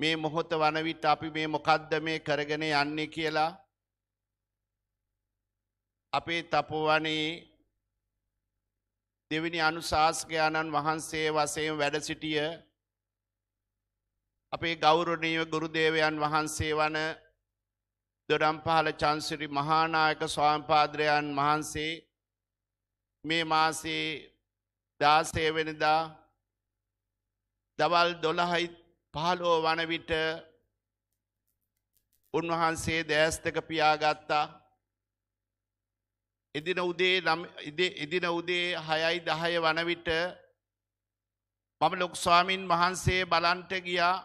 මේ මොහොත වනවිට අපි මේ මොකද්ද මේ කරගෙන යන්නේ කියලා අපේ තපෝවනේ දෙවිනි අනුශාසකයාණන් වහන්සේ වසයෙන් වැඩ සිටිය අපේ ගෞරණීය ගුරුදේවයන් වහන්සේ වන දොඩම්පහල චන්සිරි මහානායක ස්වාම්පාද්‍රයන් වහන්සේ මේ මාසේ දාසේවෙනදා දවල් දොළහයිත් පහළොව වන විට උන්වහන්සේ දෑස් දෙක පියාගත්තා. එදින උදේ එදින උදේ 6යි 10 වන විට මම ලොකු ස්වාමින් වහන්සේ බලන්ට ගියා.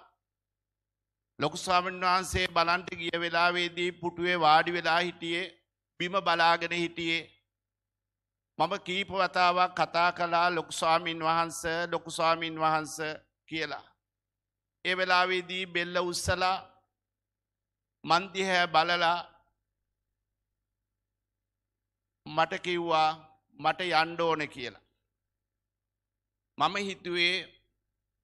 ලොකු ස්වාමීන් වහන්සේ බලන්ට ගිය වෙලාවේදී පුටුවේ වාඩි වෙලා හිටියේ බිම බලාගෙන හිටියේ මම කීප වතාවක් කතා කළා ලොකු ස්වාමින් වහන්ස ලොකු ස්වාමින් වහන්ස කියලා ඒ වෙලාවේදී බෙල්ල උස්සලා මන්දිහැ බලලා මට කිව්වා මට යන්න ඕන කියලා. මම හිතුවේ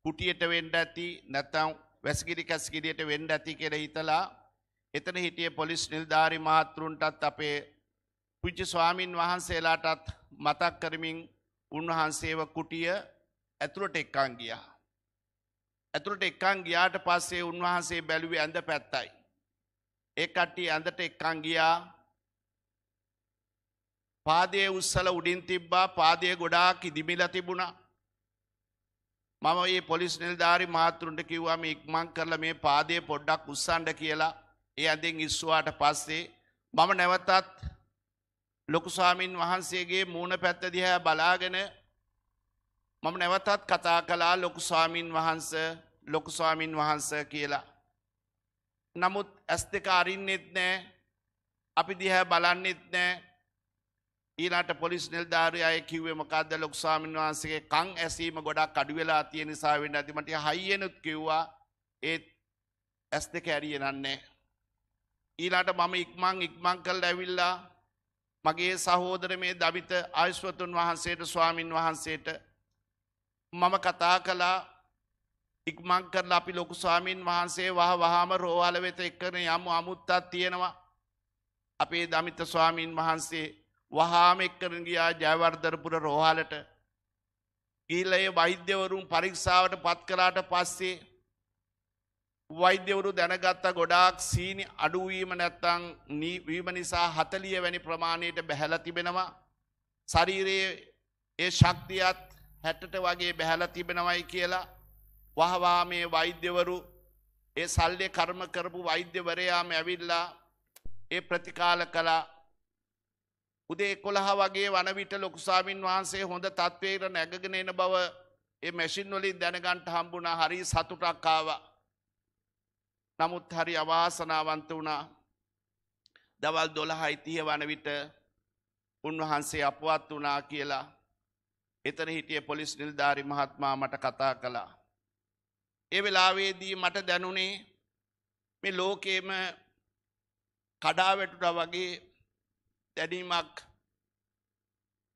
කුටියට වෙන්න ඇති නැත්නම් වැසිකිලි කැසිකිලියට වෙන්න ඇති කියලා හිතලා එතන හිටියේ පොලිස් නිලධාරි මහතුරුන්ටත් අපේ පුංචි ස්වාමින් වහන්සේලාටත් මතක් කරමින් උන්වහන්සේව කුටිය ඇතුළට එක්කන් ගියා. ඇතුළට එක්කං ගියාට පස්සේ උන්වහන්සේ බැලුවේ ඇඳ පැත්තයි. ඒ කට්ටිය ඇඳට එක්කං ගියා පාදයේ උස්සල උඩින් තිබ්බා පාදය ගොඩාක් ඉදිමිලා තිබුණා. මම ඒ පොලිස් නිලධාරි මාතෘන්ට කිව්වා මේ ඉක්මන් කරලා මේ පාදයේ පොඩ්ඩක් උස්සන්න කියලා. ඒ ඇඳෙන් ඉස්සුවාට පස්සේ මම නැවතත් ලොකු ස්වාමින් වහන්සේගේ මූණ පැත්ත දිහා බලාගෙන මම නැවතත් කතා කළා ලොකු ස්වාමින් වහන්සේ ලොකුස්වාමින් වහන්ස කියලා. නමුත් ඇස් දෙක අරින්නෙත් නෑ අපි දිහැ බලන්නෙත් නෑ ඊලාට පොලිස් නිල්ධාරය අය කිව්වමකක්ද ලොක්ස්වාමින් වහන්සගේ කං ඇසීම ගොඩක් අඩුවෙලා තිය නිසා වෙන්න ඇතිමට හයියනුත් කිව්වා ඒත් ඇස් දෙක ඇරියනන්නේ. ඊලාට මම ඉක්මං ඉක්මං කල් ඇවිල්ලා මගේ සහෝදර මේ දවිත ආයශ්වතුන් වහන්සේට ස්වාමින් වහන්සේට මම කතා කලා ඉක්මං කරලා අපි ලොකු ස්වාමීන් වහන්සේ වහ වහාම රෝහල වෙත එක්කන යමු අමුත්තත් තියෙනවා. අපේ දමිත ස්වාමීන් වහන්සේ වහාම එක්කරන ගියා ජයවර්ධරපුර රෝහලට. ගිහිල්ලයේ වෛද්‍යවරුන් පරීක්ෂාවට පත් කළාට පස්සේ වෛද්‍යවරු දැනගත්තා ගොඩාක් සීනි අඩුවීම නැත්තං වීම නිසා හතලිය වැනි ප්‍රමාණයට බැහැල තිබෙනවා. ශරීරයේ ඒ ශක්තියත් හැටට වගේ බැහැල තිබෙනවයි කියලා වහවාමේ වෛද්‍යවරු ඒ සල්ලය කර්ම කරපු වෛද්‍යවරයාම ඇවිල්ලා ඒ ප්‍රතිකාල කලා උදේ කොළහ වගේ වනවිට ලොකුසාමින් වහන්සේ හොඳ තත්වේර නැගගෙන එන බව ඒ මැසින් වලින් දැනගන්ට හම්බුණ හරි සතුටක්කාව නමුත් හරි අවාසනාවන්ත වුණා දවල් දොළහ යිතිය වනවිට උන්වහන්සේ අපවත් වනා කියලා එතන හිටිය පොලිස් නිල්ධාරි මහත්මා මට කතා කලා ඒ වෙලාවේදී මට දැනුනේ මේ ලෝකේම කඩාවැටුට වගේ දැනීමක්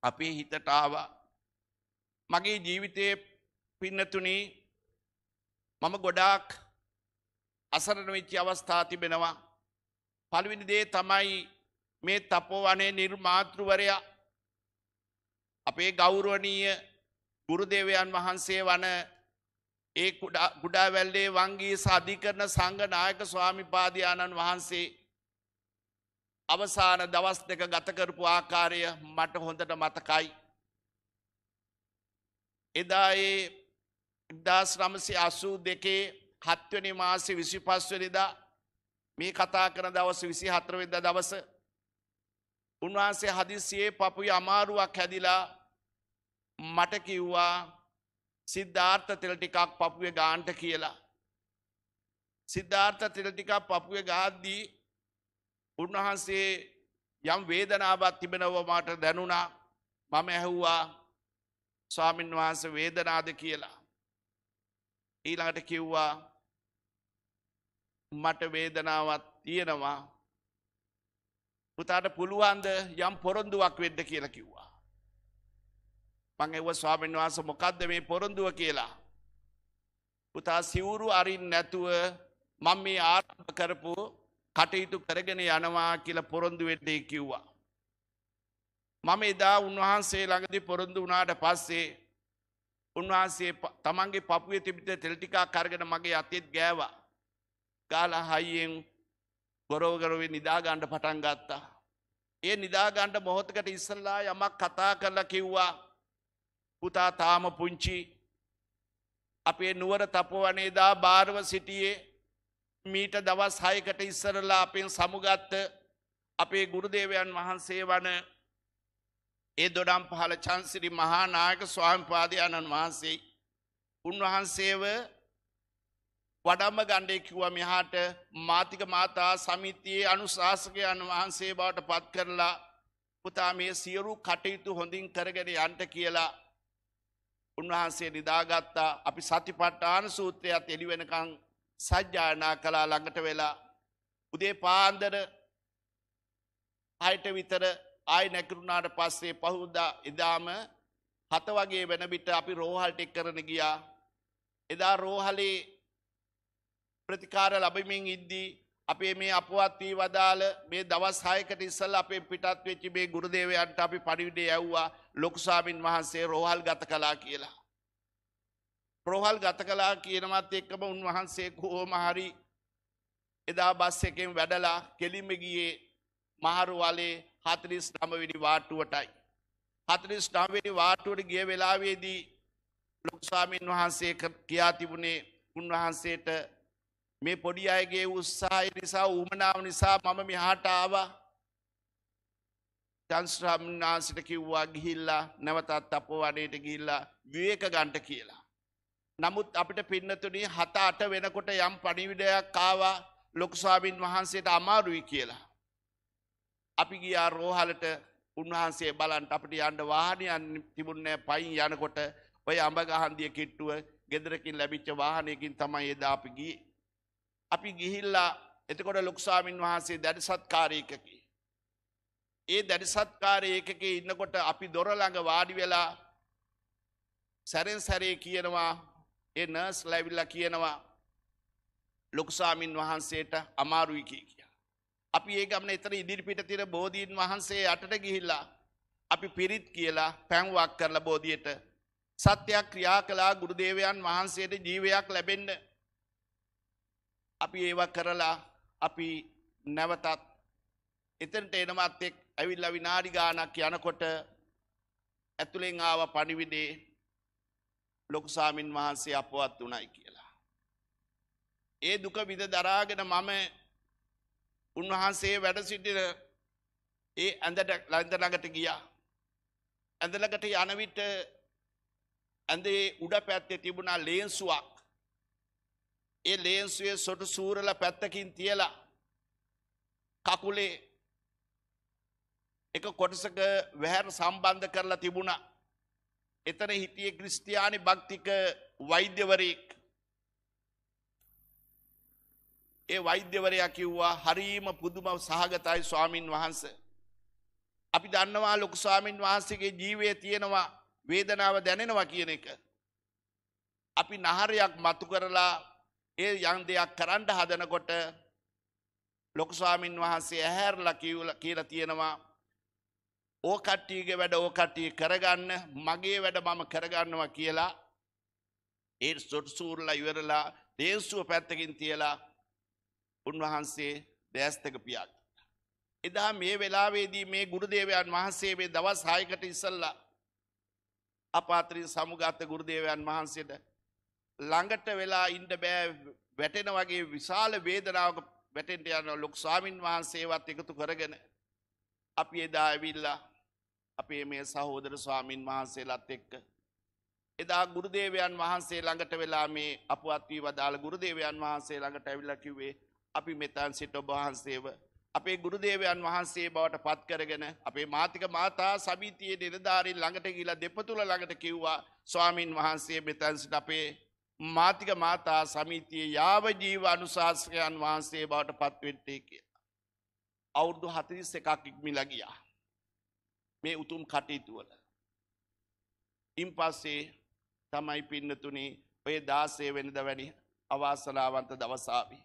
අපේ හිතට ආවා මගේ ජීවිතයේ පින්නතුනි මම ගොඩාක් අසරණ වෙච්ච අවස්ථා තිබෙනවා පළවෙනි දේ තමයි මේ තපෝවනේ නිර්මාතෘවරයා අපේ ගෞරවනීය ගුරුදේවයන් වහන්සේ වන ඒ ගුඩාවැල්ලේ වංගේ සධිකරන සංගනායක ස්වාමිපාධ්‍යාණන් වහන්සේ අවසාන දවස් දෙක ගතකරපු ආකාරය මට හොඳට මතකයි. එදා ඒ ඉදදාස් රමසි අසූ දෙකේ හත්වනි මාසි විසි පස්වනිදා මේ කතා කරන දවස විසි හතරවෙද දවස උන්වහන්සේ හදිසියේ පපුයි අමාරුවක් හැදිලා මට කිව්වා සිද්ධාර්ථ තෙල් ටිකක් පපුුවේ ගාන්ට කියලා. සිද්ධාර්ථ තෙල් ටිකක් පපුුවේ ගාද්දී උන්වහන්සේ යම් වේදනාවත් තිබෙනව මට දැනුණා මම ඇහුවා ස්වාමින් වහන්ස වේදනාද කියලා. ඊළඟට කිව්වා මට වේදනාවත් තියෙනවා පුතාට පුළුවන්ද යම් පොරොන්දුවක් වෙද්ද කියලා කිව්වා. මං එව ස්වාමීන් වහන්සේ මොකද්ද මේ පොරොන්දුව කියලා. පුතා සිවුරු අරින් නැතුව මං මේ ආරම්භ කරපු කටයුතු කරගෙන යනවා කියලා පොරොන්දු වෙද්දී කිව්වා. මම එදා උන්වහන්සේ ළඟදි පොරොන්දු වුණාට පස්සේ උන්වහන්සේ තමන්ගේ පපුුවේ තිබිට තෙල්ටිකා කරගෙන මගේ අතෙත් ගෑවා. ගාල හයියෙන් ගොරෝගරුවේ නිදාගණ්ඩ පටන් ගත්තා. ඒ නිදාගණ්ඩ මොහොතකට ඉස්සල්ලා යමක් කතා කරලා කිව්වා පුතා තාම පුංචි අපේ නුවර තපුවනේදා භාරව සිටියේ මීට දවස් හයකට ඉස්සරලා අපෙන් සමුගත්ත අපේ ගුරුදේවයන් වහන්සේ වන ඒ දොඩම් පහල චන්සිරි මහා නායක ස්වාමිපාදයණන් වහන්සේ උන්වහන්සේව වඩම්ම ගණ්ඩේ කිව්ව මෙහාට මාතික මාතා සමිතියේ අනුශාසකයන් වහන්සේ බවට පත් කරලා පුතා මේ සියලු කටයුතු හොඳින් කරගෙන යන්ට කියලා උන්වහන්සේ නිදාගත්තා අපි සතිපට්ඨාන සූත්‍රයත් එළි වෙනකං සජ්ජානා කලා ළඟට වෙලා උදේ පාන්දර අයට විතර ආය නැකරුණාට පස්සේ පහුදා එදාම හත වගේ වෙන විට අපි රෝහල්ට එක් කරන ගියා එදා රෝහලේ ප්‍රතිකාර ලැබෙමින් ඉද්දී අපේ මේ අපවත් වී වදාළ මේ දවස් හයකට ඉස්සල් අපේ පිටත් වෙච්චි මේ ගුරුදේවයන්ට අපි පණිවිඩය ඇව්වා ලොකු ස්වාමින් වහන්සේ රෝහල් ගත කළා කියලා. රෝහල් ගත කළා කියනවත් එක්කම උන්වහන්සේ කොහොම හරි එදා බස් එකෙන් වැඩලා කෙලින්ම ගියේ මහරුවලේ 49 වෙනි වාට්ටුවටයි. 49 වෙනි වාට්ටුවට ගිය වෙලාවේදී ලොකු ස්වාමින් වහන්සේ කියා තිබුණේ උන්වහන්සේට මේ පොඩි අයගේ උත්සාහය නිසා උමනාව නිසා මම මෙහාට ආවා. චන්ස්රාමනාසිට කිව්වා ගිහිල්ලා නැවතත් අපෝ වනයට ගිහිල්ලා විවේක ගන්ට කියලා. නමුත් අපිට පින්නතුනී හත අට වෙනකොට යම් පණිවිඩයක් ආවා ලොකුස්වාමීන් වහන්සේට අමාරුයි කියලා. අපි ගියා රෝහලට උන්වහන්සේ බලන්ට අපිට යන්න වාහනයන් තිබුණෑ පයින් යනකොට ඔය අඹගහන්දිය කිට්ටුව ගෙදරකින් ලැබිච්ච වාහනයකින් තමයි එදා අපි ගියේ. අපි ගිහිල්ලා එතකොට ලොක්සාමින් වහන්සේ දැඩි සත්කාරයකකි. ඒ දැඩි සත්කාරයකක ඉන්නකොට අපි දොරළඟ වාඩි වෙලා සැරෙන් සැරේ කියනවා ඒ නර්ස් ලැවිල්ල කියනවා ලොකුසාමින් වහන්සේට අමාරුයිකී කිය. අපි ඒ ගමන එතර ඉදිරිපිට තිර බෝධීන් වහන්සේ අටට ගිහිල්ලා අපි පිරිත් කියලා පැන්වක් කරලා බෝධියට සත්‍යයක් ක්‍රියා කලා ගුරුදේවයන් වහන්සේට ජීවයක් ලැබෙන්න්න අපි ඒවා කරලා අපි නැවතත් එතනට එනමත් එක් ඇවිල්ලා විනාඩි ගානක් යනකොට ඇතුලෙන් ආව පණිවිඩේ ලොකු ස්වාමින් වහන්සේ අපවත් වුණයි කියලා. ඒ දුක විඳ දරාගෙන මම උන්වහන්සේ වැඩ සිටින ඒ ඇඳට ලඳ ළඟට ගියා. ඇඳ ළඟට යන විට ඇඳේ උඩ පැත්තේ තිබුණා ලේන්සුවක්. ඒ ලේන්සුවේ සොටු සූරල පැත්තකින් තියලා කකුලේ එක කොටසක වැහැර සම්බන්ධ කරලා තිබුණා. එතන හිටියේ ක්‍රිස්තියානි භක්තික වෛද්‍යවරයෙක්. ඒ වෛද්‍යවරයා කිව්වා හරීම පුදුම සහගතයි ස්වාමින් වහන්ස. අපි දන්නවා ලොකු ස්වාමින් වහන්සේගේ ජීවේ තියෙනවා වේදනාව දැනෙනවා කියන එක. අපි නහරයක් මතු කරලා ඒ යම් දෙයක් කරන්න හදනකොට ලොකු ස්වාමින් වහන්සේ ඇහැරලා කිව්ලා කියලා තියෙනවා ඕ කට්ටියගේ වැඩ ඕ කට්ටිය කරගන්න මගේ වැඩ මම කරගන්නවා කියලා ඒ සොට්සූරලා ඉවරලා දේශුව පැත්තකින් තියලා උන්වහන්සේ දෑස්තක පියක් එදා මේ වෙලාවේදී මේ ගුරුදේවයන් වහන්සේ මේ දවස් 6කට ඉස්සෙල්ලා අපාත්‍රි සමුගත ගුරුදේවයන් වහන්සේට ළඟට වෙලා ඉන්ඩ බෑ වැටෙන වගේ විශාල වේදනාවක වැටෙන්ට යන ලොක් ස්වාමින් වහන්සේවත් එකතු කරගෙන අපි එදා ඇවිල්ලා අපේ මේ සහෝදර ස්වාමින් වහන්සේලත් එක්ක එදා ගුරුදේවයන් වහන්සේ ළඟට වෙලා මේ අපවත් වී වදාළ ගුරුදේවයන් වහන්සේ ළඟට ඇවිල්ලා කිව්වේ අපි මෙතන් සිට ඔබ වහන්සේව අපේ ගුරුදේවයන් වහන්සේ බවට පත් කරගෙන අපේ මාතික මාතා සමීතියේ නිලධාරීන් ළඟට ගිහිලා දෙපතුල ළඟට කිව්වා ස්වාමින් වහන්සේ මෙතන් සිට අපේ මාතික මාතා සමීතියේ යාවජීව අනුශාසකයන් වහන්සේ බවට පත්වෙට්ටේ කියලා. අවුරුදු හතිරිස් එකක් ඉක්මි ලගියා. මේ උතුම් කටයුතුවල. ඉන් පස්සේ තමයි පින්නතුනේ ඔය දාසේ වෙනද වැඩි අවාසනාවන්ත දවසාවි.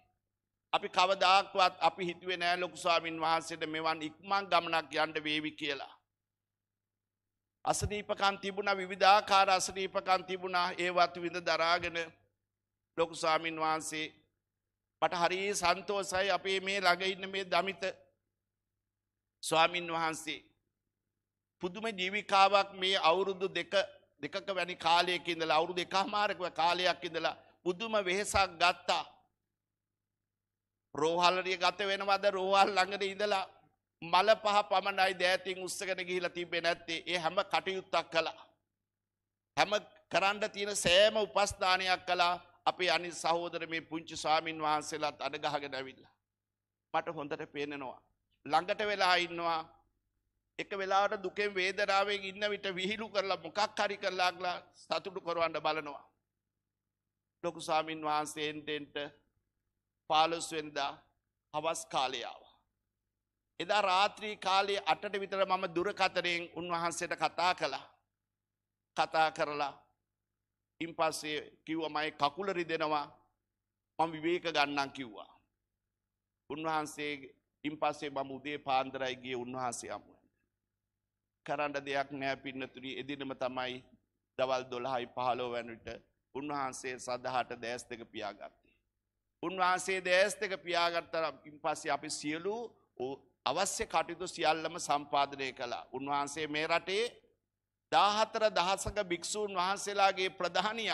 අපි කවදාක්වත් අපි හිතුවේ නෑ ලොකුස්වාමින් වහන්සේට මෙවන් ඉක්මං ගමනක් යන්ට වේවි කියලා. අසනීපකන් තිබුණ විවිධාකාර අසනීපකන් තිබුණා ඒවත් විඳ දරාගෙන ලොකු ස්වාමින් වහන්සේ මට හරි සන්තෝසයි අපේ මේ ළඟඉන්න මේ දමිත ස්වාමින් වහන්සේ. පුදුම ජීවිකාවක් මේ අවුරුදු දෙක දෙකක වැනි කාලයක ඉඳලා අවුරුදු එකහමාරකව කාලයක් ඉඳලා පුදුම වෙහෙසක් ගත්තා. රෝහල්ලිය ගත වෙනවද රෝහල් ළඟට ඉඳලා මල පහ පමණයි දෑතින් උස්සගෙන ගිහිලා තිබේ නැත්තේ ඒ හැම කටයුත්තක් කළා. හැම කරන්න තියෙන සෑම උපස්ථානයක් කළා අපේ අනි සහෝදර මේ පුංචි ස්වාමින් වහන්සේලාත් අඩගහගෙන ඇවිල්ලා. මට හොඳට පේනනවා. ළඟට වෙලා ඉන්නවා එක වෙලාට දුකෙන් වේදනාවෙන් ඉන්න විට විහිළු කරලා මොකක් හරි කරලාගලා සතුටු කරවන්න බලනවා. ලොකු ස්වාමින් වහන්සේන්ටෙන්ට පාලොස්වෙන්දා හවස් කාලයාව. එදා රාත්‍රී කාලේ අටට විතර මම දුරකතරයෙන් උන්වහන්සේට කතා කළා. කතා කරලා ඉන් පස්සේ කිව්ව මයි කකුලරි දෙනවා මම විවේක ගන්නම් කිව්වා. උන්වහන්සේ ඉන් පස්සේ මම උදේ පාන්දරයි ගියේ උන්වහන්සේ හමු. කරන්න දෙයක් නෑ පින්නතුරි එදිනම තමයි දවල් 12යි 15 වෙනි විට උන්වහන්සේ සදහට දැස් දෙක පියාගත්තේ. උන්වහන්සේ දැස් දෙක පියාගත්තා ඉන් පස්සේ අපි සියලු අවශ්‍ය කටයුතු සියල්ලම සම්පාදනය කළා. උන්වහන්සේ මේ රටේ දාහතර දහසක භික්‍ෂූන් වහන්සේලාගේ ප්‍රධානය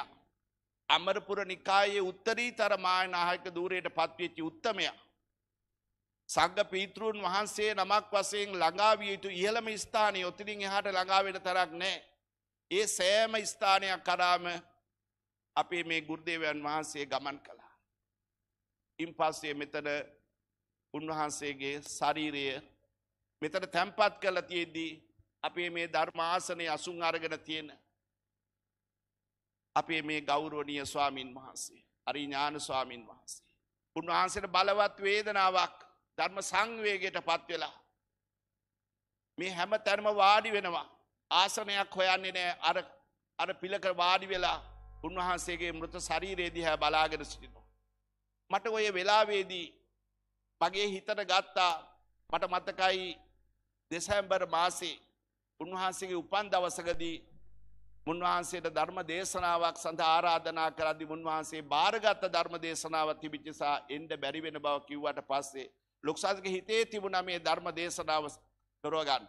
අමරපුර නිකායේ උත්තරී තරමාය නාහයක දූරයට පත්වෙච්චි උත්තමය. සංග පීතෘන් වහන්සේ නමක් වසයෙන් ළඟාවිය යුතු ඉහළම ස්ථානය ඔතිරින් එහට ළඟාවට තරක් නෑ. ඒ සෑම ස්ථානයක් කරාම අපේ මේ ගුර්දේවයන් වහන්සේ ගමන් කළා. ඉන් පස්සේ මෙතන උන්වහන්සේගේ ශරීරය මෙතන තැන්පත් කරලා තියෙද්දී අපේ මේ ධර්මාසනය අසුන් අරගෙන තියෙන අපේ මේ ගෞරවනීය ස්වාමින් වහන්සේ අරි ඥාන ස්වාමින් වහන්සේ උන්වහන්සේට බලවත් වේදනාවක් ධර්ම සංවේගයට පත් වෙලා මේ හැම තැනම වාඩි වෙනවා ආසනයක් හොයන්නේ නෑ අර අර පිළක වාඩි වෙලා උන්වහන්සේගේ මෘත ශරීරයේ දිහා බලාගෙන සිටිනවා මට ඔය වෙලාවේදී මගේ හිතට ගත්තා මට මතකයි දෙසැම්බර් මාසේ උන්වහන්සේගේ උපන් දවසකදී මුන්වහන්සේට ධර්ම දේශනාවක් සඳහා ආරාධනා කරද්දී මුන්වහන්සේ බාරගත් ධර්ම දේශනාව තිබිච්ච නිසා එන්න බැරි වෙන බව කිව්වට පස්සේ ලොක්සාස්ගේ හිතේ තිබුණා මේ ධර්ම දේශනාව කරව ගන්න.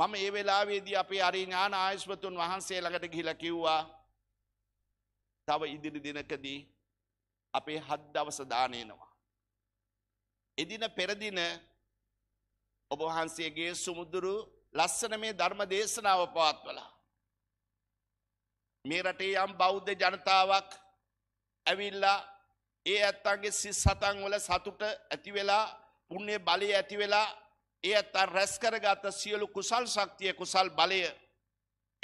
මම ඒ වෙලාවේදී අපේ අරි ඥාන ආයස්වතුන් වහන්සේ ළඟට ගිහිලා කිව්වා තව ඉදිරි දිනකදී අපේ හත් දවස දානේනවා. එදින පෙරදින ඔබ වහන්සේගේ සුමුදුරු ලස්සන මේ ධර්ම දේශනාව පවත්වලා මේ රටේ යම් බෞද්ධ ජනතාවක් ඇවිල්ලා ඒ ඇත්තන්ගේ සිස් සතන් වල සතුට ඇති වෙලා පුණ්‍ය බලය ඇති වෙලා ඒ ඇත්තන් රැස් කරගත් සියලු කුසල් ශක්තිය කුසල් බලය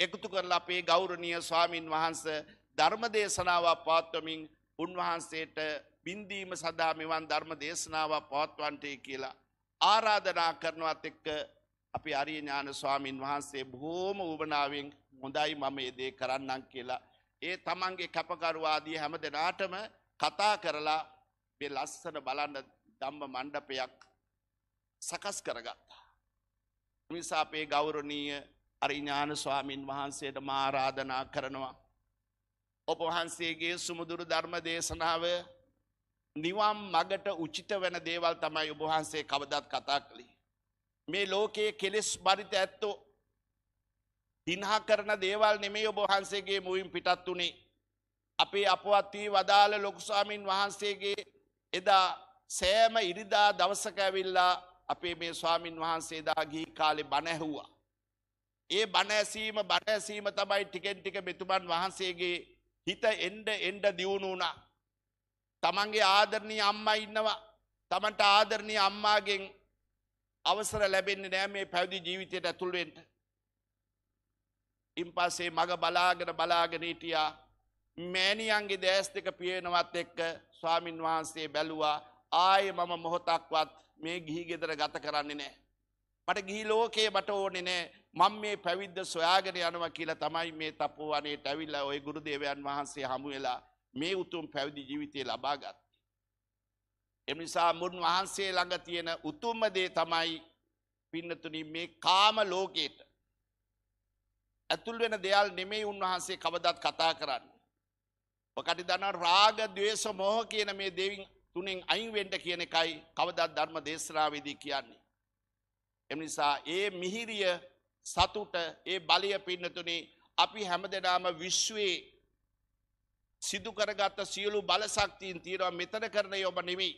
එකතු කරලා අපේ ගෞරවනීය ස්වාමින් වහන්සේ ධර්ම දේශනාව පවත්වමින් උන්වහන්සේට පින්දීම සඳහා මෙවන් ධර්ම දේශනාවක් පවත්වන්ටේ කියලා ආරාධනා කරනවත් එක්ක අපි අරිය ඥාන ස්වාමින් වහන්සේ බොහෝම ඌවනාවෙන් හොඳයි මම මේ දේ කරන්නම් කියලා ඒ තමන්ගේ කැපකරුවාදී හැම දෙනාටම කතා කරලා මේ ලස්සන බලන්න ධම්ම මණ්ඩපයක් සකස් කරගත්තා. නිසා අපේ ගෞරවනීය අරිඥාන ස්වාමින් වහන්සේට මා ආරාධනා කරනවා. ඔබ වහන්සේගේ සුමුදුරු ධර්ම දේශනාව නිවම් මගට උචිත වෙන දේවල් තමයි ඔබහන්සේ කවදත් කතා කළේ. මේ ලෝකයේ කෙලෙස් බරිත ඇත්තෝ දිනහා කරන දේවල් නෙමේ ඔබහන්සේගේ මුවින් පිටත් වුණේ. අපේ අපවත්වී වදාළ ලොකුස්වාමින් වහන්සේගේ එදා සෑම ඉරිදා දවසකඇවිල්ලා අපේ මේ ස්වාමින් වහන්සේදා ගී කාලෙ බණැහුවා. ඒ බණඇසීම බණඇසීම තමයි ටිකෙන් ටික මෙතුමන් වහන්සේගේ හිත එන්ඩ එන්ඩ දියුණුනා. තමන්ගේ ආදරණී අම්මා ඉන්නවා තමන්ට ආදරණී අම්මාගෙන් අවසර ලැබෙන්නේ නෑ මේ පැවිදි ජීවිතයට ඇතුළුවෙන්ට. ඉන් පස්සේ මග බලාගෙන බලාගෙනීටියා මෑණියන්ගේ දෑස් දෙක පියෙනවත් එක්ක ස්වාමින් වහන්සේ බැලුවා ආය මම මොහොතක්වත් මේ ගිහි ගෙදර ගත කරන්නේ නෑ. මට ගිහි ලෝකයේ මට ඕනෙ නෑ මං මේ පැවිද්ද සොයාගෙන යනවා කියලා තමයි මේ තපෝ වනේ ටැවිල්ල ඔය ගුරුදේවයන් වහන්සේ හමුවෙලා මේ උතුම් පැවිදි ජීවිතය ලබා ගත්ත. එමනිසා මුන් වහන්සේ ළඟ තියෙන උතුම්ම දේ තමයි පින්නතුනි මේ කාම ලෝකයට ඇතුල් වෙන දෙයල් නෙමෙයි උන්වහන්සේ කවදත් කතා කරන්න. පකටි දන රාග දවේශ මොහ කියන මේ දෙවින් තුනෙන් අයින්වෙන්ට කියන එකයි කවදත් ධර්ම දේශනාවේදී කියන්නේ. එමනිසා ඒ මිහිරිය සතුට ඒ බලය පින්නතුනේ අපි හැම දෙනාම විශ්වේ සිදු කරගත්ත සියලු බලසක්තිීන් තීරවා මෙතන කරන ඔබ නෙමෙයි.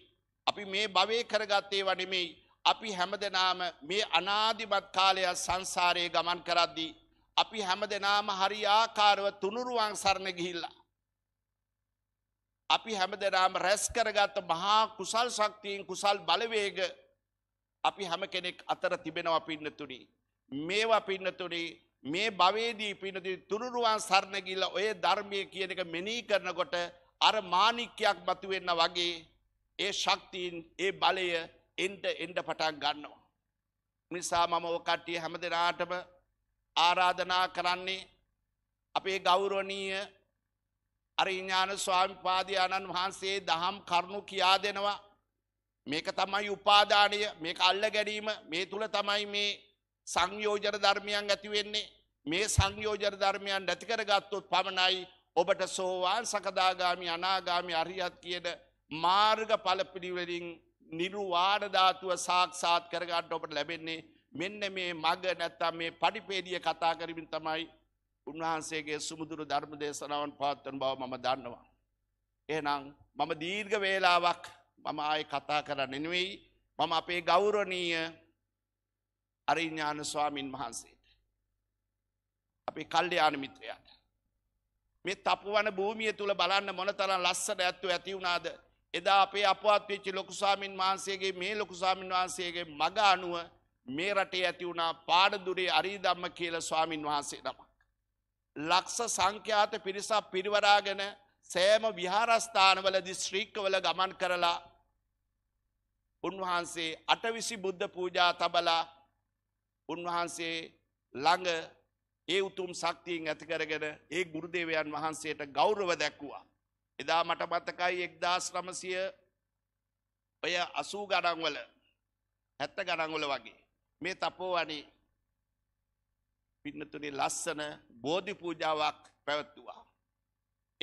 අපි මේ භවය කරගත්තේ වනෙමෙයි. අපි හැම දෙනාම මේ අනාධිමත් කාලයක් සංසාරයේ ගමන් කරද්දී. අපි හැම දෙනාම හරි ආකාරව තුනුරුවන් සරණ ගිහිල්ලා. අපි හැම දෙනාම රැස් කරගත්ත මහා කුසල් ශක්තියෙන් කුසල් බලවේග අපි හැම කෙනෙක් අතර තිබෙනවා පින්නතුනි. මේවා පින්නතුනි මේ භවේදී පිනති තුනුරුවන් සරණගිල්ල ඔය ධර්මය කියන එක මෙනී කරනකොට අර මානික්‍යයක් බතුවෙන්න වගේ ඒ ශක්තිීන් ඒ බලය එන්ට එන්ඩ පටන් ගන්නවා. නිසා මම ඕ කට්ටිය හැම දෙනාටම ආරාධනා කරන්නේ අපේ ගෞරවනීය අරිඥාන ස්වාමිපාදයාණන් වහන්සේ දහම් කරුණු කියා දෙනවා මේක තමයි උපාදානය මේක අල්ල ගැනීම මේ තුළ තමයි මේ සංයෝජන ධර්මයන් ඇති වෙන්නේ මේ සංයෝජන ධර්මයන් නැති කරගත්තොත් පමණයි ඔබට සෝවාන් සකදාගාමි අනාගාමි අරියත් කියන මාර්ග ඵලපිළිවෙලින් නිර්වාණ ධාතුව සාක්ෂාත් කරගන්න ඔබට ලැබෙන්නේ මෙන්න මේ මග නැත්තම් මේ පරිපේඩිය කතා කරමින් තමයි උන්වහන්සේගේ සුමුදුරු ධර්ම දේශනාවන් පවත්වන බව මම දන්නවා. එහෙනම් මම දීර්ඝ වේලාවක් මම ආයේ කතා කරන්නේ නෙවෙයි මම අපේ ගෞරවනීය අරිඥාන ස්වාමීන් වහන්සේට. අපි කල්්‍යයාන මිත්‍රයාට. මේ තපුවන භූමිය තුළ බලන්න මොනතරන් ලස්සට ඇත්තු ඇති වුණාද එදා අපේ අපවත් වෙච්චි ලොකුසාමීන් වහන්සේගේ මේ ලොකුසාමීන් වහන්සේගේ මග අනුව මේ රටේ ඇති වුණා පාඩදුරේ අරීදම්ම කියල ස්වාමින් වහන්සේ නමක්. ලක්ෂ සංඛ්‍යාත පිරිසක් පිරිවරාගෙන සෑම විහාරස්ථානවලදි ශ්‍රීක්කවල ගමන් කරලා උන්වහන්සේ අටවිසි බුද්ධ පූජා තබලා උන්වහන්සේ ළඟ ඒ උතුම් ශක්තියෙන් ඇතිකරගෙන ඒ ගුරුදේවයන් වහන්සේට ගෞරව දැක්වුවා. එදා මට මතකයි එක්දස් නමසය ඔය අසූ ගඩංවල හැත්ත ගඩංවල වගේ. මේ තපෝවනි පින්නතුනි ලස්සන බෝධි පූජාවක් පැවැත්තුවා.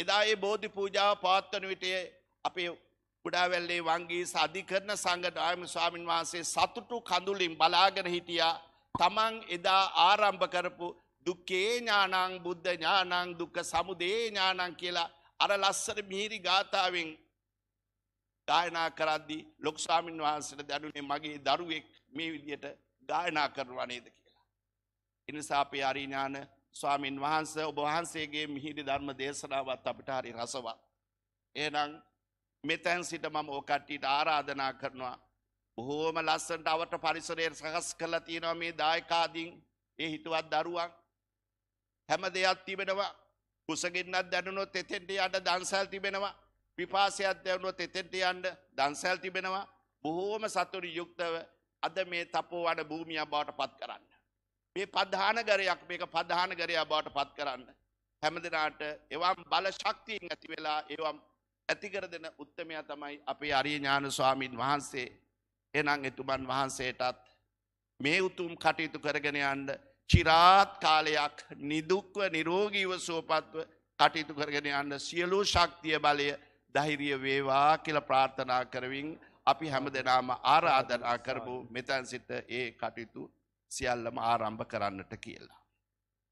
එදා ඒ බෝධි පූජාව පාත්වන විටේ අපේ පුඩාවැල්ලේ වංගී සධිකරන සංග දායම ස්වාමින් වහන්සේ සතුටු කඳුලින් බලාගෙන හිටියා තමන් එදා ආරම්භ කරපු දුක්කේ ඥානං බුද්ධ ඥානං දුක්ක සමුදේ ඥානං කියලා අර ලස්සර මිහිරි ගාථාවෙන් ගායනා කරද්දී ලොක්ස්වාමින් වහන්සට දැනුනේ මගේ දරුවෙක් මේ විදියට ගායනා කරනවා නේද කියලා. එනිසා අපේ අරිඥාන ස්වාමීන් වහන්ස ඔබ වහන්සේගේ මිහිරි ධර්ම දේශනාවත් අපට හරි රසවත්. එහනම් මෙතැන් සිට මම ඕකට්ටිට ආරාධනා කරනවා බොහෝම ලස්සන්ට අවට පරිසරයට සකස් කරලා තියෙනවා මේ දායකාදීන් ඒ හිතුවත් දරුවන් හැම දෙයක් තිබෙනවා කුසගින්නක් දැනුනොත් එතෙන්ට යන්න දන්සල් තිබෙනවා පිපාසයක් දැනුනොත් එතෙන්ට යන්න දන්සල් තිබෙනවා බොහෝම සතුටු යුක්තව අද මේ තපෝවන භූමිය බවට පත් කරන්න මේ ප්‍රධානගරයක් මේක ප්‍රධානගරයා බවට පත් කරන්න හැම දෙනාට එවම් බල ශක්තියෙන් ඇති වෙලා ඒවම් ඇතිකර දෙන උත්තමයා තමයි අපේ අරිය ඥාන ස්වාමීන් වහන්සේ එනං එතුමන් වහන්සේටත් මේ උතුම් කටයුතු කරගෙන අන්ඩ චිරාත් කාලයක් නිදුක්ව නිරෝගීව සෝපත්ව කටයුතු කරගෙන අන්න සියලූ ශක්තිය බලය දහිරිය වේවා කියල ප්‍රාර්ථනා කරවින් අපි හැම දෙනාම ආරාධනා කරපු මෙතැන් සිත ඒ කටයුතු සියල්ලම ආරම්භ කරන්නට කියලා.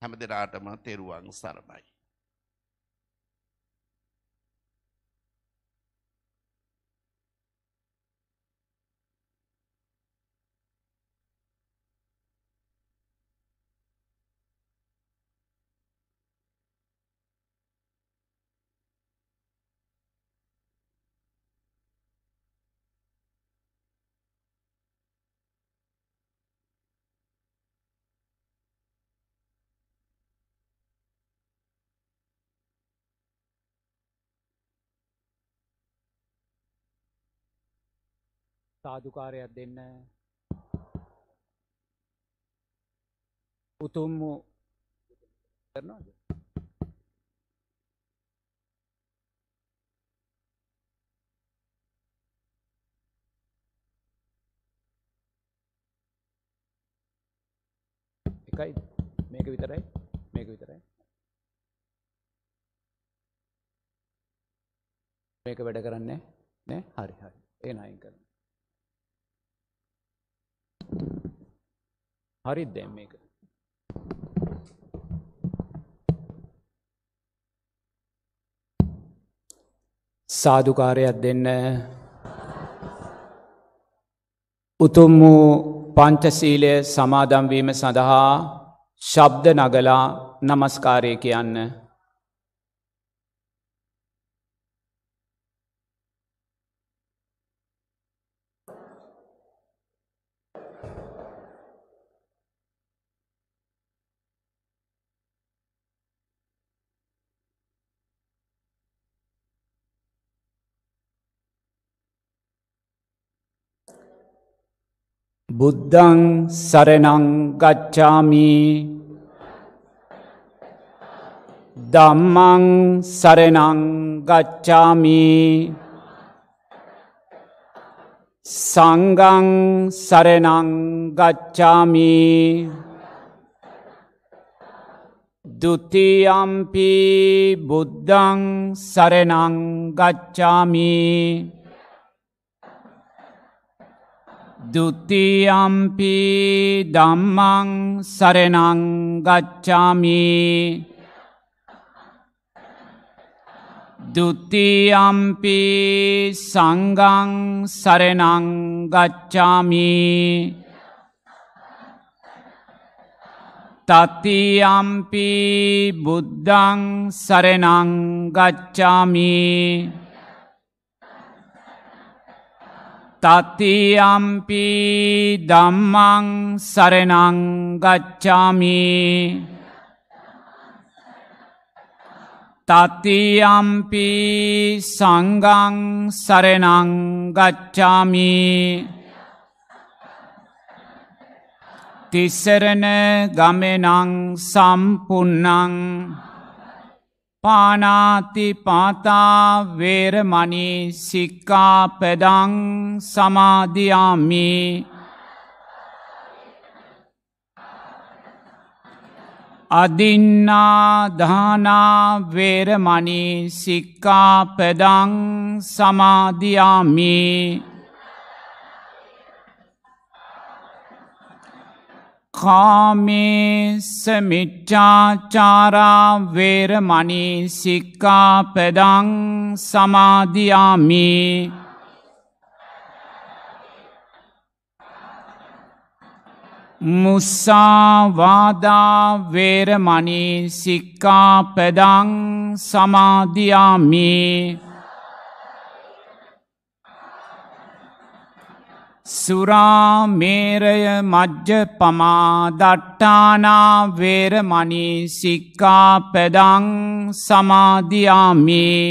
හැම දෙනාටම තෙරුවන් සරණයි. සාධකාරයක් දෙන්න උතුම් වූ කරනවාද එකයි මේක විතරයි මේක විතරයි මේක වැඩ කරන්නේ නෑ හරි හරි එහෙනම් අයින් කරනවා හරිද දැන් මේක? සාදුකාරයක් දෙන්න උතුම් වූ පංචසීලය සමාදම්වීම සඳහා ශබ්ද නගලා නමස්කාරය කියන්න බුද්ධං සරණං ගච්ඡාමි ධම්මං සරණං ගච්ඡාමි සංගං සරණං ගච්ඡාමි දුතියම්පි බුද්ධං සරණං ගච්ඡාමී දුතියම්පි දම්මං සරනංගච්චාමි දුතියම්පි සංගං සරනංගච්චාමි තතියම්පි බුද්ධං සරනංගච්චාමී තතියම්පි දම්මං සරනංගච්චාමි තතියම්පි සංගං සරනංගච්චාමි තිස්සරණ ගමනං සම්පන්නං පානාති පාතා වේරමණී සික්කාපදං සමාධයාමි අදින්නා ධානා වේරමණී සික්කාපදං සමාධයාමී කාමේසමිච්චාචාරා වේරමනී සික්කාපදං සමාධයාමී මුස්සාවාදා වේරමනී සික්කාපදං සමාධයාමී සුරාමේරය මජ්්‍ය පමා දට්ටානාවේරමනී සික්කා පැඩං සමාධයාමී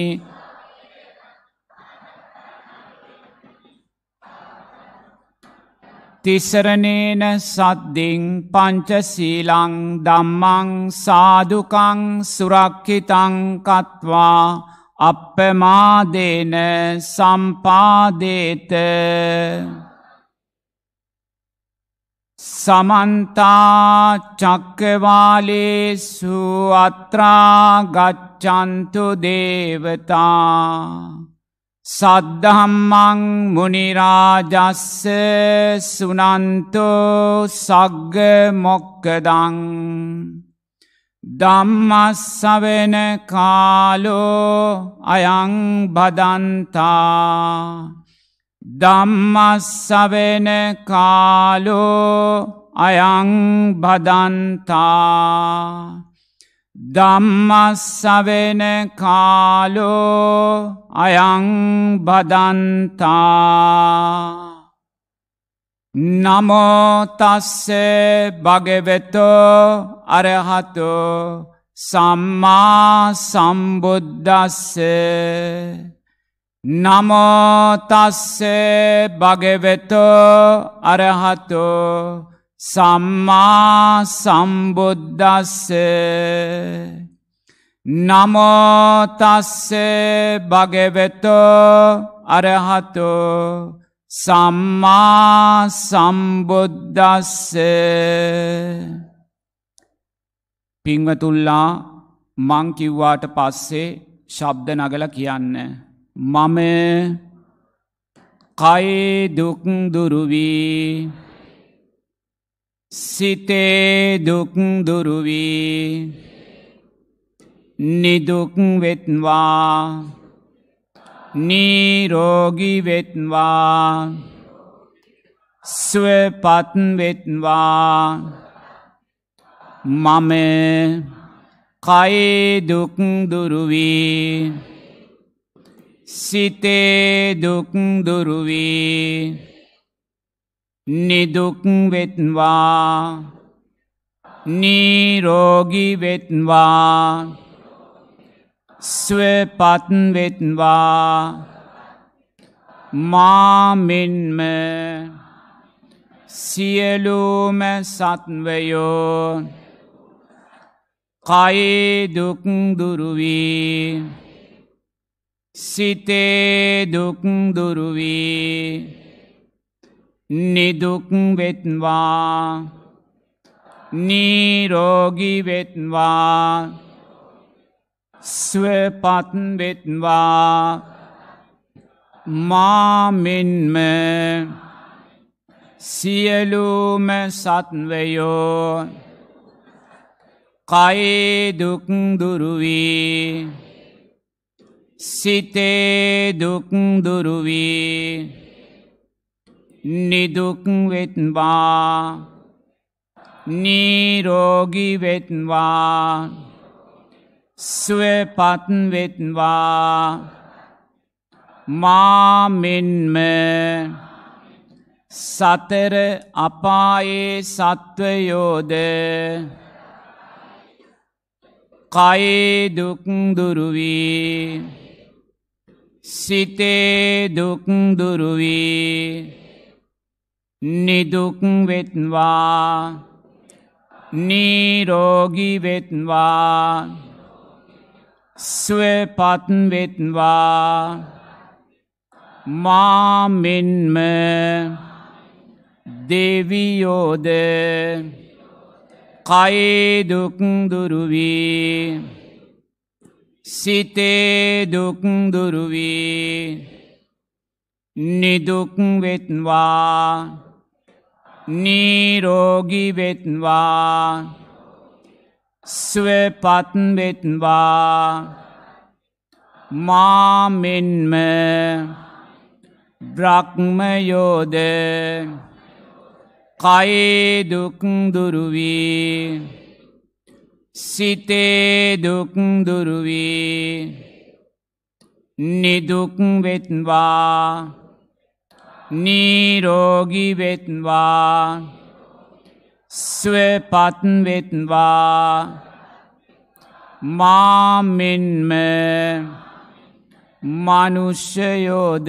තිසරණේන සද්ධින් පංචසීලං දම්මං සාදුකං සුරක්කිතං කත්වා අපපමාදේන සම්පාදේත සමන්තා චක්කවාලේසු අත්‍රා ගච්චන්තු දේවතා සද්ධම්මං මුනිරාජස්ස සුනන්තෝ සග්ග මොක්කදං දම්මස්සවෙන කාලෝ අයං බදන්තා දම්මස්සවෙන කාලෝ අයං බදන්තා දම්මස්සවෙන කාලෝ අයං බදන්තා නමෝතස්සේ භගවෙතෝ අරහතෝ සම්මා සම්බුද්ධස්සේ නමෝතස්සේ භගවෙතෝ අරහතෝ සම්මා සම්බුද්ධස්ස නමෝතස්ස භගවෙතෝ අරහතෝ සම්මා සම්බුද්ධස්ස පිංවතුල්ලා මංකිව්වාට පස්සේ ශබ්ද නගල කියන්න. මම කයි දුක්දුරුවී සිතේ දුක්දුරුවී නිදුක්වෙත්වා නීරෝගිවෙත්වා ස්වපත්වෙත්වා මම කයිදුක්දුරුවී සිතේ දුක්දුරුවී නිදුක්වෙත්වා නීරෝගිවෙත්වා ස්වපත්වෙත්වා මාමෙන්ම සියලූම සත්වයෝ කයිදුක්දුරුවී සිතේ දුක්දුරුවී නිදුක්වෙත්වා නීරෝගිවෙත්වා ස්වපත්වෙත්වා මාමෙන්ම සියලූම සත්වයෝ කයිදුක්දුරුවී සිතේදුක්දුරුවී නිදුක්වෙත්වා නීරෝගිවෙත්වා ස්වපත්වෙත්වා මාමෙන්ම සතර අපායේ සත්වයෝද කයේ දුක්දුරුවී සිතේ දුක්දුරුවී නිදුක්වෙත්වා නීරෝගිවෙත්වා ස්වපත්වෙත්වා මාමෙන්ම දෙවියෝද කයේදුක්දුරුවී සිතේදුක්දුරුවී නිදුක්වෙත්වා නිරෝගිවෙත්වා ස්වපත්වෙත්වා මාමෙන්ම බ්‍රක්්මයෝද කයේදුක්දුරුවී සිතේදුක්දුරුවී නිදුක්වෙත්වා නීරෝගි වෙත්වා ස්වපත්වෙත්වා මාමෙන්ම මනුෂ්‍යයෝද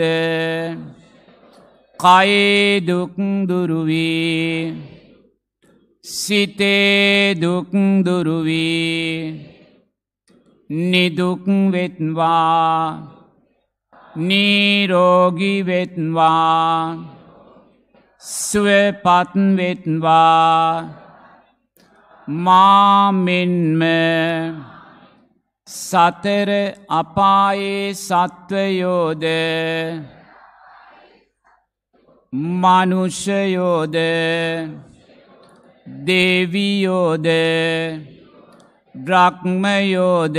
කයේදුක්දුරුවී සිතේදුක්දුරුවී නිදුක්වෙත්වා නීරෝගිවෙත්වා ස්වපත්වෙත්වා මාමෙන්ම සතර අපායේ සත්වයෝද මනුෂයෝද දෙවියෝද බ්‍රක්්මයෝද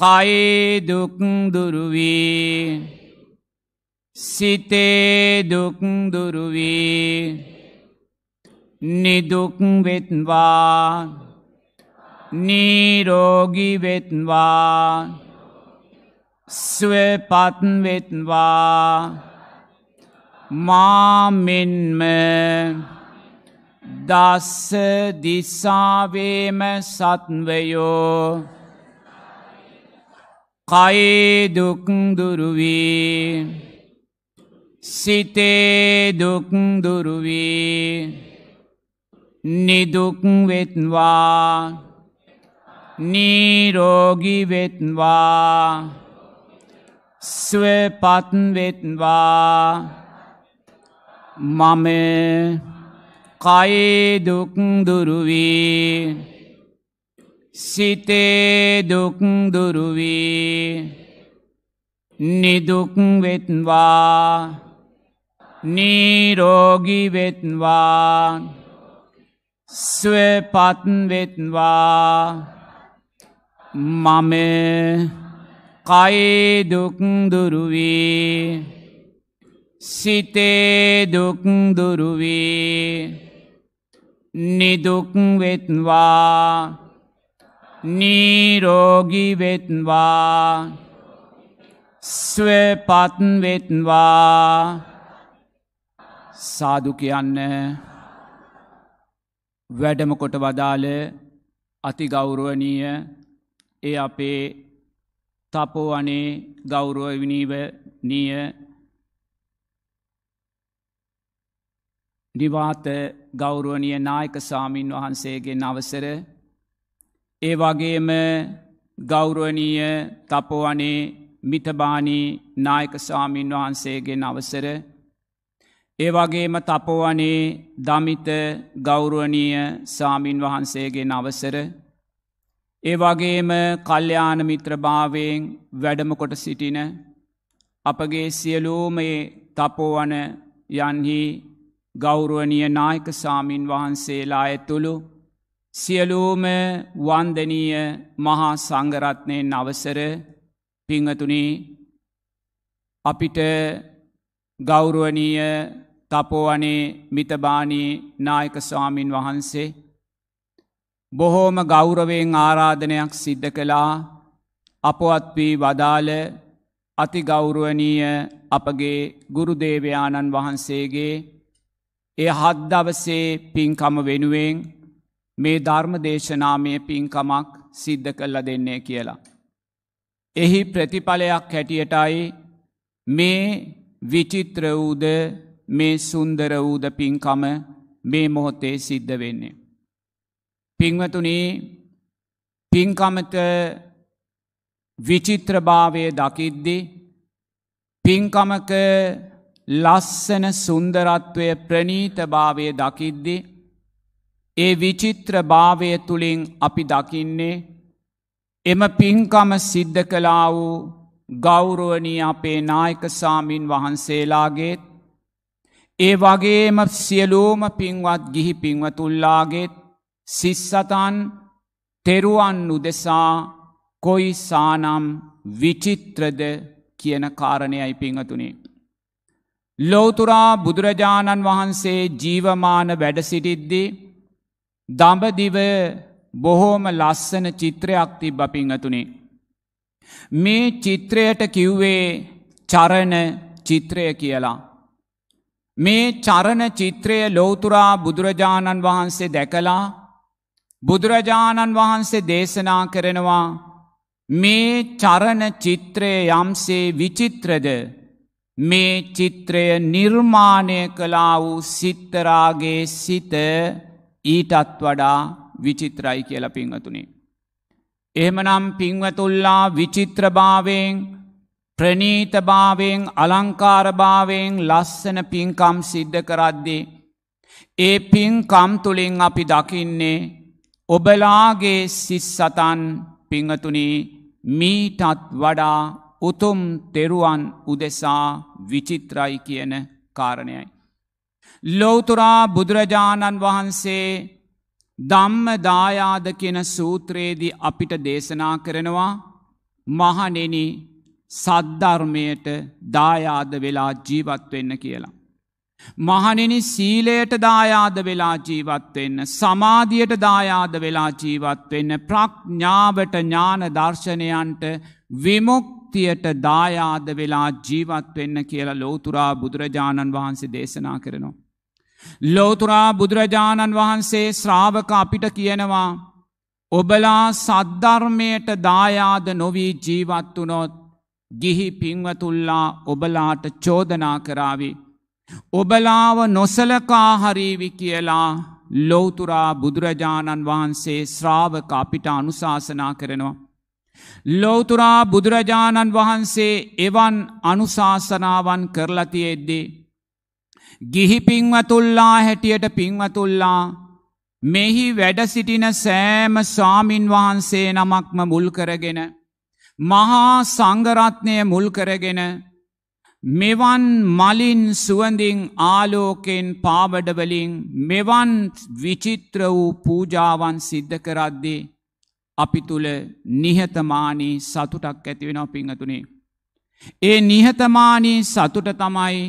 කයේ දුක්දුරුවී සිතේ දුක්දුරුවී නිදුක්වෙත්වා නීරෝගිවෙත්වා ස්වපත්වෙත්වා මාමෙන්ම දස්ස දිසාවේම සත්වයෝ කයිදුක්දුරුවී සිතේදුක්දුරුවී නිදුක්වෙත්වා නීරෝගිවෙත්වා ස්වපත්වෙත්වා මම කයිදුක්දුරුවී සිතේ දුක්දුරුවී නිදුක්වෙත්වා නීරෝගිවෙත්වා ස්වපත්වෙත්වා මම කයිදුක්දුරුවී සිතේ දුක්දුරුවී නිදුක්වෙත්වා නීරෝගී වෙත්වා ස්වපත්න් වෙත්වා සාදු කියන්න වැඩම කොට වදාළ අතිගෞරුවනීය ඒ අපේ තපෝ අනේ ගෞරුව විනීවනීය නිවාත ගෞරුවනය නායක සාමීන් වහන්සේගේ නවසර ඒ වගේම ගෞරුවනීය තපෝවනේ මිතබානී නායකස්වාමීන් වහන්සේගෙන් අවසර. ඒ වගේම තපෝවනේ දමිත ගෞරුවනීය සාමීන් වහන්සේගෙන් අවසර. ඒ වගේම කල්්‍යයාන මිත්‍රභාවයෙන් වැඩමකොට සිටින අපගේ සියලූමයේ තපෝවන යන්හි ගෞරුවනිය නායක සාමීන් වහන්සේලා ඇතුළු සියලූම වන්දනීය මහා සංගරත්නයෙන් අවසර පිංහතුනි අපිට ගෞරුවනීය තපෝවනේ මිතබානී නායක ස්වාමීන් වහන්සේ. බොහෝම ගෞරවයෙන් ආරාධනයක් සිද්ධ කළා අපොත්වී වදාළ අති ගෞරුවනීය අපගේ ගුරුදේවයාණන් වහන්සේගේ එය හද්දවසේ පින්කම වෙනුවෙන් මේ ධර්ම දේශනාමය පින්කමක් සිද්ධ කල්ල දෙන්නේ කියලා. එහි ප්‍රතිඵලයක් හැටියටයි මේ විචිත්‍ර වූද මේ සුන්දර වූද පින්කම මේ මොහොතේ සිද්ධ වෙන්නේ. පින්වතුනේ පින්කමට විචිත්‍රභාවය දකිද්දි පින්කමක ලස්සන සුන්දරත්වය ප්‍රනීතභාවය දකිද්දිී ඒ විචිත්‍ර භාවය තුළින් අපි දකින්නේ එම පින්කම සිද්ධ කලා වූ ගෞරුවනී අපේ නායක සාමීන් වහන්සේලාගේත් ඒ වගේම සියලූම පින්වත් ගිහි පින්වතුල්ලාගේත් සිස්සතන් තෙරුවන්නු දෙසා කොයි සානම් විචිත්‍රද කියන කාරණයයි පිංහතුනේ. ලෝතුරා බුදුරජාණන් වහන්සේ ජීවමාන වැඩසිටිද්දී දඹදිව බොහෝම ලස්සන චිත්‍රයක් තිබ්බ පිංහතුනේ. මේ චිත්‍රයට කිව්වේ චරණ චිත්‍රය කියලා. මේ චරණ චිත්‍රය ලෝතුරා බුදුරජාණන් වහන්සේ දැකලා බුදුරජාණන් වහන්සේ දේශනා කරනවා මේ චරණ චිත්‍රය යම්සේ විචිත්‍රද මේ චිත්‍රය නිර්මාණය කලා වූ සිත්තරාගේ සිත ඊටත් වඩා විචිත්‍රයි කියල පිංහතුනේ. එහෙමනම් පිංවතුල්ලා විචිත්‍රභාවයෙන් ප්‍රනීතභාවයෙන් අලංකාරභාවයෙන් ලස්සන පින්කම් සිද්ධ කරද්දේ. ඒ පින්කම් තුළින් අපි දකින්නේ ඔබලාගේ සිස්සතන් පිංහතුනේ මීටත් වඩා උතුම් තෙරුවන් උදෙසා විචිත්‍රයි කියන කාරණයයි. ලෝතුරා බුදුරජාණන් වහන්සේ ධම්ම දායාද කියන සූත්‍රයේදී අපිට දේශනා කරනවා මහනෙන සද්ධර්මයට දායාද වෙලා ජීවත් වෙන්න කියලා. මහනෙන සීලයට දායාද වෙලා ජීවත්වෙන්න සමාධියට දායාද වෙලා ජීවත්වෙන්න ප්‍රඥාවට ඥාන දර්ශනයන්ට විමුක්තියට දායාද වෙලා ජීවත්වෙන්න කියලා ලෝතුරා බුදුරජාණන් වහන්සේ දේශනා කරනවා. ලෝතුරා බුදුරජාණන් වහන්සේ ශ්‍රාවක අපිට කියනවා. ඔබලා සද්ධර්මයට දායාද නොවී ජීවත් වනොත් ගිහි පිංවතුල්ලා ඔබලාට චෝදනා කරාවි. ඔබලාව නොසලකා හරීවි කියලා ලෝතුරා බුදුරජාණන් වහන්සේ ශ්‍රාවක අපිට අනුශාසනා කරනවා. ලෝතුරා බුදුරජාණන් වහන්සේ එවන් අනුශාසනාවන් කරලතියෙද්දී. ගිහි පින්වතුල්ලා හැටියට පින්වතුල්ලා මෙහි වැඩ සිටින සෑම ස්වාමින් වහන්සේ නමක්ම මුල් කරගෙන මහා සංගරත්නය මුල් කරගෙන මෙවන් මලින් සුවඳින් ආලෝකෙන් පාවඩවලින් මෙවන් විචිත්‍ර වූ පූජාවන් සිද්ධ කරද්දී අපි තුළ නිහතමානී සතුටක් ඇතිවෙන පිංහතුනේ. ඒ නිහතමානී සතුට තමයි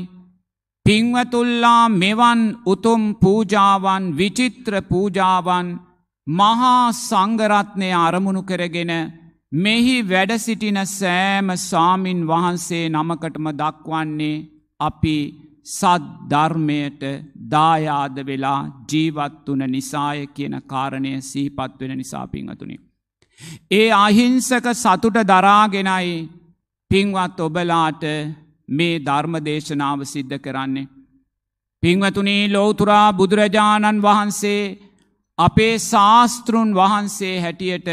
පිංවතුල්ලා මෙවන් උතුම් පූජාවන් විචිත්‍ර පූජාවන් මහා සංගරත්නය අරමුණු කරගෙන මෙහි වැඩසිටින සෑම සාමීන් වහන්සේ නමකටම දක්වන්නේ අපි සද්ධර්මයට දායාද වෙලා ජීවත්වන නිසාය කියන කාරණය සීපත් වෙන නිසා පිංහතුනි. ඒ අහිංසක සතුට දරාගෙනයි පින්වත් ඔබලාට මේ ධර්ම දේශනාව සිද්ධ කරන්නේ. පිංවතුනී ලෝතුරා බුදුරජාණන් වහන්සේ අපේ ශාස්තෘන් වහන්සේ හැටියට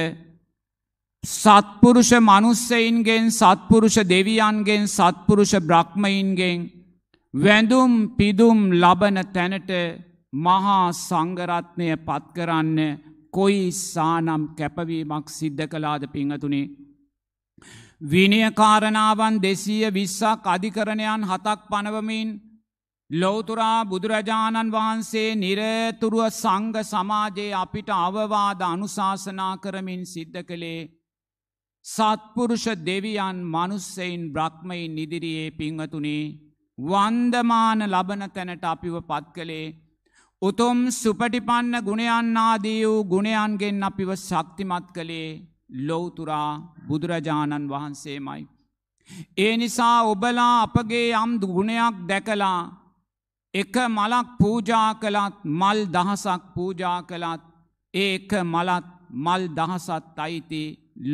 සත්පුරුෂ මනුස්සයින්ගෙන් සත්පුරුෂ දෙවියන්ගෙන් සත්පුරුෂ බ්‍රහ්මයින්ගෙන් වැඳුම් පිදුම් ලබන තැනට මහා සංගරත්නය පත්කරන්න කොයි සානම් කැපවීමක් සිද්ධ කලාද පිංහතුනේ විනියකාරණාවන් දෙසීය විස්සක් අධිකරණයන් හතක් පනවමින් ලෝතුරා බුදුරජාණන් වහන්සේ නිරතුරුව සංග සමාජයේ අපිට අවවාද අනුශාසනා කරමින් සිද්ධ කළේ සත්පුරුෂ දෙවියන් මනුස්සයින් බ්‍රක්්මයින් ඉදිරියේ පිංහතුනේ වන්දමාන ලබන තැනට අපිව පත් කළේ උතුම් සුපටිපන්න ගුණයන්නාදී වූ ගුණයන්ගෙන් අපිව ශක්තිමත් කළේ ලොවතුරා බුදුරජාණන් වහන්සේමයි. ඒ නිසා ඔබලා අපගේ යම් දුගුණයක් දැකලා එක මලක් පූජා කළත් මල් දහසක් පූජා කළත් ඒක මලත් මල් දහසත් අයිති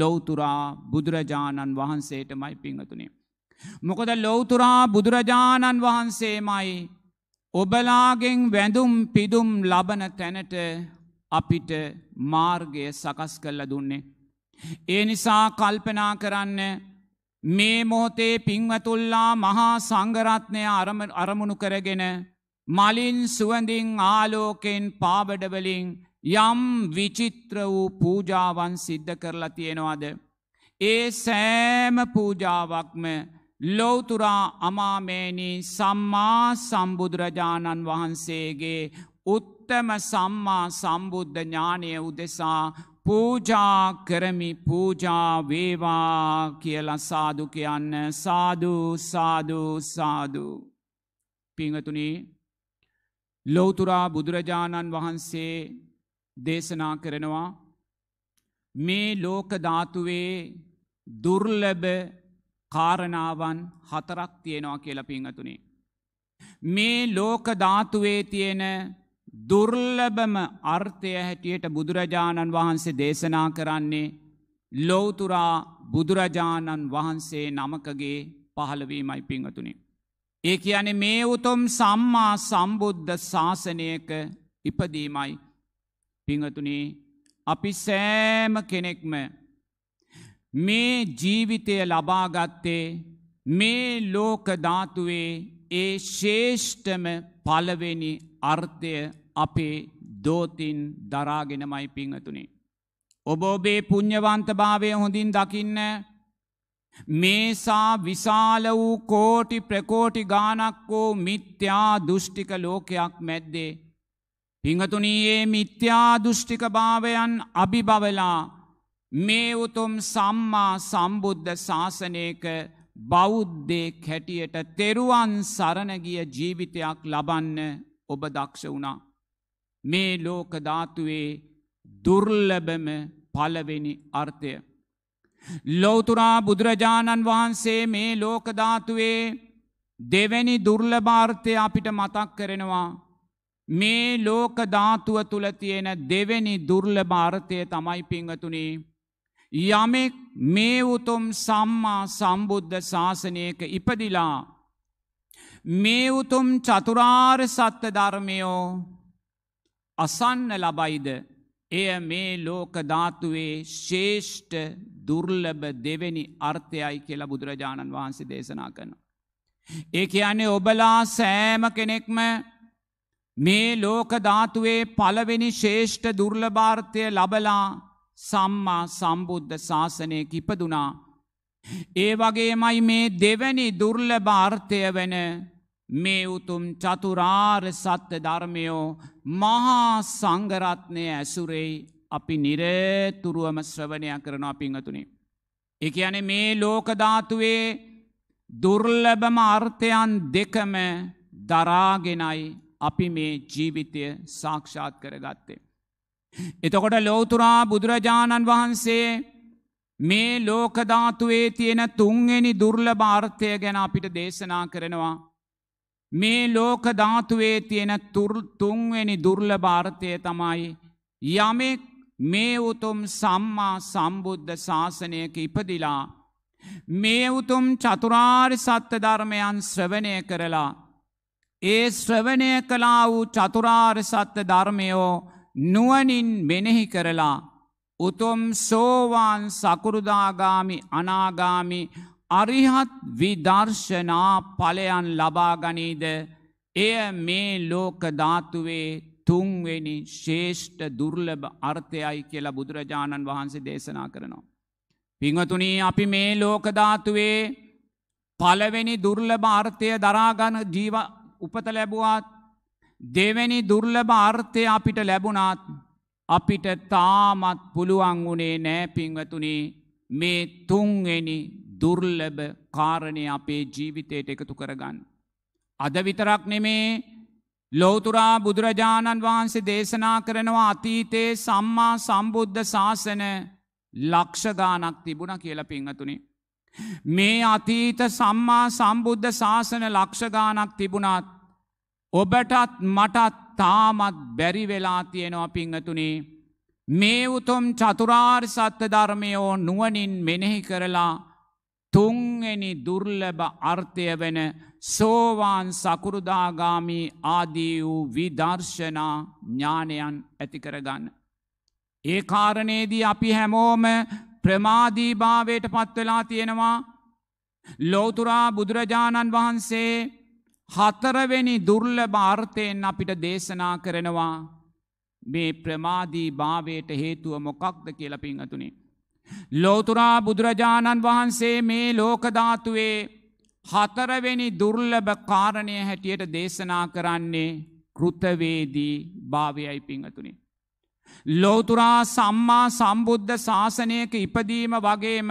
ලොවතුරා බුදුරජාණන් වහන්සේටමයි පිංහතුනේ. මොකද ලොවතුරා බුදුරජාණන් වහන්සේමයි ඔබලාගෙන් වැඳුම් පිදුම් ලබන තැනට අපිට මාර්ගය සකස් කල්ල දුන්නේ. ඒ නිසා කල්පනා කරන්න මේ මොහොතේ පිංවතුල්ලා මහා සංගරත්නය අරමුණු කරගෙන මලින් සුවඳින් ආලෝකෙන් පාබඩවලින් යම් විචිත්‍ර වූ පූජාවන් සිද්ධ කරලා තියෙනවාද. ඒ සෑම පූජාවක්ම ලෝතුරා අමාමේනී සම්මා සම්බුදුරජාණන් වහන්සේගේ උත්තම සම්මා සම්බුද්ධ ඥානය උදෙසා පූජා කරමි පූජා වේවා කියලා සාදු කියන්න සාධූ සාධූ සාධූ. පිංහතුනේ ලෝතුරා බුදුරජාණන් වහන්සේ දේශනා කරනවා මේ ලෝකධාතුවේ දුර්ලබ කාරණාවන් හතරක් තියෙනවා කියල පිංහතුනේ. මේ ලෝකධාතුවේ තියෙන දුර්ලබම අර්ථය හැටියට බුදුරජාණන් වහන්සේ දේශනා කරන්නේ ලෝතුරා බුදුරජාණන් වහන්සේ නමකගේ පහළවීමයි පිංහතුනි. ඒ කියන මේ උතුම් සම්මා සම්බුද්ධ ශාසනයක ඉපදීමයි පිංහතුනි අපි සෑම කෙනෙක්ම මේ ජීවිතය ලබාගත්තේ මේ ලෝකධාතුවේ ඒ ශේෂ්ඨම පලවෙනි අර්ථය අපේ දෝතින් දරාගෙනමයි පිංහතුනේ. ඔබ ඔබේ පුං්ඥවන්තභාවය හොඳින් දකින්න මේසා විශාල වූ කෝටි ප්‍රකෝටි ගානක්කෝ මිත්‍යා දෘෂ්ටික ලෝකයක් මැද්දේ. පිංහතුනයේ මිත්‍යා දෘෂ්ටික භාවයන් අභිබවලා මේ උතුම් සම්මා සම්බුද්ධ ශාසනයක බෞද්ධය කැටියට තෙරුවන් සරණගිය ජීවිතයක් ලබන්න ඔබ දක්ෂ වුණා. මේ ලෝක ධාතුවේ දුර්ලභම පළවෙනි අර්ථය. ලෝතුරා බුදුරජාණන් වහන්සේ මේ ලෝකධාතුවේ දෙවැනි දුර්ලභාර්ථය අපිට මතක් කරනවා. මේ ලෝකධාතුව තුළ තියෙන දෙවැනි දුර්ලභාර්ථය තමයි පිංහතුනේ. යමෙක් මේ උතුම් සම්මා සම්බුද්ධ ශාසනයක ඉපදිලා. මේ උතුම් චතුරාර් සත්‍ය ධර්මයෝ අසන්න ලබයිද එය මේ ලෝකධාතුවේ ශේෂ්ඨ දුර්ලබ දෙවෙනි අර්ථයයි කියලා බුදුරජාණන් වහන්සේ දේශනා කරනවා. ඒ කියන්නේ ඔබලා සෑම කෙනෙක්ම මේ ලෝකධාතුවේ පළවෙනි ශේෂ්ඨ දුර්ලභාර්ථය ලබලා සම්මා සම්බුද්ධ ශාසනය කිපදුනා. ඒ වගේමයි මේ දෙවැනි දුර්ලභාර්ථය වෙන මේ උතුම් චතුරාර් සත්‍ය ධර්මයෝ මහා සංගරත්නය ඇසුරෙයි අපි නිරතුරුවම ශ්‍රවණයක් කරනවා පිංහතුනේ. එක යන මේ ලෝකධාතුවේ දුර්ලබම අර්ථයන් දෙකම දරාගෙනයි අපි මේ ජීවිතය සාක්ෂාත් කරගත්තේ. එතකොට ලෝතුරා බුදුරජාණන් වහන්සේ මේ ලෝකධාතුවේ තියෙන තුන්ගනි දුර්ල භාර්ථය ගැන අපිට දේශනා කරනවා. මේ ලෝක ධාතුවේ තියෙන තුන්වෙනි දුර්ලභාර්ථය තමයි යමෙක් මේ උතුම් සම්මා සම්බුද්ධ ශාසනයක ඉපදිලා මේ උතුම් චතුරාර් සත්‍ය ධර්මයන් ශ්‍රවණය කරලා ඒ ශ්‍රවණය කලා වූ චතුරාර් සත්‍ය ධර්මයෝ නුවනින් මෙනෙහි කරලා උතුම් සෝවාන් සකුරුදාගාමි අනාගාමි අරිහත් විදර්ශනා පලයන් ලබාගනීද එය මේ ලෝකධාතුවේ තුන්වෙනි ශේෂ්ඨ දුර්ලභ අර්ථයයි කියලා බුදුරජාණන් වහන්සේ දේශනා කරනවා. පිංවතුනී අපි මේ ලෝකධාතුවේ පලවෙනි දුර්ලභ අර්ථය දරාගන ජීව උපත ලැබුවත් දෙවැනි දුර්ලභ අර්ථය අපිට ලැබුණත් අපිට තාමත් පුළුවන් වුණේ නෑ පිංවතුනි මේ තුන්වෙනි දුර්ලබ කාරණය අපේ ජීවිතයට එකතු කරගන්න. අද විතරක් නෙමේ ලෝතුරා බුදුරජාණන් වහන්සේ දේශනා කරනවා අතීතයේ සම්මා සම්බුද්ධ ශාසන ලක්ෂගානක් තිබුණ කියල පිංහතුනේ. මේ අතීත සම්මා සම්බුද්ධ ශාසන ලක්ෂගානක් තිබුණත් ඔබටත් මටත් තාමත් බැරි වෙලා තියෙනවා පිංහතුනේ මේ උතුම් චතුරාර් සත්‍ය ධර්මයෝ නුවනින් මෙනෙහි කරලා තුන්වෙනි දුර්ලභ අර්ථය වෙන සෝවාන් සකුරුදාගාමී ආදී වූ විදර්ශනා ඥානයන් ඇතිකරගන්න. ඒ කාරණයේදී අපි හැමෝම ප්‍රමාදීභාවයට පත්වෙලා තියෙනවා ලෝතුරා බුදුරජාණන් වහන්සේ හතරවෙනි දුර්ල භාර්ථයෙන් අපිට දේශනා කරනවා මේ ප්‍රමාදී භාවයට හේතුව මොකක්ද කියලපින් ඇතුනේ. ලෝතුරා බුදුරජාණන් වහන්සේ මේ ලෝකධාතුවේ හතරවෙනි දුර්ලභ කාරණය හැටියට දේශනා කරන්නේ කෘතවේදී භාවයයි පිංහතුනි. ලෝතුරා සම්මා සම්බුද්ධ ශාසනයක ඉපදීම වගේම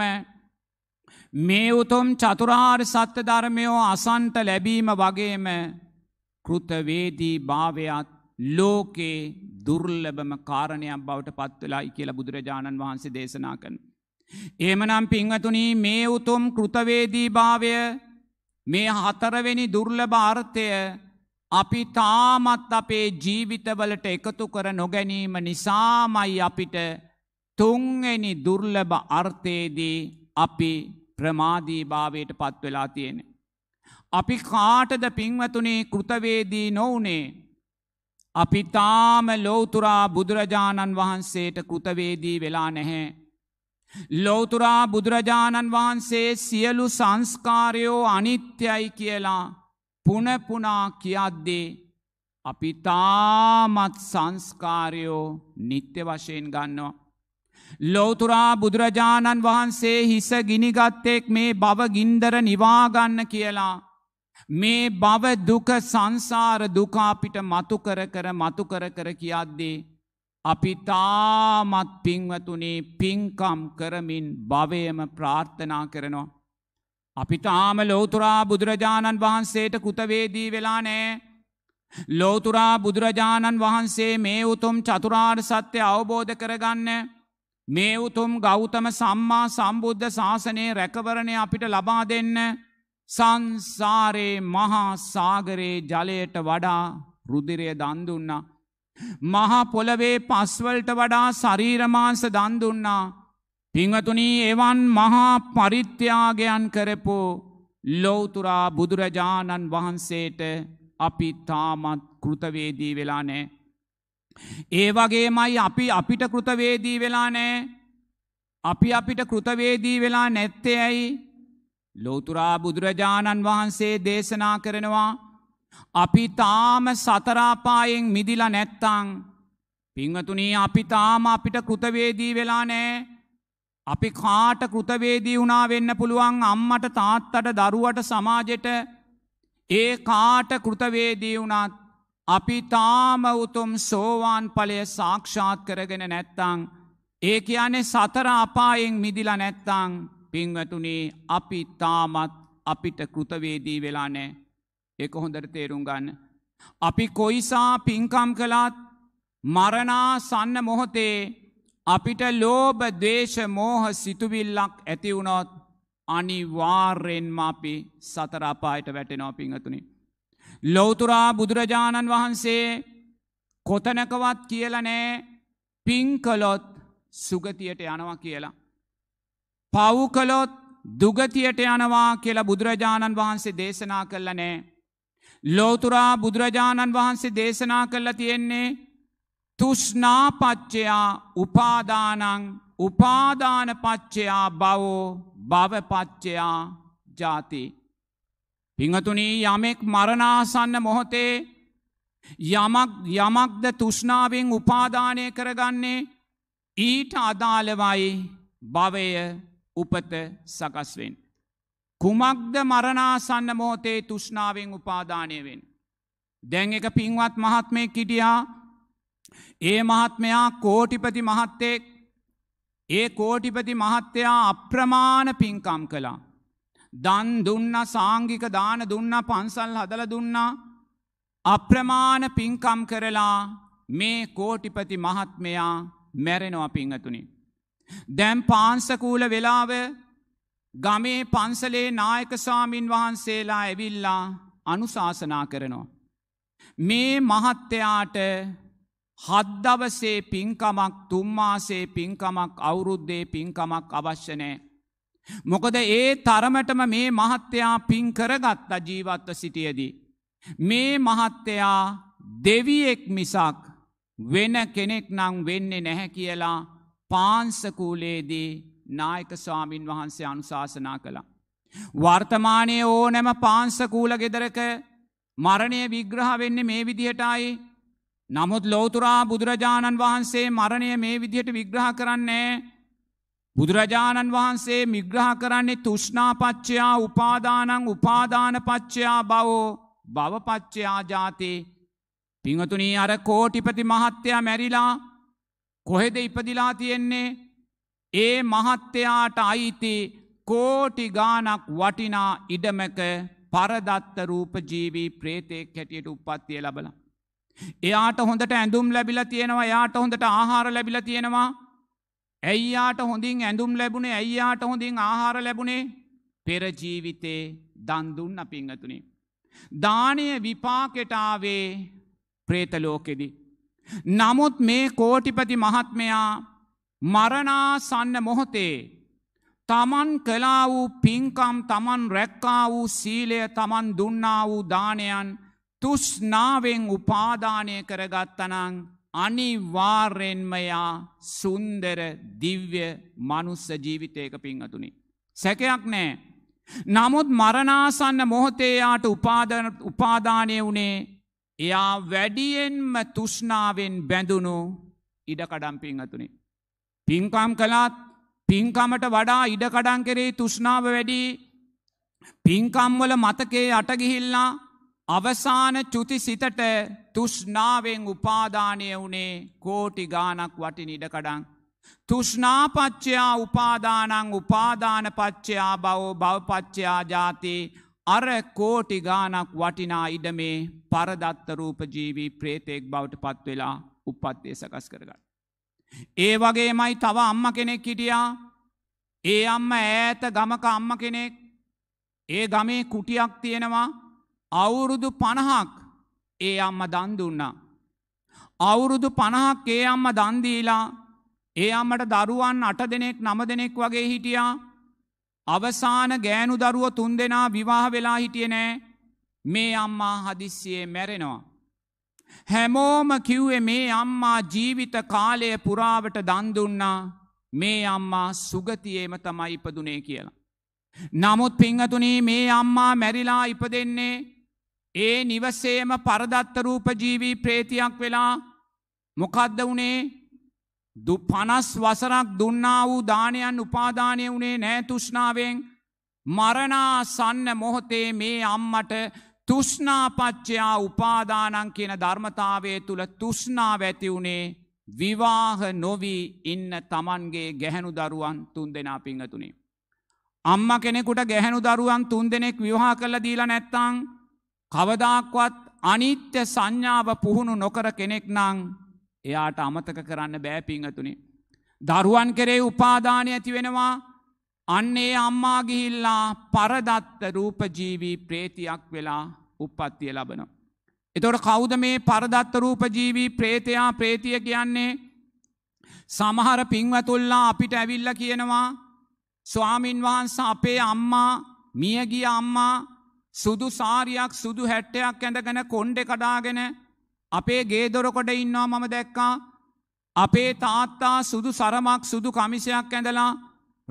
මේ උතුම් චතුරාර් සත්‍ය ධර්මයෝ අසන්ට ලැබීම වගේම කෘතවේදී භාවයත් ලෝකේ දුර්ලබම කාරණයක් බවට පත්වෙලායි කියලා බුදුරජාණන් වහන්සේ දේශනා කන. ඒමනම් පිංහතුනී මේ උතුම් කෘතවේදී භාවය මේ හතරවෙනි දුර්ලභාර්ථය අපි තාමත් අපේ ජීවිතවලට එකතු කර නොගැනීම නිසාමයි අපිට තුන්වෙනි දුර්ලභ අර්ථයේදී අපි ප්‍රමාදීභාවයට පත්වෙලා තියෙන. අපි කාටද පින්වතුනේ කෘතවේදී නොවනේ අපි තාම ලෝතුරා බුදුරජාණන් වහන්සේට කෘතවේදී වෙලා නැහැ. ලෝතුරා බුදුරජාණන් වහන්සේ සියලු සංස්කාරයෝ අනිත්‍යයි කියලා පුනපුනා කියද්දේ. අපි තාමත් සංස්කාරයෝ නිත්‍ය වශයෙන් ගන්නවා. ලෝතුරා බුදුරජාණන් වහන්සේ හිස ගිනිගත්තෙක් මේ බව ගින්දර නිවාගන්න කියලා. මේ බව දුක සංසාර දුකාපිට මතු කර කර මතු කර කර කියද්දේ. අපි තාමත් පින්වතුනේ පින්කම් කරමින් භවයම ප්‍රාර්ථනා කරනවා. අපි තාම ලෝතුරා බුදුරජාණන් වහන්සේට කුතවේදී වෙලා නෑ. ලෝතුරා බුදුරජාණන් වහන්සේ මේ උතුම් චතුරාර් සත්‍යය අවබෝධ කරගන්න. මේ උතුම් ගෞතම සම්මා සම්බුද්ධ ශාසනයේ රැකවරණය අපිට ලබා දෙන්න. සංසාරයේ මහා සාගරයේ ජලයට වඩා රුදිරය දන්දුන්නා. මහා පොළවේ පස්වලට වඩා සරීරමාංස දන්දුන්නා. පිංවතුනී එවන් මහා පරිත්‍යයාගයන් කරපු ලෝතුරා බුදුරජාණන් වහන්සේට අපි තාමත් කෘතවේදී වෙලා නෑ. ඒ වගේමයි අපි අපිට කෘතවේදී වෙලා නෑ අපි අපිට කෘතවේදී වෙලා නැත්තේ ඇයි ලෝතුරා බුදුරජාණන් වහන්සේ දේශනා කරනවා අපි තාම සතරාපායෙන් මිදිලා නැත්තං පිංවතුනී අපි තාම අපිට කෘතවේදී වෙලා නෑ අපි කාට කෘතවේදී වුණා වෙන්න පුළුවන් අම්මට තාත්තට දරුවට සමාජෙට ඒ කාට කෘතවේදී වුණත් අපි තාම උතුම් සෝවාන් පලය සාක්ෂාත් කරගෙන නැත්තං ඒ කියන්නේ සතර අපායෙන් මිදිලා නැත්තං පින්වතුනේ අපි තාමත් අපිට කෘතවේදී වෙලා නෑ එක හොඳට තේරුම් ගන්න. අපි කොයිසා පින්කම් කළත් මරණා සන්න මොහොතේ අපිට ලෝබ දේශ මෝහ සිතුවිල්ලක් ඇතිවුණොත් අනිවාර්යෙන්ම අපි සතරාපායට වැටෙනෝ පිංහතුනි. ලෝතුරා බුදුරජාණන් වහන්සේ කොතනකවත් කියලනෑ පින්කලොත් සුගතියට යනවා කියලා. පව්කලොත් දුගතියට යනවා කියලා බුදුරජාණන් වහන්සේ දේශනා කල්ල නෑ. ලෝතුරා බුදුරජාණන් වහන්සේ දේශනා කල්ල තියෙන්නේ තුෂ්නාපච්චයා උපාදානං උපාධානපච්චයා බවෝ භවපච්චයා ජාති. පිංහතුනී යමෙක් මරණාසන්න මොහොතේ යමක් යමක්ද තුෂ්නාවෙන් උපාධානය කරගන්නේ ඊට අදාළවයි භවය උපත සකස්වෙන්. කුමක්ද මරණාසන්න මෝතේ තුෂ්නාවෙන් උපාධානයවෙන්. දැන් එක පින්වත් මහත්මය කිටියා ඒ මහත්මයා කෝටිපති මහත්තෙක් ඒ කෝටිපති මහත්තයා අප්‍රමාණ පින්කම් කළා. දන් දුන්න සාංගික දාන දුන්න පන්සල් හදල දුන්නා අප්‍රමාණ පින්කම් කරලා මේ කෝටිපති මහත්මයා මැරෙනවා පිංහතුනින්. දැම් පාන්සකූල වෙලාව ගමේ පන්සලේ නායකසාමීන් වහන්සේලා ඇවිල්ලා අනුශාසනා කරනවා. මේ මහත්තයාට හද්දවසේ පින්කමක් තුම්මාසේ පින්කමක් අවුරුද්දේ පින්කමක් අවශ්‍යනෑ. මොකද ඒ තරමටම මේ මහත්තයා පින් කරගත්තා ජීවත්ව සිටියදී. මේ මහත්තයා දෙවියෙක් මිසක් වෙන කෙනෙක් නං වෙන්නේ නැහැ කියලා පාන්සකූලේදී නායක ස්වාමීන් වහන්සේ අනුශාසනා කළා. වර්තමානය ඕනැම පාන්සකූල ගෙදරක මරණය විග්‍රහ වෙන්න මේ විදිහටයි. නමුත් ලෝතුරා බුදුරජාණන් වහන්සේ මරණය මේ විදිහට විග්‍රහ කරන්නේ. බුදුරජාණන් වහන්සේ මිග්‍රහ කරන්නේ තුෂ්නාපච්චයා උපාදානං උපාදානපච්චයා බවෝ භවපච්චයා ජාතේ පිංහතුනී අර කෝටිපති මහත්තයා මැරිලා කොහෙද ඉපදිලා තියෙන්නේ ඒ මහත්තයාට අයිති කෝටි ගානක් වටිනා ඉඩමක පරදත්ත රූපජීවී ප්‍රේතෙක් හැටියට උපත්තිය ලබල. එයාට හොඳට ඇඳුම් ලැබිල තියෙනවා යාට හොඳට ආහාර ලැබිල තියෙනවා ඇයියාට හොඳින් ඇඳුම් ලැබුණේ ඇයියාට හොඳින් ආහාර ලැබුණේ පෙරජීවිතේ දන්දුන්න පිංහතුනේ. දානය විපාකෙටාවේ ප්‍රේතලෝකෙදී. නමුත් මේ කෝටිපති මහත්මයා මරණාසන්න මොහොතේ තමන් කලා වූ පින්කම් තමන් රැක්කා වූ සීලය තමන් දුන්නා වූ දානයන් තුෂ්නාවෙන් උපාධානය කරගත්තනං අනිවාර්යෙන්මයා සුන්දර දිව්‍ය මනුස්ස ජීවිතයක පිංහතුනි. සැකයක් නෑ. නමුත් මරණාසන්න මොහොතේයාට උපාධානය වනේ එයා වැඩියෙන්ම තුෂ්ණාවෙන් බැඳුණු ඉඩකඩම් පිංහතුනේ. පින්කම් කළත් පින්කමට වඩා ඉඩකඩන් කෙරේ තුෂ්ණාව වැඩි පින්කම්වල මතකේ අටගිහිල්ලා අවසාන චුති සිතට තුෂ්නාවෙන් උපාධානය වනේ කෝටි ගානක් වටින ඉඩකඩන්. තුෂ්නාපච්චයා උපාදානං උපාධානපච්චයා බව භවපච්චයා ජාතිී අර කෝටි ගානක් වටිනා ඉඩමේ පරදත්ත රූපජීවී ප්‍රේතෙක් බවට පත්වෙලා උපත්දේ සකස් කරගන්න. ඒ වගේ මයි තව අම්ම කෙනෙක් හිටියා ඒ අම්ම ඈත ගමක අම්ම කෙනෙක් ඒ ගමේ කුටියක් තියෙනවා අවුරුදු පණහක් ඒ අම්ම දන්දුන්නා. අවුරුදු පණහක් ඒ අම්ම දන්දීලා ඒ අම්මට දරුවන් අට දෙනෙක් නම දෙනෙක් වගේ හිටියා අවසාන ගෑනු දරුව තුන් දෙනා විවාහ වෙලා හිටිය නෑ මේ අම්මා හදිස්සියේ මැරෙනවා. හැමෝම කිව්වේ මේ අම්මා ජීවිත කාලය පුරාවට දන්දුන්නා මේ අම්මා සුගතියේම තමයි ඉපදුනේ කියලා. නමුත් පිංහතුනී මේ අම්මා මැරිලා ඉප දෙන්නේ ඒ නිවසේම පරදත්තරූප ජීවී ප්‍රේතියක් වෙලා මොකද්ද වනේ දු පනස් වසරක් දුන්නා වූ දානයන් උපාදානය වුණේ නෑ තුෂ්ණාවෙන් මරණා සන්න මොහොතේ මේ අම්මට තුෂ්නාපච්චයා උපාදානං කියන ධර්මතාවේ තුළ තුෂ්නාව ඇති වුණේ විවාහ නොවී ඉන්න තමන්ගේ ගැහැනු දරුවන් තුන් දෙනා පිංහතුනේ. අම්ම කෙනෙකුට ගැහැනු දරුවන් තුන් දෙනෙක් විවාහ කල්ල දීලා නැත්තං කවදාක්වත් අනිත්‍ය සංඥාව පුහුණු නොකර කෙනෙක් නං එයාට අමතක කරන්න බෑ පිංහතුනේ. දරුවන් කෙරේ උපාධානය ඇති වෙනවා අන්නේ අම්මා ගිහිල්ලා පරදත්ත රූපජීවී ප්‍රේතියක් වෙලා උපත්තිය ලබනවා. එතොට කෞද මේ පරදත්ත රූපජීවී ප්‍රේතයා ප්‍රේතිය කියන්නේ සමහර පින්වතුල්ලා අපිට ඇවිල්ල කියනවා ස්වාමින් වහන්ස අපේ අම්මා මියගිය අම්මා සුදු සාරියක් සුදු හැට්ටයක් ඇඳගෙන කොන්්ඩෙ කඩාගෙන අපේ ගේදොරකොඩ ඉන්නවා මම දැක්කා අපේ තාත්තා සුදු සරමක් සුදු කමිසයක් ඇඳලා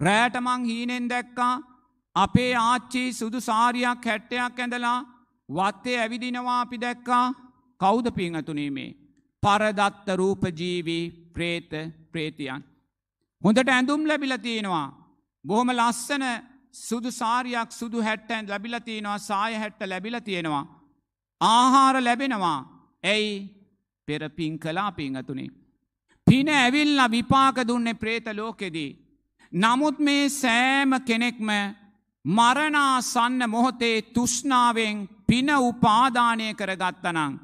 රෑටමං හීනෙන් දැක්කා අපේ ආච්චි සුදු සාරියක් හැට්ටයක් ඇඳලා වත්තේ ඇවිදිනවා අපි දැක්කා කෞද පිංහතුනීමේ පරදත්ත රූපජීවී ප්‍රේත ප්‍රේතියන්. හොඳට ඇඳුම් ලැබිලතියෙනවා. බොහොම ලස්සන සුදු සාරියක් සුදු හැට්ටැන් ලැබිලතියෙනවා සාය හැට්ට ලැබිලතියෙනවා. ආහාර ලැබෙනවා ඇයි පෙරපින් කලා පිංහතුනේ. පින ඇවිල්ල විපාක දුන්නේ ප්‍රේත ලෝකෙදී. නමුත් මේ සෑම කෙනෙක්ම මරණාසන්න මොහොතේ තුෂ්නාවෙන් පින උපාධානය කරගත්තනං.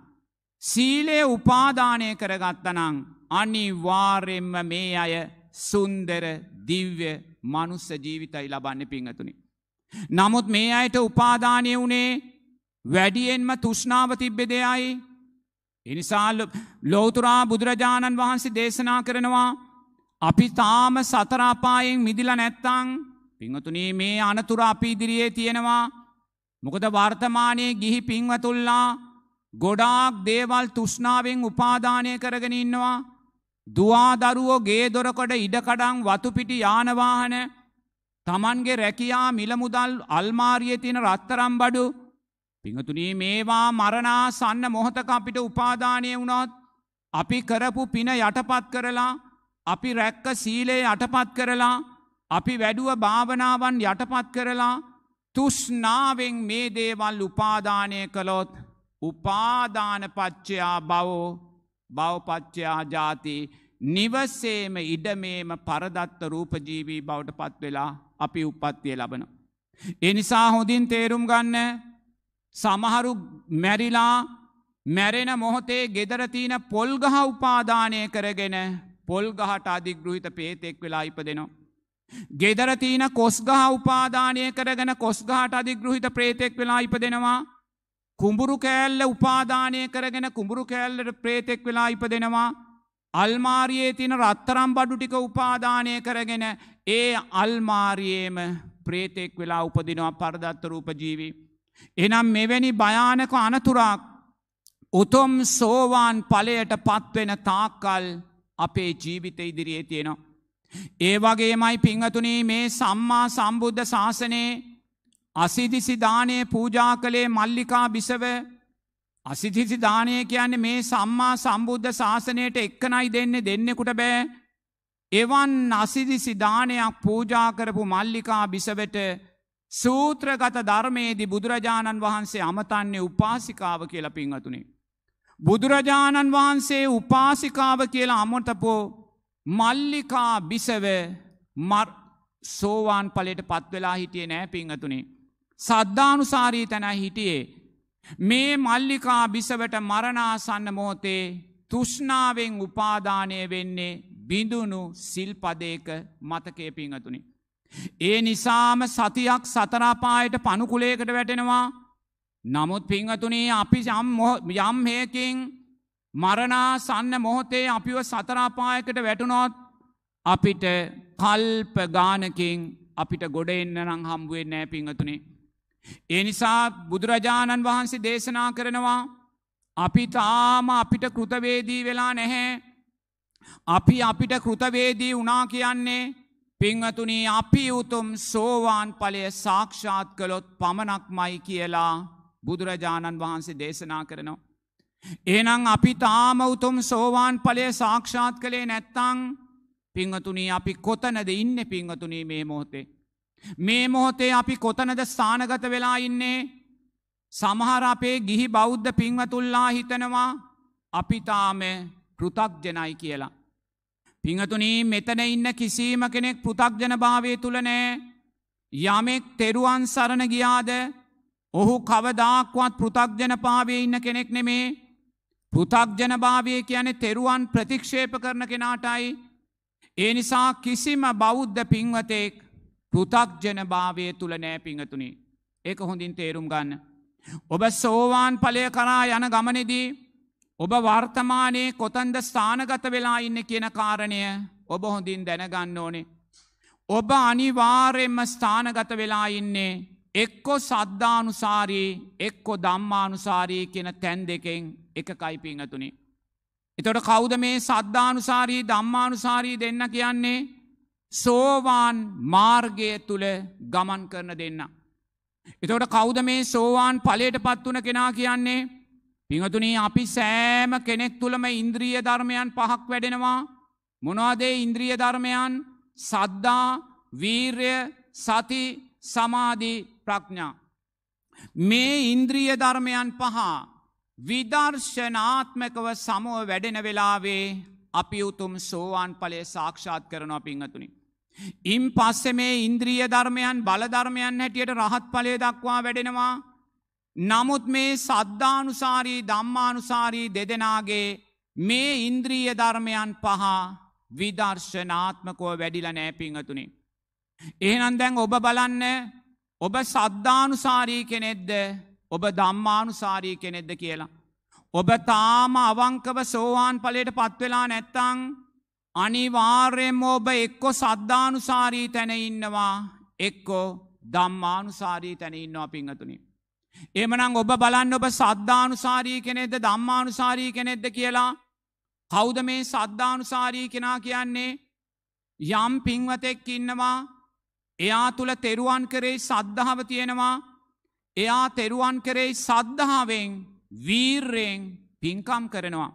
සීලේ උපාධානය කරගත්තනං අනිවාර්යෙන්ම මේ අය සුන්දර දිව්‍ය මනුස්ස ජීවිතයි ලබන්න පිංහතුනි. නමුත් මේ අයට උපාධානය වනේ වැඩියෙන්ම තුෂ්නාව තිබ්බෙ දෙයයි ඉනිසාල් ලෝතුරා බුදුරජාණන් වහන්සේ දේශනා කරනවා අපි තාම සතරාපායෙන් මිදිල නැත්තං පිංහතුනී මේ අනතුර අපි ඉදිරියේ තියෙනවා මොකද වර්තමානයේ ගිහි පිංවතුල්ලා ගොඩාක් දේවල් තුෂ්ණාවෙන් උපාධානය කරගෙන ඉන්නවා දවාදරුවෝ ගේ දොරකොඩ ඉඩකඩං වතුපිටි යානවාහන තමන්ගේ රැකයා මිලමුදල් අල්මාරිය තින රත්තරම් බඩු පිහතුනී මේවා මරණාසන්න මොහොතක අපිට උපාධානය වුණොත් අපි කරපු පින යටපත් කරලා අපි රැක්ක සීලේ යටපත් කරලා අපි වැඩුව භාවනාවන් යටපත් කරලා තුෂ්නාවෙන් මේ දේවල් උපාධානය කළොත් උපාධානපච්චයා බවෝ බවපච්චයා ජාති නිවසේම ඉඩමේම පරදත්ත රූපජීවී බවට පත්වෙලා අපි උපත්තිය ලබන. එනිසා හොඳින් තේරුම් ගන්න සමහරු මැරිලා මැරෙන මොහොතේ ගෙදරතිීන පොල්ගහ උපාධානය කරගෙන පොල්ගහට අධිගෘහිත පේතෙක් වෙලා ඉප දෙනවා. ගෙදරතිීන කොස්ගහ උපාධානය කරගෙන කොස්ගහට අධිගෘහිත ප්‍රේතෙක් වෙලා ඉප දෙෙනවා. කුඹුරු කෑල්ල උපාධානය කරගෙන කුඹුරු කෑල්ලට ප්‍රේතෙක් වෙලා ඉප දෙෙනවා. අල්මාරයේ තින රත්තරම් බඩුටික උපාධානය කරගෙන ඒ අල්මාරයේම ප්‍රේතෙක් වෙලා උපදිනවා පරදත්ත රූපජීවී. එනම් මෙවැනි භයානක අනතුරක් උතුම් සෝවාන් පලයට පත්වෙන තාක්කල් අපේ ජීවිත ඉදිරියේ තියෙනවා. ඒ වගේමයි පිංහතුනී මේ සම්මා සම්බුද්ධ ශාසනයේ අසිදිසිධානය පූජා කළේ මල්ලිකා බිසව අසිදිසිධානය කියන්න මේ සම්මා සම්බුද්ධ ශාසනයට එක්කනයි දෙන්න දෙන්නෙකුට බෑ එවන් අසිදිසිධානයක් පූජා කරපු මල්ලිකා බිසවට සූත්‍රගත ධර්මයේදී බුදුරජාණන් වහන්සේ අමතන්නේ උපාසිකාව කියලා පිංහතුනේ. බුදුරජාණන් වහන්සේ උපාසිකාව කියලා අමොටපෝ මල්ලිකා බිසව සෝවාන් පලට පත්වෙලා හිටිය නෑ පිංහතුනේ. සද්ධානුසාරී තැන හිටියේ. මේ මල්ලිකා බිසවට මරණාසන්න මොහොතේ තුෂ්නාවෙන් උපාදානය වෙන්නේ බිඳුණු සිල්පදයක මතකේ පිංහතුනි. ඒ නිසාම සතියක් සතරාපායට පණුකුලේකට වැටෙනවා නමුත් පිංහතුනේ අපි යම් හයකින් මරණා සන්න මොහොතේ අපිව සතරාපායකට වැටුනොත් අපිට කල්ප ගානකින් අපිට ගොඩ එන්න නම් හම්බුවෙන් නෑ පිංහතුනේ. ඒ නිසා බුදුරජාණන් වහන්සේ දේශනා කරනවා අපි තාම අපිට කෘතවේදී වෙලා නැහැ අපි අපිට කෘතවේදී වනා කියන්නේ පිංවතුනී අපි උතුම් සෝවාන් පලය සාක්ෂාත් කළොත් පමණක් මයි කියලා බුදුරජාණන් වහන්සේ දේශනා කරනවා. ඒනං අපි තාම උතුම් සෝවාන් පලය සාක්ෂාත් කළේ නැත්තං පිංහතුනී අපි කොතනද ඉන්න පිංහතුනී මේ මොහොතේ. මේ මොහොතේ අපි කොතනද ස්ථානගත වෙලා ඉන්නේ සමහර අපේ ගිහි බෞද්ධ පිංවතුල්ලා හිතනවා අපිතාම පෘතක් ජනයි කියලා. පිංහතුනී මෙතන ඉන්න කිසිීම කෙනෙක් පෘතක්ජන භාවය තුළනෑ. යමෙක් තෙරුවන් සරණ ගියාද ඔහු කවදාක්වත් පෘතක්ජන පාවේ ඉන්න කෙනෙක් නෙමේ. පෘතක්ජන භාවය කියන තෙරුවන් ප්‍රතික්ෂේප කරන කෙනාටයි. ඒ නිසා කිසිම බෞද්ධ පින්වතෙක් පෘතක්ජන භාවය තුළ නෑ පිංහතුනි. ඒක හොඳින් තේරුම් ගන්න. ඔබ සෝවාන් පලය කරා යන ගමනෙදී. ඔබ වර්තමානයේ කොතන්ද ස්ථානගත වෙලා ඉන්න කියන කාරණය ඔබ හොඳින් දැනගන්න ඕනේ. ඔබ අනිවාරෙන්ම ස්ථානගත වෙලා ඉන්නේ එක්කො සද්ධානුසාරී එක්කො දම්මානුසාරී කියන තැන් දෙකෙන් එක කයිපිංහතුනි. එතොට කෞද මේ සද්ධානුසාරී දම්මානුසාරී දෙන්න කියන්නේ සෝවාන් මාර්ගය තුළ ගමන් කරන දෙන්න. එතොට කෞද මේ සෝවාන් පලේට පත්වන කෙනා කියන්නේ පිහතුනී අපි සෑම කෙනෙක් තුළම ඉන්ද්‍රිය ධර්මයන් පහක් වැඩෙනවා. මොනවාදේ ඉන්ද්‍රිය ධර්මයන් සද්දා වීර්ය සති සමාධී ප්‍රඥා. මේ ඉන්ද්‍රිය ධර්මයන් පහ විදර්ශනාත්මකව සමුව වැඩෙන වෙලාවේ අපි උතුම් සෝවාන් පලේ සාක්ෂාත් කරනවා පිංහතුනි. ඉම් පස්සෙ මේ ඉන්ද්‍රිය ධර්මයන් බලධර්මයන් හැටියට රහත් පලේ දක්වා වැඩෙනවා නමුත් මේ සද්ධානුසාරී ධම්මානුසාරී දෙදෙනගේ මේ ඉන්ද්‍රීය ධර්මයන් පහ විදර්ශනාත්මකෝ වැඩිල නෑපිංහතුනි. ඒනන් දැන් ඔබ බලන්න ඔබ සද්ධානුසාරී කෙනෙද්ද ඔබ ධම්මානුසාරී කෙනෙද්ද කියලා. ඔබ තාම අවංකව සෝවාන් පලට පත්වෙලා නැත්තං අනිවාර්යෙන්ම ඔබ එක්කො සද්ධානුසාරී තැන ඉන්නවා එක්කෝ ධම්මානුසාරී තැන ඉන්නවා පිංහතුනිි. එමනං ඔබ බලන්න ඔබ සද්ධානුසාරී කෙනෙද දම්මානුසාරී කෙනෙද්ද කියලා කෞද මේ සද්ධානුසාරී කෙනා කියන්නේ යම් පිංවතෙක් ඉන්නවා එයා තුළ තෙරුවන් කරේ සද්ධාව තියෙනවා එයා තෙරුවන් කරේ සද්ධාවෙන් වීර්රයෙන් පින්කම් කරනවා.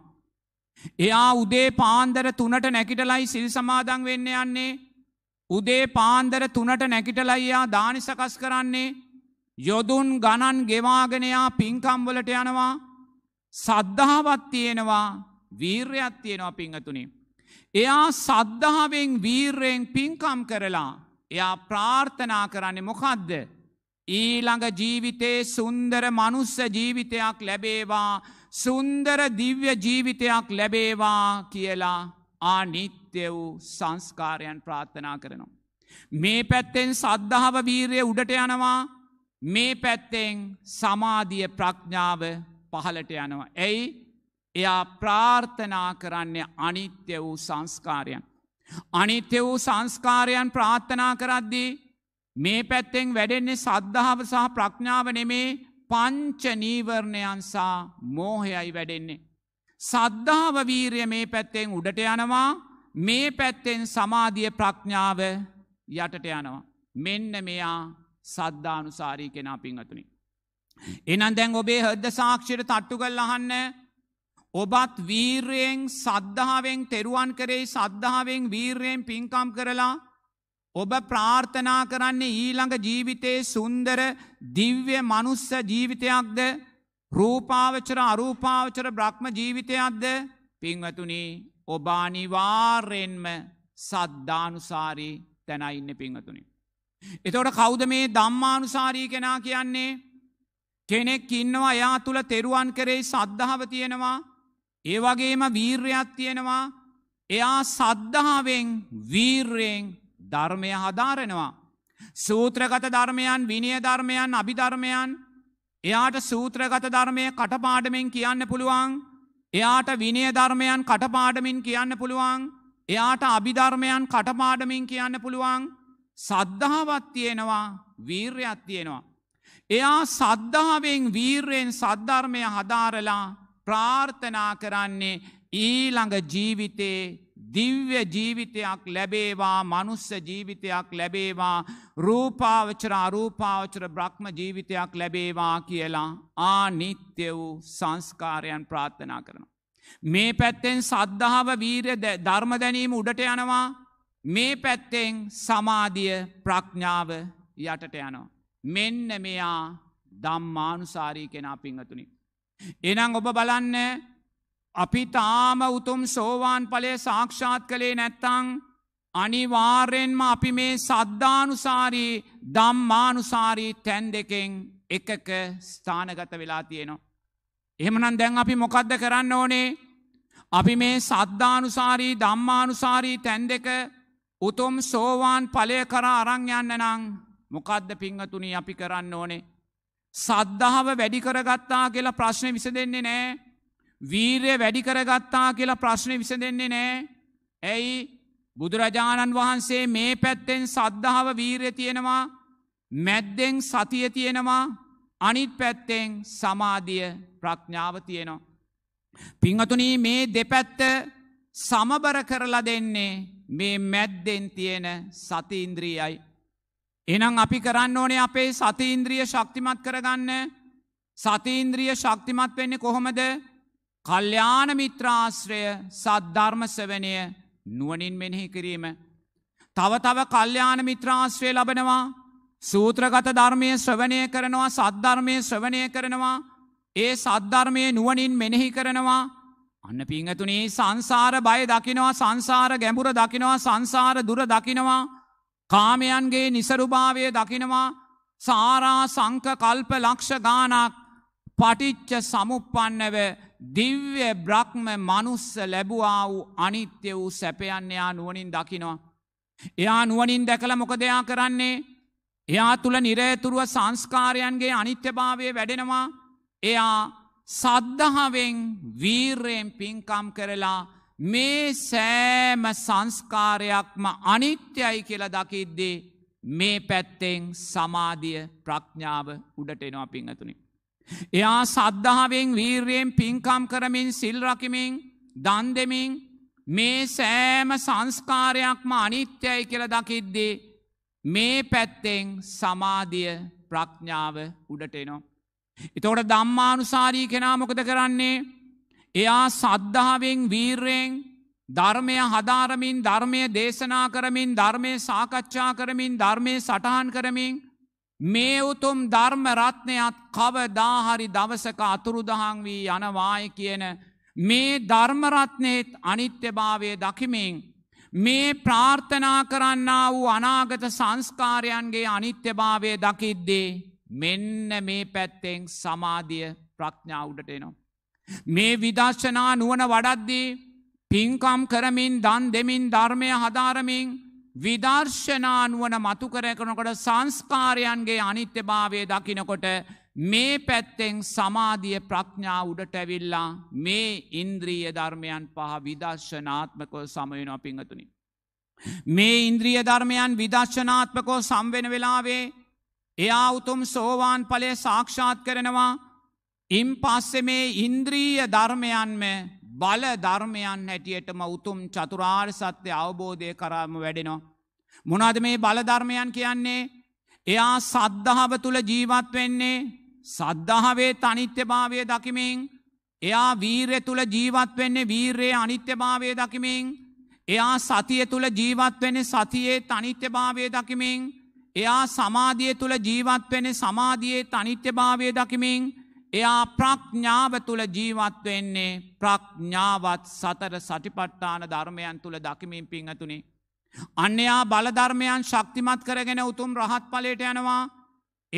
එයා උදේ පාන්දර තුනට නැකිටලයි සිල් සමාදං වෙන්න යන්නේ උදේ පාන්දර තුනට නැකිටලයියා දානිසකස් කරන්නේ යොදුන් ගණන් ගෙවාගෙනයා පින්කම්වලට යනවා සද්ධාවත් තියෙනවා වීර්යත් තියෙනවා පිංහතුනේ. එයා සද්ධාවෙන් වීර්යෙන් පින්කම් කරලා එයා ප්‍රාර්ථනා කරන්නේ මොකක්ද. ඊළඟ ජීවිතේ සුන්දර මනුස්ස ජීවිතයක් ලැබේවා සුන්දර දිව්‍ය ජීවිතයක් ලැබේවා කියලා ආනිත්‍ය වූ සංස්කාරයන් ප්‍රාර්ථනා කරනවා. මේ පැත්තෙන් සද්ධාව වීරය උඩට යනවා මේ පැත්තෙන් සමාධිය ප්‍රඥාව පහලට යනවා. ඇයි එයා ප්‍රාර්ථනා කරන්න අනිත්‍ය වූ සංස්කාරයන්. අනිත්‍ය වූ සංස්කාරයන් ප්‍රාර්ථනා කරද්දී මේ පැත්තෙන් වැඩෙන්නේ සද්ධාව සහ ප්‍රඥාව නෙමේ පංච නීවරණයන්සා මෝහයයි වැඩෙන්නේ. සද්ධාව වීරය මේ පැත්තෙන් උඩට යනවා මේ පැත්තෙන් සමාධිය ප්‍රඥාව යටට යනවා. මෙන්න මෙයා සද්ධානුසාරී කෙනා පිංහතුනි. එනන් දැන් ඔබේ හද සාක්ෂිර තට්ටු කල් අහන්න ඔබත් වීර්යෙන් සද්ධාවෙන් තෙරුවන් කරේ සද්ධාවෙන් වීර්යෙන් පින්කම් කරලා ඔබ ප්‍රාර්ථනා කරන්නේ ඊළඟ ජීවිතයේ සුන්දර දිව්‍ය මනුස්ස ජීවිතයක්ද රූපාවචර අරූපාවචර බ්‍රහ්ම ජීවිතයක්ද පින්වතුනි ඔබානිවාර්යෙන්ම සද්ධානුසාරී තැනයින්න පින්වතුනිි. එතවට කෞද මේ ධම්මානුසාරී කෙනා කියන්නේ කෙනෙක් ඉන්නවා එයා තුළ තෙරුවන් කරේ සද්ධාව තියෙනවා ඒ වගේම වීර්යත් තියෙනවා එයා සද්ධාවෙන් වීර්යෙන් ධර්මය හදාරෙනවා. සූත්‍රගත ධර්මයන් විනිය ධර්මයන් අභිධර්මයන් එයාට සූත්‍රගත ධර්මය කටපාඩමින් කියන්න පුළුවන් එයාට විනය ධර්මයන් කටපාඩමින් කියන්න පුළුවන් එයාට අභිධර්මයන් කටපාඩමින් කියන්න පුළුවන් සද්ධාවත් තියෙනවා වීර්යත් තියෙනවා. එයා සද්ධාවෙන් වීර්යෙන් සද්ධර්මය හදාරලා ප්‍රාර්ථනා කරන්නේ ඊළඟ ජීවිතේ දිව්‍ය ජීවිතයක් ලැබේවා මනුස්ස ජීවිතයක් ලැබේවා රූපාවචර අරූපාවචර බ්‍රහ්ම ජීවිතයක් ලැබේවා කියලා ආනිත්‍ය වූ සංස්කාරයන් ප්‍රාර්ථනා කරනවා. මේ පැත්තෙන් සද්ධාව වීර ධර්ම දැනීම උඩට යනවා මේ පැත්තෙන් සමාධිය ප්‍රඥාව යටට යනවා. මෙන්න මෙයා දම්මානුසාරී කෙනා පිංහතුනි. එනම් ඔබ බලන්න අපි තාම උතුම් සෝවාන් පලේ සාක්ෂාත් කළේ නැත්තං අනිවාර්යෙන්ම අපි මේ සද්ධානුසාරී දම්මානුසාරී තැන් දෙකෙන් එකක ස්ථානගත වෙලා තියෙනවා. එහෙමනම් දැන් අපි මොකක්ද කරන්න ඕනේ. අපි මේ සද්ධානුසාරී දම්මානුසාරී තැන් දෙක උතුම් සෝවාන් පලය කරා අරං යන්න නං මොකද්ද පිංහතුනි අපි කරන්න ඕනේ. සද්ධාව වැඩි කරගත්තා කියලා ප්‍රශ්නය විස දෙන්නේ නෑ. වීරය වැඩි කරගත්තා කියලා ප්‍රශ්නය විස දෙන්නේ නෑ. ඇයි බුදුරජාණන් වහන්සේ මේ පැත්තෙන් සද්ධාව වීරය තියෙනවා මැද්දෙන් සතිය තියෙනවා අනිත් පැත්තෙන් සමාධිය ප්‍රඥාව තියෙනවා. පිංහතුනී මේ දෙපැත්ත සමබර කරලා දෙන්නේ මේ මැද්දෙන් තියෙන සතිඉන්ද්‍රීයයි. එනම් අපි කරන්න ඕනේ අපේ සතිඉන්ද්‍රිය ශක්තිමත් කරගන්න සතිඉන්ද්‍රිය ශක්තිමත් වෙන්නේ කොහොමද කල්්‍යාන මිත්‍රාශ්‍රය සද්ධර්මසවනය නුවනින් මෙනෙහි කිරීම. තව තව කල්්‍යාන මිත්‍රාශ්‍රය ලබනවා සූත්‍රගත ධර්මය ශ්‍රවණය කරනවා සද්ධර්මය ශ්‍රවණය කරනවා ඒ සද්ධර්මය නුවනින් මෙනෙහි කරනවා අන්න පිංහතුනේ සංසාර බය දකිනවා සංසාර ගැඹුර දකිනවා සංසාර දුර දකිනවා කාමයන්ගේ නිසරුභාවය දකිනවා සාරා සංක කල්ප ලක්ෂ ගානක් පටිච්ච සමුපපන්නව දිව්‍ය බ්‍රක්්ම මනුස්ස ලැබවා වූ අනිත්‍ය වූ සැපයන්න එයා නුවනින් දකිනවා. එයා නුවනින් දැකළ මොක දෙයා කරන්නේ. එයා තුළ නිරේතුරුව සංස්කාරයන්ගේ අනිත්‍යභාවය වැඩෙනවා එයා සද්ධාවෙන් වීර්යෙන් පින්කම් කරලා මේ සෑම සංස්කාරයක්ම අනිත්‍යයි කියලා දකිද්දේ මේ පැත්තෙන් සමාධිය ප්‍රඥාව උඩට එනවා පිංහතුනි. එයා සද්ධාවෙන් වීර්යෙන් පින්කම් කරමින් සිල්රකිමින් දන් දෙමින් මේ සෑම සංස්කාරයක්ම අනිත්‍යයි කියල දකිද්දේ මේ පැත්තෙන් සමාධිය ප්‍රඥාව උඩට එනවා. එතවට දම්මානුසාරී කෙනා මොකද කරන්නේ. එයා සද්ධාවෙන් වීර්යෙන් ධර්මය හදාරමින් ධර්මය දේශනා කරමින් ධර්මය සාකච්ඡා කරමින් ධර්මය සටහන් කරමින් මේ උතුම් ධර්ම රත්නයත් කවදාහරි දවසක අතුරුදහන් වී යනවාය කියන මේ ධර්මරත්නයත් අනිත්‍යභාවය දකිමින් මේ ප්‍රාර්ථනා කරන්නා වූ අනාගත සංස්කාරයන්ගේ අනිත්‍යභාවය දකිද්දේ. මෙන්න මේ පැත්තෙන් සමාධිය ප්‍රඥාවඩට එනවා. මේ විදර්ශනා නුවන වඩද්දී පින්කම් කරමින් දන් දෙමින් ධර්මය හදාරමින් විදර්ශනානුවන මතු කරකනකොට සංස්කාරයන්ගේ අනිත්‍ය භාවය දකිනකොට මේ පැත්තෙන් සමාධිය ප්‍රඥා උඩට ඇවිල්ලා මේ ඉන්ද්‍රීය ධර්මයන් පහ විදර්ශනාත්මකව සමයනවා පිංහතුනි. මේ ඉන්ද්‍රිය ධර්මයන් විදර්ශනාත්මකෝ සම්වෙන වෙලාවේ එයා උතුම් සෝවාන් ඵලය සාක්ෂාත් කරනවා. ඉන් පස්සේ මේ ඉන්ද්‍රීය ධර්මයන්ම බල ධර්මයන් හැටියටම උතුම් චතුරාර් සත්‍යය අවබෝධය කරාම වැඩෙනවා. මොනාද මේ බලධර්මයන් කියන්නේ එයා සද්ධාව තුළ ජීවත් වෙන්නේ සද්ධාවේ තනිත්‍යභාවය දකිමින් එයා වීරය තුළ ජීවත් වෙන්නේ වීරයේ අනිත්‍යභාවය දකිමින් එයා සතිය තුළ ජීවත් වෙන සතියේ තනිත්‍යභාවය දකිමින් එයා සමාධිය තුළ ජීවත්වෙන සමාධියයේ තනිත්‍යභාවය දකිමින් එයා ප්‍රඥාව තුළ ජීවත්වවෙන්නේ ප්‍රඥාවත් සතර සටිපට්ඨාන ධර්මයන් තුළ දකිමින් පිංහතුනේ. අන්නයා බලධර්මයන් ශක්තිමත් කරගෙන උතුම් රහත් පලට යනවා.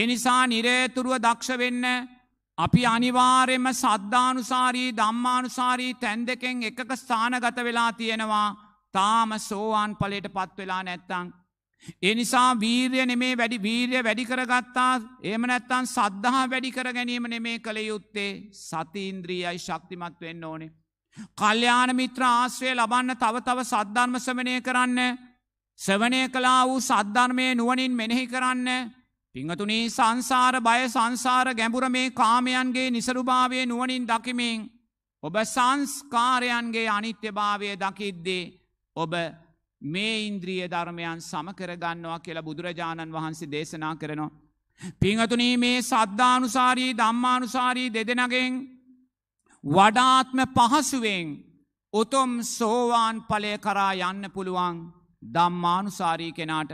එනිසා නිරේතුරුව දක්ෂ වෙන්න අපි අනිවාර්යම සද්ධානුසාරී ධම්මානුසාරී තැන් දෙකෙන් එකක ස්ථානගත වෙලා තියෙනවා තාම සෝවාන් පලට පත්වෙලා නැත්තං. ඒ නිසා වීර්ය නෙමේ වැඩි වීර්ය වැඩි කරගත්තා ඒම නැත්තන් සද්ධහා වැඩි කර ගැනීම නෙමේ කළ යුත්තේ සතිීන්ද්‍රීයයි ශක්තිමත් වෙන්න ඕනේ. කල්්‍යාන මිත්‍ර ආශ්‍රය ලබන්න තව තව සද්ධර්ම සවනය කරන්න සවනය කලා වූ සද්ධර්මය නුවනින් මෙනෙහි කරන්න පිංහතුනී සංසාර බය සංසාර ගැඹුර මේ කාමයන්ගේ නිසරුභාවය නුවනින් දකිමින් ඔබ සංස්කාරයන්ගේ අනිත්‍ය භාවය දකිද්දේ ඔබ මේ ඉන්ද්‍රිය ධර්මයන් සමකරගන්නවා කියලා බුදුරජාණන් වහන්සේ දේශනා කරනවා. පිංහතුන මේ සද්ධානුසාරී ධම්මානුසාරී දෙදෙනගෙන් වඩාත්ම පහසුවෙන් උතුම් සෝවාන් පලය කරා යන්න පුළුවන් දම්මානුසාරී කෙනාට.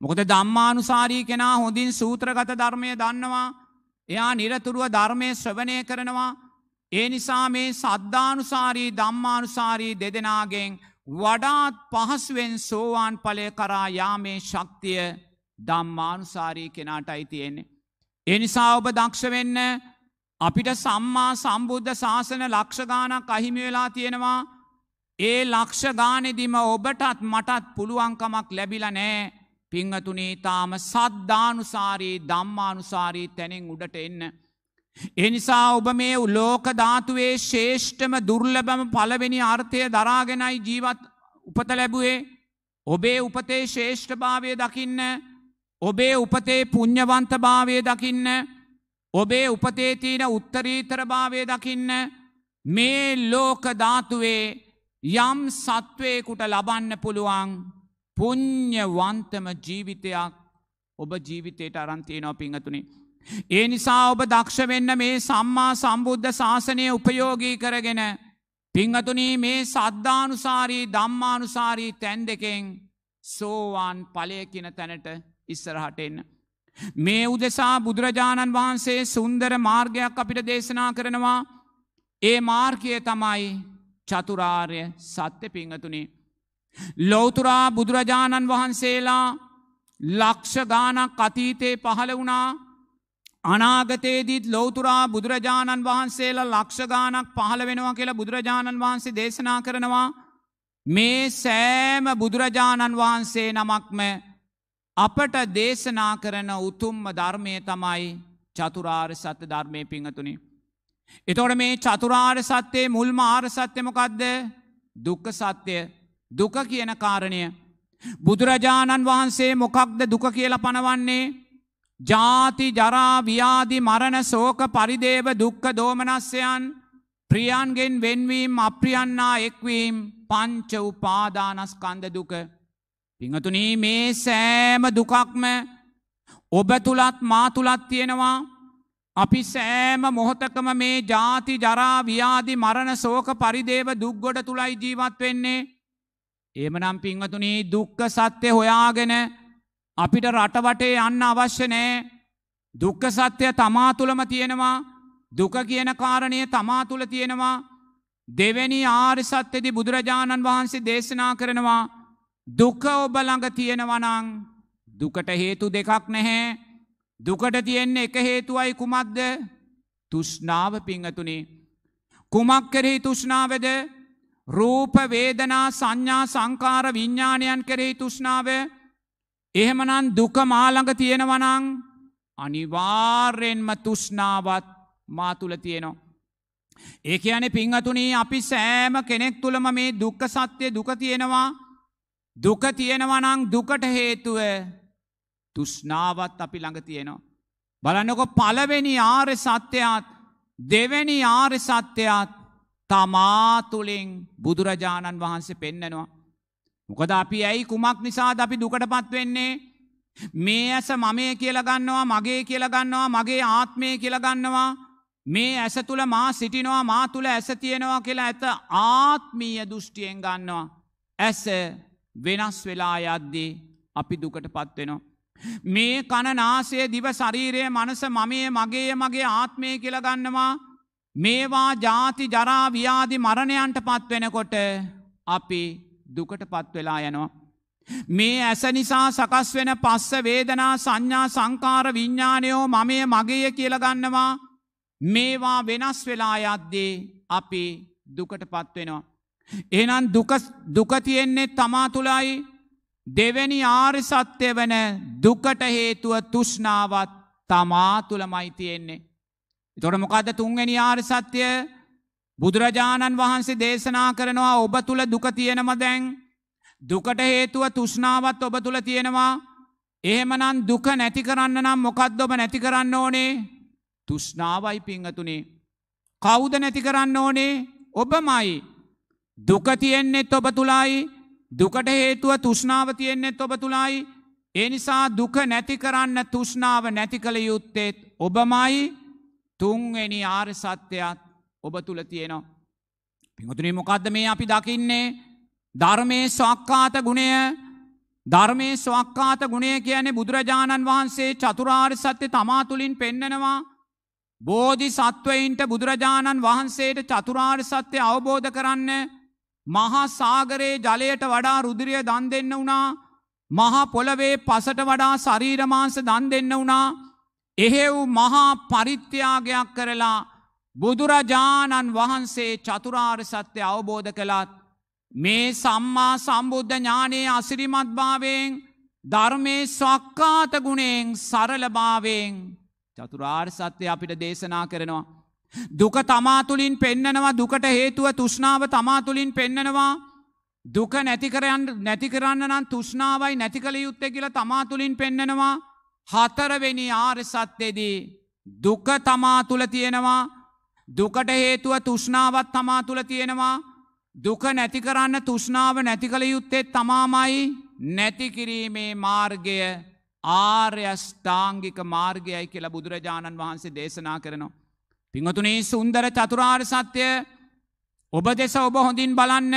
මොකද දම්මානුසාරී කෙනා හොඳින් සූත්‍රගත ධර්මය දන්නවා එයා නිරතුරුව ධර්මය ශ්‍රවණය කරනවා. ඒ නිසා මේ සද්ධානුසාරී ධම්මානුසාරී දෙදෙනගෙන් වඩාත් පහසුවෙන් සෝවාන් පලය කරා යාමේ ශක්තිය දම්මානුසාරී කෙනාට අයිතියෙන්නේ. එනිසා ඔබ දක්ෂ වෙන්න අපිට සම්මා සම්බුද්ධ ශාසන ලක්ෂගානක් අහිමිවෙලා තියෙනවා ඒ ලක්ෂගානෙදිම ඔබටත් මටත් පුළුවන්කමක් ලැබිල නෑ පිංහතුනේ තාම සද්ධානුසාරී දම්මානුසාරී තැනෙන් උඩට එන්න. එනිසා ඔබ මේ උලෝක ධාතුවේ ශේෂ්ඨම දුර්ලබම පලවෙනි අර්ථය දරාගෙනයි ජීවත් උපත ලැබුවේ ඔබේ උපතේ ශේෂ්ඨභාවය දකින්න ඔබේ උපතේ පුං්ඥවන්තභාවය දකින්න ඔබේ උපතේ තියෙන උත්තරීතරභාවය දකින්න මේ ලෝක ධාතුවේ යම් සත්වයකුට ලබන්න පුළුවන් පුං්ඥවන්තම ජීවිතයක් ඔබ ජීවිතයට අරන්තියනෝ පිංහතුනේ ඒ නිසා ඔබ දක්ෂ වෙන්න මේ සම්මා සම්බුද්ධ ශාසනය උපයෝගී කරගෙන පිංහතුනී මේ සද්ධානුසාරී ධම්මානුසාරී තැන් දෙකෙන් සෝවාන් පලය කියන තැනට ඉස්සරහට එන්න. මේ උදෙසා බුදුරජාණන් වහන්සේ සුන්දර මාර්ගයක් අපිට දේශනා කරනවා ඒ මාර්කය තමයි චතුරාර්ය සත්‍ය පිංහතුනේ. ලෝතුරා බුදුරජාණන් වහන්සේලා ලක්ෂ ගානක් අතීතයේ පහළ වුණා අනාගතයේදීත් ලෝතුරා බුදුරජාණන් වහන්සේලා ලක්ෂගානක් පහළ වෙනවා කියලා බුදුරජාණන් වහන්සේ දේශනා කරනවා මේ සෑම බුදුරජාණන් වහන්සේ නමක්ම අපට දේශනා කරන උතුම්ම ධර්මය තමයි චතුරාර් සත්‍ය ධර්මය පිංහතුනි. එතොට මේ චතුරාර් සත්‍යයේ මුල්ම ආර් සත්‍යමකක්ද දුක්ක සත්‍යය දුක කියන කාරණය. බුදුරජාණන් වහන්සේ මොකක්ද දුක කියල පනවන්නේ ජාති ජරාවියාදි මරණ සෝක පරිදේව දුක්ක දෝමනස්්‍යයන් ප්‍රියන්ගෙන් වෙන්වීම් අප්‍රියන්නා එක්වීම් පංච උපාදානස්කන්ද දුක. පිංහතුනී මේ සෑම දුකක්ම ඔබ තුළත් මාතුළත් තියෙනවා අපි සෑම මොහොතකම මේ ජාති ජරාවියාදි මරණ සෝක පරිදේව දුක්ගොඩ තුළයි ජීවත් වෙන්නේ. ඒමනම් පිංහතුනී දුක්ක සත්‍යය හොයාගෙන අපිට රටවටේ යන්න අවශ්‍ය නෑ දුක්ඛ සත්‍ය තමා තුළම තියෙනවා දුක කියන කාරණය තමා තුළ තියෙනවා දෙවැනි ආරි සත්‍යදි බුදුරජාණන් වහන්සේ දේශනා කරනවා දුක ඔබ ළඟ තියෙනවනං දුකට හේතු දෙකක් නැහැ දුකට තියෙන්නේ එක හේතුවයි කුමක්ද තුෂ්ණාව පිංහතුනේ කුමක් කරෙහි තුෂ්ණාවද රූප වේදනා සංඥා සංකාර විඤ්ඥාණයන් කෙරෙහි තුෂ්ණාවේ එහෙමනන් දුක මාළඟ තියෙනවනං අනිවාර්යෙන්ම තුෂ්නාවත් මා තුළ තියෙනවා. ඒක යන පිංහතුනී අපි සෑම කෙනෙක් තුළම මේ දුක්ක සත්‍යය දුක තියෙනවා දුක තියෙනවනං දුකට හේතුව තුෂ්නාවත් අපි ළඟ තියෙනවා. බලන්නකො පලවෙනි ආරය සත්‍යයත් දෙවැනි ආරය සත්‍යයත් තමා තුළින් බුදුරජාණන් වහන්සේ පෙන්නෙනවා. මොකද අපි ඇයි කුමක් නිසාද අපි දුකටපත් වෙන්නේ මේ ඇස මමය කියලගන්නවා මගේ කියලගන්නවා මගේ ආත්මය කියලගන්නවා මේ ඇස තුළ මා සිටිනවා මා තුළ ඇස තියෙනවා කියලා ඇත ආත්මීය දෘෂ්ටියෙන් ගන්නවා. ඇස වෙනස් වෙලා යද්දී අපි දුකට පත්වෙනවා. මේ කණනාසේ දිව ශරීරය මනස මමය මගේ මගේ ආත්මය කියලගන්නවා මේවා ජාති ජරාවියාදි මරණයන්ට පත්වෙනකොට අපි දුකට පත් වෙලා යනවා. මේ ඇස නිසා සකස් වෙන පස්ස වේදනා සංඥා සංකාර විඤ්ඥානයෝ මමය මගේය කියලගන්නවා මේවා වෙනස් වෙලා යද්දේ අපි දුකට පත්වෙනවා. එනන් දුකතියෙන්නේ තමා තුළයි දෙවැනි ආරි සත්‍ය වන දුකට හේතුව තුෂ්නාවත් තමා තුළමයි තියෙන්නේ. තොට මොකද තුන්වැනි ආරි සත්‍යය බුදුරජාණන් වහන්සේ දේශනා කරනවා ඔබ තුළ දුක තියෙනම දැන් දුකට හේතුව තුෂ්ණාවත් ඔබ තුළ තියෙනවා එහෙමනම් දුක නැති කරන්න නම් මොකක්ද ඔබ නැති කරන්න ඕනේ තුෂ්ණාවයි පිංහතුනේ කෞුද නැති කරන්න ඕනේ ඔබමයි දුක තියෙන්නෙත් ඔබ තුළයි දුකට හේතුව තුෂ්ණාව තියෙන්නෙත් ඔබ තුළයි එනිසා දුක නැති කරන්න තුෂ්ණාව නැති කළ යුත්තෙත් ඔබමයි තුන්වෙනි ආර සත්‍යයත් ඔබ තුළ තියෙනවා. පිහතුනි මොකක්ද මේ අපි දකින්නේ ධර්මය ස්වක්කාත ගුණය ධර්මය ස්වක්කාත ගුණය කියන්නේ බුදුරජාණන් වහන්සේ චතුරාර් සත්‍ය තමා තුළින් පෙන්නනවා. බෝධි සත්වයින්ට බුදුරජාණන් වහන්සේට චතුරාර් සත්‍යය අවබෝධ කරන්න මහා සාගරයේ ජලයට වඩා රුදිරිය දන් දෙන්න වුණා මහා පොළවේ පසට වඩා ශරීරමාංස දන් දෙන්න වුණා එහෙව් මහා පරිත්‍යාගයක් කරලා බුදුරජාණන් වහන්සේ චතුරාර් සත්‍යය අවබෝධ කළත් මේ සම්මා සම්බුද්ධ ඥානයේ අසිරිමත්භාවයෙන් ධර්මයේ ස්වක්කාත ගුණයෙන් සරලභාවයෙන් චතුරාර් සත්‍යය අපිට දේශනා කරනවා. දුක තමාතුලින් පෙන්නනවා දුකට හේතුව තුෂ්නාව තමාතුලින් පෙන්නනවා දුක නැතිකරයන් නැතිකරන්න නම් තුෂ්නාවයි නැති කළ යුත්තෙ කියල තමාතුලින් පෙන්නනවා හතරවෙනි ආර් සත්‍යයේදී දුක තමා තුළ තියෙනවා දුකට හේතුව තුෂ්ණාවත් තමා තුළ තියෙනවා දුක නැති කරන්න තුෂ්ණාව නැති කළ යුත්තේ තමාමයි නැති කිරීමේ මාර්ගය ආර්යෂ්ඨාංගික මාර්ගයයි කියලා බුදුරජාණන් වහන්සේ දේශනා කරනවා. පිංහතුනේ සුන්දර චතුරාර් සත්‍යය ඔබ දෙස ඔබ හොඳින් බලන්න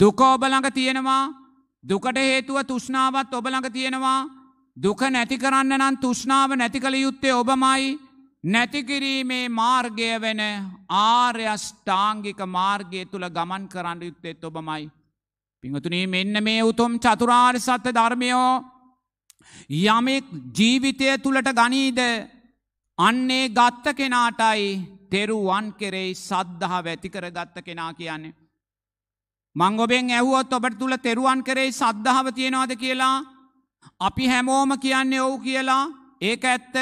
දුක ඔබළඟ තියෙනවා දුකට හේතුව තුෂ්ණාවත් ඔබළඟ තියෙනවා දුක නැති කරන්න නම් තුෂ්ණාව නැති කළ යුත්තේ ඔබමයි නැතිකිරීමේ මාර්ගය වෙන ආර්යෂ්ඨාංගික මාර්ගය තුළ ගමන් කරන්න යුත්තෙත් ඔබමයි. පිංහතුනී මෙන්න මේ උතුම් චතුරාර් සත්‍ය ධර්මයෝ යමෙක් ජීවිතය තුළට ගනීද අන්නේ ගත්ත කෙනාටයි තෙරුවන් කෙරෙයි සද්ධහ වැතිකර ගත්ත කෙනා කියන්නේ. මංගොබෙන් ඇහුවොත් ඔබට තුළ තෙරුවන් කරෙයි සද්ධාව තියෙනවාද කියලා අපි හැමෝම කියන්නේ ඔවු කියලා ඒක ඇත්ත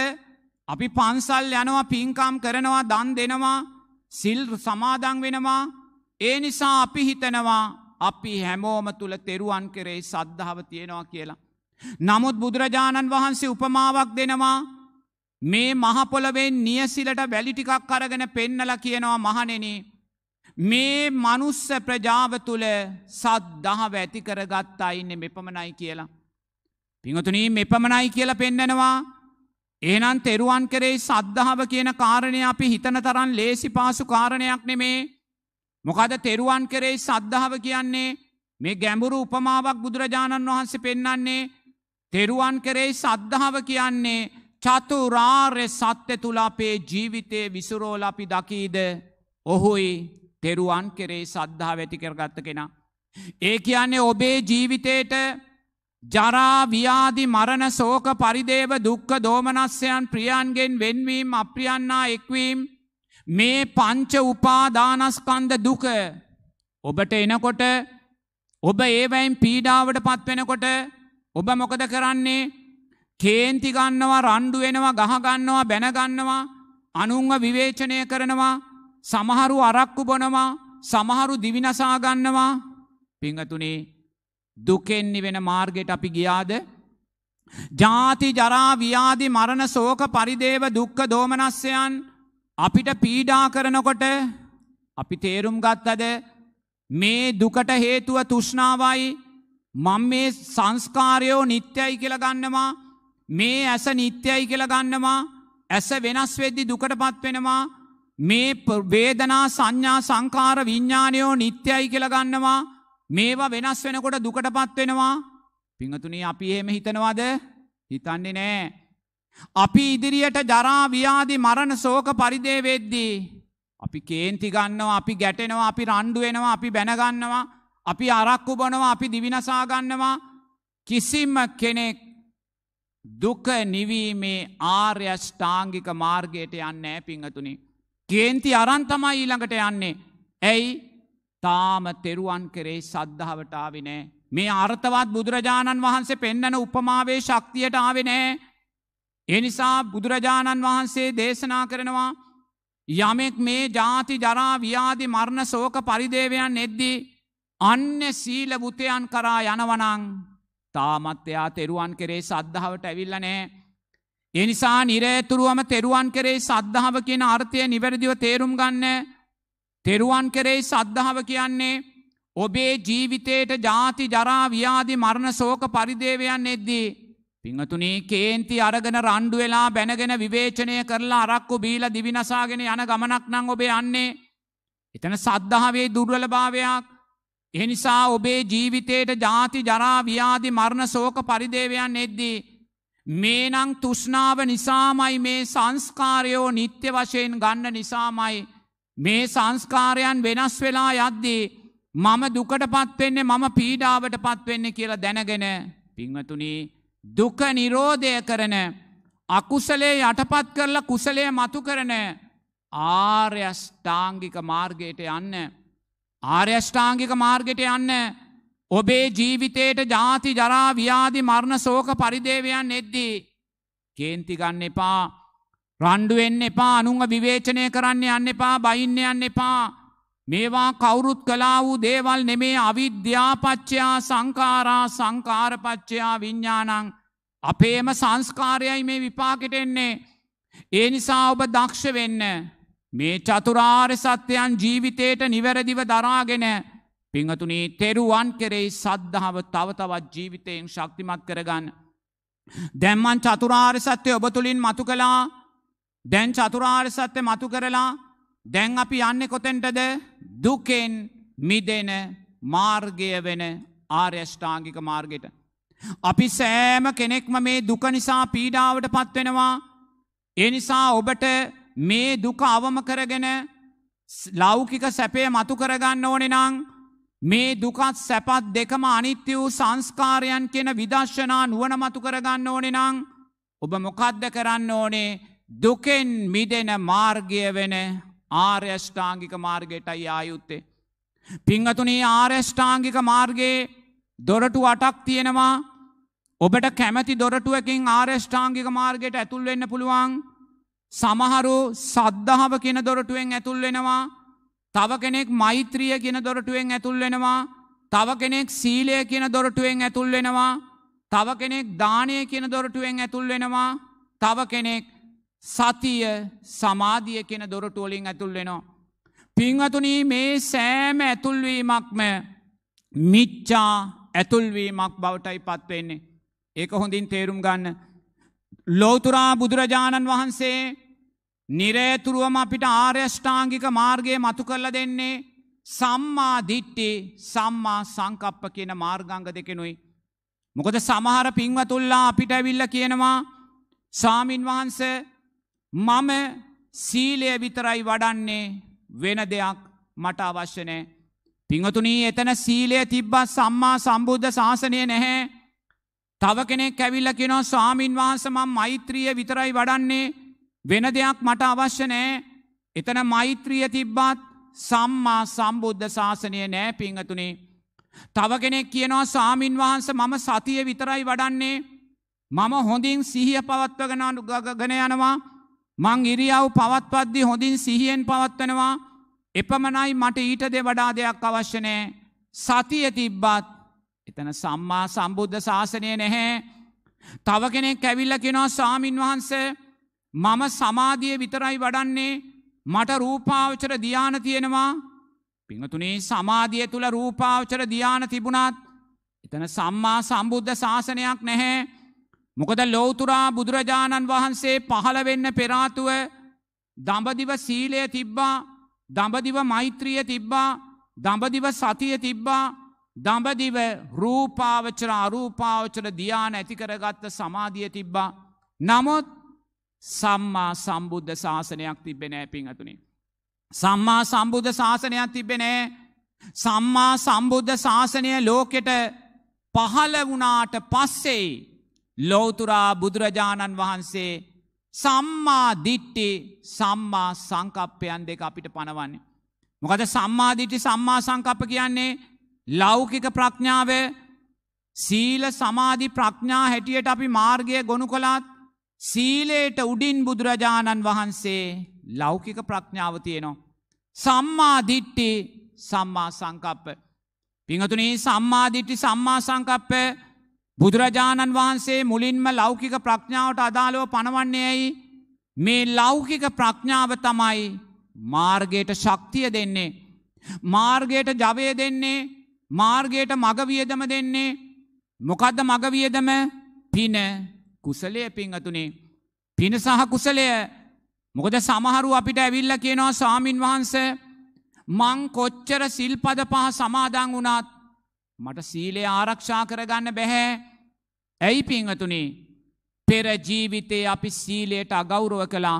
අපි පන්සල් යනවා පින්කම් කරනවා දන් දෙනවා සිල් සමාදං වෙනවා ඒ නිසා අපි හිතනවා අපි හැමෝම තුළ තෙරුවන් කෙරෙයි සද්ධාව තියෙනවා කියලා. නමුත් බුදුරජාණන් වහන්සේ උපමාවක් දෙනවා මේ මහපොළවෙන් නියසිලට වැලිටිකක් කරගෙන පෙන්නල කියනවා මහනෙන. මේ මනුස්ස ප්‍රජාව තුළ සද්ධාව ඇති කරගත්තා ඉන්න මෙපමණයි කියලා. පිංහතුනී මෙපමණයි කියලා පෙන්නනවා එහනන් තෙරුවන් කරේ සද්ධාව කියන කාරණය අපි හිතන තරන් ලේසි පාසු කාරණයක් නෙමේ. මොකද තෙරුවන් කරේ සද්ධාව කියන්නේ මේ ගැඹුරු උපමාවක් බුදුරජාණන් වහන්සේ පෙන්නන්නේ තෙරුවන් කරේ සද්ධාව කියන්නේ චතුරාර්ය සත්‍ය තුළ අපේ ජීවිතය විසුරෝල අපි දකීද ඔහුයි තෙරුවන් කෙරේ සද්ධාව ඇති කරගත්ත කෙන. ඒ කියන්නේ ඔබේ ජීවිතයට ජරා ව්‍යාධි මරණ සෝක පරිදේව දුක්ඛ දෝමනස්යන් ප්‍රියන්ගෙන් වෙන්වීම අප්‍රියන්නා එක්වීම මේ පංච උපාදානස්කන්ධ දුක ඔබට එනකොට ඔබ ඒවයින් පීඩාවට පත් වෙනකොට ඔබ මොකද කරන්නේ කේන්ති ගන්නවා රණ්ඩු වෙනවා ගහ ගන්නවා බැන ගන්නවා අනුන්ව විවේචනය කරනවා සමහරු අරක්කු බොනවා සමහරු දිවිනසා ගන්නවා පිංගතුනේ දුකෙන්න්නේ වෙන මාර්ගයට අපි ගියාද. ජාති ජරා ව්‍යාදි මරණ සෝක පරිදේව දුක්ක දෝමනස්්‍යයන් අපිට පීඩා කරනකොට අපි තේරුම් ගත්තද මේ දුකට හේතුව තුෂ්ණාවයි මං මේ සංස්කාරයෝ නිත්‍යයි කියලගන්නවා මේ ඇස නිත්‍යයි කියලගන්නවා ඇස වෙනස් වෙද්දි දුකට පත්වෙනවා මේ වේදනා සංඥා සංකාර විඤ්ඥානයෝ නිත්‍යයි කියලගන්නවා මේවා වෙනස් වෙනකොට දුකට පත්වෙනවා පිංහතුනී අපි එහෙම හිතනවාද හිතන්නේ නෑ. අපි ඉදිරියට ජරාවියාදි මරණ සෝක පරිදේ වෙද්දී. අපි කේන්ති ගන්නවා අපි ගැටෙනවා අපි රණ්ඩුවෙනවා අපි බැනගන්නවා අපි අරක්කු බොනවා අපි දිවිනසාගන්නවා කිසිම කෙනෙක් දුක නිවීමේ ආර්ය ෂ්ඨාංගික මාර්ගයට යන්නේ පිංහතුනි. කේන්ති අරන් තමයි ඊළඟට යන්නේ. ඇයි තාම තෙරුවන් කරේ සද්ධාවටාවිනෑ. මේ අර්ථවත් බුදුරජාණන් වහන්සේ පෙන්නන උපමාවේ ශක්තියට ආවෙනෑ. එනිසා බුදුරජාණන් වහන්සේ දේශනා කරනවා යමෙක් මේ ජාති ජරා ව්‍යාධි මරණ සෝක පරිදේවයන් එද්දී අන්න සීල බුතයන් කරා යනවනං තාමත් එයා තෙරුවන් කරේ සද්ධාවට ඇවිල්ල නෑ. එනිසා නිරේතුරුවම තෙරුවන් කරේ සද්ධාව කියන අර්ථය නිවැරදිව තේරුම් ගන්න තෙරුවන් කෙරෙහි සද්ධාව කියන්නේ ඔබේ ජීවිතයට ජාති ජරා ව්‍යාධි මරණ සෝක පරිදේවයන් එද්දී. පිංහතුනී කේන්ති අරගෙන රණ්ඩු වෙලා බැනගෙන විවේචනය කරලා අරක්කු බීල දිවිනසාගෙන යන ගමනක් නං ඔබේ යන්නේ. එතන සද්ධාවේ දුර්වලභාවයක් එනිසා ඔබේ ජීවිතයට ජාති ජරා ව්‍යාධි මරණ සෝක පරිදේවයන් එද්දී. මේනං තුෂ්නාව නිසාමයි මේ සංස්කාරයෝ නිත්‍ය වශයෙන් ගන්න නිසාමයි. මේ සංස්කාරයන් වෙනස් වෙලා යද්දී මම දුකට පත්වෙන්නේ මම පීඩාවට පත්වෙන්නේ කියලා දැනගෙන පිංවතුනි දුක නිරෝධය කරන අකුසලේ යටපත් කරලා කුසලය මතු කරන ආර්යෂ්ඨාංගික මාර්ගයට යන්න ආර්යෂ්ඨාංගික මාර්ගයට යන්න ඔබේ ජීවිතයට ජාති ජරා ව්‍යාධි මරණ සෝක පරිදේවයන් එද්දී කේන්ති ගන්න එපා රණ්ඩුවෙන්න එපා අනුංග විවේචනය කරන්න යන්න එපා බයින්න යන්න එපා. මේවා කවුරුත් කලා වූ දේවල් නෙමේ අවිද්‍යාපච්චයා සංකාරා සංකාරපච්චයා විඤ්ඥානං. අපේම සංස්කාරයයි මේ විපාකෙටෙන්නේ. ඒ නිසා ඔබ දක්ෂ වෙන්න. මේ චතුරාර් සත්‍යයන් ජීවිතයට නිවැරදිව දරාගෙන. පිංහතුනී තෙරුවන් කෙරෙයි සද්ධාව තවතවත් ජීවිතයෙන් ශක්තිමත් කරගන්න. දැම්මන් චතුරාර් සත්‍යය ඔබ තුළින් මතු කලා දැන් චතුරාර් සත්‍ය මතු කරලා දැන් අපි යන්න කොතෙන්ටද දුකෙන් මිදෙන මාර්ගය වෙන ආර්යෂ්ඨාංගික මාර්ගයට. අපි සෑම කෙනෙක්ම මේ දුක නිසා පීඩාවට පත්වෙනවා. ඒ නිසා ඔබට මේ දුක අවම කරගෙන ලෞකික සැපය මතු කරගන්න ඕනෙනං මේ දුකත් සැපත් දෙකම අනිත්‍ය වූ සංස්කාරයන් කියෙන විදශ්‍යනා නුවන මතු කරගන්න ඕනෙනං ඔබ මොකද්ද කරන්න ඕනේ දුකෙන් මිදෙන මාර්ගය වෙන ආර්යෂ්ඨාංගික මාර්ගයටයි ආයුත්තේ. පිංහතුනී ආර්යෂ්ඨාංගික මාර්ගයේ දොරටු අටක් තියෙනවා ඔබට කැමැති දොරටුවකින් ආර්යෂ්ඨාංගික මාර්ගයට ඇතුල්වෙන්න පුළුවන් සමහරු සද්ධාව කියෙන දොරටුවෙන් ඇතුල්වෙනවා තව කෙනෙක් මෛත්‍රිය කියෙන දොරටුවෙන් ඇතුල්වෙනවා තව කෙනෙක් සීලය කියන දොරටුවෙන් ඇතුල්වෙනවා තව කෙනෙක් දානය කියන දොරටුවෙන් ඇතුල්වෙනවා තව කෙනෙක් සතිය සමාධිය කෙන දොරටුවලින් ඇතුල් වෙනවා. පිංහතුනී මේ සෑම ඇතුල්වීමක්ම මිච්චා ඇතුල්වීමක් බවටයි පත්වවෙන්නේ. ඒක හොඳින් තේරුම් ගන්න. ලෝතුරා බුදුරජාණන් වහන්සේ නිරේතුරුවම අපිට ආර්යෂ්ඨාංගික මාර්ගය මතු කරල දෙන්නේ සම්මා දිට්ටි සම්මා සංකප්ප කියන මාර්ගංග දෙකෙනුයි. මොකද සමහර පින්වතුල්ලා අපිට ඇවිල්ල කියනවා සාමීන් වහන්සේ මම සීලය විතරයි වඩන්නේ වෙන දෙයක් මට අවශ්‍යනෑ. පිංහතුනී එතන සීලය තිබ්බත් සම්මා සම්බුද්ධ ශාසනය නැහැ. තව කෙනෙක් ඇවිල්ල කෙනෝ ස්වාමීන් වහන්සමම් මෛත්‍රිය විතරයි වඩන්නේ වෙන දෙයක් මට අවශ්‍ය නෑ. එතන මෛත්‍රිය තිබ්බත් සම්මා සම්බුද්ධ ශාසනය නෑ පිංහතුනේ. තව කෙනෙක් කියනවා සාමීන් වහන්ස මම සතිය විතරයි වඩන්නේ. මම හොඳින් සිහිය පවත්වගෙන ගන යනවා මං ඉරියව් පවත්වද්දි හොඳින් සිහියෙන් පවත්වනවා එපමණයි මට ඊට දෙ වඩා දෙයක් අවශ්‍යනය සතිය තිබ්බත් එතන සම්මා සම්බුද්ධ ශාසනය නැහැ තව කෙනෙක් ඇවිල්ල කෙනවා සාමීන් වහන්ස මම සමාධිය විතරයි වඩන්නේ මට රූපාවචර ධ්‍යාන තියෙනවා පිඟතුනේ සමාධිය තුළ රූපාවචර ධ්‍යාන තිබුණත් එතන සම්මා සම්බුද්ධ ශාසනයක් නැහැ මොකද ලෝතුරා බුදුරජාණන් වහන්සේ පහළ වෙන්න පෙරාතුව දඹදිව සීලය තිබ්බා දඹදිව මෛත්‍රිය තිබ්බා දඹදිව සතිය තිබ්බා දඹදිව රූපාවචර අරූපාවචර ධ්‍යාන ඇතිකරගත්ත සමාධිය තිබ්බා. නමුත් සම්මා සම්බුද්ධ ශාසනයක් තිබෙනෑ පිංහතුනි. සම්මා සම්බුද්ධ ශාසනයක් තිබෙනෑ සම්මා සම්බුද්ධ ශාසනය ලෝකෙට පහළ වුණාට පස්සෙයි ලෝතුරා බුදුරජාණන් වහන්සේ සම්මා දිට්ටි සම්මා සංකප්පයන් දෙක අපිට පනවන්නේ. මොකද සම්මාධිටි සම්මා සංකප්ප කියන්නේ ලෞකික ප්‍රඥාව සීල සමාධි ප්‍රඥා හැටියට අපි මාර්ගය ගොුණු කළත් සීලේට උඩින් බුදුරජාණන් වහන්සේ ලෞකික ප්‍රඥාව තියනවා. සම්මාධිට්ටි සම්මා සංකප්ප. පිහතුනී සම්මාධිට්ටි සම්මා සංකප්පය බුදුරජාණන් වහන්සේ මුලින්ම ලෞකික ප්‍රඥාවට අදාළව පණවන්නේයි මේ ලෞකික ප්‍රඥාව තමයි මාර්ගයට ශක්තිය දෙන්නේ. මාර්ගයට ජවය දෙන්නේ මාර්ගයට මගවියදම දෙන්නේ මොකදද මගවියදම පින කුසලය පිංහතුනේ. පින සහ කුසලය මොකද සමහරු අපිට ඇවිල්ල කියනවා ස්වාමීන් වහන්ස මං කොච්චර සිල්පද පහ සමාදං වුණත් මට සීලේ ආරක්ෂා කරගන්න බැහැ ඇයි පිංහතුනේ පෙරජීවිතේ අපි සීලයට අගෞරුව කළා.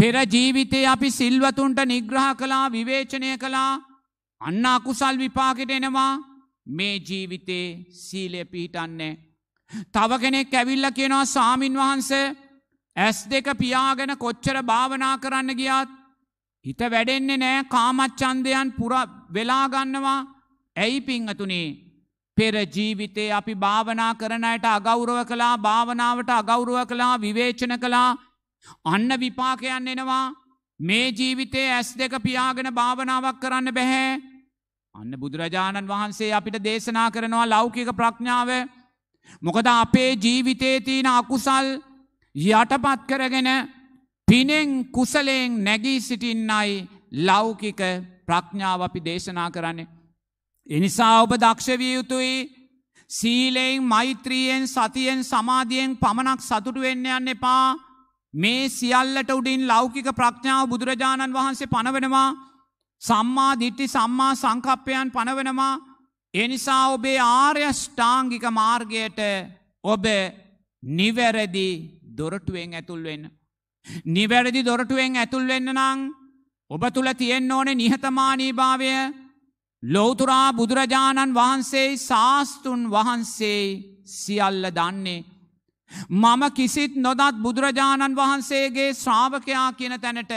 පෙරජීවිතේ අපි සිල්වතුන්ට නිග්‍රහ කලා විවේචනය කළා අන්න අකුසල් විපාකට එනවා මේ ජීවිතේ සීලය පිහිටන්නේ. තව කෙනෙක් ඇවිල්ල කියනවා සාමීන් වහන්ස ඇස් දෙක පියාගෙන කොච්චර භාවනා කරන්න ගියාත් හිත වැඩෙන්නේ නෑ කාමච්චන්දයන් පුර වෙලාගන්නවා ඇයි පිංහතුනේ පෙර ජීවිතේ අපි භාවනා කරනයට අගෞරව කළා භාවනාවට අගෞරුව කළා විවේචන කළා අන්න විපාකයන් එනවා මේ ජීවිතේ ඇස් දෙක පියාගෙන භාවනාවක් කරන්න බැහැ අන්න බුදුරජාණන් වහන්සේ අපිට දේශනා කරනවා ලෞකික ප්‍රඥාව මොකද අපේ ජීවිතේ තියෙන අකුසල් යටපත් කරගෙන පිනෙන් කුසලයෙන් නැගී සිටින්නයි ලෞකික ප්‍රඥාව අපි දේශනා කරන්නේ එනිසා ඔබ දක්ෂවිය යුතුයි සීලෙන් මෛත්‍රීයෙන් සතියෙන් සමාධියෙන් පමණක් සතුටු වෙන්න යන්න එපා මේ සියල්ලට උඩින් ලෞකික ප්‍රඥාව බුදුරජාණන් වහන්සේ පනවනවා සම්මා දිට්ටි සම්මා සංකප්පයන් පනවනවා එනිසා ඔබේ ආර්ය ෂ්ඨාංගික මාර්ගයට ඔබ නිවැරදි දොරටුවෙන් ඇතුල්වෙන්න. නිවැරදි දොරටුවෙන් ඇතුල්වෙන්න නං ඔබ තුළ තියෙන්න්න ඕන නිහතමානී භාවය ලෝතුරා බුදුරජාණන් වහන්සේ ශාස්තුන් වහන්සේ සියල්ල දන්නේ. මම කිසිත් නොදත් බුදුරජාණන් වහන්සේගේ ශ්‍රාවකයා කියන තැනට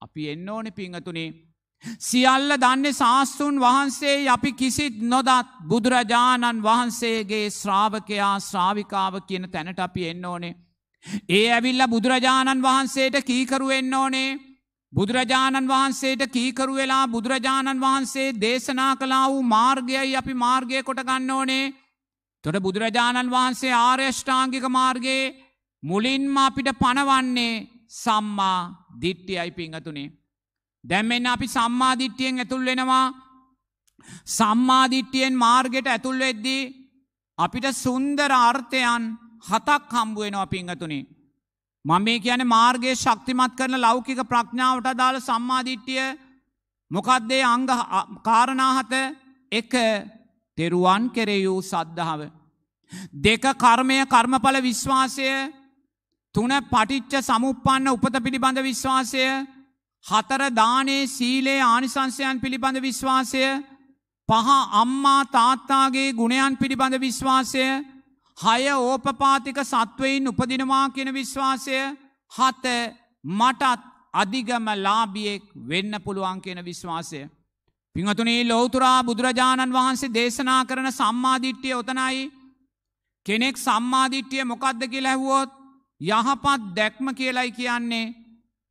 අපි එන්න ඕනෙ පිංහතුනේ. සියල්ල දන්නේ ශාස්තුන් වහන්සේ අපි කිසිත් නොදත් බුදුරජාණන් වහන්සේගේ ශ්‍රාවකයා ශ්‍රාවිකාව කියන තැනට අපි එන්න ඕනේ. ඒ ඇවිල්ල බුදුරජාණන් වහන්සේට කීකරු එන්න ඕනේ. බුදුරජාණන් වහන්සේට කීකරු වෙලා බුදුරජාණන් වහන්සේ දේශනා කලා වූ මාර්ගයයි අපි මාර්ගය කොටගන්න ඕනේ. තොට බුදුරජාණන් වහන්සේ ආර්යෂ්ඨාංගික මාර්ගයේ මුලින්ම අපිට පණවන්නේ සම්මා දිට්ටියයි පිංහතුනේ. දැම්මෙන් අපි සම්මාධිට්ටියෙන් ඇතුල් වෙනවා සම්මාධිට්ටියෙන් මාර්ගෙට ඇතුල් වෙද්දී අපිට සුන්දර අර්ථයන් හතක් හම්බුවෙනවා පිංහතුනේ. මම මේ කියන මාර්ගයේ ශක්තිමත් කරන ලෞකික ප්‍රඥාවට අදාළ සම්මාධිට්ටිය මොකක්දේ අංග කාරණාහත එක තෙරුවන් කෙරෙයූ සද්ධාව. දෙක කර්මය කර්මඵල විශ්වාසය තුන පටිච්ච සමුපන්න උපත පිළිබඳ විශ්වාසය හතර දානේ සීලේ ආනිසංසයන් පිළිබඳ විශ්වාසය පහ අම්මා තාත්තාගේ ගුණයන් පිළිබඳ විශ්වාසය හය ඕපපාතික සත්වයින් උපදිනවා කියන විශ්වාසය හත මටත් අධිගම ලාබියෙක් වෙන්න පුළුවන් කියන විශ්වාසය. පිංහතුනී ලෝතුරා බුදුරජාණන් වහන්සේ දේශනා කරන සම්මාධිට්්‍යිය ඔතනයි කෙනෙක් සම්මාධිට්්‍යිය මොකක්ද කියලා ඇහුවොත් යහපත් දැක්ම කියලයි කියන්නේ.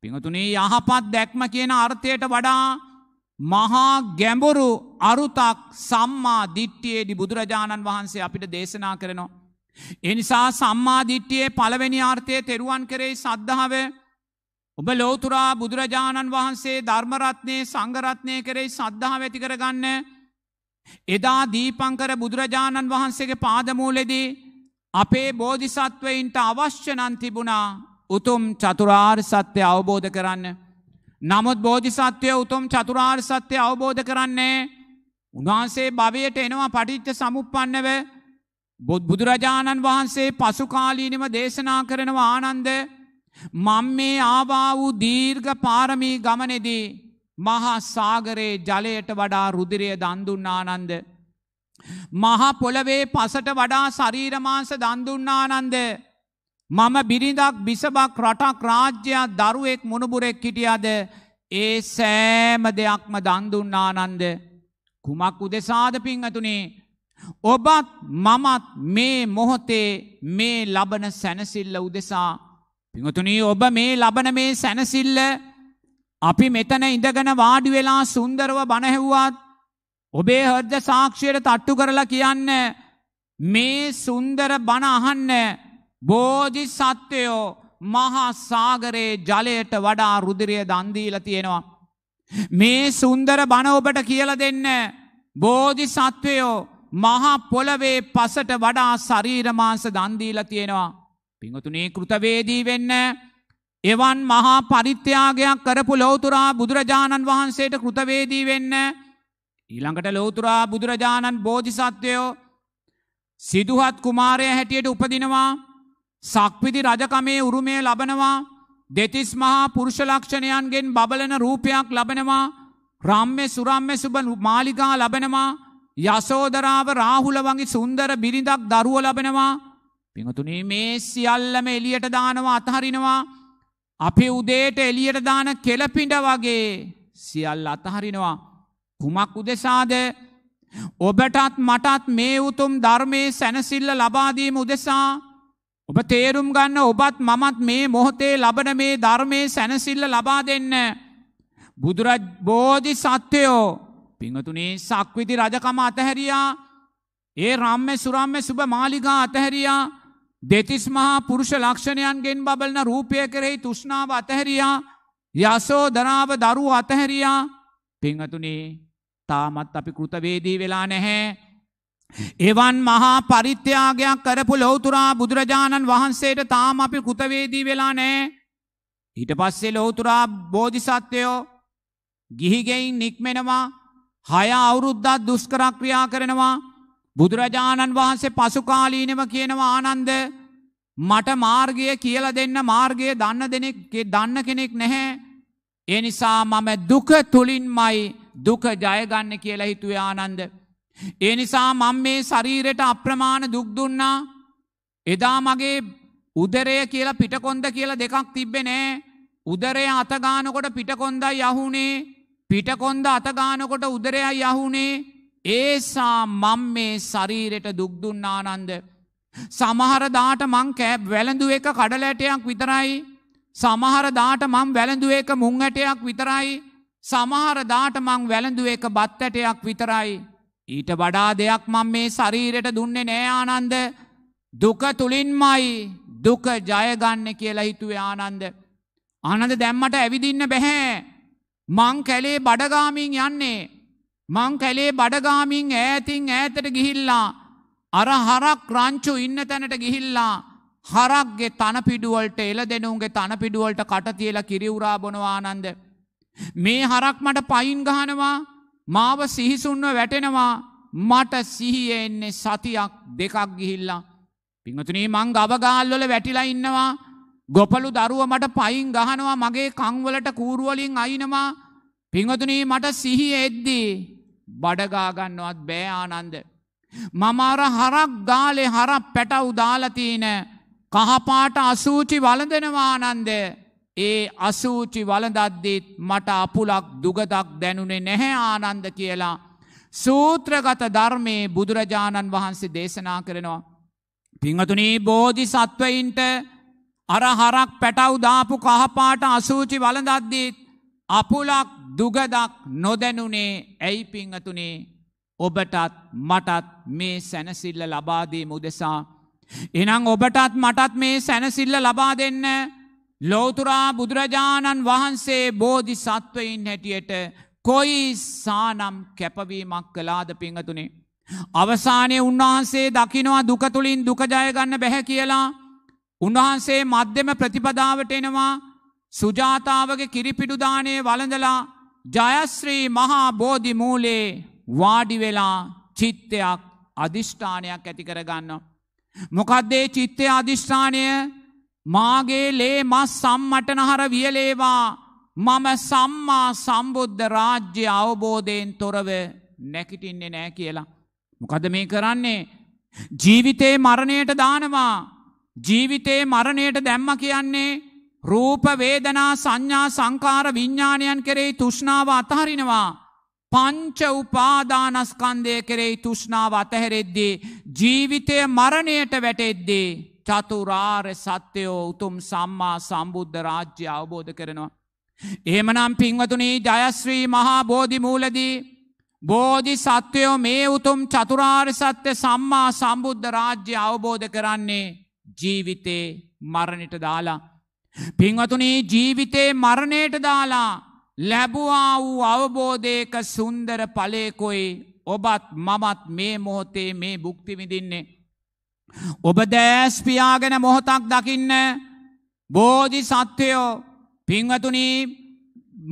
පිංහතුනී යහපත් දැක්ම කියන අර්ථයට වඩා මහා ගැඹුරු අරුතක් සම්මා දිට්ටියේදි බුදුරජාණන් වහන්සේ අපිට දේශනා කරනවා. එනිසා සම්මාධිට්්‍යයේ පළවෙනි ආර්ථය තෙරුවන් කරෙයි සද්ධාව ඔබ ලෝතුරා බුදුරජාණන් වහන්සේ ධර්මරත්නය සංගරත්නය කරෙයි සද්ධාව ඇති කරගන්න. එදා දීපංකර බුදුරජාණන් වහන්සේගේ පාදමූලෙදී අපේ බෝධිසත්වයින්ට අවශ්‍යනන් තිබුණා උතුම් චතුරාර් සත්‍යය අවබෝධ කරන්න. නමුත් බෝධිසත්වය උතුම් චතුරාර් සත්‍යය අවබෝධ කරන්නේ උන්වහන්සේ භවයට එනවා පටිච්ච සමුපන්නව බුදුරජාණන් වහන්සේ පසුකාලීනව දේශනා කරනවා ආනන්ද මං මේ ආවා වූ දීර්ඝ පාරමී ගමනෙදී මහා සාගරයේ ජලයට වඩා රුදිරය දන්දුන්න ආනන්ද මහා පොළවේ පසට වඩා ශරීර මාංශ දන්දුන්න ආනන්ද මම බිරිඳක් බිසබක් රටක් රාජ්‍යයක් දරුවෙක් මුණුබුරෙක් හිටියද ඒ සෑම දෙයක්ම දන්දුන්න ආනන්ද කුමක් උදෙසාද පිං ඇතුනේ ඔබත් මමත් මේ මොහොතේ මේ ලබන සැනසිල්ල උදෙසා. පිඟතුනී ඔබ මේ ලබන මේ සැනසිල්ල අපි මෙතන ඉඳගෙන වාඩි වෙලා සුන්දරව බණහෙව්වත් ඔබේ හර්ද සාක්ෂයට තට්ටු කරලා කියන්න මේ සුන්දර බණ අහන්න බෝධි සත්වයෝ මහා සාගරයේ ජලයට වඩා රුදිරිය දන්දීල තියෙනවා. මේ සුන්දර බණ ඔබට කියල දෙන්න බෝධි සත්වයෝ මහා පොළවේ පසට වඩා ශරීරමාංස දන්දීල තියෙනවා. පිංහතුනේ කෘතවේදී වෙන්න. එවන් මහා පරිත්‍යාගයක් කරපු ලෝතුරා බුදුරජාණන් වහන්සේට කෘතවේදී වෙන්න. ඊළඟට ලෝතුරා බුදුරජාණන් බෝධිසත්වයෝ සිදුහත් කුමාරය හැටියට උපදිනවා. සක්විති රජකමේ උරුමය ලබනවා. දෙතිස් මහා පුරුෂලක්ෂණයන්ගෙන් බබලන රූපයක් ලබනවා. රම්ම සුරම්ම සුබ මාලිකා ලබනවා. යසෝදරාව රාහුල වගේ සුන්දර බිරිඳක් දරුව ලබෙනවා පිඟතුනී මේ සියල්ලම එලියට දානවා අතහරිනවා අපි උදේට එලියට දාන කෙලපිඩ වගේ සියල් අතහරිනවා කුමක් උදෙසාද ඔබටත් මටත් මේ උතුම් ධර්මයේ සැනසිල්ල ලබාදීම උදෙසා ඔබ තේරුම් ගන්න ඔබත් මමත් මේ මොහොතේ ලබන මේ ධර්මයේ සැනසිල්ල ලබා දෙන්න බුදුරජ බෝධි සත්‍යයෝ පිංහතුනේ සක්විති රජකම අතහැරයා ඒ රම්ම සුරම්ම සුභ මාලිගා අතහැරයා දෙතිස් මහා පුරුෂ ලක්ෂණයන්ගෙන් බබලන රූපය කෙරෙහි තුෂ්ණාව අතහැරයා යසෝ දනාව දරු අතහැරයා පිංහතුනේ තාමත් අපි කෘතවේදී වෙලා නැහැ. එවන් මහා පරිත්‍යයාගයක් කරපු ලෝතුරා බුදුරජාණන් වහන්සේට තාම අපි කෘතවේදී වෙලා නෑ. ඊට පස්සේ ලෝතුරා බෝධිසත්වයෝ ගිහිගෙයින් නික්මෙනවා හය අවුරුද්දත් දුස්කරක්‍රියා කරනවා බුදුරජාණන් වහන්සේ පසුකාලීනව කියනවා ආනන්ද මට මාර්ගය කියල දෙන්න මාර්ගය දන්න දෙනෙක් දන්න කෙනෙක් නැහැ. ඒ නිසා මම දුක තුළින්මයි දුක ජයගන්න කියලා හිතුවේ ආනන්ද. ඒ නිසා මං මේ ශරීරයට අප්‍රමාණ දුක්දුන්නා එදා මගේ උදරය කියලා පිටකොන්ද කියලා දෙකක් තිබ්බෙ නෑ උදරය අතගානකොට පිටකොන්දයි යහුණේ පිටකොන්ද අතගානකොට උදරයා යහුණේ ඒසා මං මේ ශරීරයට දුක්දුන්නානන්ද. සමහරදාට මං කෑබ් වැළඳුව එක කඩලෑටයක් විතරයි. සමහරදාට මං වැළඳුව එක මුංඇටයක් විතරයි. සමහරදාට මං වැළඳුව එක බත්තටයක් විතරයි. ඊට වඩා දෙයක් මං මේ ශරීරයට දුන්නේ නෑආනන්ද දුක තුළින්මයි දුක ජයගන්න කියලා හිතුවේ ආනන්ද. ආනද දැම්මට ඇවිදින්න බැහැ. මං කැලේ බඩගාමින් යන්නේ. මං කැලේ බඩගාමින් ඈතින් ඈතට ගිහිල්ලා. අර හරක් රංචු ඉන්න තැනට ගිහිල්ලා. හරක්ගේ තනපිඩුවලට එල දෙනුන්ගේ තනපිඩුවලට කටතියල කිරිවුරා බොනවානන්ද. මේ හරක් මට පයින් ගහනවා මාව සිහිසුන්ව වැටෙනවා මට සිහිය එන්නේ සතියක් දෙකක් ගිහිල්ලා. පිංහතුනී මං ගවගාල්ලොල වැටිලා ඉන්නවා ගොපලු දරුව මට පයින් ගහනවා මගේ කංවලට කූරුවලින් අයිනවා පිංහතුනී මට සිහි එද්දී බඩගාගන්නවත් බෑආනන්ද. මමාර හරක් ගාලෙ හර පැටව් දාලතිීන කහපාට අසූචි වලඳෙනවානන්ද ඒ අසූචි වලදද්දීත් මට අපුලක් දුගදක් දැනුනේ නැහැ ආනන්ද කියලා. සූත්‍රගත ධර්මයේ බුදුරජාණන් වහන්සේ දේශනා කරනවා. පිංහතුනී බෝධි සත්වයින්ට අර හරක් පැටව් දාපු කහපාට අසූචි වලදද්දීත් අපුලක් දුගදක් නොදැනුනේ ඇයි පිංහතුනේ ඔබටත් මටත් මේ සැනසිල්ල ලබාදී මුදෙසා. එනං ඔබටත් මටත් මේ සැනසිල්ල ලබා දෙන්න ලෝතුරා බුදුරජාණන් වහන්සේ බෝධි සත්වයින් හැටියට කොයි සානම් කැපවීමක් කලාද පිංහතුනේ. අවසානය උන්වහන්සේ දකිනවා දුකතුළින් දුකජයගන්න බැහැ කියලා. උන්වහන්සේ මධ්‍යම ප්‍රතිපදාවට එනවා සුජාතාවගේ කිරිපිඩුදානය වළඳලා ජයස්ශ්‍රී මහා බෝධි මූලේ වාඩිවෙලා චිත්තයක් අධිෂ්ඨානයක් ඇති කරගන්න. මොකදදේ චිත්තය අධිෂ්ඨානය මාගේ ලේ මස් සම්මටනහර වියලේවා මම සම්මා සම්බුද්ධ රාජ්‍ය අවබෝධයෙන් තොරව නැකිටින්නේ නෑ කියලා. මොකද මේ කරන්නේ ජීවිතේ මරණයට දානවා ජීවිතේ මරණයට දැම්ම කියන්නේ රූප වේදනා සංඥා සංකාර විඤ්ඥාණයන් කෙරෙහි තුෂ්ණාව අතහරිනවා. පංච උපාදානස්කන්දය කෙරෙහි තුෂ්ණාව අතහැරෙද්දී. ජීවිතය මරණයට වැටෙද්දී. චතුරාර් සත්‍යයෝ උතුම් සම්මා සම්බුද්ධ රාජ්‍ය අවබෝධ කරනවා. එහෙමනම් පින්වතුනී ජයස්ශ්‍රී මහා බෝධිමූලදී. බෝධි සත්‍යයෝ මේ උතුම් චතුරාර් සත්‍ය සම්මා සම්බුද්ධ රාජ්‍ය අවබෝධ කරන්නේ. ජීවිතේ මරණට දාලා. පින්වතුනේ ජීවිතේ මරණයට දාලා ලැබුවා වූ අවබෝධයක සුන්දර පලයකොයි ඔබත් මමත් මේ මොහොතේ මේ බුක්තිවිදින්නේ. ඔබ දෑස්පියාගෙන මොහොතක් දකින්න බෝධි සත්‍යයෝ පිංවතුනී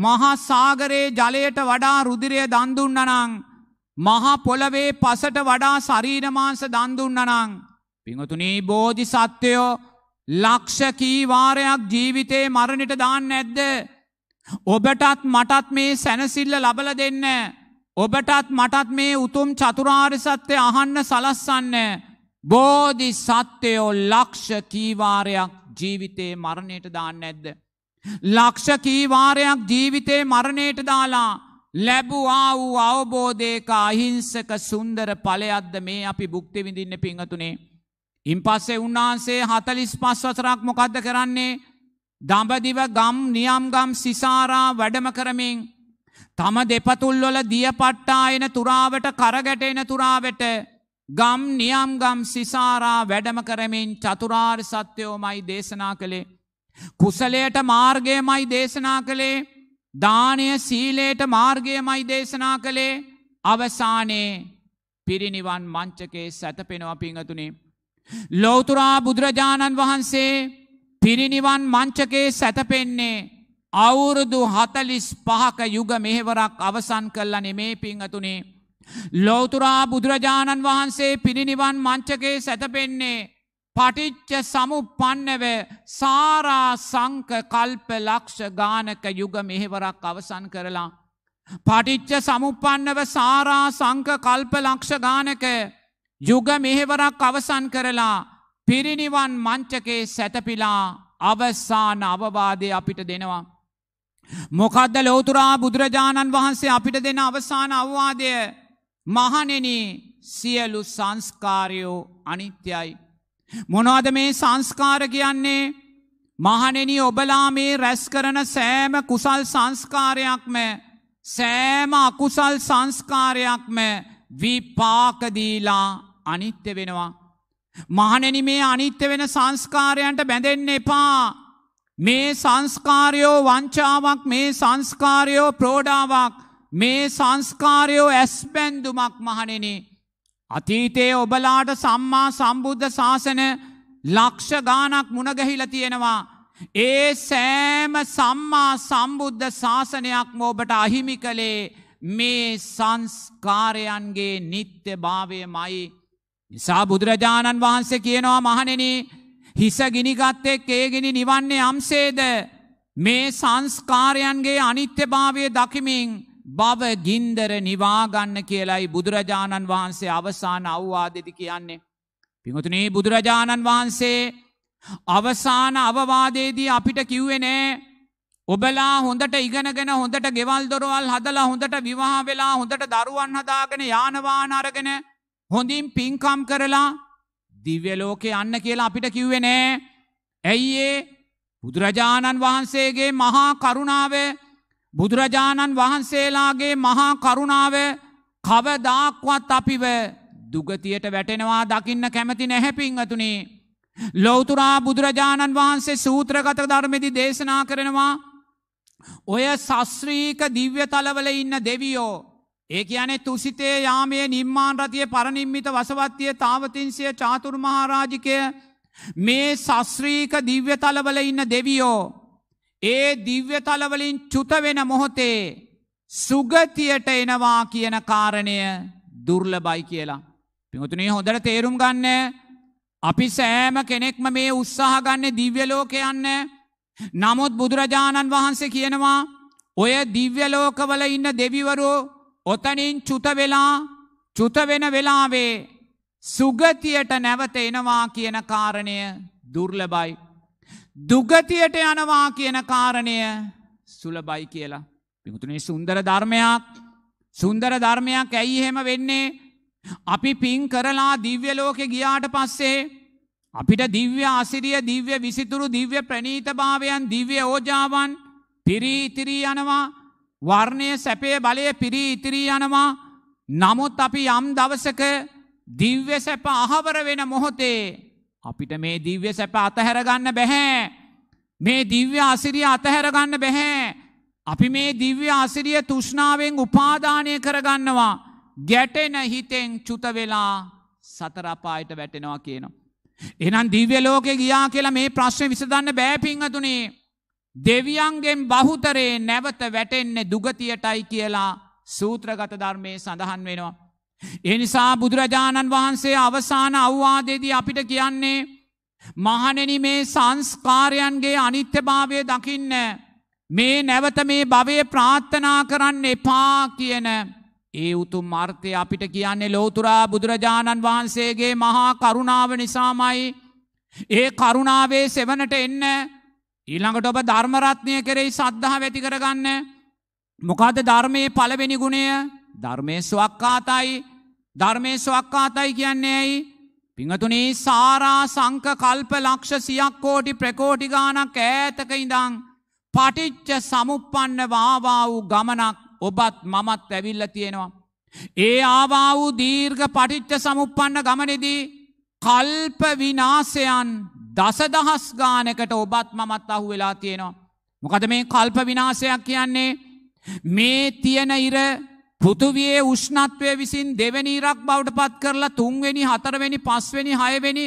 මහාසාගරයේ ජලයට වඩා රුදිරය දන්දුන්නනං මහා පොළවේ පසට වඩා සරීරමාංස දන්දුන්නනං පිංහතුනී බෝධි සත්‍යයෝ ලක්ෂ කීවාරයක් ජීවිතේ මරණට දාන්න ඇද්ද. ඔබටත් මටත් මේ සැනසිල්ල ලබල දෙන්න. ඔබටත් මටත් මේ උතුම් චතුරාර් සත්‍යය අහන්න සලස්සන්න. බෝධි සත්‍යයෝ ලක්ෂ කීවාරයක් ජීවිතේ මරණයට දාන්න ඇද්ද. ලක්ෂ කීවාරයක් ජීවිතේ මරණයට දාලා. ලැබුවා වූ අවබෝධයක අහිංසක සුන්දර පලයක්ද මේ අපි බුක්තිවිඳින්න පිංහතුනේ. ඉන් පස්සේ උන්වහන්සේ හතලිස් පස් වසරක් මොකක්ද කරන්නේ දඹදිව ගම් නියම්ගම් සිසාරා වැඩම කරමින් තම දෙපතුල්වොල දිය පට්ටා එන තුරාවට කරගැට එන තුරාවට ගම් නියම්ගම් සිසාරා වැඩම කරමින් චතුරාර් සත්‍යයෝමයි දේශනා කළේ. කුසලයට මාර්ගයමයි දේශනා කළේ දානය සීලේට මාර්ගයමයි දේශනා කළේ අවසානයේ පිරිනිවන් මංචකේ සැතපෙනවා පිංහතුනේ ලෝතුරා බුදුරජාණන් වහන්සේ පිරිනිවන් මංචකේ සැතපෙන්නේ අවුරුදු හතලිස් පහක යුග මෙහෙවරක් අවසන් කල්ලා නෙමේ පිංහතුනේ. ලෝතුරා බුදුරජාණන් වහන්සේ පිරිනිවන් මංචකේ සැතපෙන්නේ පටිච්ච සමුපන්නව සාරා සංක කල්ප ලක්ෂ ගානක යුග මෙහෙවරක් අවසන් කරලා. පටිච්ච සමුපන්නව සාරා සංක කල්ප ලක්ෂ ගානක යුග මෙහෙවරක් අවසන් කරලා පිරිනිවන් මංචකේ සැතපිලා අවස්සාන අවවාදය අපිට දෙනවා. මොකදද ලෝතුරා බුදුරජාණන් වහන්සේ අපිට දෙන අවසාන අවවාදය මහනෙන සියලු සංස්කාරයෝ අනිත්‍යයි. මොනවද මේ සංස්කාර කියන්නේ මහනෙන ඔබලා මේ රැස් කරන සෑම කුසල් සංස්කාරයක්ම සෑම අකුසල් සංස්කාරයක්ම විපාකදීලා අනිත්‍ය වෙනවා. මහනෙන මේ අනිත්‍ය වෙන සංස්කාරයන්ට බැඳෙන්න එපා. මේ සංස්කාරයෝ වංචාවක් මේ සංස්කාරයෝ ප්‍රෝඩාවක් මේ සංස්කාරයෝ ඇස්බැන්දුමක් මහනෙන. අතීතයේ ඔබලාට සම්මා සම්බුද්ධ ශාසන ලක්ෂ ගානක් මුණගැහිල තියෙනවා. ඒ සෑම සම්මා සම්බුද්ධ ශාසනයක් මෝබට අහිමි කළේ මේ සංස්කාරයන්ගේ නිත්‍ය භාවය මයි. නිසා බුදුරජාණන් වහන්සේ කියනවා මහනෙන හිස ගිනිගත්තෙක් ඒගෙන නිවන්නේ අම්සේද මේ සංස්කාරයන්ගේ අනිත්‍යභාවය දකිමින් බව ගින්දර නිවාගන්න කියලයි බුදුරජාණන් වහන්සේ අවසාන අවවාදෙදි කියන්නේ. පිහතුනේ බුදුරජාණන් වහන්සේ අවසාන අවවාදේදී අපිට කිව්වෙනේ ඔබලා හොඳට ඉගෙනගෙන හොඳට ගෙවල් දොරවල් හදලා හොඳට විවාහ වෙලා හොඳට දරුවන් හදාගෙන යානවාන අරගෙන හොඳින් පින්කම් කරලා දිව්‍ය ලෝකේ යන්න කියලා අපිට කිව්වේ නෑ. ඇයි ඒ? බුදුරජාණන් වහන්සේගේ මහා කරුණාව බුදුරජාණන් වහන්සේලාගේ මහා කරුණාව කවදාක්වත් අපිව දුගතියට වැටෙනවා දකින්න කැමති නැහැ පිංගතුනි. ලෞතුරා බුදුරජාණන් වහන්සේ සූත්‍රගත ධර්මෙදි දේශනා කරනවා ඔය සස්්‍රීක දිව්‍ය තලවල ඉන්න දෙවියෝ ඒ කියන්නේ තුසිතේ යාමයේ නිම්මාන් රතිය පරනිම්මිත වසවත්තිය තාවතින්සය චාතුර්මහාරාජිකය මේ සස්්‍රීක දිව්‍යතලවල ඉන්න දෙවියෝ. ඒ දිව්‍යතලවලින් චුතවෙන මොහොතේ සුගතියට එනවා කියන කාරණය දුර්ල බයි කියලා. පිහතුනේ හොඳට තේරුම් ගන්න අපි සෑම කෙනෙක්ම මේ උත්සාහ ගන්න දිව්‍යලෝක යන්න නමුත් බුදුරජාණන් වහන්සේ කියනවා ඔය දිව්‍යලෝකවල ඉන්න දෙවිවරෝ ඔතනින් චුත වෙලා චුත වෙන වෙලාවේ සුගතියට නැවත එනවා කියන කාරණය දුර්ලබයි. දුගතියට යනවා කියන කාරණය සුලබයි කියලා. පිමුතුනේ සුන්දර ධර්මයක් සුන්දර ධර්මයක් ඇයි එහෙම වෙන්නේ. අපි පින් කරලා දිව්‍යලෝකෙ ගියාට පස්සේ. අපිට දිව්‍ය අසිරිය දිව්‍ය විසිතුරු දිව්‍ය ප්‍රනීතභාවයන් දිව්‍ය ඕජාවන් පිරීතිරී යනවා වර්ණය සැපේ බලය පිරී ඉතිරී යනවා නමුත් අපි යම් දවසක දිව්‍ය සැප අහවර වෙන මොහොතේ අපිට මේ දිව්‍ය සැප අතහැරගන්න බැහැ මේ දිව්‍ය අසිරිය අතහැරගන්න බැහැ අපි මේ දිව්‍ය අසිරිය තුෂ්ණාවෙන් උපාදානය කරගන්නවා ගැටෙන හිතෙන් චුත වෙලා සතරපායට වැටෙනවා කියනවා. එනම් දිව්‍ය ලෝකෙ ගියා කියලා මේ ප්‍රශ්න විසඳන්න බෑපිංහතුනේ දෙවියන්ගෙන් බහුතරේ නැවත වැටෙන්නේ දුගතියටයි කියලා සූත්‍රගත ධර්මය සඳහන් වෙනවා. එනිසා බුදුරජාණන් වහන්සේ අවසාන අවවාදේදී අපිට කියන්නේ මහනෙන මේ සංස්කාරයන්ගේ අනිත්‍යභාවය දකින්න මේ නැවත මේ භවය ප්‍රාත්ථනා කරන්න එපා කියන ඒ උතුම් අර්ථය අපිට කියන්නේ ලෝතුරා බුදුරජාණන් වහන්සේගේ මහා කරුණාව නිසාමයි ඒ කරුණාවේ සෙවනට එන්න ඊළඟට ඔබ ධර්මරත්නය කෙරෙහි සද්ධහ වැති කරගන්න. මොකද ධර්මයේ පළවෙනි ගුණය ධර්මය ස්වක්කාතයි ධර්මය ස්වක්කාතයි කියන්නේ ඇයි. පිංහතුනේ සාරා සංක කල්ප ලක්ෂ සියක් කෝටි ප්‍රකෝටිගානක් ඈතක ඉඳං පටිච්ච සමුපපන්න වාවා වූ ගමනක් ඔබත් මමත් ඇවිල්ල තියෙනවා. ඒ ආවා වූ දීර්ඝ පටිච්ච සමුපපන්න ගමනෙදී කල්ප විනාසයන් දසදහස් ගානකට ඔබත් මමත් අහු වෙලා තියෙනවා. මොකද මේ කල්ප විනාසයක් කියන්නේ මේ තියෙන ඉර පෘතුවියේ උෂ්ණත්වය විසින් දෙවැනි ඉරක් බවට පත් කරලා තුන්වෙනි හතරවෙනි පස්වෙනි හයවෙනි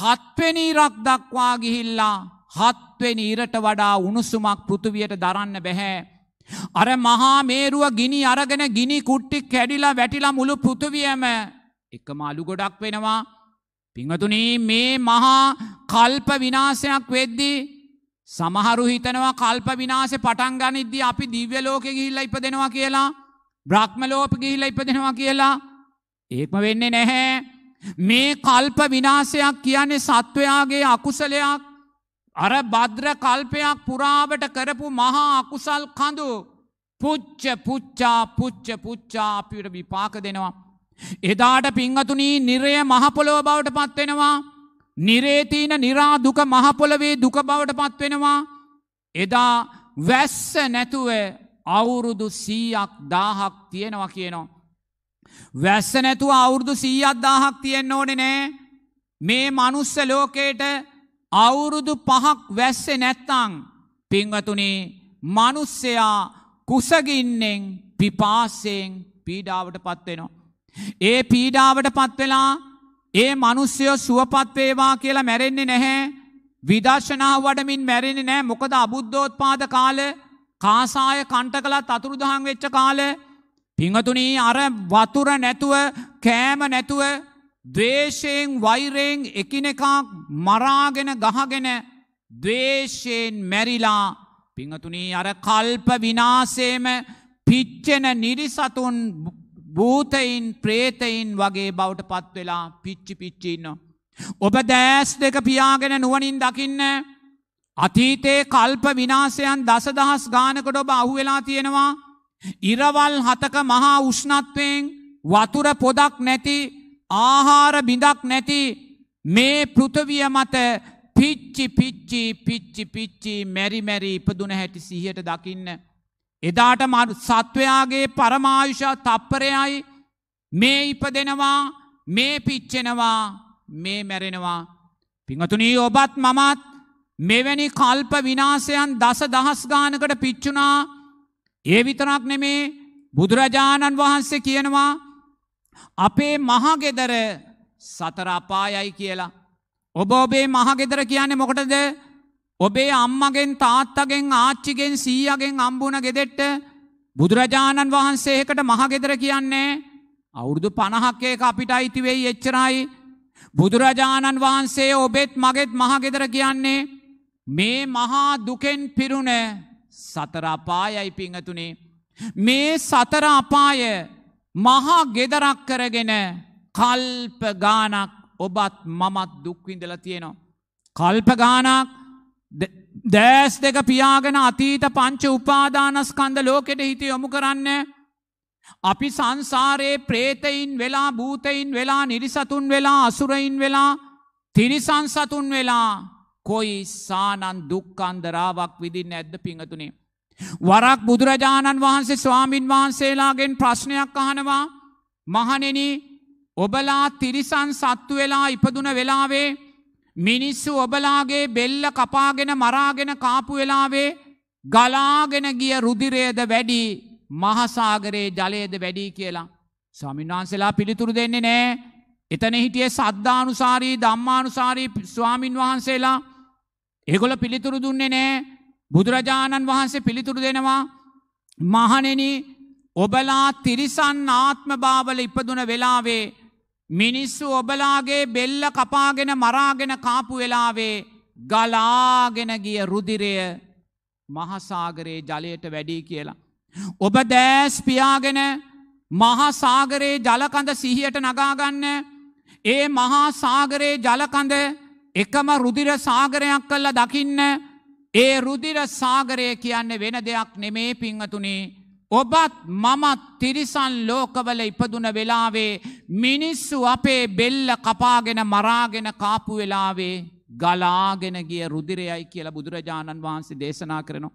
හත්වෙනි ඉරක් දක්වා ගිහිල්ලා හත්වෙනි ඉරට වඩා උණුසුමක් පෘතුවියට දරන්න බැහැ. අර මහා මේරුව ගිනි අරගෙන ගිනි කුට්ටි කැඩිලා වැටිලා මුළු පෘතුවියම එකම අලු ගොඩක් වෙනවා පිංහතුනී මේ මහා කල්ප විනාසයක් වෙද්දී සමහරු හිතනවා කල්ප විනාස පටන් ගනිද්දී අපි දිව්‍ය ලෝකෙ ගිහිල්ලා ඉපදෙනවා කියලා බ්‍රහ්ම ලෝක ගිහිල්ලා ඉපදෙනවා කියලා ඒකම වෙන්නේ නැහැ මේ කල්ප විනාශයක් කියන්නේ සත්වයාගේ අකුසලයක් අර භද්‍ර කල්පයක් පුරාවට කරපු මහා අකුසල් කඳු පුච්ච පුච්චා පුච්ච පුච්චා අපිට විපාක දෙනවා එදාට පිංහතුනී නිරය මහපොළොව බවට පත්වෙනවා. නිරේතිීන නිරා දුක මහපොළවේ දුක බවට පත්වෙනවා. එදා වැස්ස නැතුව අවුරුදු සීයක් දාහක් තියෙනවා කියනවා. වැස්ස නැතුව අවුරුදු සීයක් දාහක් තියෙන්න්න ඕනෙ නෑ. මේ මනුස්ස ලෝකේට අවුරුදු පහක් වැස්සෙ නැත්තං පිංවතුනේ මනුස්සයා කුසගින්නෙන් පිපාසයෙන් පීඩාවට පත්වෙනවා. ඒ පීඩාවට පත්වෙලා ඒ මනුස්්‍යයෝ සුවපත්වේවා කියලා මැරෙන්නේ නැහැ. විදර්ශනාව වඩමින් මැරෙන්නේ නෑ මොකද අබුද්ධෝත්පාද කාල කාසාය කණ්ට කළත් අතුරුදහන් වෙච්ච කාල පිංහතුනී අර වතුර නැතුව කෑම නැතුව දවේශයෙන් වෛරයෙන් එකනෙකා මරාගෙන ගහගෙන දවේශයෙන් මැරිලා පිංහතුනී අර කල්ප විනාසේම පිච්චෙන නිරිසතුන් භූතයින් ප්‍රේතයින් වගේ බවට පත් වෙලා පිච්චි පිච්චින්න. ඔබ දෑස් දෙක පියාගෙන නුවනින් දකින්න. අතීතයේ කල්ප විනාසයන් දසදහස් ගානකට ඔබ අහුවෙලා තියෙනවා. ඉරවල් හතක මහා උෂ්ණත්වයෙන් වතුර පොදක් නැති ආහාර බිඳක් නැති මේ පෘථවිය මත පිච්චි පිච්චි පිච්චි පිච්චි මැරිමැරී ඉපදුන හැටි සිහට දකින්න. එදාට සත්වයාගේ පරමායුෂ තප්පරයයි මේ ඉපදෙනවා මේ පිච්චෙනවා මේ මැරෙනවා. පිංහතුනී ඔබත් මමත් මෙවැනි කල්ප විනාසයන් දස දහස් ගානකට පිච්චුනා ඒ විතරක් නෙමේ බුදුරජාණන් වහන්සේ කියනවා අපේ මහගෙදර සතරාපායයි කියලා. ඔබ ඔබේ මහගෙදර කියන්නේ මොකටද ඔබේ අම්මගෙන් තාත්තගෙන් ආච්චිගෙන් සීයගෙන් අම්බුණ ගෙදෙට්ට බුදුරජාණන් වහන්සේකට මහගෙදර කියන්නේ අවුරුදු පණහක්කේක අපිට අයිතිවෙයි එච්චරයි. බුදුරජාණන් වහන්සේ ඔබෙත් මගෙත් මහගෙදර කියන්නේ මේ මහා දුකෙන් පිරුණ සතරාපායයි පිංහතුනේ. මේ සතරාපාය මහා ගෙදරක් කරගෙන කල්ප ගානක් ඔබත් මමත් දුක්විඳල තියෙනවා. කල්ප ගානක් දෑස් දෙක පියාගෙන අතීත පංච උපාදානස්කන්ද ලෝකෙට හිත යොමු කරන්න. අපි සංසාරයේ ප්‍රේතයින් වෙලා භූතයින් වෙලා නිරිසතුන් වෙලා අසුරයින් වෙලා තිරිසංසතුන් වෙලා කොයි සානන් දුක්කන්දරාවක් විදින්න ඇද්ද පිඟතුනේ. වරක් බුදුරජාණන් වහන්සේ ස්වාමින් වහන්සේලාගෙන් ප්‍රශ්නයක් අහනවා මහනෙන ඔබලා තිරිසන් සත්තු වෙලා ඉපදුන වෙලාවේ මිනිස්සු ඔබලාගේ බෙල්ල කපාගෙන මරාගෙන කාපු වෙලාවේ ගලාගෙන ගිය රුදිරේද වැඩි මහසාගරයේ ජලයේද වැඩි කියලා. ස්වාමින්වහන්සේලා පිළිතුරු දෙන්නේ නෑ. එතන හිටිය සද්ධානුසාරී ධම්මානුසාරී ස්වාමින් වහන්සේලා ඒගොල පිළිතුරු දුන්නේ නෑ. බුදුරජාණන් වහන්සේ පිළිතුරු දෙනවා මහනෙන ඔබලා තිරිසන් ආත්මභාවල ඉපදුන වෙලාවේ මිනිස්සු ඔබලාගේ බෙල්ල කපාගෙන මරාගෙන කාපු වෙලාවේ ගලාගෙන ගිය රුදිරය මහසාගරයේ ජලයට වැඩී කියලා. ඔබ දෑස් පියාගෙන මහාසාගරයේ ජලකඳ සිහියට නගාගන්න ඒ මහාසාගරයේ ජලකඳ එකම රුදිර සාගරයක් කල්ල දකින්න ඒ රුදිර සාගරය කියන්න වෙන දෙයක් නෙමේ පිංහතුනේ ඔබත් මමත් තිරිසන් ලෝකවල ඉපදුන වෙලාවේ මිනිස්සු අපේ බෙල්ල කපාගෙන මරාගෙන කාපු වෙලාවේ ගලාගෙන ගිය රුදිරයයි කියලා බුදුරජාණන් වහන්සේ දේශනා කරනවා.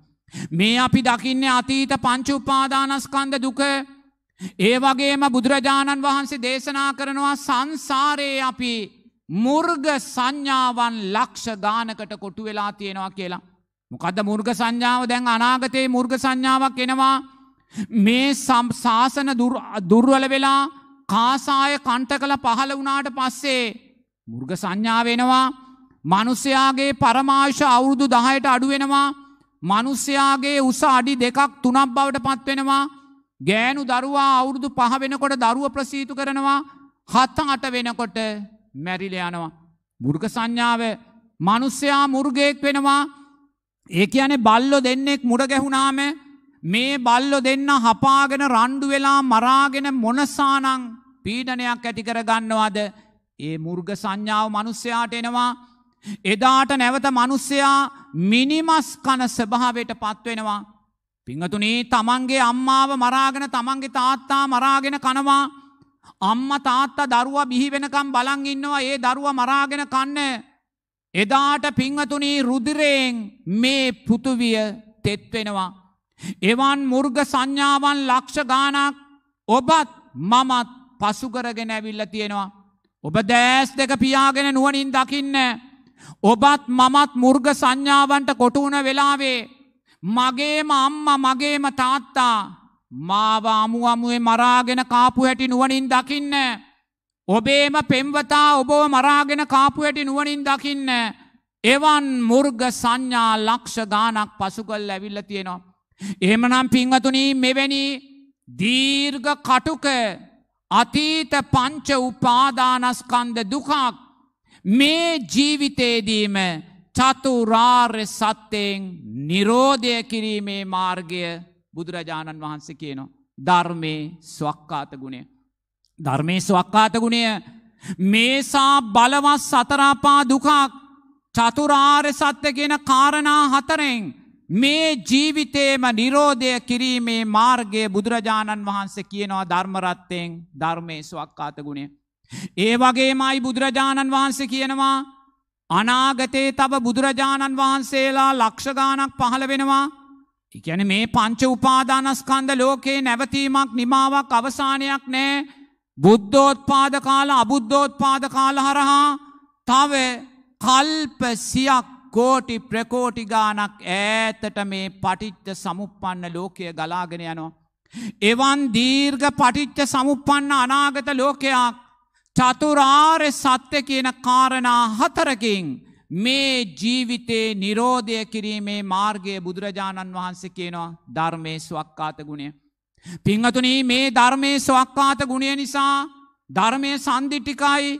මේ අපි දකින්නේ අතීත පංචුපාදානස්කන්ද දුක. ඒ වගේම බුදුරජාණන් වහන්සේ දේශනා කරනවා සංසාරයේ අපි මුර්ග සංඥාවන් ලක්ෂ ගානකට කොටු වෙලා තියෙනවා කියලා. මොකද මුර්ග සංඥාව දැන් අනාගතයේ මුර්ග සංඥාවක් එනවා මේ සම්සාසන දුර්වල වෙලා කාසාය කණ්ට කළ පහළ වනාට පස්සේ මුර්ග සංඥාවෙනවා මනුස්සයාගේ පරමාශ අවුරුදු දහයට අඩුවෙනවා මනුස්සයාගේ උස අඩි දෙකක් තුනක් බවට පත්වෙනවා ගෑනු දරුවා අවුරුදු පහ වෙනකොට දරුව ප්‍රසීතු කරනවා හත්ත අට වෙනකොට මැරිල යනවා. මුර්ග සංඥාව මනුස්සයා මුර්ගයෙක් වෙනවා ඒ කියන බල්ලො දෙන්නෙක් මුඩ ගැහුණාම මේ බල්ලො දෙන්න හපාගෙන රණ්ඩු වෙලා මරාගෙන මොනසානං පීඩනයක් ඇති කරගන්නවාද ඒ මුර්ග සංඥාව මනුස්්‍යයාට එනවා එදාට නැවත මනුස්්‍යයා මිනිමස් කන ස්භාවයට පත්වෙනවා පිංහතුනී තමන්ගේ අම්මාව මරාගෙන තමන්ගේ තාත්තා මරාගෙන කනවා අම්ම තාත්තා දරුවා බිහි වෙනකම් බලන් ඉන්නවා ඒ දරුවා මරාගෙන කන්න එදාට පිංහතුනී රුදිරයෙන් මේ පෘතුවිය තෙත්වෙනවා එවන් මුර්ග සංඥාවන් ලක්ෂ ගානක් ඔබත් මමත් පසුකරගෙන ඇවිල්ල තියෙනවා. ඔබ දෑස් දෙක පියාගෙන නුවනින් දකින්න. ඔබත් මමත් මුර්ග සංඥාවන්ට කොටුුණ වෙලාවේ. මගේම අම්ම මගේම තාත්තා මාව අමු අමුවේ මරාගෙන කාපු හැටි නුවනින් දකින්න. ඔබේම පෙම්වතා ඔබව මරාගෙන කාපු හැටි නුවනින් දකින්න. එවන් මුර්ග සංඥා ලක්ෂ ගානක් පසුකල් ඇවිල්ල තියෙනවා. එහෙමනම් පින්වතුනී මෙවැනි දීර්ඝ කටුක අතීත පංච උපාදානස්කන්ද දුකක් මේ ජීවිතේදීම චතුරාර්ය සත්‍යයෙන් නිරෝධය කිරීමේ මාර්ගය බුදුරජාණන් වහන්සේ කියනවා. ධර්මයේ ස්වක්කාත ගුණය. ධර්මයේ ස්වක්කාත ගුණය මේසා බලවත් සතරාපා දුකක් චතුරාර්ය සත්‍ය කියන කාරණා හතරෙන් මේ ජීවිතේම නිරෝධය කිරීමේ මාර්ගය බුදුරජාණන් වහන්සේ කියනවා ධර්මරත්තයෙන් ධර්මය ස්වක්කාත ගුණේ. ඒ වගේමයි බුදුරජාණන් වහන්සේ කියනවා අනාගතයේ තව බුදුරජාණන් වහන්සේලා ලක්ෂගානක් පහළ වෙනවා. එකැන මේ පංච උපාදානස්කන්ද ලෝකයේ නැවතීමක් නිමාවක් අවසානයක් නෑ බුද්ධෝත්පාද කාල අබුද්ධෝත්පාද කාල හරහා තව කල්ප සියක් කෝටි ප්‍රකෝටි ගානක් ඈතට මේ පටිච්ච සමුපන්න ලෝකය ගලාගෙන යනවා. එවන් දීර්ඝ පටිච්ච සමුපන්න අනාගත ලෝකයක් චතුරාර්ය සත්‍ය කියන කාරණා හතරකින් මේ ජීවිතේ නිරෝධය කිරීමේ මාර්ගය බුදුරජාණන් වහන්සේ කියනවා ධර්මය ස්වක්කාත ගුණය. පිංහතුන මේ ධර්මය ස්වක්කාත ගුණය නිසා ධර්මය සන්දිිට්ටිකයි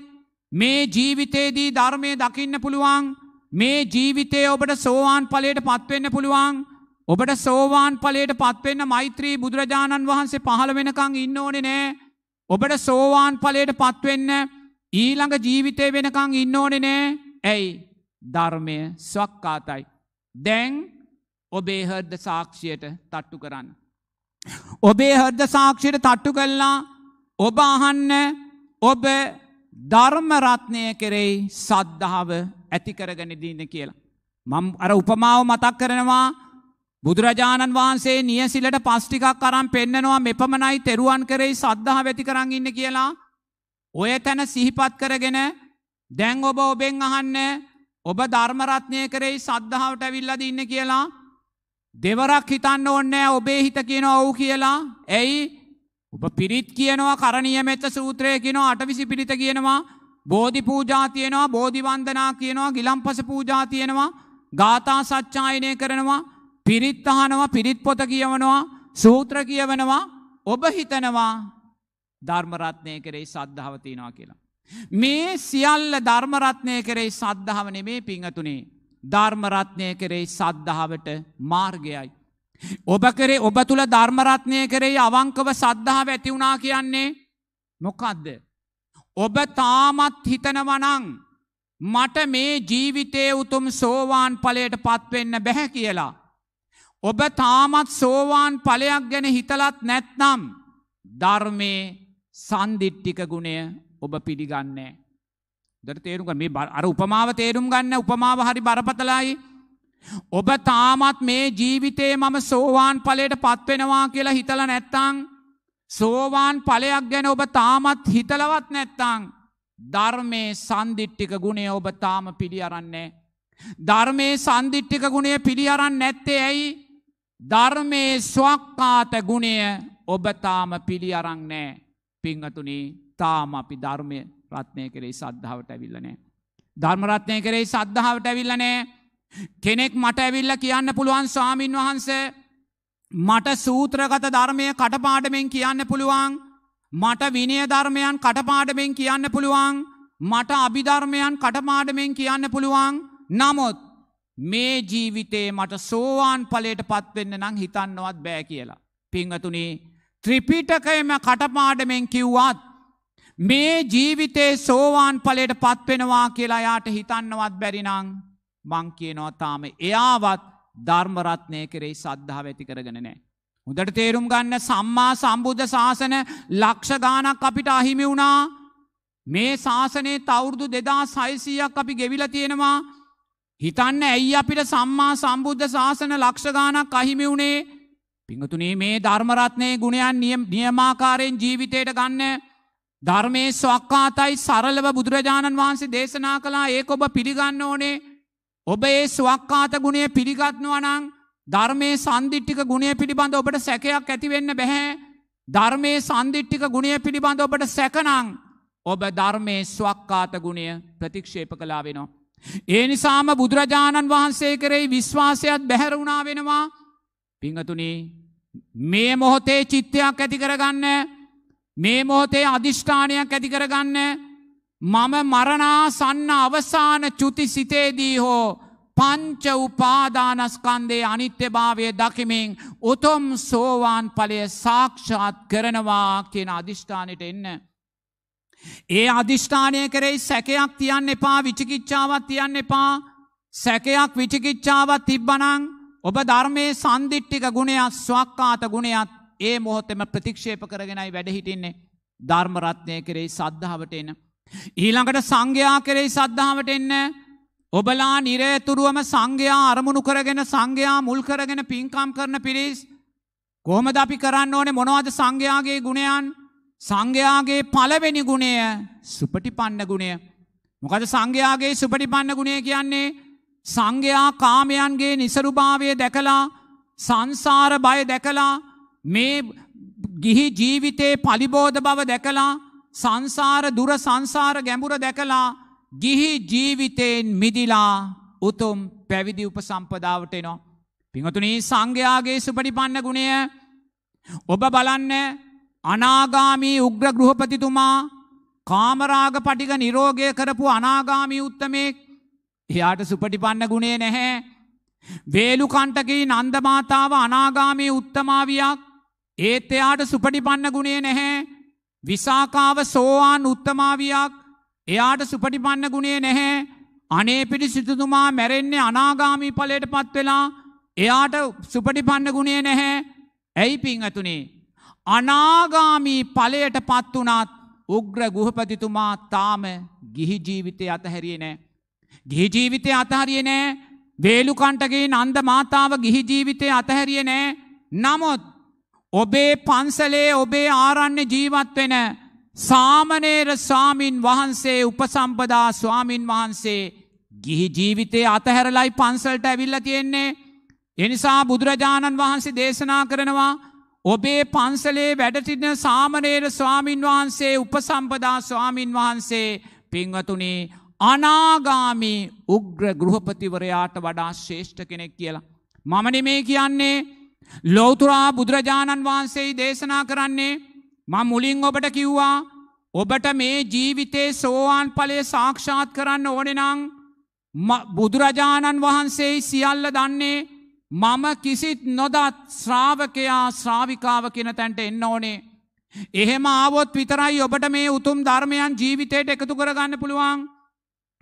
මේ ජීවිතේදී ධර්මය දකින්න පුළුවන් මේ ජීවිතයේ ඔබට සෝවාන් ඵලයට පත්වෙන්න පුළුවන්. ඔබට සෝවාන් ඵලයට පත්වෙන්න මෛත්‍රී බුදුරජාණන් වහන්සේ පහළ වෙනකං ඉන්න ඕනේ නෑ. ඔබට සෝවාන් ඵලයට පත්වෙන්න ඊළඟ ජීවිතය වෙනකං ඉන්න ඕනේ නෑ. ඇයි? ධර්මය ස්වක්කාතයි. දැන් ඔබේ හර්ද සාක්ෂියට තට්ටු කරන්න. ඔබේ හර්ද සාක්ෂයට තට්ටු කල්ලා ඔබ අහන්න ඔබ ධර්මරත්නය කෙරෙයි සද්ධාව ඇතිකරගෙන දීන්න කියලා. මම් අර උපමාව මතක් කරනවා බුදුරජාණන් වහන්සේ නියසිලට පස්්ටිකක් අරම් පෙන්න්නනවා මෙපමණයි තෙරුවන් කරෙයි සද්ධහ වැති කරන්න ඉන්න කියලා. ඔය තැන සිහිපත් කරගෙන දැන් ඔබ ඔබෙන් අහන්න ඔබ ධර්මරත්නය කරෙයි සද්ධාවට ඇවිල්ලද ඉන්න කියලා. දෙවරක් හිතන්න ඔන්නෑ ඔබේ හිත කියන ඔවු කියලා ඇයි ඔබ පිරිත් කියනවා කරණීය මෙත්ත සූත්‍රය කියනවා අටවිසි පිරිත කියනවා බෝධි පූජා තියෙනවා බෝධි වන්දනා කියනවා ගිලම්පස පූජා තියෙනවා ගාථා සච්ඡායනය කරනවා පිරිත් අහනවා පිරිත් පොත කියවනවා සූත්‍ර කියවනවා ඔබ හිතනවා ධර්ම රත්නය කෙරෙහි සද්ධාව තියෙනවා කියලා මේ සියල්ල ධර්ම රත්නය කෙරෙහි සද්ධාව නෙමේ පිංගතුනේ ධර්ම රත්නය කෙරෙහි සද්ධාවට මාර්ගයයි ඔබ කරේ ඔබ තුළ ධර්මරත්නය කරේ අවංකව සද්ධාව ඇති වුණා කියන්නේ මොකක්ද. ඔබ තාමත් හිතනවනං මට මේ ජීවිතය උතුම් සෝවාන් පලයට පත්වෙන්න බැහැ කියලා. ඔබ තාමත් සෝවාන් පලයක් ගැන හිතලත් නැත්නම් ධර්මය සන්දිිට්ටික ගුණය ඔබ පිළිගන්නේ. දර තේරුම් මේ අර උපමාව තේරුම් ගන්න උපමාව හරි බරපතලායි ඔබ තාමත් මේ ජීවිතේ මම සෝවාන් ඵලයට පත්වෙනවා කියලා හිතලා නැත්තං සෝවාන් ඵලයක් ගැන ඔබ තාමත් හිතලවත් නැත්තං ධර්මයේ සන්දිිට්ටික ගුණේ ඔබ තාම පිළි අරන්නේ. ධර්මයේ සන්දිිට්ටික ගුණේ පිළි අරන් නැත්තේ ඇයි ධර්මයේ ස්වක්කාත ගුණය ඔබ තාම පිළි අරං නෑ පිංහතුනි තාම අපි ධර්මය රත්නය කරේ සද්ධාවට ඇවිල්ලනෑ. ධර්මරත්නය කරේ සද්ධාවට ඇවිල්ලනෑ කෙනෙක් මට ඇවිල්ල කියන්න පුළුවන් ස්වාමීන් වහන්ස මට සූත්‍රගත ධර්මය කටපාඩමෙන් කියන්න පුළුවන් මට විනය ධර්මයන් කටපාඩමෙන් කියන්න පුළුවන් මට අභිධර්මයන් කටපාඩමෙන් කියන්න පුළුවන් නමුත් මේ ජීවිතේ මට සෝවාන් පලට පත්වෙන්න නං හිතන්නවත් බෑ කියලා. පිංහතුනේ ත්‍රිපිටකයම කටපාඩමෙන් කිව්වත් මේ ජීවිතේ සෝවාන් පලට පත්වෙනවා කියලා යාට හිතන්නවත් බැරිනං මං කියනවා තාම එයාවත් ධර්මරත්නය කෙරෙහි සද්ධාව ඇති කරගෙන නෑ. හොඳට තේරුම් ගන්න සම්මා සම්බුද්ධ ශාසන ලක්ෂගානක් අපිට අහිමි වුණා මේ ශාසනයේ තවුරුදු දෙදා සයිසීයක් අපි ගෙවිල තියෙනවා හිතන්න ඇයි අපිට සම්මා සම්බුද්ධ ශාසන ලක්ෂගානක් අහිමි වුණේ පිංහතුනේ මේ ධර්මරත්නය ගුණයන් නියමාකාරයෙන් ජීවිතයට ගන්න ධර්මයේ ස්වක්කාතයි සරලව බුදුරජාණන් වහන්සේ දේශනා කලා ඒක ඔබ පිළිගන්න ඕනේ ඔබ ඒ ස්වක්කාත ගුණේ පිළිගත්නවනං ධර්මයේ සන්දිිට්ටික ගුණේ පිළිබඳ ඔබට සැකයක් ඇතිවෙන්න බැහැ. ධර්මයේ සන්දිිට්ටික ගුණේ පිළිබඳ ඔබට සැකනං ඔබ ධර්මයේ ස්වක්කාත ගුණය ප්‍රතික්ෂේප කලා වෙනවා. ඒ නිසාම බුදුරජාණන් වහන්සේ කරෙයි විශ්වාසයත් බැහැර වුණා වෙනවා පිංහතුනී මේ මොහොතේ චිත්තයක් ඇති කරගන්න මේ මොහොතේ අධිෂ්ඨානයක් ඇති කරගන්න මම මරණාසන්න අවසාන චුති සිතේදී හෝ පංච උපාදානස්කන්දේ අනිත්‍යභාවය දකිමින් උතුම් සෝවාන් පලය සාක්ෂාත් කරනවා කියන අධිෂ්ඨානයට එන්න. ඒ අධිෂ්ඨානය කරෙයි සැකයක් තියන්න එපා විචිකිච්චාවත් තියන්න එපා සැකයක් විචිකිච්චාවත් තිබ්බනං ඔබ ධර්මයේ සන්දිිට්ටික ගුණයක් ස්වක්කාත ගුණයක් ඒ මොහොත්තෙම ප්‍රතික්ෂේප කරගෙනයි වැඩහිටින්නේ ධර්මරත්නය කරෙයි සද්ධාවට එන. ඊළඟට සංඝයා කරෙහි සද්ධාවට එන්න ඔබලා නිරේතුරුවම සංඝයා අරමුණු කරගෙන සංඝයා මුල් කරගෙන පින්කම් කරන පිරිස් කොහොමද අපි කරන්න ඕනේ මොනවද සංඝයාගේ ගුණයන් සංඝයාගේ පළවෙනි ගුණය සුපටිපන්න ගුණය මොකද සංඝයාගේ සුපටිපන්න ගුණය කියන්නේ සංඝයා කාමයන්ගේ નિසරුභාවය දැකලා සංසාර බය දැකලා මේ ගිහි ජීවිතේ පලිබෝධ බව දැකලා සංසාර දුර සංසාර ගැඹුර දැකලා ගිහි ජීවිතයෙන් මිදිලා උතුම් පැවිදි උපසම්පදාවට එනවා. පිහතුනි සංඝයාගේ සුපටිපන්න ගුණය ඔබ බලන්න අනාගාමී උග්‍ර ගෘහපතිතුමා කාමරාග පටික නිරෝගය කරපු අනාගාමී උත්තමෙක් එයාට සුපටිපන්න ගුණේ නැහැ. වේලු කණ්ටකී නන්දමාතාව අනාගාමී උත්තමාවයක් ඒත් එයාට සුපටිපන්න ගුණේ නැහැ. විසාකාව සෝවාන් උත්තමාවියක් එයාට සුපටිපන්න ගුණේ නැහැ අනේ පිටි සිතුතුමා මැරෙන්නේ අනාගාමී ඵලයට පත් වෙලා එයාට සුපටිපන්න ගුණේ නැහැ ඇයි පිංඇතුනේ අනාගාමී ඵලයට පත් වුණත් උග්‍ර ගෘහපතිතුමා තාම ගිහි ජීවිතය අතහැරියේ නෑ ගිහි ජීවිතය අතහරියේ නෑ වේලුකණ්ටගේ නන්ද මාතාව ගිහි ජීවිතය අතහැරියේ නෑ නමුත් ඔබේ පන්සලේ ඔබේ ආරන්නේ ජීවත් වෙන සාමනේර ස්වාමින් වහන්සේ උපසම්පදා ස්වාමින් වහන්සේ ගිහි ජීවිතේ අතහැරලයි පන්සල්ට ඇවිල්ල තියෙන්නේ. එනිසා බුදුරජාණන් වහන්සේ දේශනා කරනවා ඔබේ පන්සලේ වැඩටින සාමනේර ස්වාමින් වහන්සේ උපසම්පදා ස්වාමින් වහන්සේ පින්වතුනේ අනාගාමි උග්‍ර ගෘහපතිවරයාට වඩා ශේෂ්ඨ කෙනෙක් කියලා. මමන මේ කියන්නේ ලෝතුරා බුදුරජාණන් වහන්සේ දේශනා කරන්නේ මං මුලින් ඔබට කිව්වා ඔබට මේ ජීවිතේ සෝවාන් ඵලය සාක්ෂාත් කරන්න ඕනේ නම් බුදුරජාණන් වහන්සේ සියල්ල දන්නේ මම කිසිත් නොදත් ශ්‍රාවකයා ශ්‍රාවිකාව කියන තැන්ට එන්න ඕනේ. එහෙම ආවොත් විතරයි ඔබට මේ උතුම් ධර්මයන් ජීවිතයට එකතු කරගන්න පුළුවන්.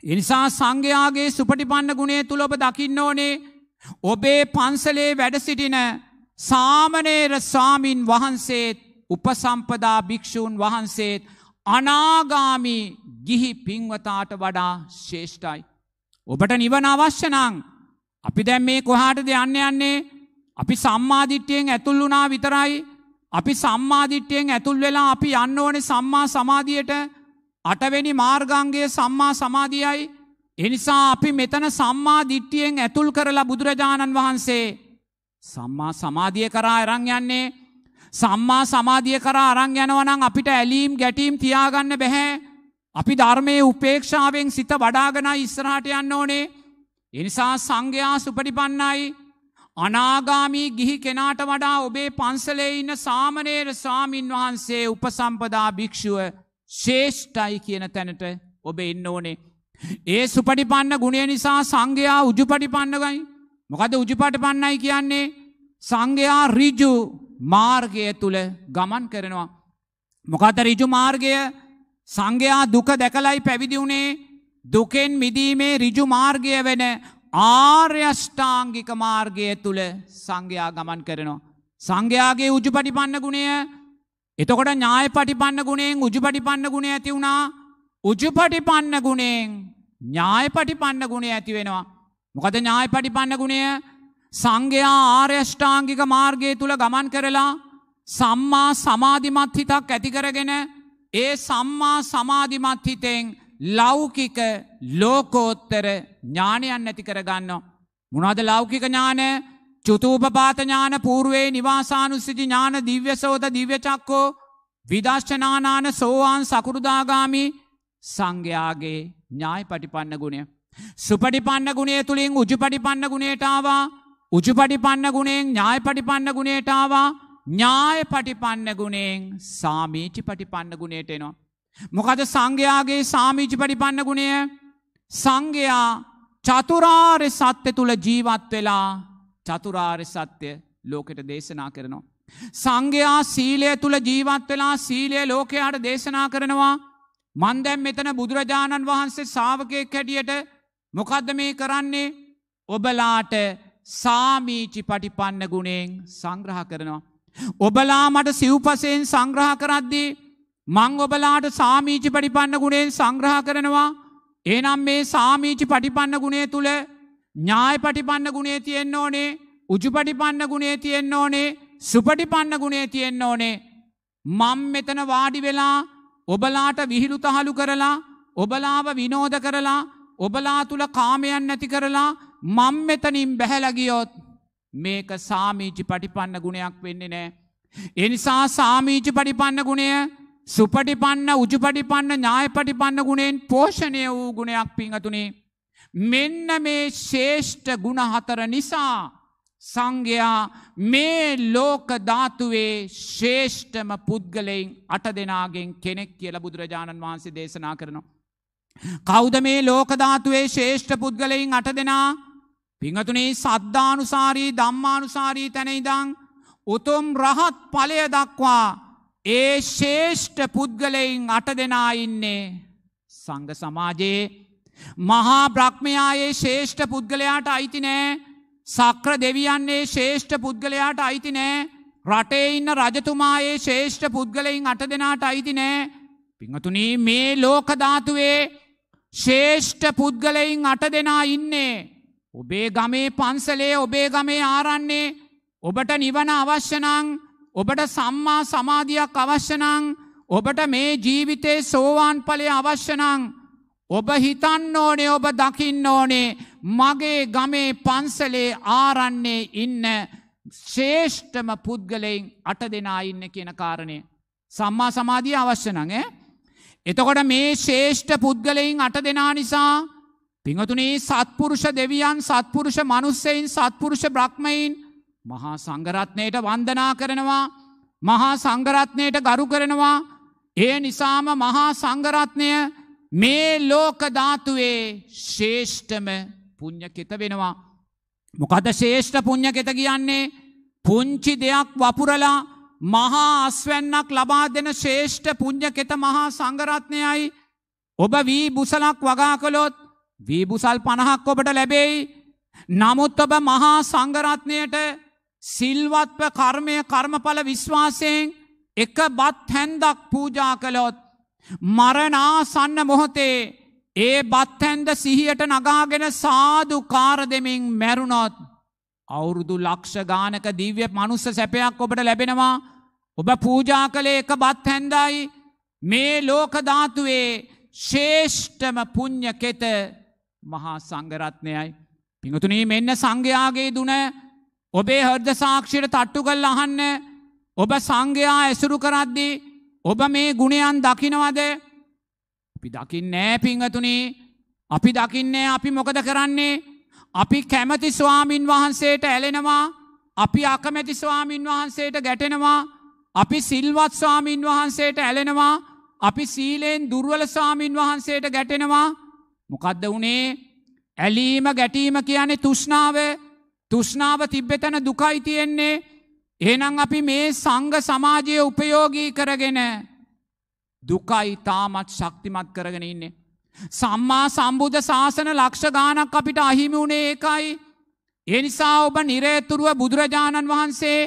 එනිසා සංඝයාගේ සුපටිපන්න ගුණේ තුළ ඔබ දකින්න ඕනේ. ඔබේ පන්සලේ වැඩ සිටින සාමනේර ස්වාමින් වහන්සේත් උපසම්පදා භික්‍ෂූන් වහන්සේත් අනාගාමි ගිහි පින්වතාට වඩා ශේෂ්ඨයි. ඔබට නිවන අවශ්‍යනං අපි දැම් මේ කොහාටද යන්න යන්නේ අපි සම්මාධිට්්‍යයෙන් ඇතුල් වුනා විතරයි අපි සම්මාධිට්්‍යයෙන් ඇතුල් වෙලා අපි යන්න ඕන සම්මා සමාධියට අටවැනි මාර්ගංගේ සම්මා සමාධියයි එනිසා අපි මෙතන සම්මාධිට්්‍යයෙන් ඇතුල් කරලා බුදුරජාණන් වහන්සේ සම්මා සමාධිය කරා අරං යන්නේ සම්මා සමාධිය කරා අරං යනවනම් අපිට ඇලීම් ගැටීම් තියාගන්න බැහැ. අපි ධර්මයේ උපේක්ෂාවෙන් සිත වඩාගෙනයි ඉස්සරහට යන්න ඕනේ. එනිසා සංඝයා සුපටිපන්නයි අනාගාමී ගිහි කෙනාට වඩා ඔබේ පන්සලේ ඉන්න සාමනේර ස්වාමින් වහන්සේ උපසම්පදා භික්ෂුව ශේෂ්ඨයි කියන තැනට ඔබ එන්න ඕනේ. ඒ සුපටිපන්න ගුණය නිසා සංඝයා උජුපටිපන්නගයි. මොකද උජිපට පන්නයි කියන්නේ සංඝයා රිජු මාර්ගය තුළ ගමන් කරනවා. මොකත රිජු මාර්ගය සංඝයා දුක දැකලයි පැවිදි වුණේ දුකෙන් මිදීමේ රිජු මාර්ගය වෙන ආර්යෂ්ඨාංගික මාර්ගය තුළ සංඝයා ගමන් කරනවා. සංඝයාගේ උජුපටිපන්න ගුණය එතකොට ඥාය පටිපන්න ගුණෙන් උජුපටිපන්න ගුණ ඇති වුණා උජුපටිපන්න ගුණෙන් ඥාය පටිපන්න ගුණේ ඇති වෙනවා. මොකද ඥාය පටිපන්න ගුණය සංඝයා ආර්යෂ්ඨාංගික මාර්ගය තුළ ගමන් කරලා සම්මා සමාධිමත් හිතක් ඇතිකරගෙන ඒ සම්මා සමාධිමත් හිතෙන් ලෞකික ලෝකෝත්තර ඥානයන් නැති කරගන්න. මොනවද ලෞකික ඥාන චුතූපපාත ඥාන పూర్වේ නිවාසානුස්සති ඥාන දිව්‍යසෝත දිව්‍යචක්කෝ විදර්ශනානාන සෝවාන් සකුරුදාගාමි සංඝයාගේ ඥාය පටිපන්න ගුණය සුපටිපන්න ගුණය තුළින් උජුපටිපන්න ගුණේටාවා උජුපටිපන්න ගුණෙන් ඥාය පටිපන්න ගුණේටාවා ඥාය පටිපන්න ගුණෙන් සාමීචි පටිපන්න ගුණයට එනවා. මොකද සංඝයාගේ සාමීචි පටිපන්න ගුණය සංඝයා චතුරාර්ය සත්‍ය තුළ ජීවත් වෙලා චතුරාර්ය සත්‍ය ලෝකෙට දේශනා කරනවා. සංඝයා සීලය තුළ ජීවත් වෙලා සීලය ලෝකයාට දේශනා කරනවා. මන්දැම් මෙතන බුදුරජාණන් වහන්සේ සාාවකයක් හැටියට මොකදද මේ කරන්නේ ඔබලාට සාමීචි පටිපන්න ගුණයෙන් සංග්‍රහ කරනවා. ඔබලා මට සිව්පසයෙන් සංග්‍රහ කරද්දී මං ඔබලාට සාමීචි පටිපන්න ගුණයෙන් සංග්‍රහ කරනවා ඒනම් මේ සාමීචි පටිපන්න ගුණේ තුළ ඥාය පටිපන්න ගුණේ තියෙන්න්න ඕනේ උජුපටිපන්න ගුණේ තියෙන්න්න ඕනේ සුපටිපන්න ගුණේ තියෙන්න්න ඕනේ මං මෙතන වාඩි වෙලා ඔබලාට විහිළු තහලු කරලා ඔබලාව විනෝධ කරලා ඔබලා තුළ කාමයන් නැති කරලා මං මෙතනින් බැහැලගියොත් මේක සාමීචි පටිපන්න ගුණයක් වෙන්නේ නෑ. එනිසා සාමීචි පටිපන්න ගුණය සුපටිපන්න උජුපටිපන්න ඥායපටිපන්න ගුණෙන් පෝෂණය වූ ගුණයක් පිංහතුනේ. මෙන්න මේ ශේෂ්ඨ ගුණහතර නිසා සංඝයා මේ ලෝක ධාතුවේ ශේෂ්ඨම පුද්ගලයින් අට දෙනාගෙන් කෙනෙක් කියල බුදුරජාණන් වහන්සේ දේශනා කරනවා. කෞද මේ ලෝකධාතුවේ ශේෂ්ඨ පුද්ගලයින් අට දෙනා පිංහතුනේ සද්ධානුසාරී ධම්මානුසාරී තැනෙයිදං උතුම් රහත් පලය දක්වා ඒ ශේෂ්ඨ පුද්ගලයින් අට දෙනා ඉන්නේ සංග සමාජයේ මහා බ්‍රක්්මයායේ ශේෂ්ඨ පුද්ගලයාට අයිති නෑ සක්‍ර දෙවියන්නේ ශේෂ්ඨ පුද්ගලයාට අයිති නෑ රටේ ඉන්න රජතුමායේ ශේෂ්ඨ පුද්ගලයින් අට දෙනාට අයිති නෑ පිංහතුනී මේ ලෝකධාතුවේ ශේෂ්ඨ පුද්ගලයින් අට දෙනා ඉන්නේ. ඔබේ ගමේ පන්සලේ ඔබේ ගමේ ආරන්නේ ඔබට නිවන අවශ්‍යනං ඔබට සම්මා සමාධයක් අවශ්‍යනං ඔබට මේ ජීවිතේ සෝවාන් පලය අවශ්‍යනං ඔබ හිතන්න ඕනේ ඔබ දකින්න ඕනේ මගේ ගමේ පන්සලේ ආරන්නේ ඉන්න ශේෂ්ඨම පුද්ගලයින් අට දෙනා ඉන්න කියන කාරණය. සම්මා සමාධිය අවශ්‍යනගේ එතකොට මේ ශේෂ්ඨ පුද්ගලයින් අට දෙනා නිසා පිංහතුනේ සත්පුරුෂ දෙවියන් සත්පුරුෂ මනුස්සයින් සත්පුරුෂ බ්‍රක්්මයින් මහා සංගරත්නයට වන්දනා කරනවා මහා සංගරත්නයට ගරු කරනවා ඒ නිසාම මහා සංගරත්නය මේ ලෝකධාතුවේ ශේෂ්ඨම පුං්ඥකෙත වෙනවා. මොකද ශේෂ්ඨ පුං්ඥකෙත කියන්නේ පුංචි දෙයක් වපුරලා මහා අස්වැන්නක් ලබා දෙන ශේෂ්ඨ පුං්ජකෙත මහා සංගරත්නයයි ඔබ වී බුසලක් වගා කළොත් වී බුසල් පණහක් ඔබට ලැබෙයි නමුත් ඔබ මහා සංගරත්නයට සිල්වත්ව කර්මය කර්මඵල විශ්වාසයෙන් එක බත් හැන්දක් පූජා කළොත් මරනාසන්න මොහොතේ ඒ බත්හැන්ද සිහියට නගාගෙන සාධු කාර දෙමින් මැරුණොත්. අවුරුදු ලක්ෂ ගානක දිව්‍ය මනුස්ස සැපයක් ඔබට ලැබෙනවා ඔබ පූජා කළේ එක බත් හැන්දයි මේ ලෝකධාතුවේ ශේෂ්ඨම පුං්ඥ කෙත මහා සංගරත්නයයි. පිඟතුනී මෙන්න සංඝයාගේ දුන ඔබේ හර්ද සාක්ෂිට තට්ටු කල් අහන්න ඔබ සංඝයා ඇසුරු කරද්දි ඔබ මේ ගුණයන් දකිනවද අපි දකින්නෑ පිංහතුනී අපි දකින්නේ අපි මොකද කරන්නේ අපි කැමති ස්වාමින් වහන්සේට ඇලෙනවා අපි අකමැති ස්වාමින් වහන්සේට ගැටෙනවා අපි සිල්වත් ස්වාමින් වහන්සේට ඇලෙනවා අපි සීලයෙන් දුර්වල ස්වාමින් වහන්සේට ගැටෙනවා මොකද්ද වනේ ඇලීම ගැටීම කියන්නේ තුෂ්නාව තුෂ්නාව තිබ්බෙතන දුකයි තියෙන්නේ එහෙනම් අපි මේ සංඝ සමාජය උපයෝගී කරගෙන දුකයි තාමත් ශක්තිමත් කරගෙන ඉන්නේ සම්මා සම්බුද්ධ ශාසන ලක්ෂ ගානක් අපිට අහිමි වුණේ ඒකයි. ඒ නිසා ඔබ නිරේතුරුව බුදුරජාණන් වහන්සේ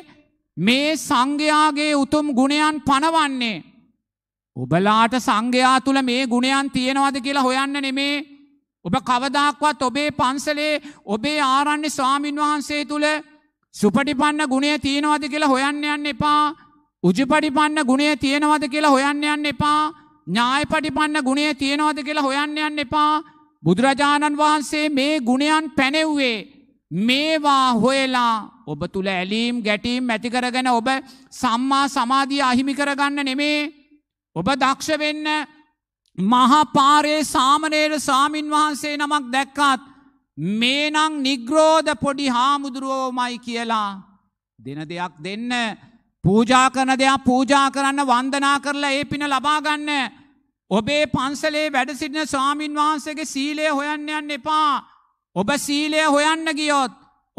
මේ සංඝයාගේ උතුම් ගුණයන් පනවන්නේ. ඔබලාට සංඝයා තුළ මේ ගුණයන් තියෙනවද කියලා හොයන්න නෙමේ. ඔබ කවදක්වත් ඔබේ පන්සලේ ඔබේ ආරන්නේ ස්වාමින් වහන්සේ තුළ සුපටිපන්න ගුණේ තියෙනවද කියලා හොයන්න යන්න එපා. උජපටිපන්න ගුණේ තියෙනවද කියලා හොයන්න යන්න එපා. ඥාය පටිපන්න ගුණේ තියෙනවාද කියලා හොයන්න යන්න එපා බුදුරජාණන් වහන්සේ මේ ගුණයන් පැනෙව්වේ මේවා හොයලා ඔබ තුළ ඇලීම් ගැටීම් ඇතිකරගෙන ඔබ සම්මා සමාධිය අහිමි කරගන්න නෙමේ ඔබ දක්ෂ වෙන්න මහපාරේ සාමනේර සාමින් වහන්සේ නමක් දැක්කාත් මේනං නිග්‍රෝධ පොඩි හාමුදුරුවෝමයි කියලා දෙන දෙයක් දෙන්න පූජා කරන දෙයක් පූජා කරන්න වන්දනා කරලා ඒ පින ලබා ගන්න. ඔබේ පන්සලේ වැඩ සිටින ස්වාමින් වහන්සේගේ සීලය හොයන්න යන්න එපා. ඔබ සීලය හොයන්න ගියොත්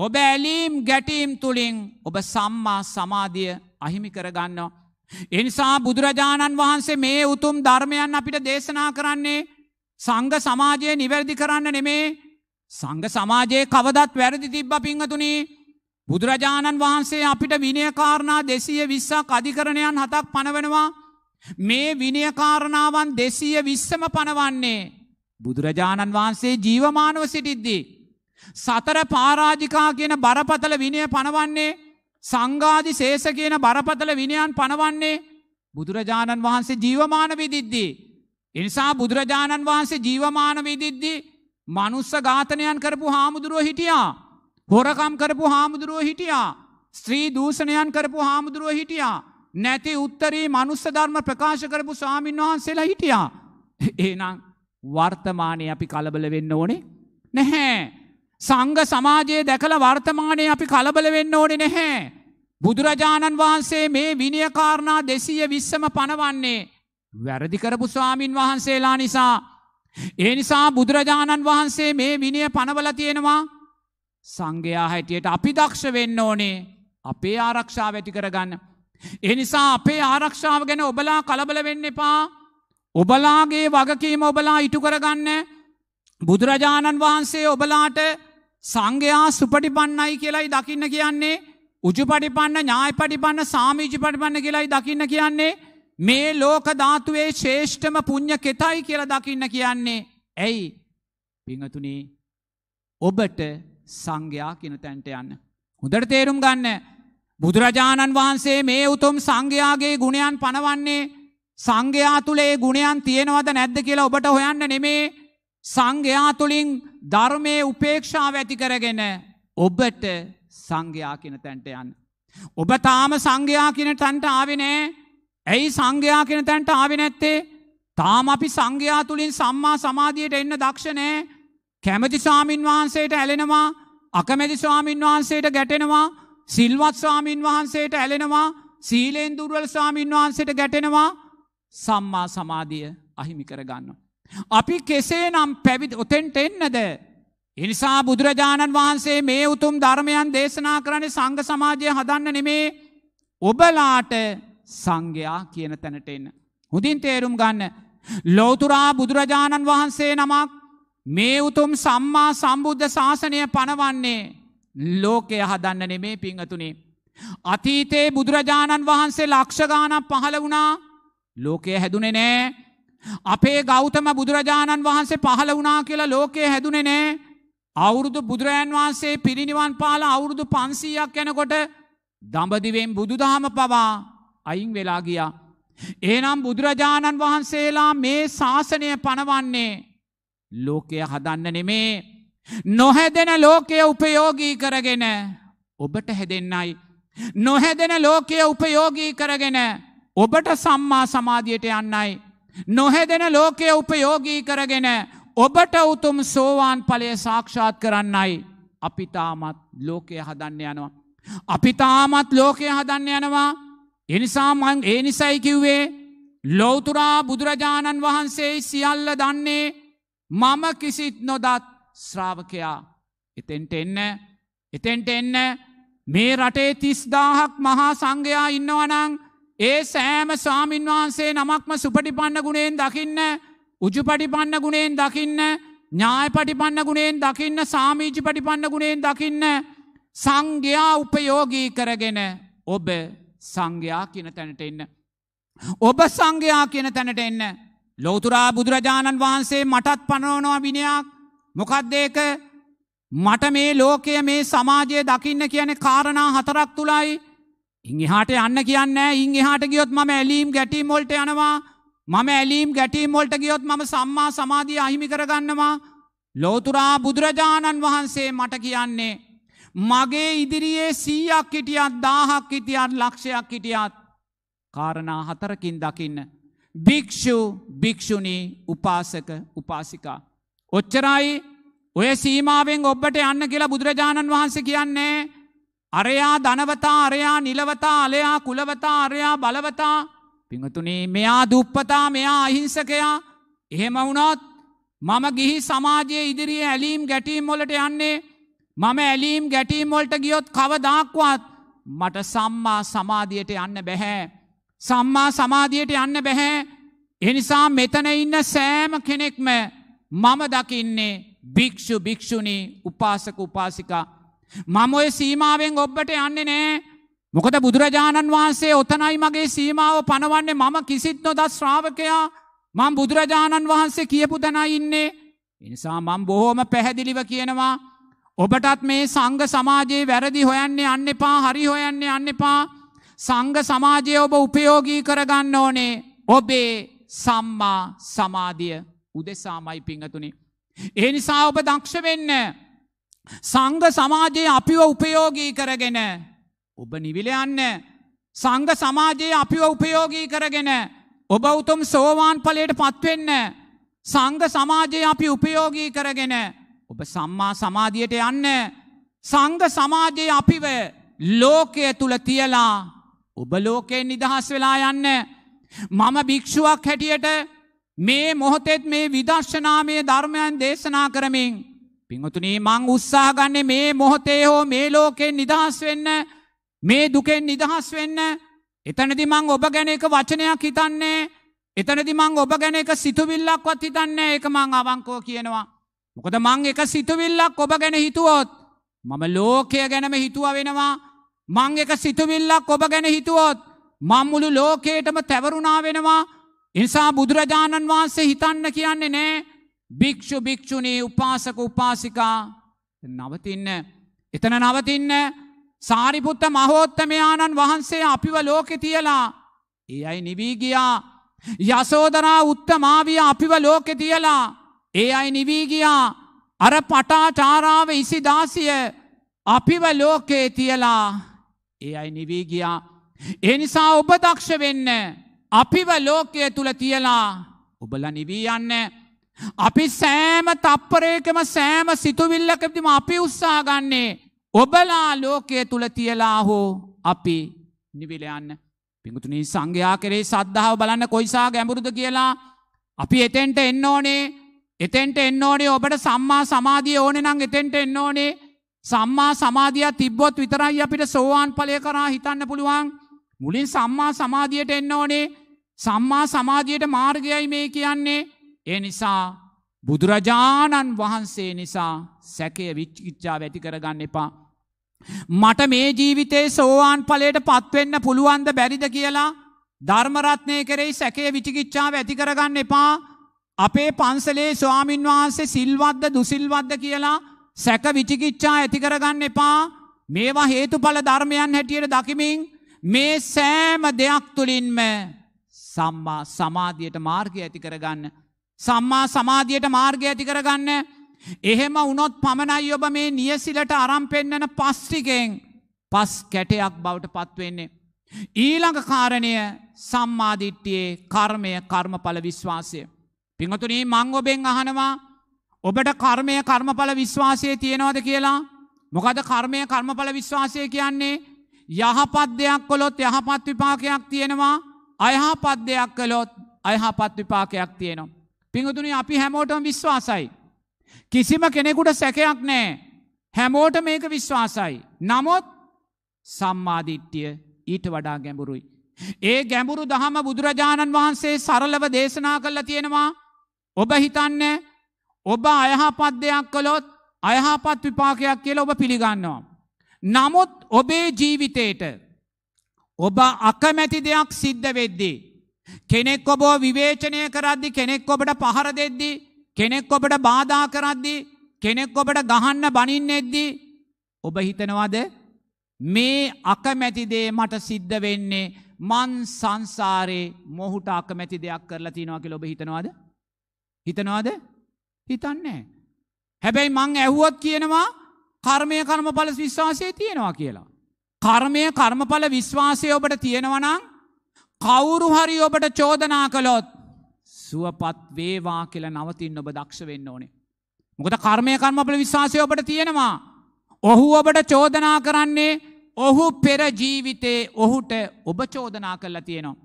ඔබ ඇලීම් ගැටීම් තුලින් ඔබ සම්මා සමාධිය අහිමි කරගන්නවා. එනිසා බුදුරජාණන් වහන්සේ මේ උතුම් ධර්මයන් අපිට දේශනා කරන්නේ සංඝ සමාජයේ නිවැරදි කරන්න නෙමේ. සංඝ සමාජයේ කවදත් වැරදි තිබ්බ පිංහතුනී බුදුරජාණන් වහන්සේ අපිට විනයකාරණා දෙසය විස්සක් අධිකරණයන් හතක් පනවනවා. මේ විනයකාරණාවන් දෙසීය විස්සම පනවන්නේ. බුදුරජාණන් වහන්සේ ජීවමානව සිටිද්දී. සතර පාරාජිකා කියන බරපතල විනය පනවන්නේ සංගාධි සේෂ කියන බරපතල විනයන් පනවන්නේ බුදුරජාණන් වහන්සේ ජීවමාන විදිද්දී. එනිසා බුදුරජාණන් වහන්සේ ජීවමාන විදිද්දී මනුස්ස ඝාතනයන් කරපු හාමුදුරුව හිටියා. හොරකම් කරපු හාමුදුරුව හිටියා. ස්ත්‍රී දූෂණයන් කරපු හාමුදුරුව හිටියා. නැති උත්තරී මනුස්ස ධර්ම ප්‍රකාශ කරපු ස්වාමීන් වහන්සේලා හිටියා. ඒනම් වර්තමානය අපි කලබල වෙන්න ඕනේ නැහැ. සංග සමාජයේ දැකළ වර්තමානය අපි කලබල වෙන්න ඕනේ නැහැ. බුදුරජාණන් වහන්සේ මේ විනියකාරණා දෙසීය විශ්සම පණවන්නේ. වැරදිකරපු ස්වාමීන් වහන්සේලා නිසා. ඒ නිසා බුදුරජාණන් වහන්සේ මේ විනිය පනවල තියෙනවා සංඝයා හැටියට අපි දක්ෂ වෙන්න ඕනේ අපේ ආරක්ෂාව ඇති කරගන්න. එනිසා අපේ ආරක්ෂාව ගැන ඔබලා කලබල වෙන්න එපා ඔබලාගේ වගකීම ඔබලා ඉටු කරගන්න බුදුරජාණන් වහන්සේ ඔබලාට සංඝයා සුපටිපන්නයි කියලයි දකින්න කියන්නේ උජුපටිපන්න ඥායපටිපන්න සාමීජිපටිපන්න කියලයි දකින්න කියන්නේ මේ ලෝක ධාතුවේ ශේෂ්ඨම පුං්ඥ කෙතයි කියල දකින්න කියන්නේ ඇයි පිහතුනේ ඔබට සංඝයා කියන තැන්ට යන්න. හොඳට තේරුම් ගන්න. බුදුරජාණන් වහන්සේ මේ උතුම් සංඝයාගේ ගුණයන් පනවන්නේ සංඝයා තුළේ ගුණයන් තියෙනවද නැද්ද කියලා ඔබට හොයන්න නෙමේ සංඝයා තුළින් ධර්මයේ උපේක්ෂාව ඇති කරගෙන ඔබට සංඝයා කියන තැන්ට යන්න. ඔබ තාම සංඝයා කියන තැන්ට ආවේ නෑ. ඇයි සංඝයා කියන තැන්ට ආවේ නැත්තේ? තාම අපි සංඝයා තුළින් සම්මා සමාධියට එන්න දක්ෂ නෑ. කැමති ස්වාමින් වහන්සේට ඇලෙනවා අකමැති ස්වාමින් වහන්සේට ගැටෙනවා සිල්වත් ස්වාමින් වහන්සේට ඇලෙනවා සීලෙන් දුර්වල ස්වාමින් වහන්සේට ගැටෙනවා සම්මා සමාධිය අහිමි කරගන්න. අපි කෙසේ නම් පැවිදි ඔතෙන්ට එන්නද. එනිසා බුදුරජාණන් වහන්සේ මේ උතුම් ධර්මයන් දේශනා කරන්නේ සංඝ සමාජය හදන්න නෙමේ ඔබලාට සංඝයා කියන තැනට එන්න. හොඳින් තේරුම් ගන්න. ලෝතුරා බුදුරජාණන් වහන්සේ නමක් මේ උතුම් සම්මා සම්බුද්ධ ශාසනය පනවන්නේ ලෝකය හදන්න නෙමේ පිංහතුනේ. අතීතයේ බුදුරජාණන් වහන්සේ ලක්ෂගානක් පහළ වුණා ලෝකය හැදුනෙ නෑ. අපේ ගෞතම බුදුරජාණන් වහන්සේ පහළ වනා කියලා ලෝකයේ හැදුනෙ නෑ. අවුරුදු බුදුරජන් වහන්සේ පිරිනිවන් පාල අවුරුදු පන්සීයක් යැනකොට දඹදිවෙන් බුදුදහම පවා අයින් වෙලා ගියා. ඒනම් බුදුරජාණන් වහන්සේලා මේ ශාසනය පනවන්නේ ලෝකය හදන්න නෙමේ නොහැදෙන ලෝකය උපයෝගී කරගෙන ඔබට හැදෙන්නයි. නොහැදෙන ලෝකය උපයෝගී කරගෙන ඔබට සම්මා සමාධියට යන්නයි. නොහැදෙන ලෝකය උපයෝගී කරගෙන ඔබට උතුම් සෝවාන් පලය සාක්ෂාත් කරන්නයි. අපි තාමත් ලෝකය හදන්න යනවා. අපි තාමත් ලෝකය හදන්න යනවා එනිසා මං ඒ නිසයි කිව්වේ ලෝතුරා බුදුරජාණන් වහන්සේ සියල්ල දන්නේ මම කිසිත් නොදත් ශ්‍රාවකයා එතෙන්ට එන්න එතෙන්ට එන්න මේ රටේ තිස්දාහක් මහා සංඝයා ඉන්නවනං ඒ සෑම ස්වාමින්වහන්සේ නමක්ම සුපටිපන්න ගුණයෙන් දකින්න උජුපටිපන්න ගුණයෙන් දකින්න ඥාය පටිපන්න ගුණයෙන් දකින්න සාමීජි පටිපන්න ගුණයෙන් දකින්න සංඝයා උපයෝගී කරගෙන ඔබ සංඝයා කියන තැනට එන්න. ඔබ සංඝයා කියන තැනට එන්න. ලෝතුරා බුදුරජාණන් වහන්සේ මටත් පනවනවා විනයක් මොකක්දේක මට මේ ලෝකය මේ සමාජය දකින්න කියන කාරණා හතරක් තුළයි ඉංහාට යන්න කියන්න ඉංහාට ගියොත් ම ඇලීම් ගැටීම් මොල්ට යනවා මම ඇලීම් ගැටීම් මොල්ට ගියොත් මම සම්මා සමාධී අහිමි කරගන්නවා ලෝතුරා බුදුරජාණන් වහන්සේ මට කියන්නේ මගේ ඉදිරියේ සීයක් හිටියත් දාහක් හිටියත් ලක්ෂයක් හිටියත් කාරණා හතරකින් දකින්න භික්‍ෂු භික්‍ෂුණී උපාසක උපාසිකා. ඔච්චරයි ඔය සීමාවෙන් ඔබට යන්න කියලා බුදුරජාණන් වහන්ස කියන්නේ අරයා ධනවතා අරයා නිලවතා අලයා කුලවතා අරයා බලවතා පිහතුනේ මෙයා දුප්පතා මෙයා අහිංසකයා එහෙම වුණොත් මම ගිහි සමාජයේ ඉදිරිය ඇලීම් ගැටීම් මොලට යන්නේ මම ඇලීම් ගැටීම් මොල්ට ගියොත් කවදක්වත් මට සම්මා සමාධියට යන්න බැහැ. සම්මා සමාධියට යන්න බැහැ. එනිසා මෙතන ඉන්න සෑම කෙනෙක්ම මම දකින්නේ භික්‍ෂු භික්‍ෂුණී උපාසක උපාසිකා. මම ඔය සීමාවෙන් ඔබ්බට යන්නේ නෑ. මොකද බුදුරජාණන් වහන්සේ ඔතනයි මගේ සීමාව පනවන්නේ මම කිසිත් නොදත් ශ්‍රාවකයා මං බුදුරජාණන් වහන්සේ කියපු තැනයි ඉන්නේ. එනිසා මං බොහෝම පැහැදිලිව කියනවා. ඔබටත් මේ සංග සමාජයේ වැරදි හොයන්නේ අන්න එපා හරි හොයන්නේ අන්න එපා සංඝ සමාජය ඔබ උපයෝගී කරගන්න ඕනේ ඔබේ සම්මා සමාධිය උදෙසාමයි පිංහතුනි. ඒ නිසා ඔබ දක්ෂ වෙන්න සංඝ සමාජයේ අපිව උපයෝගී කරගෙන ඔබ නිවිල යන්න සංඝ සමාජයේ අපිව උපයෝගී කරගෙන ඔබ උතුම් සෝවාන් පලයට පත්වෙන්න සංඝ සමාජයේ අපි උපයෝගී කරගෙන ඔබ සම්මා සමාධියට යන්න සංඝ සමාජයේ අපිව ලෝකය තුළ තියලා ඔබ ලෝකයෙන් නිදහස් වෙලා යන්න. මම භික්ෂුවක් හැටියට මේ මොහොතෙත් මේ විදර්ශනාමය ධර්මයන් දේශනා කරමින්. පිංහතුනී මං උත්සා ගන්නේ මේ මොහොතේ හෝ මේ ලෝකෙන් නිදහස් වෙන්න මේ දුකෙන් නිදහස් වෙන්න එතනදි මං ඔබ ගැන එක වචනයක් හිතන්නේ එතනදි මං ඔබ ගැන එක සිතුවිල්ලක්වත් හිතන්නේ ඒක මං අවංකෝ කියනවා. මොකද මං එක සිතුවිල්ලක් ඔබ ගැන හිතුවොත් මම ලෝකය ගැනම හිතුව වෙනවා මං එක සිතුවිල්ලක් ඔබ ගැන හිතුවොත් මංමුළු ලෝකේටම තැවරුණා වෙනවා නිසා බුදුරජාණන් වහන්සේ හිතන්න කියන්නේ නෑ භික්‍ෂු භික්‍ෂුණී උපාසක උපාසිකා නවතින්න. එතන නවතින්න සාරිපුත්ත මහෝත්තමයාණන් වහන්සේ අපිව ලෝකෙ තියලා ඒ අයි නිවීගියා යසෝදරා උත්තමාවිය අපිව ලෝකෙ තියලා ඒ අයි නිවීගියා අර පටාචාරාව ඉසිදාසිය අපිව ලෝකේ තියලා ඒ අයි නිවී ගියා. ඒ නිසා ඔබ දක්ෂ වෙන්න අපිව ලෝකය තුළ තියලා ඔබල නිවී යන්න. අපි සෑම තප්පරයකම සෑම සිතුවිල්ලකතිම අපි උත්සා ගන්නේ. ඔබලා ලෝකය තුළ තියලා හෝ අපි නිවිලයන්න. පිඟුතුනී සංඝයා කරේ සද්ධාව බලන්න කොයිසා ගැඹුරුද කියලා අපි එතෙන්ට එන්න ඕනේ එතෙන්ට එන්න ඕනේ ඔබට සම්මා සමාධිය ඕන නං එතෙන්ට එන්න ඕනේ සම්මා සමාධියක් තිබ්බොත් විතරයි අපිට සෝවාන් ඵලය කරා හිතන්න පුළුවන්. මුලින් සම්මා සමාධියට එන්න ඕනේ. සම්මා සමාධියට මාර්ගයයි මේ කියන්නේ. ඒ නිසා බුදුරජාණන් වහන්සේ නිසා සැකය විච්චිකිච්ඡා ඇති කරගන්න එපා. මට මේ ජීවිතේ සෝවාන් ඵලයට පත්වෙන්න පුළුවන්ද බැරිද කියලා ධර්මරත්නය කරෙහි සැකේ විචිකිච්ඡාව ඇති කරගන්න එපා. අපේ පන්සලේ ස්වාමින්වහන්සේ සිල්වද්ද දුසිල්වද්ද කියලා සැක විචිකිච්ඡා ඇති කරගන්න එපා. මේවා හේතුඵල ධර්මයන් හැටියට දකිමින් මේ සෑම දෙයක් තුළින්ම සම්මා සමාධියට මාර්ගය ඇති කරගන්න. සම්මා සමාධියට මාර්ගය ඇති කරගන්න. එහෙම වුණොත් පමණයි ඔබ මේ නියසිලට අරම් පෙන්නන පස්ටිකෙන් පස් කැටයක් බවට පත්වෙන්නේ. ඊළඟ කාරණය සම්මාධිට්ටියේ කර්මය කර්මඵල විශ්වාසය. පිංහතුනී මං ඔබෙන් අහනවා ඔබට කර්මය කර්මඵල විශ්වාසය තියෙනවද කියලා මොකද කර්මය කර්මඵල විශ්වාසය කියන්නේ යහපත් දෙයක් කොළොත් යහපත් විපාකයක් තියෙනවා අයහපත් දෙයක් කළොත් අයහපත් විපාකයක් තියෙනවා. පිංහතුනි අපි හැමෝටම විශ්වාසයි. කිසිම කෙනෙකුට සැකයක් නෑ හැමෝට මේක විශ්වාසයි. නමුත් සම්මාධිට්්‍යිය ඊට වඩා ගැඹුරුයි. ඒ ගැඹුරු දහම බුදුරජාණන් වහන්සේ සරලව දේශනා කල්ල තියෙනවා ඔබ හිතන්නේ ඔබ අයහපත් දෙයක් කළොත් අයහපත් විපාකයක් කියල ඔබ පිළිගන්නවා. නමුත් ඔබේ ජීවිතයට ඔබ අකමැති දෙයක් සිද්ධ වෙද්දී. කෙනෙක් ඔබෝ විවේචනය කරද්දි කෙනෙක් ඔබට පහර දෙද්දි කෙනෙක් ඔබට බාධා කරද්දි කෙනෙක් ඔබට ගහන්න බනින්න එද්දි ඔබ හිතනවාද මේ අකමැතිදේ මට සිද්ධ වෙන්නේ මන් සංසාරේ මොහුට අකමැති දෙයක් කරලා තිනවාකි ඔබ හිතනවාද හිතනවාද හිතන්නේ. හැබැයි මං ඇහුවොත් කියනවා කර්මය කර්මඵල විශ්වාසය තියෙනවා කියලා. කර්මය කර්මඵල විශ්වාසය ඔබට තියෙනවනම් කවුරු හරි ඔබට චෝදනා කළොත් සුවපත් වේවා කියලා නවතින් ඔබ දක්ෂ වෙන්න ඕනේ. මොකද කර්මය කර්මඵල විශ්වාසය ඔබට තියෙනවා. ඔහු ඔබට චෝදනා කරන්නේ ඔහු පෙර ජීවිතේ ඔහුට ඔබ චෝදනා කරලා තියෙනවා.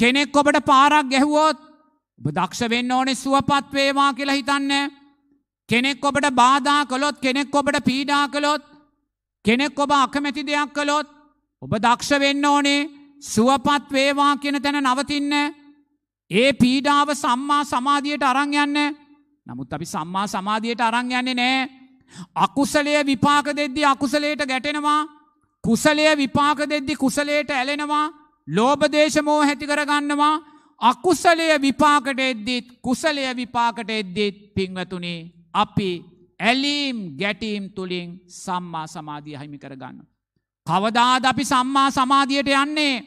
කෙනෙක් ඔබට පාරක් ගැහුවොත් ඔබ දක්ෂ වෙන්න ඕනේ සුවපත් වේවා කියලා හිතන්නේ. කෙනෙක් ඔබට බාධා කළොත් කෙනෙක් ඔබට පීඩා කළොත් කෙනෙක් ඔබ අකමැති දෙයක් කළොත් ඔබ දක්ෂ වෙන්න ඕනේ සුවපත් වේවා කියන තැන නවතින්න. ඒ පීඩාව සම්මා සමාධියට අරන් යන්න. නමුත් අපි සම්මා සමාධියට අරන් යන්නේ නැහැ. අකුසලයේ විපාක දෙද්දී අකුසලයට ගැටෙනවා. කුසලයේ විපාක දෙද්දී කුසලයට ඇලෙනවා. ලෝභ දේශ මොහ ඇති කරගන්නවා. අකුසලය විපාකට එද්දිත් කුසලය විපාකට එද්දිත් පිංවතුනේ අපි ඇලීම් ගැටීම් තුළින් සම්මා සමාධිය හිමි කරගන්න. කවදාද අපි සම්මා සමාධියට යන්නේ.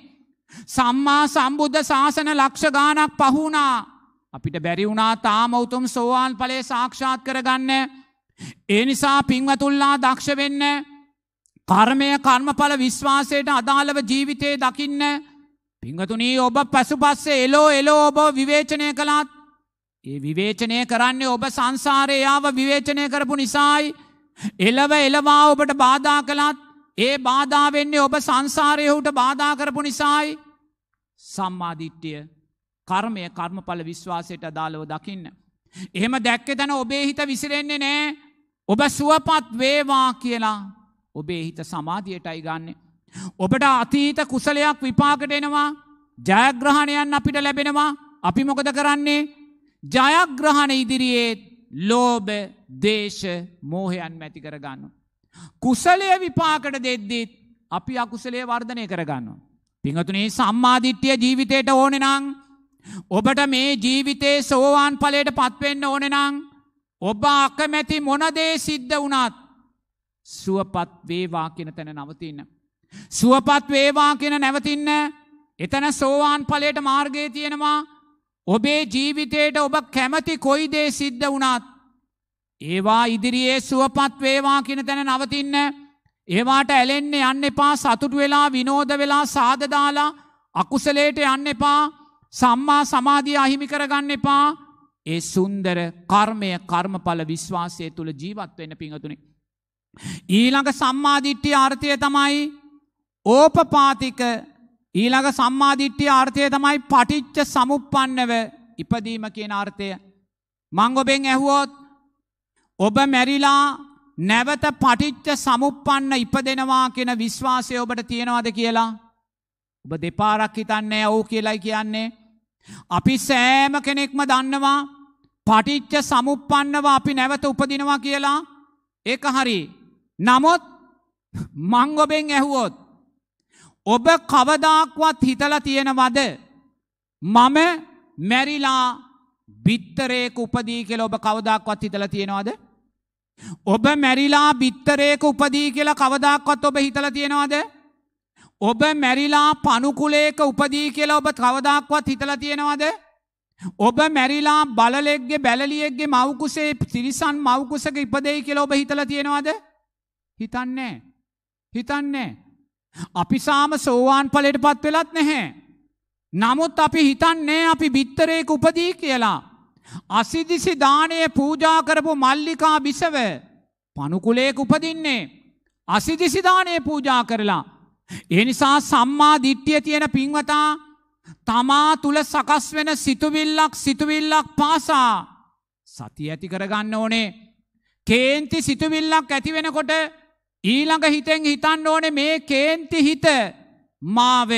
සම්මා සම්බුද්ධ ශාසන ලක්ෂ ගානක් පහුණා අපිට බැරිවුණා තාම උතුම් සෝවාන් පලේ සාක්ෂාත් කරගන්න. ඒ නිසා පිංවතුල්ලා දක්ෂ වෙන්න. කර්මය කර්මඵල විශ්වාසයට අදාළව ජීවිතයේ දකින්න. පිංහතුනී ඔබ පසු පස්සේ එලෝ එලෝ ඔබ විවේචනය කළත් ඒ විවේචනය කරන්නේ ඔබ සංසාරයාව විවේචනය කරපු නිසායි එලව එලවා ඔබට බාධා කළත් ඒ බාධාවෙන්නේ ඔබ සංසාරයහුට බාධා කරපු නිසායි සම්මාධිට්්‍යය කර්මය කර්මඵල විශ්වාසයට අදාළව දකින්න. එහෙම දැක්ක තැන ඔබේ හිත විසිරෙන්නේ නෑ ඔබ සුවපත් වේවා කියලා ඔබේ හිත සමාධියටයි ගන්නේ. ඔබට අතීත කුසලයක් විපාකට එනවා ජයග්‍රහණයන් අපිට ලැබෙනවා අපි මොකද කරන්නේ ජයග්‍රහණ ඉදිරියේ ලෝභ දේශ මෝහයන් මැති කරගන්න. කුසලය විපාකට දෙද්දිත් අපි අකුසලේ වර්ධනය කරගන්න. පිංහතුනේ සම්මාධිට්්‍යය ජීවිතයට ඕනෙනං ඔබට මේ ජීවිතයේ සෝවාන් පලයට පත්වෙන්න ඕනෙනං ඔබ අකමැති මොනදේ සිද්ධ වනත් සුවපත් වේවා කියෙන තැන නවතින්න. සුවපත් වේවා කියන නැවතින්න එතන සෝවාන් ඵලයට මාර්ගයේ තියෙනවා ඔබේ ජීවිතයට ඔබ කැමති කොයි දේ සිද්ධ වුණත් ඒවා ඉදිරියේ සුවපත් වේවා කියන තැන නවතින්න ඒවාට ඇලෙන්න යන්න එපා සතුටු වෙලා විනෝද වෙලා සාද දාලා අකුසලයට යන්න එපා සම්මා සමාධිය අහිමි කරගන්න එපා ඒ සුන්දර කර්මය කර්මඵල විශ්වාසය තුළ ජීවත් වෙන්න පිඟතුනේ ඊළඟ සම්මාදිට්ඨිය අර්ථය තමයි ඕපපාතික ඊළඟ සම්මාධිට්්‍යිය අර්ථය තමයි පටිච්ච සමුපපන්නව ඉපදීම කියන අර්ථය. මං ඔබෙන් ඇහුවෝත් ඔබ මැරිලා නැවත පටිච්ච සමුපපන්න ඉපදෙනවා කියෙන විශ්වාසය ඔබට තියෙනවාද කියලා. ඔබ දෙපාරක් හිතන්නේ ඔවු කියලයි කියන්නේ. අපි සෑම කෙනෙක්ම දන්නවා පටිච්ච සමුපපන්නව අපි නැවත උපදිනවා කියලා ඒක හරි. නමුත් මංගොබෙන් ඇහුවෝත් ඔබ කවදාක්වත් හිතලා තියෙනවද මම මැරිලා බිත්තරේක උපදී කියලා ඔබ කවදාක්වත් හිතලා තියෙනවද ඔබ මැරිලා බිත්තරේක උපදී කියලා කවදාක්වත් ඔබ හිතලා තියෙනවද ඔබ මැරිලා පණුකුලේක උපදී කියලා ඔබ කවදාක්වත් හිතලා තියෙනවද ඔබ මැරිලා බලලෙක්ගේ බැලලියෙක්ගේ මවකුසේ තිරිසන් මවකුසක ඉපදෙයි කියලා ඔබ හිතලා තියෙනවද හිතන්නේ හිතන්නේ අපි සාම සෝවාන් ඵලයට පත් වෙලත් නැහැ. නමුත් අපි හිතන්නේ අපි බිත්තරයක උපදී කියලා. අසිදිසි දානය පූජා කරපු මල්ලිකා බිසව පණුකුලේක උපදින්නේ. අසිදිසි දානය පූජා කරලා. ඒ නිසා සම්මා දිට්ඨිය තියෙන පින්වතා තමා තුල සකස් වෙන සිතුවිල්ලක් සිතුවිල්ලක් පාසා සතිය ඇති කරගන්න ඕනේ. කේන්ති සිතුවිල්ලක් ඇති වෙනකොට ඊළඟ හිතෙන් හිතන්න ඕනේ මේ කේන්ති හිත මාව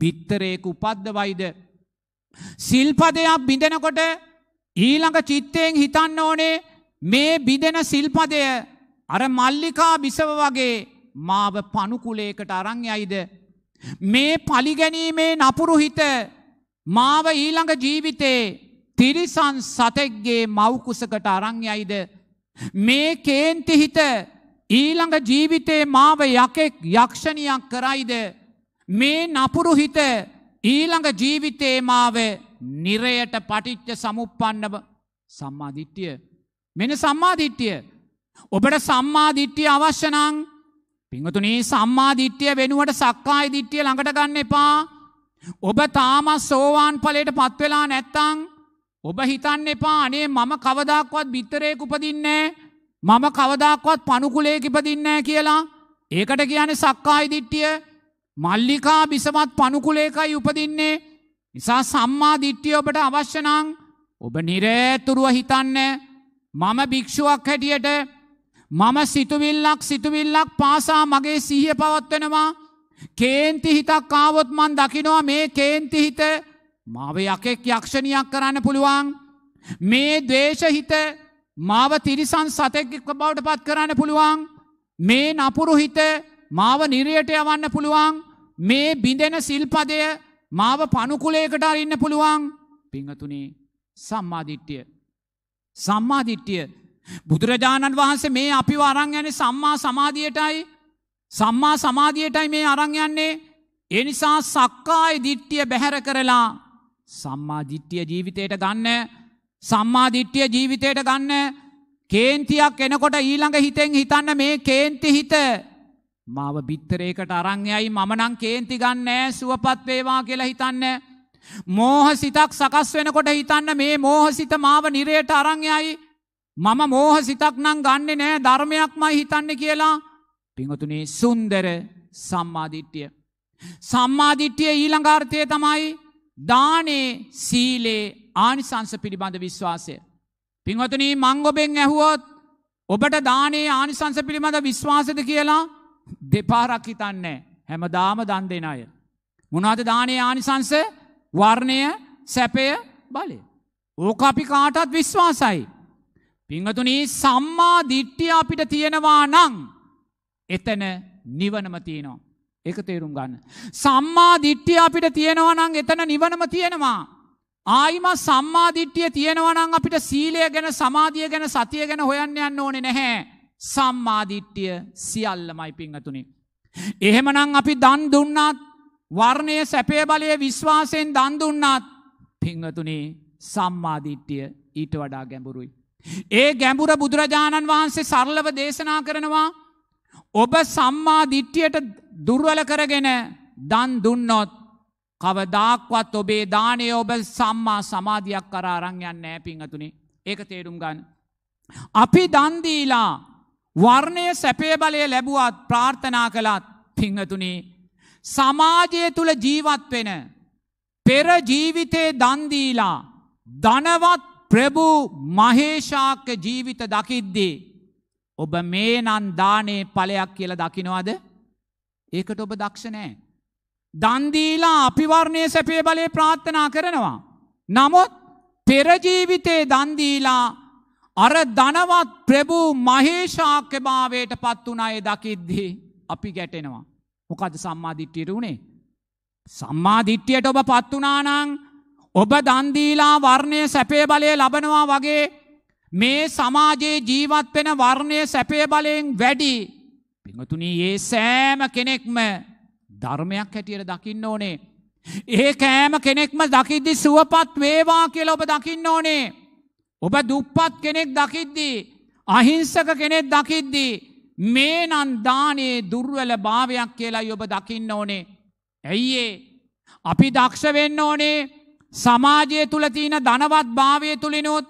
බිත්තරයෙකු උපද්දවයිද. සිල්පදයක් බිඳෙනකොට ඊළඟ චිත්තයෙන් හිතන්න ඕනේ මේ බිදෙන සිල්පදය අර මල්ලිකා බිසව වගේ මාව පණුකුලේකට අරං යයිද. මේ පලිගැනීමේ නපුරු හිත මාව ඊළඟ ජීවිතේ තිරිසන් සතෙක්ගේ මවකුසකට අරං යයිද. මේ කේන්තිහිත ඊළඟ ජීවිතේ මාව යකෙක් යක්ෂණයක් කරයිද මේ නපුරුහිත ඊළඟ ජීවිතේ මාව නිරයට පටිච්ච සමුප්පන්නව සම්මාධිට්්‍යය මෙන සම්මාධිට්්‍යය ඔබට සම්මාධිට්්‍යිය අවශ්‍යනං පිංහතුනී සම්මාධිට්්‍යය වෙනුවට සක්කායි දිට්්‍යිය ළඟට ගන්න එපා ඔබ තාම සෝවාන් පලට පත්වෙලා නැත්තං ඔබ හිතන්න එපා අනේ මම කවදක්වත් බිත්තරයෙක් උපදින්නේ මම කවදක්වත් පණුකුලේ කිපදින්නෑ කියලා ඒකට කියන සක්කායි දිට්ටිය මල්ලිකා බිසමත් පණුකුලේකයි උපදින්නේ නිසා සම්මා දිට්ටිය ඔබට අවශ්‍යනං ඔබ නිරේතුරුව හිතන්න මම භික්‍ෂුවක් හැටියට මම සිතුවිල්ලක් සිතුවිල්ලක් පාසා මගේ සිහිය පවත්වනවා කේන්ති හිතක් කාවොත් මන් දකිනවා මේ කේන්ති හිත මාව යකෙක් යක්ෂණයක් කරන්න පුළුවන් මේ දේශහිත මාව තිරිසන් සතෙක් බවට පත් කරන්න පුළුවන් මේ නපුරු හිත මාව නිරයට යවන්න පුළුවන් මේ බිඳෙන සිල්පදය මාව පණුකුලේකට අරන්න පුළුවන් පිංහතුනේ සම්මාධිට්්‍යය. සම්මාධිට්්‍යය බුදුරජාණන් වහන්සේ මේ අපි වරං යන සම්මා සමාධියටයි සම්මා සමාධියටයි මේ අරං යන්නේ එනිසා සක්කායි දිට්ටිය බැහැර කරලා සම්මා ජිට්ටිය ජීවිතයට ගන්න සම්මාධිට්්‍යිය ජීවිතයට ගන්න කේන්තියක් එනකොට ඊළඟ හිතෙන් හිතන්න මේ කේන්ති හිත මාව බිත්තරේකට අරංයයි මමනං කේන්ති ගන්නෑ සුවපත්වේවා කියලා හිතන්න. මෝහ සිතක් සකස් වෙනකොට හිතන්න මේ මෝහසිත මාව නිරයට අරංයයි. මම මෝහ සිතක් නං ගන්න නෑ ධර්මයක් මයි හිතන්න කියලා පිංහතුනේ සුන්දර සම්මාධිට්්‍යිය. සම්මාධිට්්‍යිය ඊළඟාර්ථය තමයි දානේ සීලේ ආනිසංස පිළිබඳ විශ්වාසය. පින්වතුනී මංගොබෙන් ඇහුවොත් ඔබට දානේ ආනිසංස පිළිබඳ විශ්වාසද කියලා දෙපාරක් හිතන්නේ හැමදාම දන් දෙෙන අය. මොනාද දානේ ආනිසංස වර්ණය සැපය බලය. ඕක අපි කාටත් විශ්වාසයි. පිංහතුනී සම්මා දිට්ටිය අපිට තියෙනවා නං එතන නිවනම තියනවා. එක තේරුම් ගන්න. සම්මා දිට්ටිය අපිට තියෙනවා නං එතන නිවනම තියෙනවා. ආයිම සම්මාධිට්්‍යිය තියෙනවනං අපිට සීලය ගැන සමාධිය ගැන සතිය ගැන හොයන්න යන්න ඕනෙ නැහැ. සම්මාධිට්්‍යිය සියල්ලමයි පිංහතුනි. එහෙමනං අපි දන් දුන්නත් වර්ණය සැපේ බලය විශ්වාසයෙන් දන් දුන්නත් පිංහතුනේ සම්මාධිට්්‍යිය ඊට වඩා ගැඹුරුයි. ඒ ගැඹුර බුදුරජාණන් වහන්සේ සරලව දේශනා කරනවා ඔබ සම්මාධිට්්‍යයට දුර්වල කරගෙන දන් දුන්නොත් කවදාක්වත් ඔබේ දානය ඔබ සම්මා සමාධයක් කරා අරං යන්න නෑ පිංහතුනේ ඒක තේරුම් ගන්න. අපි දන්දීලා වර්ණය සැපේ බලය ලැබුවත් ප්‍රාර්ථනා කළත් පිංහතුනේ සමාජය තුළ ජීවත් වෙන පෙර ජීවිතේ දන්දීලා ධනවත් ප්‍රභු මහේෂාක ජීවිත දකිද්දී. ඔබ මේ නන් දානේ පලයක් කියල දකිනවාද ඒකට ඔබ දක්ෂණෑ. දන්දීලා අපිවර්ණය සැපේ බලය ප්‍රාත්ථනා කරනවා. නමුත් පෙරජීවිතේ දන්දීලා අර දනවත් ප්‍රභූ මහේෂාක්‍යභාවයට පත් වනය දකිද්දී අපි ගැටෙනවා. මොකද සම්මාධිට්ටියට වුණේ. සම්මාධිට්්‍යයට ඔබ පත්වනානං ඔබ දන්දීලා වර්ණය සැපේ බලය ලබනවා වගේ මේ සමාජයේ ජීවත් වෙන වර්ණය සැපේ බලයෙන් වැඩි පිඟතුනී ඒ සෑම කෙනෙක්ම ධර්මයක් හැටියට දකින්න ඕනේ. ඒ කෑම කෙනෙක්ම දකිද්දි සුවපත් වේවා කියල ඔබ දකින්න ඕනේ. ඔබ දුප්පත් කෙනෙක් දකිද්දී. අහිංසක කෙනෙක් දකිද්දී. මේ නන්දානයේ දුර්වල භාවයක් කියලා ඔබ දකින්න ඕනේ. ඇයිඒ. අපි දක්ෂ වෙන්න ඕනේ සමාජය තුළ තියන ධනවත් භාවය තුළිනුත්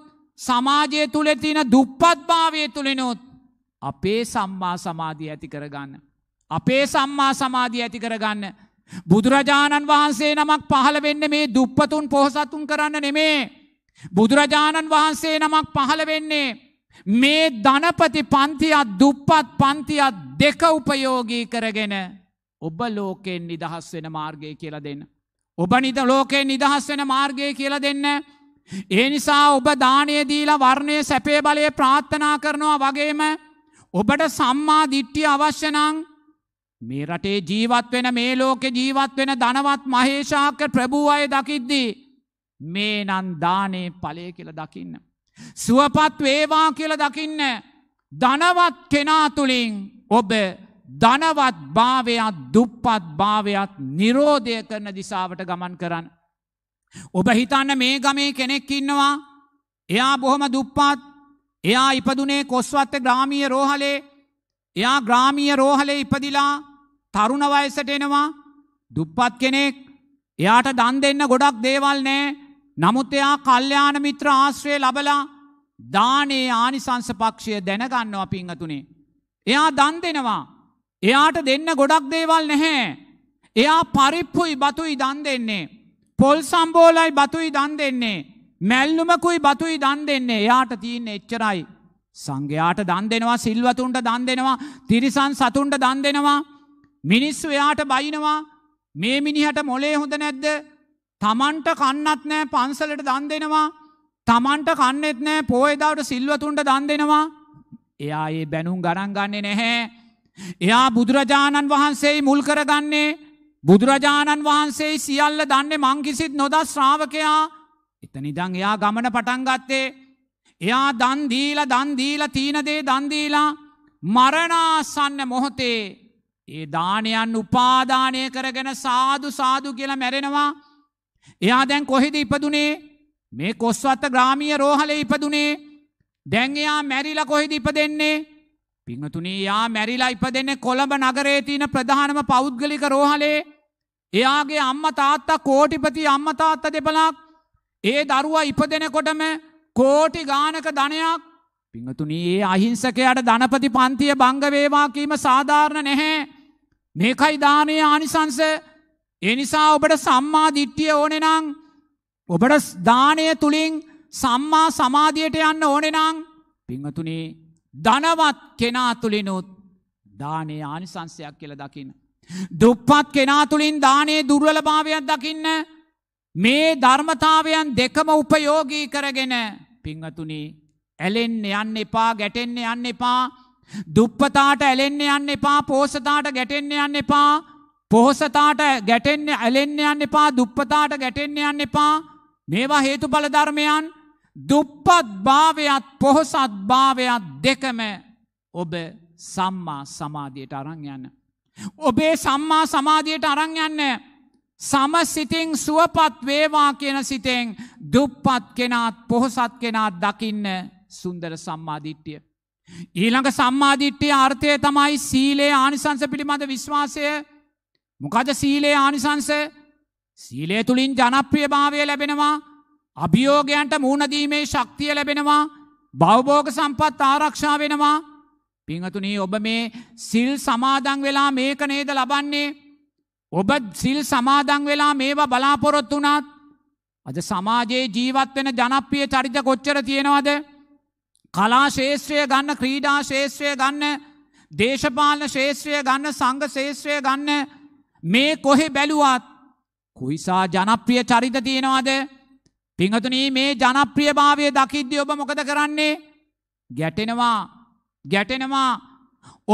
සමාජය තුළ තියන දුප්පත් භාවය තුළිනුත් අපේ සම්මා සමාධී ඇති කරගන්න. අපේ සම්මා සමාධිය ඇති කරගන්න. බුදුරජාණන් වහන්සේ නමක් පහළ වෙන්න මේ දුප්පතුන් පොහසතුන් කරන්න නෙමේ. බුදුරජාණන් වහන්සේ නමක් පහළ වෙන්නේ. මේ ධනපති පන්තියත් දුප්පත් පන්තියත් දෙක උපයෝගී කරගෙන. ඔබ ලෝකෙන් නිදහස් වෙන මාර්ගය කියලා දෙන්න. ඔබ නිද ලෝකෙන් නිදහස් වෙන මාර්ගය කියලා දෙන්න. ඒ නිසා ඔබ දානය දීලා වර්ණය සැපේ බලය ප්‍රාත්ථනා කරනවා වගේම ඔබට සම්මා දිට්ටිය අවශ්‍යනං මේ රටේ ජීවත් වෙන මේ ලෝකෙ ජීවත් වෙන ධනවත් මහේෂාක ප්‍රභූ අය දකිද්දී මේ නන් දානේ ඵලය කියල දකින්න. සුවපත් වේවා කියල දකින්න ධනවත් කෙනා තුළින් ඔබ ධනවත් භාවයක් දුප්පත් භාවයක් නිරෝධය කරන දිසාවට ගමන් කරන්න. ඔබ හිතන්න මේ ගමේ කෙනෙක් ඉන්නවා එයා බොහොම දුප්පත් එයා ඉපදුනේ කොස්වත්ත ග්‍රාමීය රෝහලේ එයා ග්‍රාමීය රෝහලේ ඉපදිලා තරුණ වයසට එනවා දුප්පත් කෙනෙක් එයාට දන් දෙන්න ගොඩක් දේවල් නෑ නමුත් එයා කල්්‍යාන මිත්‍ර ආශ්‍රය ලබලා දානේ ආනිසංස පක්ෂය දැනගන්නවා පිංහතුනේ. එයා දන් දෙනවා. එයාට දෙන්න ගොඩක් දේවල් නැහැ. එයා පරිප්පුයි බතුයි දන් දෙන්නේ. පොල් සම්බෝලයි බතුයි දන් දෙන්නේ. මැල්ලුමකුයි බතුයි දන් දෙන්නේ එයාට තියන්න එච්චරයි. සංඝයාට දන් දෙෙනවා සිල්වතුන්ට දන් දෙෙනවා තිරිසන් සතුන්ට දන් දෙෙනවා මිනිස්සු එයාට බයිනවා මේ මිනිහට මොලේ හොඳ නැද්ද තමන්ට කන්නත් නෑ පන්සලට දන් දෙෙනවා තමන්ට කන්නෙත් නෑ පෝයදාවට සිල්වතුන්ට දන් දෙෙනවා එයා ඒ බැනුම් ගණන් ගන්නේ නැහැ එයා බුදුරජාණන් වහන්සේ මුල් කරගන්නේ බුදුරජාණන් වහන්සේ සියල්ල දන්නේ මංකිසිත් නොදස් ශ්‍රාවකයා එතනිදං එයා ගමන පටන්ගත්තේ එයා දන් දීලා දන් දීලා තීන දේ දන් දීලා මරණාසන්න මොහොතේ ඒ දානයන් උපාදානය කරගෙන සාදු සාදු කියලා මැරෙනවා. එයා දැන් කොහෙද ඉපදුනේ මේ කොස්වත්ත ග්‍රාමීය රෝහලේ ඉපදුනේ දැන් එයා මැරිලා කොහෙද ඉප දෙන්නේ පිංහතුනී යා මැරිලා ඉප දෙන්නේ කොළඹ නගරේ තියෙන ප්‍රධානම පෞද්ගලික රෝහලේ එයාගේ අම්ම තාත්තා කෝටිපති අම්ම තාත්තා දෙපලක් ඒ දරුවා ඉප දෙනකොටම කෝටි ගානක ධනයක් පිංහතුනයේ අහිංසකයට ධනපති පන්තිය බංගවේවාකීම සාධාරණ නැහැ. මේකයි දානය ආනිසංස එනිසා ඔබට සම්මා දිට්ටිය ඕනෙනං ඔබට දානය තුළින් සම්මා සමාධියට යන්න ඕනෙනං පිංහතුනේ ධනවත් කෙනා තුළිනුත් දානය ආනිසංසයක් කියල දකින්න. දුප්පත් කෙනා තුළින් දානයේ දුර්වලභාවයක් දකින්න මේ ධර්මතාවයන් දෙකම උපයෝගී කරගෙන පිංවතුනේ ඇලෙන්න යන්න එපා ගැටෙන්න යන්න එපා දුප්පතාට ඇලෙන්න යන්න එපා පෝසතාට ගැටෙන්න යන්න එපා පොහොසතාට ගැටෙන්න ඇලෙන්න යන්න එපා දුප්පතාට ගැටෙන්න යන්න එපා මේවා හේතු බලධර්මයන් දුප්පත් භාවයත් පොහොසත් භාවයක් දෙකම ඔබ සම්මා සමාධයට අරං යන්න. ඔබේ සම්මා සමාධයට අරං යන්න. සමසිතින් සුවපත් වේවා කියන සිතෙන් දුප්පත් කෙනාත් පොහොසත් කෙනාත් දකින්න සුන්දර සම්මාධිට්්‍යිය. ඊළඟ සම්මාධිට්්‍යිය අර්ථය තමයි සීලේ ආනිසංස පිළිබඳ විශ්වාසය මොකද සීලේ ආනිසංස සීලේ තුළින් ජනප්‍රිය භාවය ලැබෙනවා අභියෝගයන්ට මූුණදීමේ ශක්තිය ලැබෙනවා බෞබෝග සම්පත් ආරක්ෂා වෙනවා පිංහතුනී ඔබ මේ සිල් සමාදං වෙලා මේක නේද ලබන්නේ ඔබ සිල් සමාදන් වෙලා මේවා බලාපොරොත්තු වුණත් අද සමාජයේ ජීවත් වෙන ජනප්‍රිය චරිත කොච්චර තියෙනවද? කලා ශේෂත්‍රය ගන්න, ක්‍රීඩා ශේෂත්‍රය ගන්න, දේශපාලන ශේෂත්‍රය ගන්න, සංඝ ශේෂත්‍රය ගන්න මේ කොහෙ බැලුවත් කුයිසා ජනප්‍රිය චරිත තියෙනවද? පිංහතුනි මේ ජනප්‍රියභාවය දකිද්දී ඔබ මොකද කරන්නේ? ගැටෙනවා, ගැටෙනවා.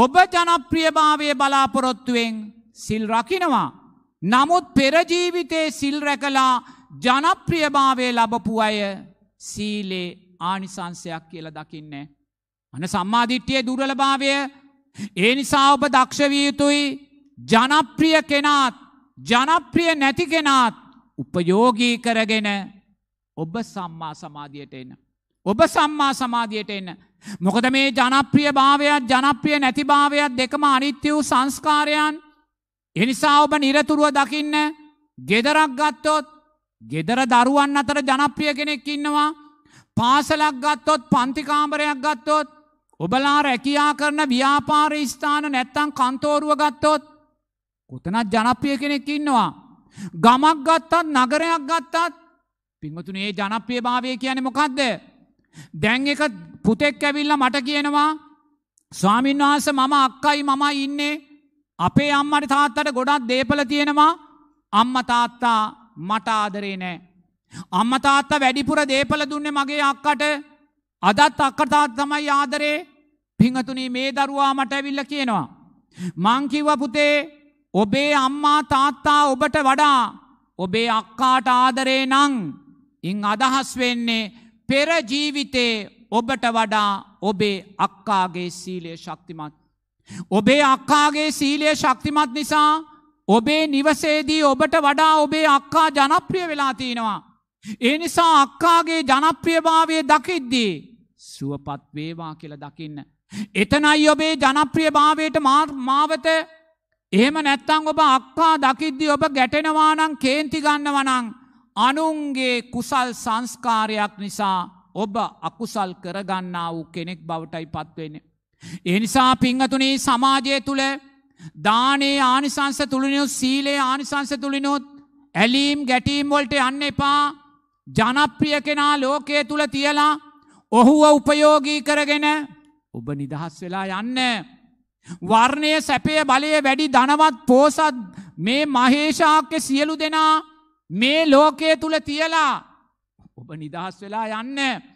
ඔබ ජනප්‍රියභාවය බලාපොරොත්තුවෙන් සිල් රකිනවා. නමුත් පෙරජීවිතේ සිල් රැකලා ජනප්‍රියභාවය ලබපු අය සීලේ ආනිසංසයක් කියල දකින්නේ. අන සම්මාධිට්්‍යය දුරලභාවය ඒ නිසා ඔබ දක්ෂවියයුතුයි ජනප්‍රිය කෙනාත් ජනප්‍රිය නැති කෙනාත් උපයෝගී කරගෙන ඔබ සම්මා සමාධියට එන්න. ඔබ සම්මා සමාධියට එන්න. මොකද මේ ජනප්‍රිය භාවයක් ජනප්‍රිය නැතිභාවයක් දෙකම අනිත්‍ය වූ සංස්කාරයන් එනිසා ඔබ නිරතුරුව දකින්න ගෙදරක් ගත්තොත් ගෙදර දරුවන් අතර ජනප්‍රිය කෙනෙක් ඉන්නවා පාසලක් ගත්තොත් පන්තිකාම්බරයක් ගත්තොත් ඔබලා රැකයා කරන ව්‍යාපාර ස්ථාන නැත්තං කන්තෝරුව ගත්තොත් කොතනත් ජනප්‍රිය කෙනෙක් ඉන්නවා. ගමක් ගත්තත් නගරයක් ගත්තත් පින්වතුන ඒ ජනප්‍රිය භාවය කියන මොකක්ද. දැන් එක පුතෙක් ඇවිල්ල මට කියනවා ස්වාමින්වහන්ස මම අක්කයි මම ඉන්නේ අපේ අම්මට තාත්තට ගොඩක් දේපල තියෙනවා අම්ම තාත්තා මට ආදරේ නෑ. අම්ම තාත්තා වැඩිපුර දේපල දුන්නේ මගේ අක්කට අදත් අක්කතාත් තමයි ආදරේ පිංහතුනී මේ දරුවා මට ඇවිල්ල කියනවා. මංකිව්ව පුතේ ඔබේ අම්මා තාත්තා ඔබට වඩා ඔබේ අක්කාට ආදරේ නං ඉං අදහස් වෙන්නේ පෙරජීවිතේ ඔබට වඩා ඔබේ අක්කාගේ සීලය ශක්තිමත්. ඔබේ අක්කාගේ සීලිය ශක්තිමත් නිසා ඔබේ නිවසේදී ඔබට වඩා ඔබේ අක්කා ජනප්‍රිය වෙලා තියෙනවා. ඒ නිසා අක්කාගේ ජනප්‍රියභාවය දකිද්දී සුවපත් වේවා කියලා දකින්න. එතනයි ඔබේ ජනප්‍රියභාවයට මාවත එහෙම නැත්තං ඔබ අක්කා දකිද්දි ඔබ ගැටෙනවානං කේන්ති ගන්නවනං අනුන්ගේ කුසල් සංස්කාරයක් නිසා ඔබ අකුසල් කරගන්නා වූ කෙනෙක් බවටයි පත්වෙන්නේ. ඒ නිසා පිංහතුනේ සමාජය තුළ දානේ ආනිසංස තුළිනොත් සීලේ ආනිසංස තුළිනොත් ඇලීම් ගැටීම්වොල්ට යන්න එපා ජනප්‍රිය කෙනා ලෝකය තුළ තියලා ඔහුව උපයෝගී කරගෙන ඔබ නිදහස් වෙලා යන්න. වර්ණය සැපය බලය වැඩි දනවත් පෝසත් මේ මහේෂාක්‍ය සියලු දෙනා මේ ලෝකය තුළ තියලා ඔබ නිදහස් වෙලා යන්න.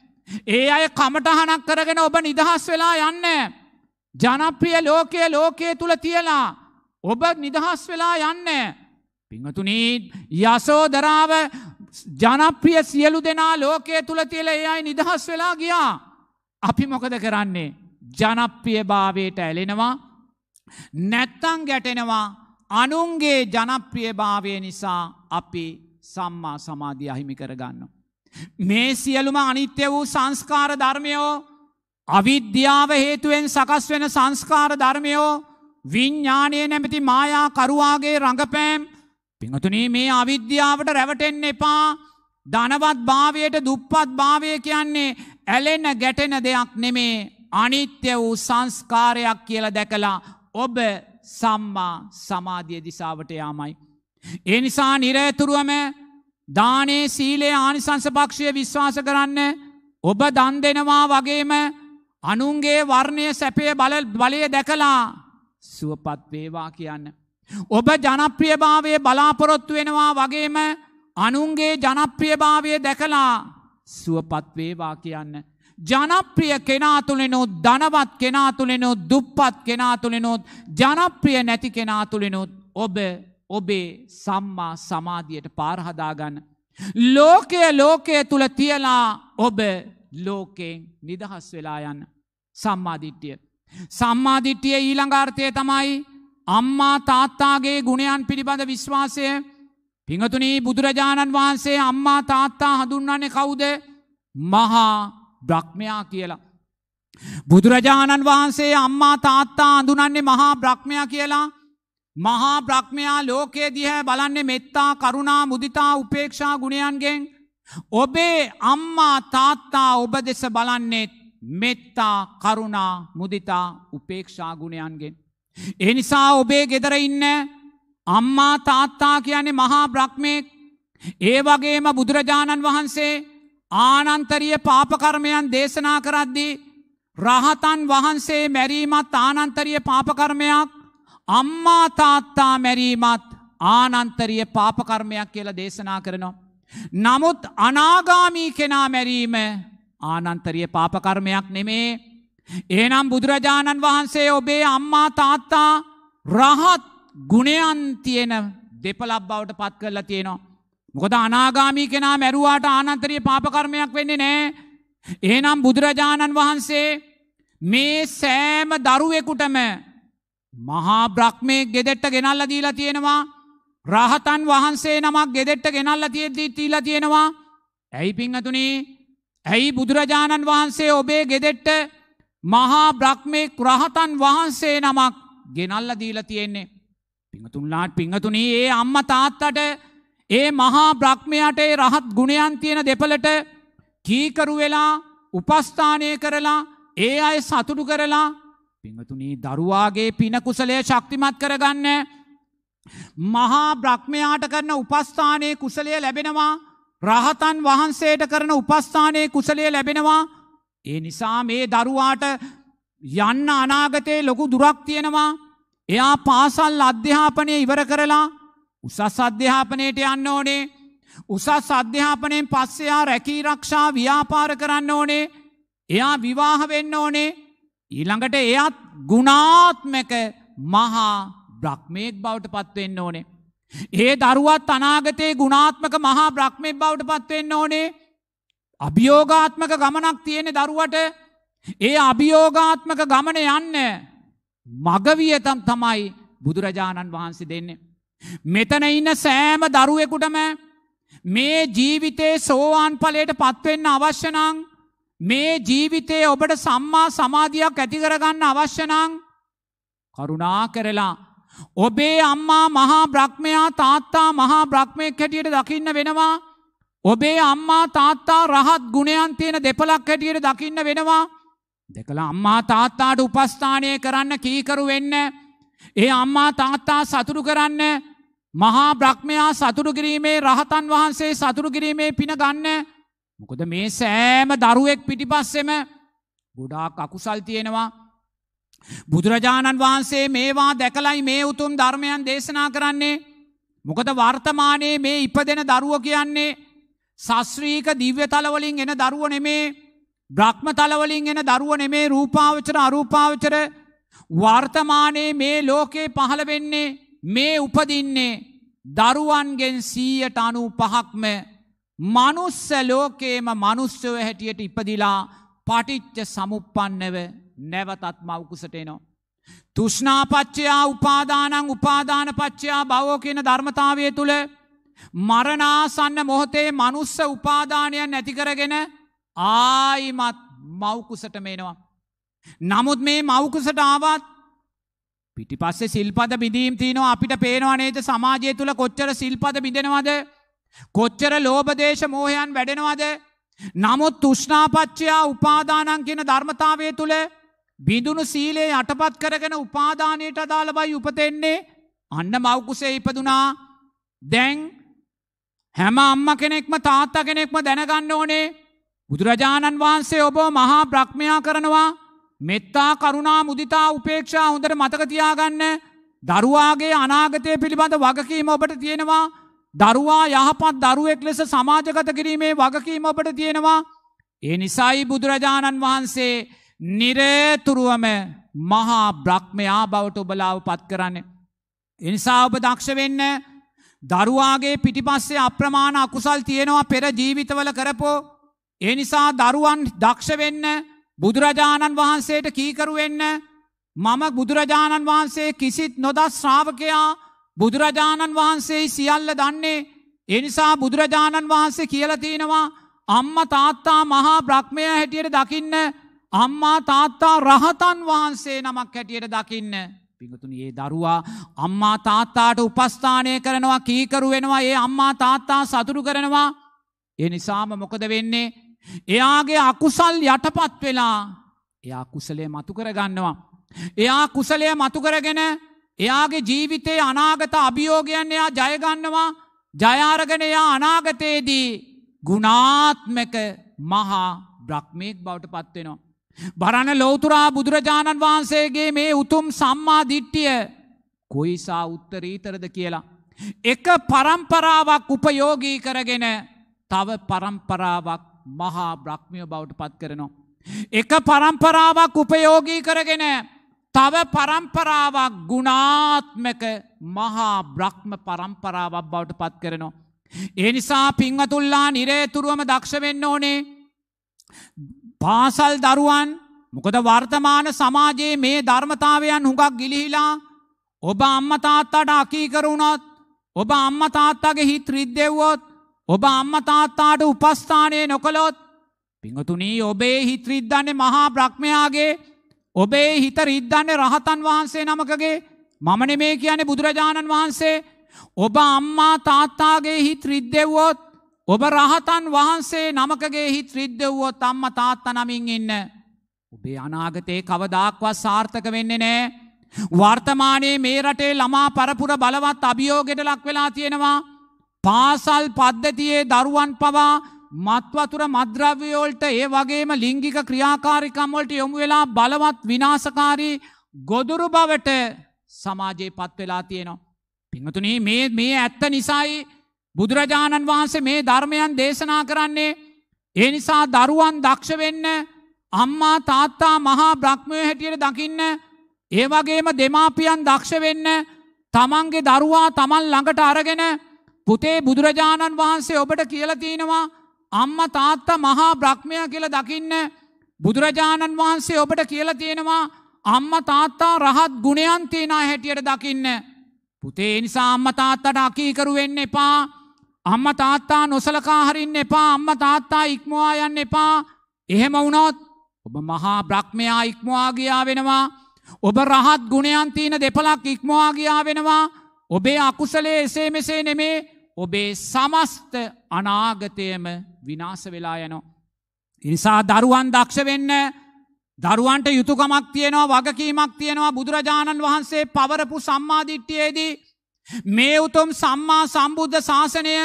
ඒ අය කමටහනක් කරගෙන ඔබ නිදහස් වෙලා යන්න. ජනප්‍රිය ලෝකය ලෝකයේ තුළ තියලා ඔබ නිදහස් වෙලා යන්න. පිංහතුනී යසෝදරාව ජනප්‍රිය සියලු දෙනා ලෝකයේ තුළ තියල ඒ අයි නිදහස් වෙලා ගියා. අපි මොකද කරන්නේ. ජනප්‍රිය භාවයට ඇලෙනවා. නැත්තං ගැටෙනවා අනුන්ගේ ජනප්‍රිය භාවය නිසා අපි සම්මා සමාධිය අහිමි කරගන්නවා. මේ සියලුම අනිත්‍ය වූ සංස්කාර ධර්මයෝ අවිද්‍යාව හේතුවෙන් සකස් වෙන සංස්කාර ධර්මයෝ විඤ්ඥානය නැමැති මායා කරුවාගේ රඟපෑම් පිහතුනී මේ අවිද්‍යාවට රැවටෙන් එපා ධනවත් භාවයට දුප්පත් භාවය කියන්නේ ඇලෙන ගැටෙන දෙයක් නෙමේ අනිත්‍ය වූ සංස්කාරයක් කියල දැකලා ඔබ සම්මා සමාධිය දිසාවට යාමයි. එනිසා නිරඇතුරුවම දානේ සීලේ ආනිසංසභක්ෂය විශ්වාස කරන්න ඔබ දන් දෙනවා වගේම අනුන්ගේ වර්ණය සැපය බල බලය දැකලා සුවපත් වේවා කියන්න. ඔබ ජනප්‍රියභාවය බලාපොරොත්තු වෙනවා වගේම අනුන්ගේ ජනප්‍රියභාවය දැකලා සුවපත් වේවා කියන්න. ජනප්‍රිය කෙනා තුළෙනොත් ධනවත් කෙනා තුළෙනොත් දුප්පත් කෙනා තුළෙනොත් ජනප්‍රිය නැති කෙනා තුළෙනොත් ඔබ ඔබේ සම්මා සමාධියට පාරහදාගන්න. ලෝකය ලෝකය තුළ තියලා ඔබ ලෝකයෙන් නිදහස් වෙලා යන්න සම්මාධිට්්‍යිය. සම්මාධිට්්‍යිය ඊළඟාර්ථය තමයි අම්මා තාත්තාගේ ගුණයන් පිළිබඳ විශ්වාසය පිඟතුනී බුදුරජාණන් වහන්සේ අම්මා තාත්තා හඳුන්වන්නේ කවුද මහා බ්‍රක්්මයා කියලා. බුදුරජාණන් වහන්සේ අම්මා තාත්තා අඳුනන්නේ මහා බ්‍රක්්මයා කියලා මහා ප්‍රඥයා ලෝකයේ දිහැ බලන්නේ මෙත්තා කරුණා මුදිතා උපේක්ෂා ගුණයන්ගෙන් ඔබේ අම්මා තාත්තා ඔබ දෙස බලන්නේ මෙත්තා කරුණා මුදිතා උපේක්ෂා ගුණයන්ගෙන්. එනිසා ඔබේ ගෙදර ඉන්න අම්මා තාත්තා කියන්නේ මහා බ්‍රක්්මයෙක් ඒ වගේම බුදුරජාණන් වහන්සේ ආනන්තරිය පාපකර්මයන් දේශනා කරද්දී රහතන් වහන්සේ මැරීමත් ආනන්තරිය පාපකර්මයක් අම්මා තාත්තා මැරීමත් ආනන්තරිය පාපකර්මයක් කියල දේශනා කරනවා. නමුත් අනාගාමී කෙනා මැරීම ආනන්තරිය පාපකර්මයක් නෙමේ. ඒනම් බුදුරජාණන් වහන්සේ ඔබේ අම්මා තාත්තා රහත් ගුණයන් තියෙන දෙපලබ් බවට පත් කරලා තියෙනවා. මොකද අනාගාමී කෙනා මැරුවාට ආනන්තරිය පාපකර්මයක් වෙන්නේ නෑ. ඒනම් බුදුරජාණන් වහන්සේ මේ සෑම දරුවෙකුටම මහා බ්‍රක්්මය ගෙදෙට්ට ගෙනල්ල දීලා තියෙනවා රහතන් වහන්සේ නමක් ගෙදෙට්ට ගෙනල්ල තියෙද්දී තීලා තියෙනවා ඇයි පිංහතුනී ඇයි බුදුරජාණන් වහන්සේ ඔබේ ගෙදෙට්ට මහා බ්‍රක්්මේ ක්‍රහතන් වහන්සේ නමක් ගෙනල්ල දීල තියෙන්නේ. පිංහතුන්ලාට පිංහතුනී ඒ අම්ම තාත්තට ඒ මහා බ්‍රක්්මයට ඒ රහත් ගුණයන් තියෙන දෙපලට කීකරු වෙලා උපස්ථානය කරලා ඒ අය සතුටු කරලා පිංහතුනී දරුවාගේ පින කුසලේ ශක්තිමත් කරගන්න. මහා බ්‍රක්්මයාට කරන උපස්ථානයේ කුසලය ලැබෙනවා රහතන් වහන්සේට කරන උපස්ථානයේ කුසලය ලැබෙනවා ඒ නිසා මේ දරුවාට යන්න අනාගතයේ ලොකු දුරක් තියෙනවා එයා පාසල් අධ්‍යාපනය ඉවර කරලා උසස් අධ්‍යාපනයට යන්න ඕනේ උසස් අධ්‍යාපනයෙන් පස්සෙයා රැකී රක්ෂා ව්‍යාපාර කරන්න ඕනේ එයා විවාහ වෙන්න ඕනේ ඊළඟට එයත් ගුණාත්මක මහා බ්‍රක්්මයෙක් බවට පත්වවෙන්න ඕනේ. ඒ දරුවත් අනාගතයේ ගුණාත්මක මහා බ්‍රක්්මය බවට පත්වවෙන්න ඕනේ අභියෝගාත්මක ගමනක් තියෙන දරුවට ඒ අභියෝගාත්මක ගමන යන්න මගවියතම් තමයි බුදුරජාණන් වහන්සේ දෙන්නේ. මෙතන ඉන්න සෑම දරුවෙකුටම මේ ජීවිතේ සෝවාන් පලයට පත්වෙන්න අවශ්‍යනං මේ ජීවිතයේ ඔබට සම්මා සමාධයක් ඇතිකරගන්න අවශ්‍යනං කරුණා කරලා. ඔබේ අම්මා මහා බ්‍රහ්මයා තාත්තා මහා බ්‍රහ්මයක් හැටියට දකින්න වෙනවා. ඔබේ අම්මා තාත්තා රහත් ගුණයන් තියෙන දෙපලක් හැටියට දකින්න වෙනවා. දෙකලා අම්මා තාත්තාට උපස්ථානය කරන්න කීකරු වෙන්න. ඒ අම්මා තාත්තා සතුරු කරන්න මහා බ්‍රහ්මයා සතුරු කිරීමේ රහතන් වහන්සේ සතුරු කිරීමේ පින ගන්න. මොකද මේ සෑම දරුවෙක් පිටිපස්සෙම ගොඩාක් අකුසල් තියෙනවා. බුදුරජාණන් වහන්සේ මේවා දැකලයි මේ උතුම් ධර්මයන් දේශනා කරන්නේ. මොකද වර්තමානයේ මේ ඉපදෙන දරුව කියන්නේ සස්්‍රීක දිව්‍යතලවලින් එන දරුව නෙමේ බ්‍රහ්මතලවලින් එන දරුව නෙමේ රූපාවචර අරූපාවචර වර්තමානයේ මේ ලෝකේ පහළ වෙන්නේ මේ උපදින්නේ දරුවන්ගෙන් සීයට අනු පහක්ම මනුස්ස ලෝකේම මනුස්සව හැටියට ඉපදිලා පටිච්ච සමුපපන්නව නැවතත් මවකුසටේනවා. තුෂ්නාපච්චයා උපාදානං උපාදානපච්චයා බවෝ කියන ධර්මතාවය තුළ මරනාසන්න මොහොතේ මනුස්ස උපාදානයන් නැතිකරගෙන ආයිමත් මවකුසට මේනවා. නමුත් මේ මවකුසට ආවත් පිටිපස්සේ සිල්පද බිඳීම් තියනවා අපිට පේනවානේද සමාජය තුළ කොච්චර සිල්පද බිඳෙනවද කොච්චර ලෝබදේශ මෝහයන් වැඩෙනවාද නමුත් තුෂ්නාපච්චයා උපාදානන් කියන ධර්මතාවය තුළ බිඳුණු සීලේ යටපත් කරගෙන උපාදානයට අදාළ බයි උපතෙන්නේ අන්න මවකුසේ ඉපදුනා දැන් හැම අම්ම කෙනෙක්ම තාත්තා කෙනෙක්ම දැනගන්න ඕනේ බුදුරජාණන් වහන්සේ ඔබ මහා බ්‍රක්්මයා කරනවා මෙත්තා කරුණා මුදිතා උපේක්ෂා හොඳට මතකතියාගන්න දරුවාගේ අනාගතය පිළිබඳ වගකීම ඔබට තියෙනවා දරුවා යහපත් දරුවෙක් ලෙස සමාජගත කිරීමේ වගකීම අපට තියෙනවා. ඒ නිසයි බුදුරජාණන් වහන්සේ නිරේතුරුවම මහා බ්‍රක්්මයා බවට ඔබලාව පත් කරන්න. එනිසා ඔබ දක්ෂ වෙන්න දරුවාගේ පිටිපස්සේ අප්‍රමාණ අකුසල් තියෙනවා පෙර ජීවිතවල කරපෝ. ඒ නිසා දරුවන් දක්ෂ වෙන්න බුදුරජාණන් වහන්සේට කීකරුවෙන්න මම බුදුරජාණන් වහන්සේ කිසිත් නොදස් ශ්‍රාවකයා බුදුරජාණන් වහන්සේ සියල්ල දන්නේ ඒ නිසා බුදුරජාණන් වහන්සේ කියලා තියෙනවා අම්මා තාත්තා මහා බ්‍රහ්මයා හැටියට දකින්න අම්මා තාත්තා රහතන් වහන්සේ නමක් හැටියට දකින්න පිඟතුනි ඒ දරුවා අම්මා තාත්තාට උපස්ථානය කරනවා කීකරු වෙනවා ඒ අම්මා තාත්තා සතුරු කරනවා ඒ නිසාම මොකද වෙන්නේ එයාගේ අකුසල් යටපත් වෙලා එයා කුසලය මතු කරගන්නවා එයා කුසලය මතු කරගෙන එයාගේ ජීවිතයේ අනාගත අභියෝගයන් එයා ජයගන්නවා ජයාරගනයා අනාගතයේදී ගුණාත්මක මහා බ්‍රක්්මයෙක් බවට පත්වෙනවා. බරණ ලෝතුරා බුදුරජාණන් වහන්සේගේ මේ උතුම් සම්මා දිට්ටිය කොයිසා උත්තරීතරද කියලා. එක පරම්පරාවක් උපයෝගී කරගෙන තව පරම්පරාවක් මහා බ්‍රක්්මිය බවට පත් කරනවා. එක පරම්පරාවක් උපයෝගී කරගෙන තව පරම්පරාවක් ගුණාත්මක මහා බ්‍රහ්ම පරම්පරාවක් බවට පත් කරනවා. ඒ නිසා පිංහතුල්ලා නිරේතුරුවම දක්ෂවෙන්න ඕනේ. පාසල් දරුවන් මොකද වර්තමාන සමාජයේ මේ ධර්මතාවයන් හුඟක් ගිලිහිලා ඔබ අම්මතාත්තාට අකීකරුණොත් ඔබ අම්මතාත්තාගේ හිත් රිද්දෙව්වොත් ඔබ අම්මතාත්තාට උපස්ථානය නොකළොත් පිංහතුනී ඔබේ හිත්‍රිද්දන්නේ මහා බ්‍රහ්මයාගේ ඔබේ හිත රිද්දන්නේ රහතන් වහන්සේ නමකගේ මම නෙමේ කියන්නේ බුදුරජාණන් වහන්සේ ඔබ අම්මා තාත්තාගේ හිත රිද්දෙව්වොත් ඔබ රහතන් වහන්සේ නමකගේ හිත රිද්දෙව්වොත් අම්මා තාත්තා නමින් ඉන්න ඔබේ අනාගතේ කවදාක්වත් සාර්ථක වෙන්නේ නැහැ වර්තමානයේ මේ රටේ ළමා පරපුර බලවත් අභියෝගයට ලක් වෙලා තියෙනවා පාසල් පද්ධතියේ දරුවන් පවා මත්වතුර මද්‍රව්‍යෝල්ට ඒ වගේම ලිංගික ක්‍රියාකාරිකම්වලට යොමු වෙලා බලවත් විනාසකාරී ගොදුරු බවට සමාජයේ පත් වෙලා තියෙනවා. පිංහතුන මේ මේ ඇත්ත නිසායි බුදුරජාණන් වහන්සේ මේ ධර්මයන් දේශනා කරන්නේ ඒ නිසා දරුවන් දක්ෂ වෙන්න අම්මා තාත්තා මහා බ්‍රහ්මය හැටියට දකින්න ඒ වගේම දෙමාපියන් දක්ෂ වෙන්න තමන්ගේ දරුවා තමන් ළඟට අරගෙන පුතේ බුදුරජාණන් වහන්සේ ඔබට කියල තියෙනවා අම්ම තාත්තා මහා බ්‍රහ්මය කියල දකින්න බුදුරජාණන් වහන්සේ ඔබට කියල තියෙනවා අම්ම තාත්තා රහත් ගුණයන් තියෙනා හැටියට දකින්න. පුතේ නිසා අම්ම තාත්තට අකීකරු වෙන්න එපා අම්ම තාත්තා නොසලකා හරින්න එපා අම්ම තාත්තා ඉක්මවා යන්න එපා එහෙම වුණොත් ඔබ මහා බ්‍රහ්මයා ඉක්මවාගයා වෙනවා ඔබ රහත් ගුණයන්තිීන දෙපලක් ඉක්මවාගයා වෙනවා ඔබේ අකුසලේ එසේ මෙසේ නෙමේ ඔබේ සමස්ත අනාගතයම විනාස වෙලා යනෝ. ඉනිසා දරුවන් දක්ෂ වෙන්න දරුවන්ට යුතුකමක් තියෙනවා වගකීමක් තියෙනවා බුදුරජාණන් වහන්සේ පවරපු සම්මාධිට්ටියේදී. මේ උතුම් සම්මා සම්බුද්ධ ශාසනය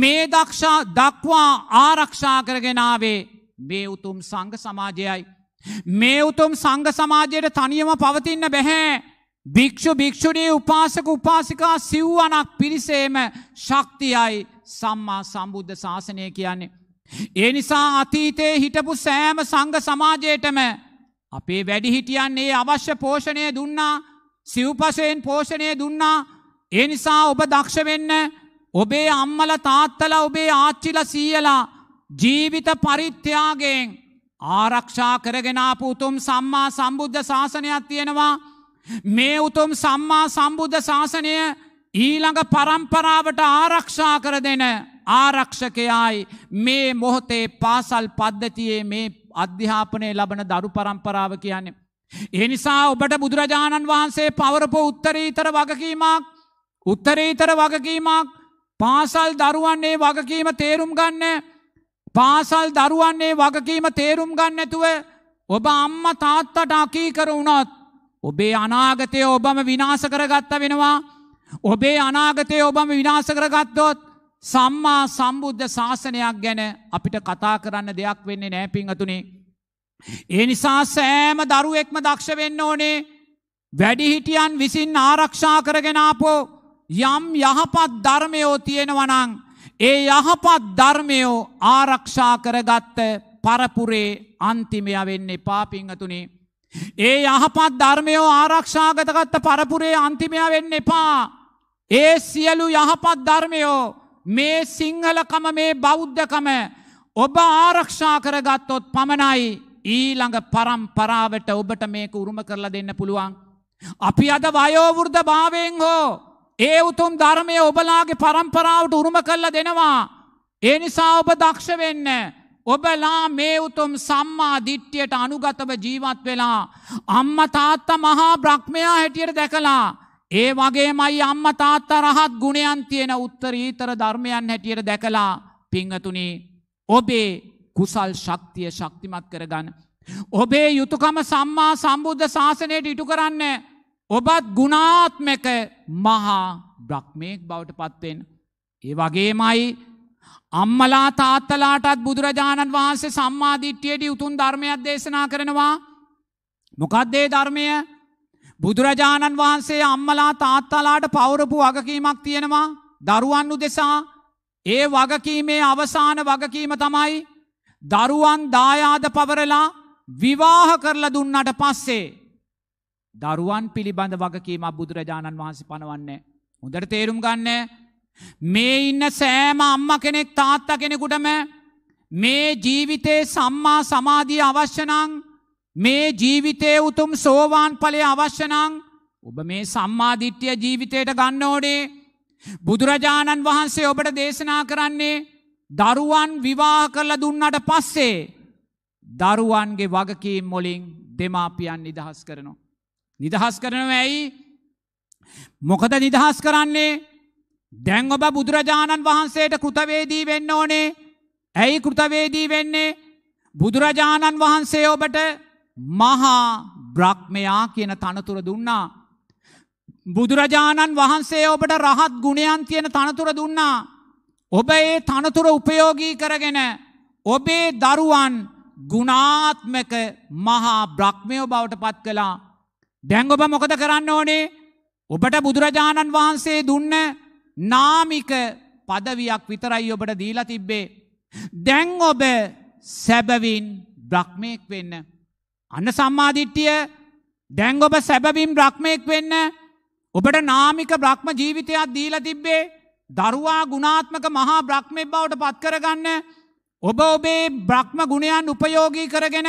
මේ දක්ෂා දක්වා ආරක්ෂා කරගෙනාවේ මේ උතුම් සංග සමාජයයි. මේ උතුම් සංග සමාජයට තනියම පවතින්න බැහැ. භික්‍ෂු භික්‍ෂුණී උපාසක උපාසිකා සිව්වනක් පිරිසේම ශක්තියයි සම්මා සම්බුද්ධ ශාසනය කියන්නේ. ඒ නිසා අතීතයේ හිටපු සෑම සංග සමාජයටම අපේ වැඩිහිටියන්නේ අවශ්‍ය පෝෂණය දුන්නා සිව්පසයෙන් පෝෂණය දුන්නා ඒ නිසා ඔබ දක්ෂවෙන්න ඔබේ අම්මල තාත්තල ඔබේ ආච්චිල සීයලා ජීවිත පරිත්‍යාගෙන් ආරක්ෂා කරගෙනාපු උතුම් සම්මා සම්බුද්ධ ශාසනයක් තියෙනවා මේ උතුම් සම්මා සම්බුද්ධ ශාසනය ඊළඟ පරම්පරාවට ආරක්ෂා කර දෙන ආරක්ෂකයායි මේ මොහොතේ පාසල් පද්ධතියේ මේ අධ්‍යාපනය ලබන දරු පරම්පරාව කියන්නේ. එනිසා ඔබට බුදුරජාණන් වහන්සේ පවරපු උත්තරීතර වගකීමක් උත්තරීතර වගකීමක් පාසල් දරුවන්නේ වගකීම තේරුම් ගන්න පාසල් දරුවන්නේ වගකීම තේරුම් ගන්න ඇතුව ඔබ අම්ම තාත්තට අකීකර වුණොත් ඔබේ අනාගතය ඔබම විනාස කරගත්ත වෙනවා. ඔබේ අනාගතය ඔබම විනාස කරගත්තොත් සම්මා සම්බුද්ධ ශාසනයක් ගැන අපිට කතා කරන්න දෙයක් වෙන්නේ නෑ පිංහතුනේ. ඒ නිසා සෑම දරුවෙක්ම දක්ෂ වෙන්න ඕනේ වැඩිහිටියන් විසින් ආරක්ෂා කරගෙනාපෝ යම් යහපත් ධර්මයෝ තියෙනවනං ඒ යහපත් ධර්මයෝ ආරක්ෂා කරගත්ත පරපුරේ අන්තිමය වෙන්නේ පාපිංහතුනේ ඒ යහපත් ධර්මයෝ ආරක්ෂාගතගත්ත පරපුරේ අන්තිමයා වෙන්න එපා. ඒ සියලු යහපත් ධර්මයෝ මේ සිංහලකම මේ බෞද්ධකම ඔබ ආරක්ෂා කරගත්තොත් පමණයි ඊළඟ පරම්පරාවට ඔබට මේක උරුම කරලා දෙන්න පුළුවන්. අපි අද වයෝවෘද්ධ භාවයෙන් හෝ ඒ උතුම් ධර්මය ඔබලාගේ පරම්පරාවට උරුම කරලා දෙනවා. ඒ නිසා ඔබ දක්ෂ වෙන්න. ඔබලා මේ උතුම් සම්මා දිට්්‍යයට අනුගතව ජීවත් වෙලා. අම්ම තාත්ත මහා බ්‍රක්්මයා හැටියට දැකලා. ඒ වගේ මයි අම්ම තාත්ත රහත් ගුණයන් තියෙන උත්තරීතර ධර්මයන් හැටියට දැකලා පිංහතුනේ. ඔබේ කුසල් ශක්තිය ශක්තිමත් කරගන්න. ඔබේ යුතුකම සම්මා සම්බුද්ධ ශාසනයට ඉටු කරන්න. ඔබත් ගුණාත්මක මහා බ්‍රක්්මයෙක් බවට පත්වෙන්. ඒ වගේමයි අම්මලා තාත්තලාටත් බුදුරජාණන් වහන්සේ සම්මාධිට්්‍යයට උතුන් ධර්මයක් දේශනා කරනවා. මොකක්දේ ධර්මය බුදුරජාණන් වහන්සේ අම්මලා තාත්තලාට පවරපු වගකීමක් තියෙනවා දරුවන්නු දෙසා ඒ වගකීමේ අවසාන වගකීම තමයි දරුවන් දායාද පවරලා විවාහ කරල දුන්නට පස්සේ. දරුවන් පිළිබඳ වගකීම බුදුරජාණන් වහන්සේ පනවන්නේ. හොඳට තේරුම් ගන්නේ මේ ඉන්න සෑම අම්ම කෙනෙක් තාත්ත කෙනෙකුටම මේ ජීවිතයේ සම්මා සමාධිය අවශ්‍යනං මේ ජීවිතයේ උතුම් සෝවාන් පලේ අවශ්‍යනං ඔබ මේ සම්මාධිට්්‍යය ජීවිතයට ගන්න ඕඩේ බුදුරජාණන් වහන්සේ ඔබට දේශනා කරන්නේ දරුවන් විවාහ කරල දුන්නට පස්සේ දරුවන්ගේ වගකීම් මොලින් දෙමාපියන් නිදහස් කරනවා. නිදහස් කරනව ඇයි මොකද නිදහස් කරන්නේ දැන් ඔබ බුදුරජාණන් වහන්සේට කෘතවේදී වෙන්න ඕනේ. ඇයි කෘතවේදී වෙන්නේ? බුදුරජාණන් වහන්සේ ඔබට මහා බ්‍රක්්මයා කියන තනතුර දුන්නා. බුදුරජාණන් වහන්සේ ඔබට රහත් ගුණයන් තියෙන තනතුර දුන්නා. ඔබ ඒ තනතුර උපයෝගී කරගෙන ඔබේ දරුවන් ගුණාත්මක මහා බ්‍රක්්මයෝ බවට පත් කලා. දැංගොබ මොකද කරන්න ඕනේ ඔබට බුදුරජාණන් වහන්සේ දුන්න නාමික පදවයක් විතරයි ඔබට දීලා තිබ්බේ. දැන් ඔබ සැබවින් බ්‍රක්්මයෙක් වෙන්න. අන්න සම්මාධිට්ටිය දැන් ඔබ සැබවිම් බ්‍රක්්මයෙක් වෙන්න ඔබට නාමික බ්‍රහ්ම ජීවිතයක් දීල තිබ්බේ දරුවා ගුණාත්මක මහා බ්‍රහ්මය බවට පත්කරගන්න ඔබ ඔබේ බ්‍රහ්ම ගුණයන් උපයෝගී කරගෙන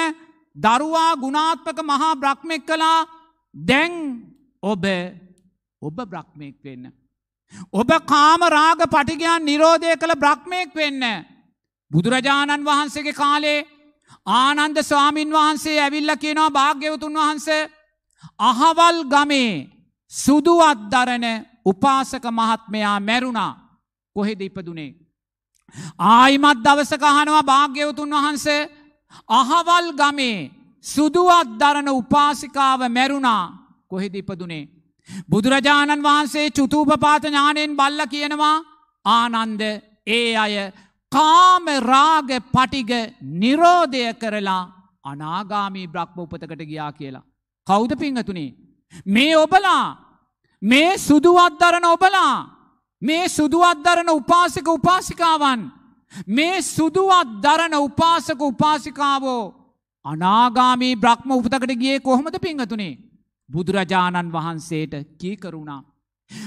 දරුවා ගුණාත්මක මහා බ්‍රහ්මෙක් කලා දැන් ඔබ ඔබ බ්‍රහ්මයෙක් වෙන්න. ඔබ කාම රාග පටිගයන් නිරෝධය කළ බ්‍රහ්මයෙක් වෙන්න. බුදුරජාණන් වහන්සේගේ කාලේ ආනන්ද ස්වාමීන් වහන්සේ ඇවිල්ල කියනවා භාග්‍යවතුන් වහන්ස අහවල් ගමේ සුදුවත් දරන උපාසක මහත්මයා මැරුණා කොහෙද ඉපදුනේ. ආයිමත් දවසකහනවා භාග්‍යවතුන් වහන්ස අහවල් ගමේ සුදුවත් දරන උපාසිකාව මැරුණා කොහෙද ඉපදුනේ. බුදුරජාණන් වහන්සේ චුතූපපාත ඥානයෙන් බල්ල කියනවා ආනන්ද ඒ අය කාමරාග පටිග නිරෝධය කරලා අනාගාමී බ්‍රක්්ම උපතකට ගියා කියලා. කෞද පිංහතුනේ. මේ ඔබලා මේ සුදුවත්දරන ඔබලා මේ සුදුවත්දරන උපාසික උපාසිකාවන් මේ සුදුවත් දරන උපාසක උපාසිකාවෝ අනාගාමී බ්‍රක්්ම උපතකට ගිය කොහොමද පිංහතුනේ. බුදුරජාණන් වහන්සේට කීකරුණා.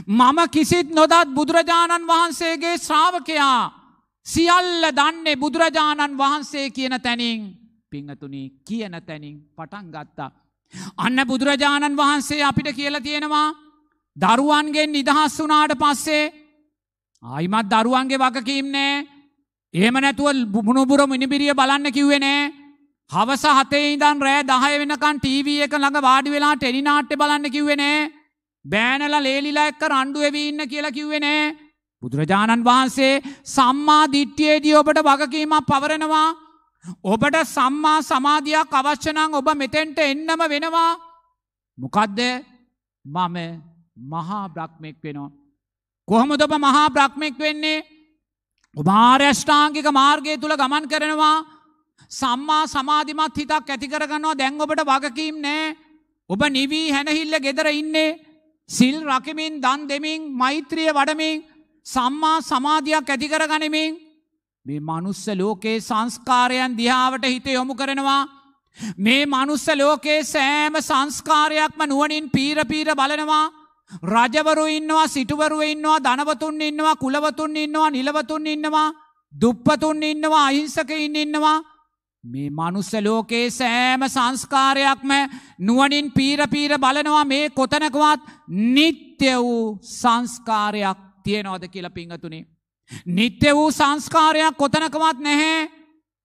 මම කිසිත් නොදත් බුදුරජාණන් වහන්සේගේ ශ්‍රාවකයා සියල්ල දන්නේ බුදුරජාණන් වහන්සේ කියන තැනින් පිංහතුනි කියන තැනින් පටන් ගත්තා. අන්න බුදුරජාණන් වහන්සේ අපිට කියලා තියෙනවා දරුවන්ගෙන් නිදහස් වනාට පස්සේ ආයිමත් දරුවන්ගේ වගකීම් නෑ ඒම නැතුව බුණුපුර මිනිපිරිය බලන්න කිව්වෙනෑ හවස හතේ ඉඳන් රෑ දහය වෙනකන් ටීවී එක ළඟ වාඩි වෙලා ටෙලිනාට්‍ය බලන්න කිව්වෙනේ බෑනල ලේලිලා එක්ක රණ්ඩු වෙවි ඉන්න කියලා කිව්වෙනේ බුදුරජාණන් වහන්සේ සම්මා දිට්ඨියේදී ඔබට වගකීමක් පවරනවා ඔබට සම්මා සමාධියක් අවශ්‍ය නම් ඔබ මෙතෙන්ට එන්නම වෙනවා මොකද්ද මම මහා බ්‍රහ්මෙක් වෙනවා කොහොමද ඔබ මහා බ්‍රහ්මෙක් වෙන්නේ ඔබ ආර්යෂ්ටාංගික මාර්ගය තුල ගමන් කරනවා සම්මා සමාධිමත් හිතක් ඇතිකරගන්නවා දැන් ඔබට වගකීම් නෑ ඔබ නිවී හැනහිල්ල ගෙදර ඉන්නේ සිල් රකිමින් දන් දෙමින් මෛත්‍රිය වඩමින් සම්මා සමාධයක් ඇතිකර ගනිමින් මේ මනුස්ස ලෝකයේ සංස්කාරයන් දිහාවට හිත යොමු කරනවා මේ මනුස්ස ලෝකයේ සෑම සංස්කාරයක්ම නුවනින් පීරපීර බලනවා රජවරු ඉන්නවා සිටුවරුව ඉන්නවා ධනවතුන් ඉන්නවා කුලවතුන් ඉන්නවා නිලවතුන් ඉන්නවා දුප්පතුන් ඉන්නවා අහිංසකයින් ඉන්නවා මේ මනුස්ස ලෝකයේ සෑම සංස්කාරයක්ම නුවනින් පීරපීර බලනවා මේ කොතනකවත් නිත්‍ය වූ සංස්කාරයක් තියෙනෝද කියල පිංහතුනේ. නිත්‍ය වූ සංස්කාරයක් කොතනකවත් නැහැ.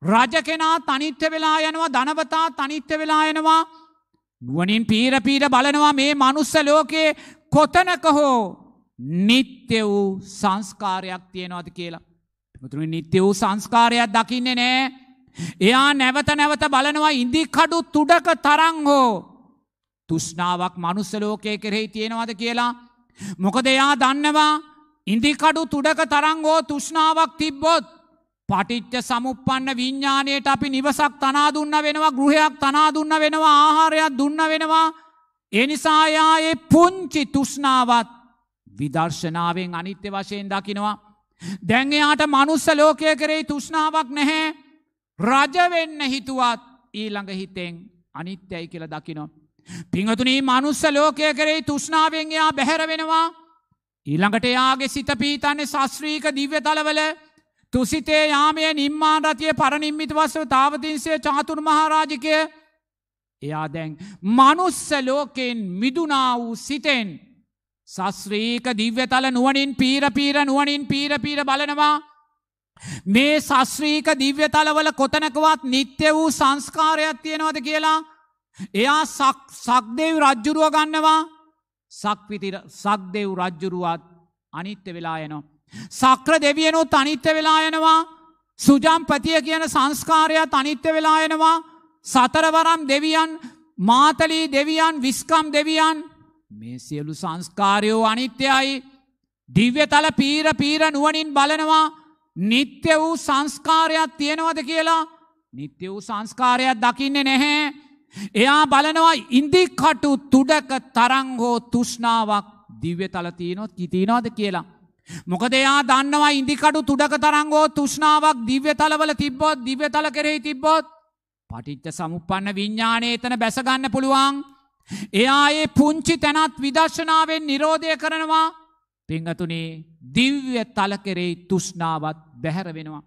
රජ කෙනා තනිත්‍ය වෙලා යනවා ධනවතා තනිත්‍ය වෙලා යනවා. නුවනින් පීරපීර බලනවා මේ මනුස්ස ලෝකයේ කොතනක හෝ නිත්‍ය වූ සංස්කාරයක් තියෙනවාද කියලා. තුරින් නිත්‍ය වූ සංස්කාරයක් දකින්නේ නෑ. එයා නැවත නැවත බලනවා ඉදිකඩු තුඩක තරං හෝ තුෂ්නාවක් මනුස්සලෝකය කෙරෙහි තියෙනවාද කියලා. මොකද එයා දන්නවා ඉදිකඩු තුඩක තරංගෝ තුෂ්නාවක් තිබ්බොත් පටිච්ච සමුපන්න විඤ්ඥානයට අපි නිවසක් තනා දුන්න වෙනවා ගෘහයක් තනා දුන්න වෙනවා ආහාරයක් දුන්න වෙනවා. එනිසායා ඒ පුංචි තුෂ්නාවත් විදර්ශනාවෙන් අනිත්‍ය වශයෙන් දකිනවා. දැන් එයාට මනුස්ස ලෝකය කරේ තුෂ්නාවක් නැහැ. රජවෙන්න හිතුවත් ඊළඟ හිතෙන් අනිත්‍යයි කියල දකිනො. පිංහතුනී මනුස්ස ලෝකය කරේ තුෂ්නාවෙන් එයා බැහැරවෙනවා. ඊළඟට එයාගේ සිත පීතන්නේ ශස්ත්‍රීක දිව්‍ය තලවල තුසිතේ යාමය නිම්මාන් රතිය පරනිම්මිත වස්සව තාවතින්සේ චාතුර් මහාරාජිකය එයා දැන් මනුස්ස ලෝකෙන් මිදුනා වූ සිතෙන් සස්්‍රීක දිව්‍යතල නුවනින් පීරපීර නුවනින් පීරපීර බලනවා මේ ශස්්‍රීක දිව්‍යතලවල කොතනකවත් නිත්‍ය වූ සංස්කාරයක් තියෙනවද කියලා. එයා සක්දෙව් රජ්ජුරුව ගන්නවා සක්විතිර සක්දෙව් රජ්ජුරුවත් අනිත්‍ය වෙලා යනවා. සක්‍ර දෙවියනුත් අනිත්‍ය වෙලා යනවා සුජම්පතිය කියන සංස්කාරයක් අනිත්‍ය වෙලා යනවා සතරවරම් දෙවියන් මාතලී දෙවියන් විස්කම් දෙවියන් මේ සියලු සංස්කාරයෝ අනිත්‍යයි දිව්‍යතල පීර පීර නුවනින් බලනවා නිත්‍ය වූ සංස්කාරයක් තියෙනවද කියලා නිත්‍ය වූ සංස්කාරයක් දකින්නේ නැහැ. එයා බලනවා ඉන්දිකටු තුඩක තරං හෝ තුෂ්ණාවක් දිව්‍ය තල තියනොත් කිතිනවාද කියලා. මොකද එයා දන්නවා ඉදිකටු තුඩක තරං හෝ තුෂ්ණාවක් දිව්‍ය තලවල තිබ්බොත් දිව්‍ය තල කෙරෙහි තිබ්බොත් පටිච්ච සමුපන්න විඤ්ඥානය එතන බැසගන්න පුළුවන්. එයා ඒ පුංචි තැනත් විදර්ශනාවෙන් නිරෝධය කරනවා පිංහතුනේ දිව්‍ය තල කෙරෙයි තුෂ්නාවත් බැහැර වෙනවා.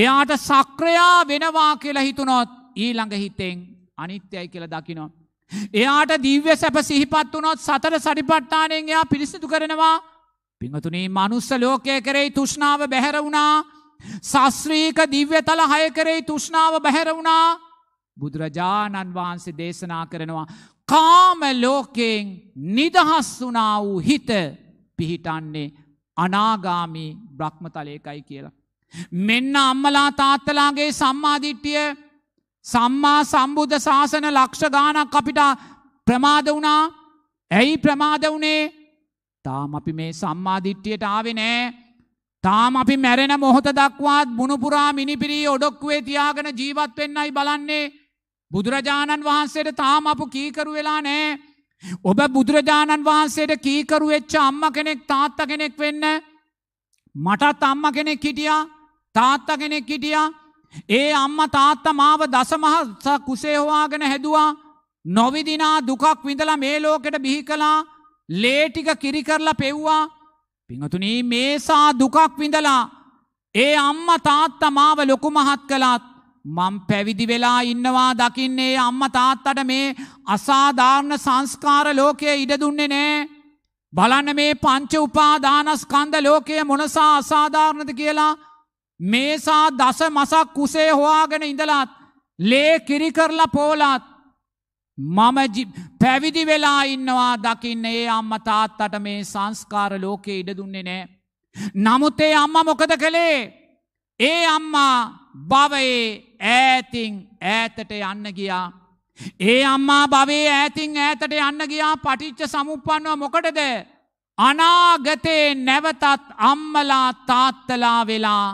එයාට සක්‍රයා වෙනවා කියලා හිතුනොත් ඊළඟ හිතෙන් අනිත්‍යයි කියල දකිනවා. එයාට දිව්‍ය සැප සිහිපත් වනොත් සතර සරිපට්ටානයෙන් එයා පිරිසිදු කරනවා පිංහතුනේ මනුස්ස ලෝකය කරෙයි තුෂ්නාව බැහැර වුණා සස්්‍රීක දිව්‍ය තල හය කරෙයි තුෂ්නාව බැහැර වුණා බුදුරජාණන් වහන්සේ දේශනා කරනවා. කාම ලෝකයෙන් නිදහස් වනා වූ හිත පිහිටන්නේ අනාගාමී බ්‍රහ්මතලයකයි කියලා. මෙන්න අම්මලා තාත්තලාගේ සම්මාධිට්ටිය සම්මා සම්බුද්ධ ශාසන ලක්ෂ ගානක් අපිට ප්‍රමාද වුණා ඇයි ප්‍රමාද වුණේ තාම අපි මේ සම්මාධිට්ටියට ආවෙ නෑ තාම අපි මැරෙන මොහොත දක්වාත් බුණපුරා මිනිපිරී ඔඩොක්වේ තියාගෙන ජීවත් වෙන්නයි බලන්නේ බුදුරජාණන් වහන්සේට තාම අපපු කීකරු වෙලා නෑ ඔබ බුදුරජාණන් වහන්සේට කීකරු වෙච්ච අම්ම කෙනෙක් තාත්ත කෙනෙක් වෙන්න මටත් අම්ම කෙනෙක් හිටියා තාත්ත කෙනෙක් හිටියා ඒ අම්ම තාත්ත මාව දසමහ කුසේ හොවාගෙන හැදවා නොවිදිනා දුකක් විඳලා මේ ලෝකෙට බිහි කලා ලේටික කිරි කරලා පෙව්වා පිංහතුනී මේසා දුකක් විඳලා ඒ අම්ම තාත්ත මාව ලොකු මහත් කලාත් මං පැවිදි වෙලා ඉන්නවා දකින්නේ අම්ම තාත්තට මේ අසාධාරණ සංස්කාර ලෝකය ඉඩ දුන්නේ නෑ. බලන්න මේ පංච උපාදානස්කන්ද ලෝකය මොනසා අසාධාරණද කියලා මේසා දස මසක් කුසේ හොයාගෙන ඉඳලාත් ලේ කිරි කරලා පෝලාත් මම පැවිදි වෙලා ඉන්නවා දකින්න ඒ අම්ම තාත්තට මේ සංස්කාර ලෝකයේ ඉඩ දුන්නේ නෑ. නමුත් ඒ අම්ම මොකද කළේ ඒ අම්මා භවයේ ඈතින් ඈතට යන්න ගියා. ඒ අම්මා භවේ ඈතින් ඈතට යන්න ගියා පටිච්ච සමුපන්නව මොකටද. අනාගතේ නැවතත් අම්මලා තාත්තලා වෙලා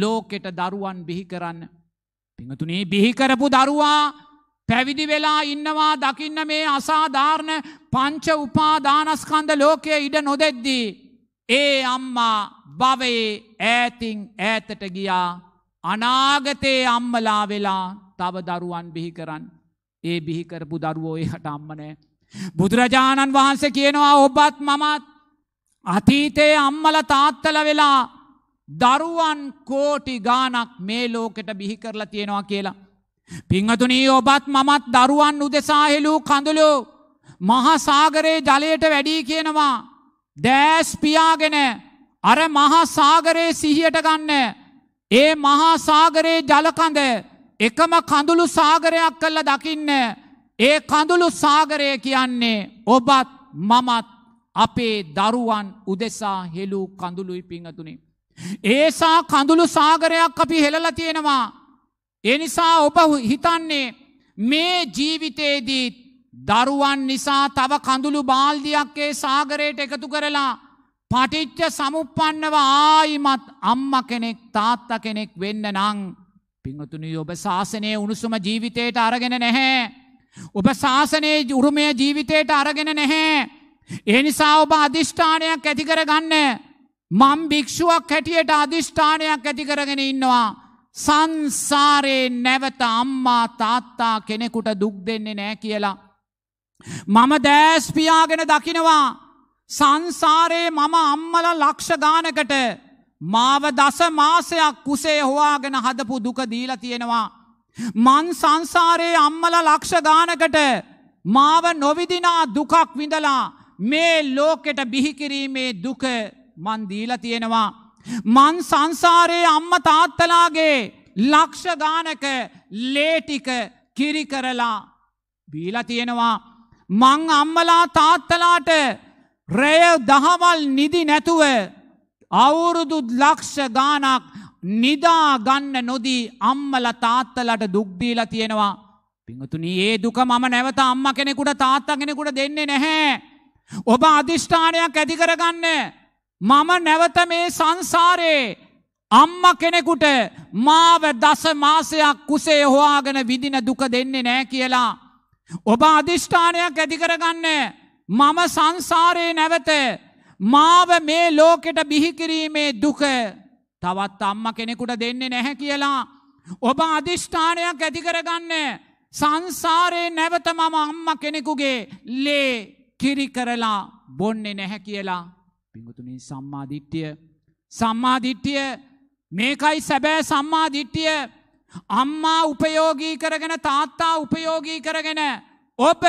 ලෝකෙට දරුවන් බිහි කරන්න. පිඟතුනේ බිහිකරපු දරුවා පැවිදි වෙලා ඉන්නවා දකින්න මේ අසාධාරණ පංච උපාදානස්කන්ද ලෝකය ඉඩ නොදෙද්දී. ඒ අම්මා භවයේ ඈතින් ඈතට ගියා අනාගතයේ අම්මලා වෙලා තව දරුවන් බිහි කරන්න. ඒ බිහිකරපු දරුවෝ එහට අම්මනෑ. බුදුරජාණන් වහන්ස කියනවා ඔබත් මමත් අතීතයේ අම්මල තාත්තල වෙලා දරුවන් කෝටි ගානක් මේ ලෝකෙට බිහි කරලා තියෙනවා කියලා. පිංහතුනී ඔබත් මමත් දරුවන් උදෙසාහෙලූ කඳුලෝ මහසාගරයේ ජලයට වැඩී කියනවා. දෑස් පියාගෙන අර මහසාගරයේ සිහියට ගන්න. ඒ මහා සාගරයේ ජලකඳ එකම කඳුළු සාගරයක් කල්ල දකින්න. ඒ කඳුළු සාගරය කියන්නේ ඔබත් මමත් අපේ දරුවන් උදෙසා හෙළූ කඳුළුයි පිංහතුනි. ඒසා කඳුළු සාගරයක් අපි හෙළල තියෙනවා. එනිසා ඔබ හිතන්නේ මේ ජීවිතයේදීත් දරුවන් නිසා තව කඳුළු බාල්දියක් ඒ සාගරයට එකතු කරලා පටිච්ච සමුපපන්නව ආයිමත් අම්ම කෙනෙක් තාත්ත කෙනෙක් වෙන්න නං පිංහතුනි ඔබ ශාසනය උණුසුම ජීවිතයට අරගෙන නැහැ. ඔබ ශාසනයේ ජුරුමය ජීවිතයට අරගෙන නැහැ. එනිසා ඔබ අධිෂ්ඨානයක් ඇතිකර ගන්න. මම් භික්‍ෂුවක් හැටියට අධිෂ්ඨානයක් ඇතිකරගෙන ඉන්නවා. සංසාරයේ නැවත අම්මා තාත්තා කෙනෙකුට දුක් දෙන්නේ නෑ කියලා. මම දෑස්පියාගෙන දකිනවා. සංසාරයේ මම අම්මල ලක්ෂ ගානකට මාව දස මාසයක් කුසේ හොවාගෙන හදපු දුක දීලා තියෙනවා. මන් සංසාරයේ අම්මල ලක්ෂ ගානකට මාව නොවිදිනා දුකක් විඳලා මේ ලෝකෙට බිහිකිරීමේ දුක මන් දීලා තියෙනවා. මන් සංසාරයේ අම්ම තාත්තලාගේ ලක්ෂ ගානක ලේටික කිරි කරලා බීලා තියෙනවා. මං අම්මලා තාත්තලාට රැය දහවල් නිදි නැතුව අවුරුදු ලක්ෂ ගානක් නිදා ගන්න නොදී අම්මල තාත්තලට දුක්දීලා තියෙනවා. පිංහතුනී ඒ දුක මම නැවත අම්ම කෙනෙකුට තාත්තා කෙනෙකුට දෙන්නේ නැහැ. ඔබ අධිෂ්ඨානයක් ඇතිකරගන්න. මම නැවත මේ සංසාරයේ අම්ම කෙනෙකුට මාව දස මාසයක් කුසේ හොයාගෙන විදින දුක දෙන්නේ නෑ කියලා. ඔබ අධිෂ්ඨානයක් ඇතිකරගන්නේ. මම සංසාරයේ නැවත මාව මේ ලෝකෙට බිහිකිරීමේ දුක තවත් අම්ම කෙනෙකුට දෙන්නේ නැහැ කියලා. ඔබ අධිෂ්ඨානයක් ඇතිකරගන්න සංසාරයේ නැවත මම අම්ම කෙනෙකුගේ ලේ කිරි කරලා බොන්නේ නැහැ කියලා. පිංගුතුනි සම්මාධිට්්‍යිය සම්මාධිට්්‍යිය මේකයි සැබෑ සම්මාධිට්්‍යිය අම්මා උපයෝගී කරගෙන තාත්තා උපයෝගී කරගෙන ඔප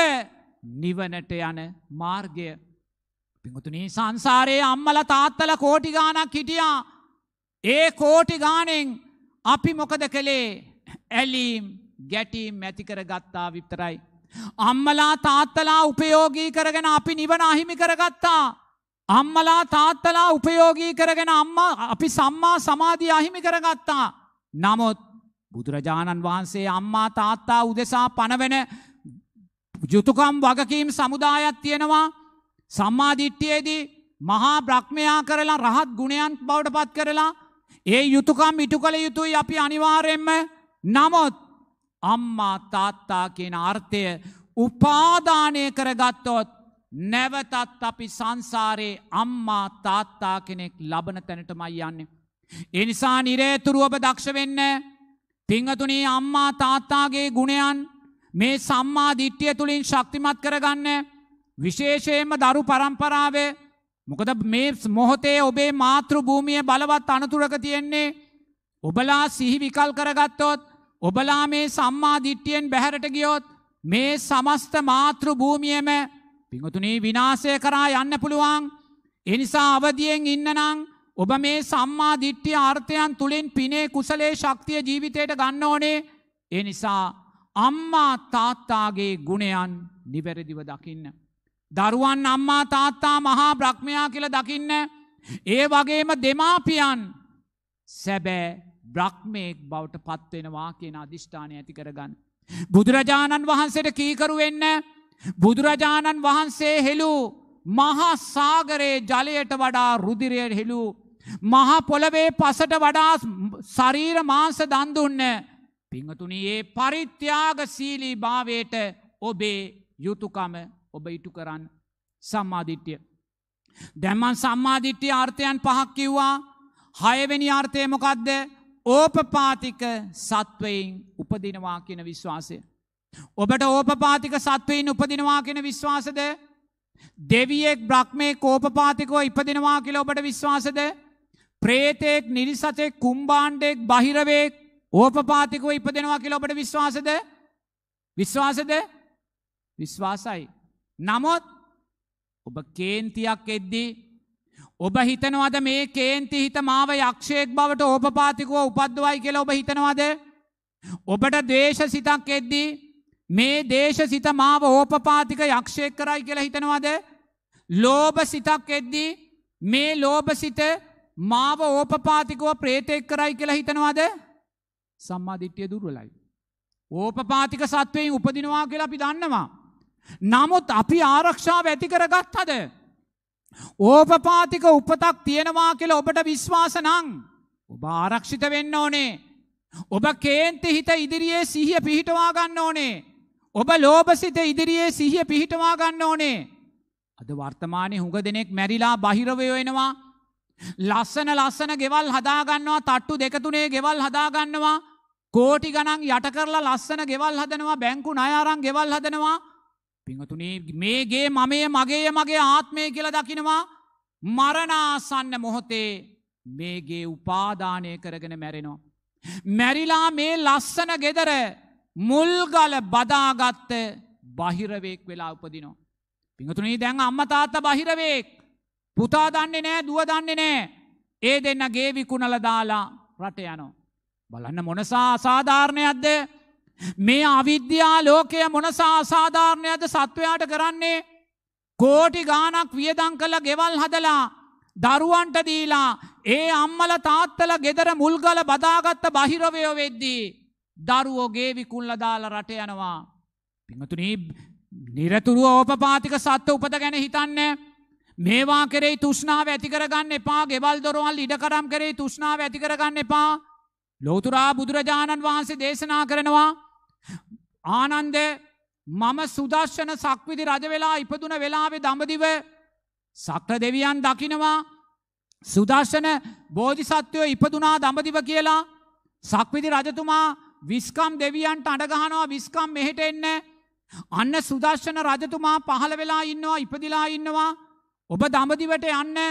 නිවනට යන මාර්ගය පිඟුතුනී සංසාරයේ අම්මල තාත්තල කෝටිගානක් හිටියා ඒ කෝටිගානෙන් අපි මොකද කළේ ඇලීම් ගැටීම් ඇතිකර ගත්තා විතරයි. අම්මලා තාත්තලා උපයෝගී කරගෙන අපි නිවන අහිමි කරගත්තා. අම්මලා තාත්තලා උපයෝගී කරගෙන අම්මා අපි සම්මා සමාධී අහිමි කරගත්තා. නමුත් බුදුරජාණන් වහන්සේ අම්මා තාත්තා උදෙසා පනවෙන යුතුකම් වගකීම් සමුදායක් තියෙනවා සම්මාධිට්්‍යයේදී මහා බ්‍රක්්මයා කරලා රහත් ගුණයන් බවට පත් කරලා ඒ යුතුකම් ඉටු කළ යුතුයි අපි අනිවාරයෙන්ම නමුත් අම්මා තාත්තා කියන අර්ථය උපාධානය කරගත්තොත් නැවතත් අපි සංසාරයේ අම්මා තාත්තා කෙනෙක් ලබන තැනටමයි යන්නේ. එනිසා නිරේතුරුවබ දක්ෂවෙන්න පිංහතුනී අම්මා තාත්තාගේ ගුණයන් මේ සම්මා දිට්ඨිය තුළින් ශක්තිමත් කරගන්න විශේෂයෙන්ම දරු පරම්පරාවේ මොකද මේ මොහොතේ ඔබේ මාතෘ භූමිය බලවත් අනතුරක තියෙන්නේ ඔබලා සිහි විකල් කරගත්තොත් ඔබලා මේ සම්මා දිට්ඨියෙන් බැහැරට ගියොත් මේ සමස්ත මාතෘ භූමියම පිඟුතුනී විනාශය කරා යන්න පුළුවන් ඒ නිසා අවදියෙන් ඉන්නනම් ඔබ මේ සම්මා දිට්ඨිය අර්ථයන් තුලින් පිනේ කුසලයේ ශක්තිය ජීවිතයට ගන්න ඕනේ ඒ නිසා අම්මා තාත්තාගේ ගුණයන් නිවැරදිව දකින්න. දරුවන් අම්මා තාත්තා මහා බ්‍රහ්මයා කියල දකින්න. ඒ වගේම දෙමාපියන් සැබෑ බ්‍රක්්මයෙක් බවට පත්වෙනවා කියන අධිෂ්ඨානය ඇති කරගන්න. බුදුරජාණන් වහන්සට කීකරු වෙන්න බුදුරජාණන් වහන්සේ හෙළු මහා සාගරයේ ජලයට වඩා රුදිරයට හෙළු. මහා පොළවේ පසට වඩා සරීර මාංස දන්දුන්න. පිංහතුනයේ පරිත්‍යාග සීලී භාවයට ඔබේ යුතුකම ඔබ ඉටු කරන්න සම්මාධිට්්‍යය. දැමන් සම්මාධිට්්‍යිය ආර්ථයන් පහක් කිව්වා හයවෙනි ආර්ථයමොකක්ද ඕපපාතික සත්වයින් උපදිනවා කියන විශ්වාසය. ඔබට ඕපපාතික සත්වයින් උපදිනවා කියෙන විශ්වාසද දෙවියෙක් බ්‍රක්්මේ කෝපපාතිකෝ ඉපදිනවා කියල ඔබට විශ්වාසද ප්‍රේතෙක් නිරිසතෙක් කුම්බාණ්ඩෙක් බහිරවෙක් ඕපපාතිකව ඉපදෙනවා කියලා ඔබට විශ්වාසද? විශ්වාසද? විශ්වාසයි. නමුත් ඔබ කේන්තියක් එද්දී ඔබ හිතනවද මේ කේන්ති හිත මාව යක්ෂයෙක් බවට ඕපපාතිකව උපද්දවයි කියලා ඔබ හිතනවද? ඔබට ද්වේෂ සිතක් එද්දී මේ දේශ සිත මාව ඕපපාතික යක්ෂයෙක් කරයි කියලා හිතනවද? ලෝභ සිතක් එද්දී මේ ලෝභ සිත මාව ඕපපාතිකව ප්‍රේතෙක් කරයි කියලා හිතනවද? සම්මාධිට්්‍යය දුර්වලයි. ඕපපාතික සත්වයෙන් උපදිනවා කියලා අපි දන්නවා. නමුත් අපි ආරක්ෂාව ඇති කරගත් හද. ඕපපාතික උපතක් තියෙනවා කියල ඔබට විශ්වාසනං ඔබ ආරක්ෂිත වෙන්න ඕනේ. ඔබ කේන්ති හිත ඉදිරියේ සිහිය පිහිටවා ගන්න ඕනේ. ඔබ ලෝබසිත ඉදිරියේ සිහිය පිහිටවා ගන්න ඕනේ. අද වර්තමානය හුඟ දෙනෙක් මැරිලා බහිරවයෝයෙනවා. ලස්සන ලස්සන ගෙවල් හදාගන්නවා තට්ටු දෙකතුනේ ගෙවල් හදාගන්නවා කෝටි ගණන් යට කරලා ලස්සන ගෙවල් හදනවා බැංකු නයාරං ගෙවල් හදනවා පිහතුන මේගේ මමය මගේ මගේ ආත්මය කියල දකිනවා මරණාසන්න මොහොතේ මේගේ උපාධානය කරගෙන මැරෙනවා. මැරිලා මේ ලස්සන ගෙදර මුල්ගල බදාගත්ත බහිරවෙෙක් වෙලා උපදිනෝ. පිහතුනී දැන් අම්මතාත්ත බහිරවෙෙක් පුතා දන්නේ නෑ දුව දන්නේ නෑ ඒ දෙන්න ගේවිකුණල දාලා රට යනෝ. බලන්න මොනසා සාධාරණයක්ද මේ අවිද්‍යා ලෝකය මොනසා අසාධාරණයද සත්වයාට කරන්නේ කෝටි ගානක් වියදං කළ ගෙවල් හදලා දරුවන්ට දීලා ඒ අම්මල තාත්තල ගෙදර මුල්ගල බදාගත්ත බහිරවයෝ වෙද්දී දරුවෝ ගේවි කුල්ල දාල රට යනවා පිමතුනී නිරතුරුව ඕපපාතික සත්ව උපත ගැන හිතන්න මේවා කරේ තුෂ්නාව ඇතිකරගන්න එපා ගෙවල් දොරවල් ඉඩකරම් කරේ තුෂ්නාව ඇතිකරගන්න එපා ලෝතුරා බුදුරජාණන් වහන්සේ දේශනා කරනවා ආනන්ද මම සුදර්ශන සක්විති රජවෙලා ඉපදුන වෙලාවේ දඹදිව සක්‍ර දෙවියන් දකිනවා සුදර්ශන බෝධිසත්වයෝ ඉපදුනා දඹදිව කියලා සක්විති රජතුමා විස්කම් දෙවියන්ට අඩගහනවා විස්කම් මෙහෙට එන්න අන්න සුදර්ශන රජතුමා පහළ වෙලා ඉන්නවා ඉපදිලා ඉන්නවා ඔබ දඹදිවට යන්න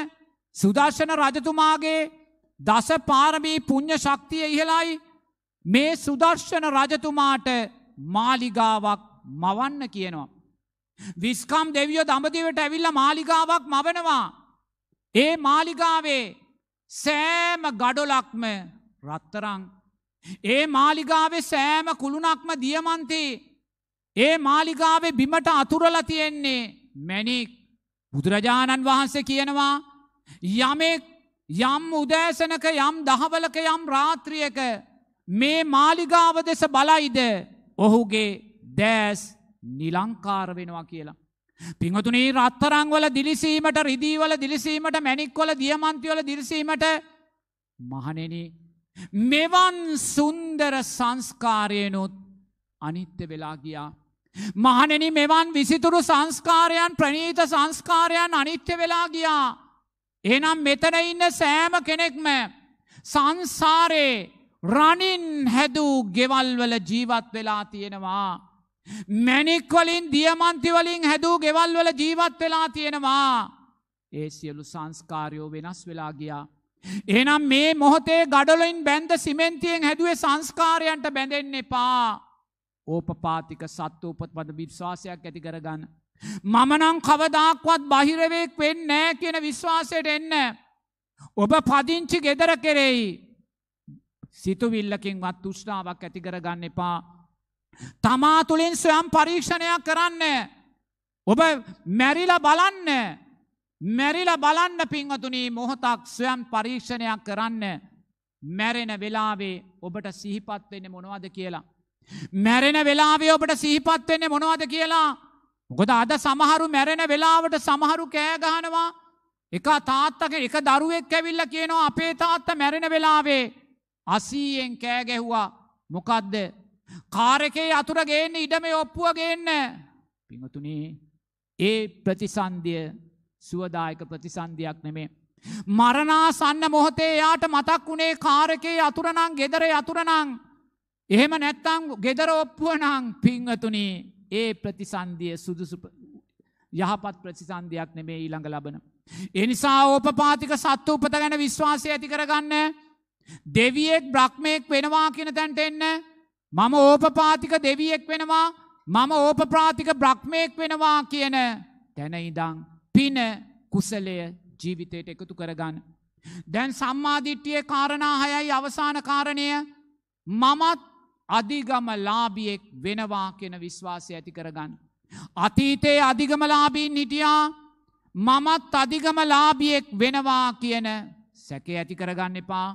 සුදර්ශන රජතුමාගේ දස පාරමී පුං්ඥ ශක්තිය ඉහලයි මේ සුදර්ශන රජතුමාට මාලිගාවක් මවන්න කියනවා. විස්කම් දෙවියෝ දඹදිවට ඇවිල්ල මාලිගාවක් මවනවා. ඒ මාලිගාවේ සෑම ගඩොලක්ම රත්තරං. ඒ මාලිගාවේ සෑම කුළුණක්ම දියමන්තේ. ඒ මාලිගාවේ බිමට අතුරල තියෙන්නේ මැනික් බුදුරජාණන් වහන්සේ කියනවා යමෙක් යම් උදෑසනක යම් දහවලක යම් රාත්‍රියක මේ මාලිගාව දෙස බලයිද ඔහුගේ දෑස් නිලංකාර වෙනවා කියලා. පිංහතුනේ රත්තරංවල දිලිසීමට රිදීවල දිලිසීමට මැනික්කොල දියමන්තිවල දිරිසීමට මහනෙන මෙවන් සුන්දර සංස්කාරයනුත් අනිත්‍ය වෙලා ගියා. මහනෙන මෙවන් විසිතුරු සංස්කාරයන් ප්‍රනීත සංස්කාරයන් අනිත්‍ය වෙලා ගියා. එනම් මෙතන ඉන්න සෑම කෙනෙක්ම සංසාරයේ රණින් හැදූ ගෙවල්වල ජීවත් වෙලා තියෙනවා. මැනික්වලින් දියමන්තිවලින් හැදූ ගෙවල්වල ජීවත් වෙලා තියෙනවා. ඒ සියලු සංස්කාරයෝ වෙනස් වෙලා ගියා. එනම් මේ මොහොතේ ගඩොලින් බැන්ද සිමෙන්තියෙන් හැදුවේ සංස්කාරයන්ට බැඳෙන්න එපා. ඕපපාතික සත්ව උපත් පද විශ්වාසයක් ඇති කරගන්න. මමනං කවදාක්වත් බහිරවෙෙක් වෙන්න නෑ කියන විශ්වාසයට එන්න. ඔබ පදිංචි ගෙදර කෙරෙයි. සිතුවිල්ලකින්වත් තුෂ්නාවක් ඇතිකර ගන්න එපා. තමා තුළින් ස්වයම් පරීක්ෂණයක් කරන්න. ඔබ මැරිල බලන්න. මැරිල බලන්න පිංහතුනී මොහොතක් ස්වයම් පරීක්ෂණයක් කරන්න. මැරෙන වෙලාවේ ඔබට සිහිපත්වෙන්න මොනවද කියලා. මැරෙන වෙලාවේ ඔබට සිහිපත්වෙන්නේ මොනවද කියලා. මොකද අද සමහරු මැරෙන වෙලාවට සමහරු කෑගහනවා එක තාත්තක එක දරුවෙක් ඇවිල්ල කියනවා අපේ තාත්ත මැරෙන වෙලාවේ අසීයෙන් කෑගැහුවා මොකක්ද කාරකේ අතුර ගේන්න ඉඩම ඔප්පුුව ගේන්න පිමතුනේ ඒ ප්‍රතිසන්ධිය සුවදායක ප්‍රතිසන්ධයක් නෙමේ. මරනාසන්න මොහොතේ යාට මතක් වුණේ කාරකේ අතුරනං ගෙදර අතුරනං එහෙම නැත්තං ගෙදර ඔප්පුුවනං පිංහතුනී ඒ ප්‍රතිසන්දිය සුදුසු යහපත් ප්‍රතිසන්ධයක් නෙමේ ඊළඟ ලබන. එනිසා ඕපපාතික සත්තු උපත ගැන විශ්වාසය ඇති කරගන්න. දෙවියෙක් බ්‍රක්්මයෙක් වෙනවා කියෙන තැන්ට එන්න. මම ඕපපාතික දෙවියෙක් වෙනවා මම ඕපප්‍රාතික බ්‍රක්්මයෙක් වෙනවා කියන තැනයිදං පින කුසලය ජීවිතයට එකතු කරගන්න. දැන් සම්මාධිට්ටිය කාරණා හයයි අවසාන කාරණය මමත් අධිගම ලාබියෙක් වෙනවා කියෙන විශ්වාසය ඇති කරගන්න. අතීතයේ අධිගමලාබීන් හිටියා මමත් අධිගම ලාබියෙක් වෙනවා කියන සැකේ ඇති කරගන්න එපා.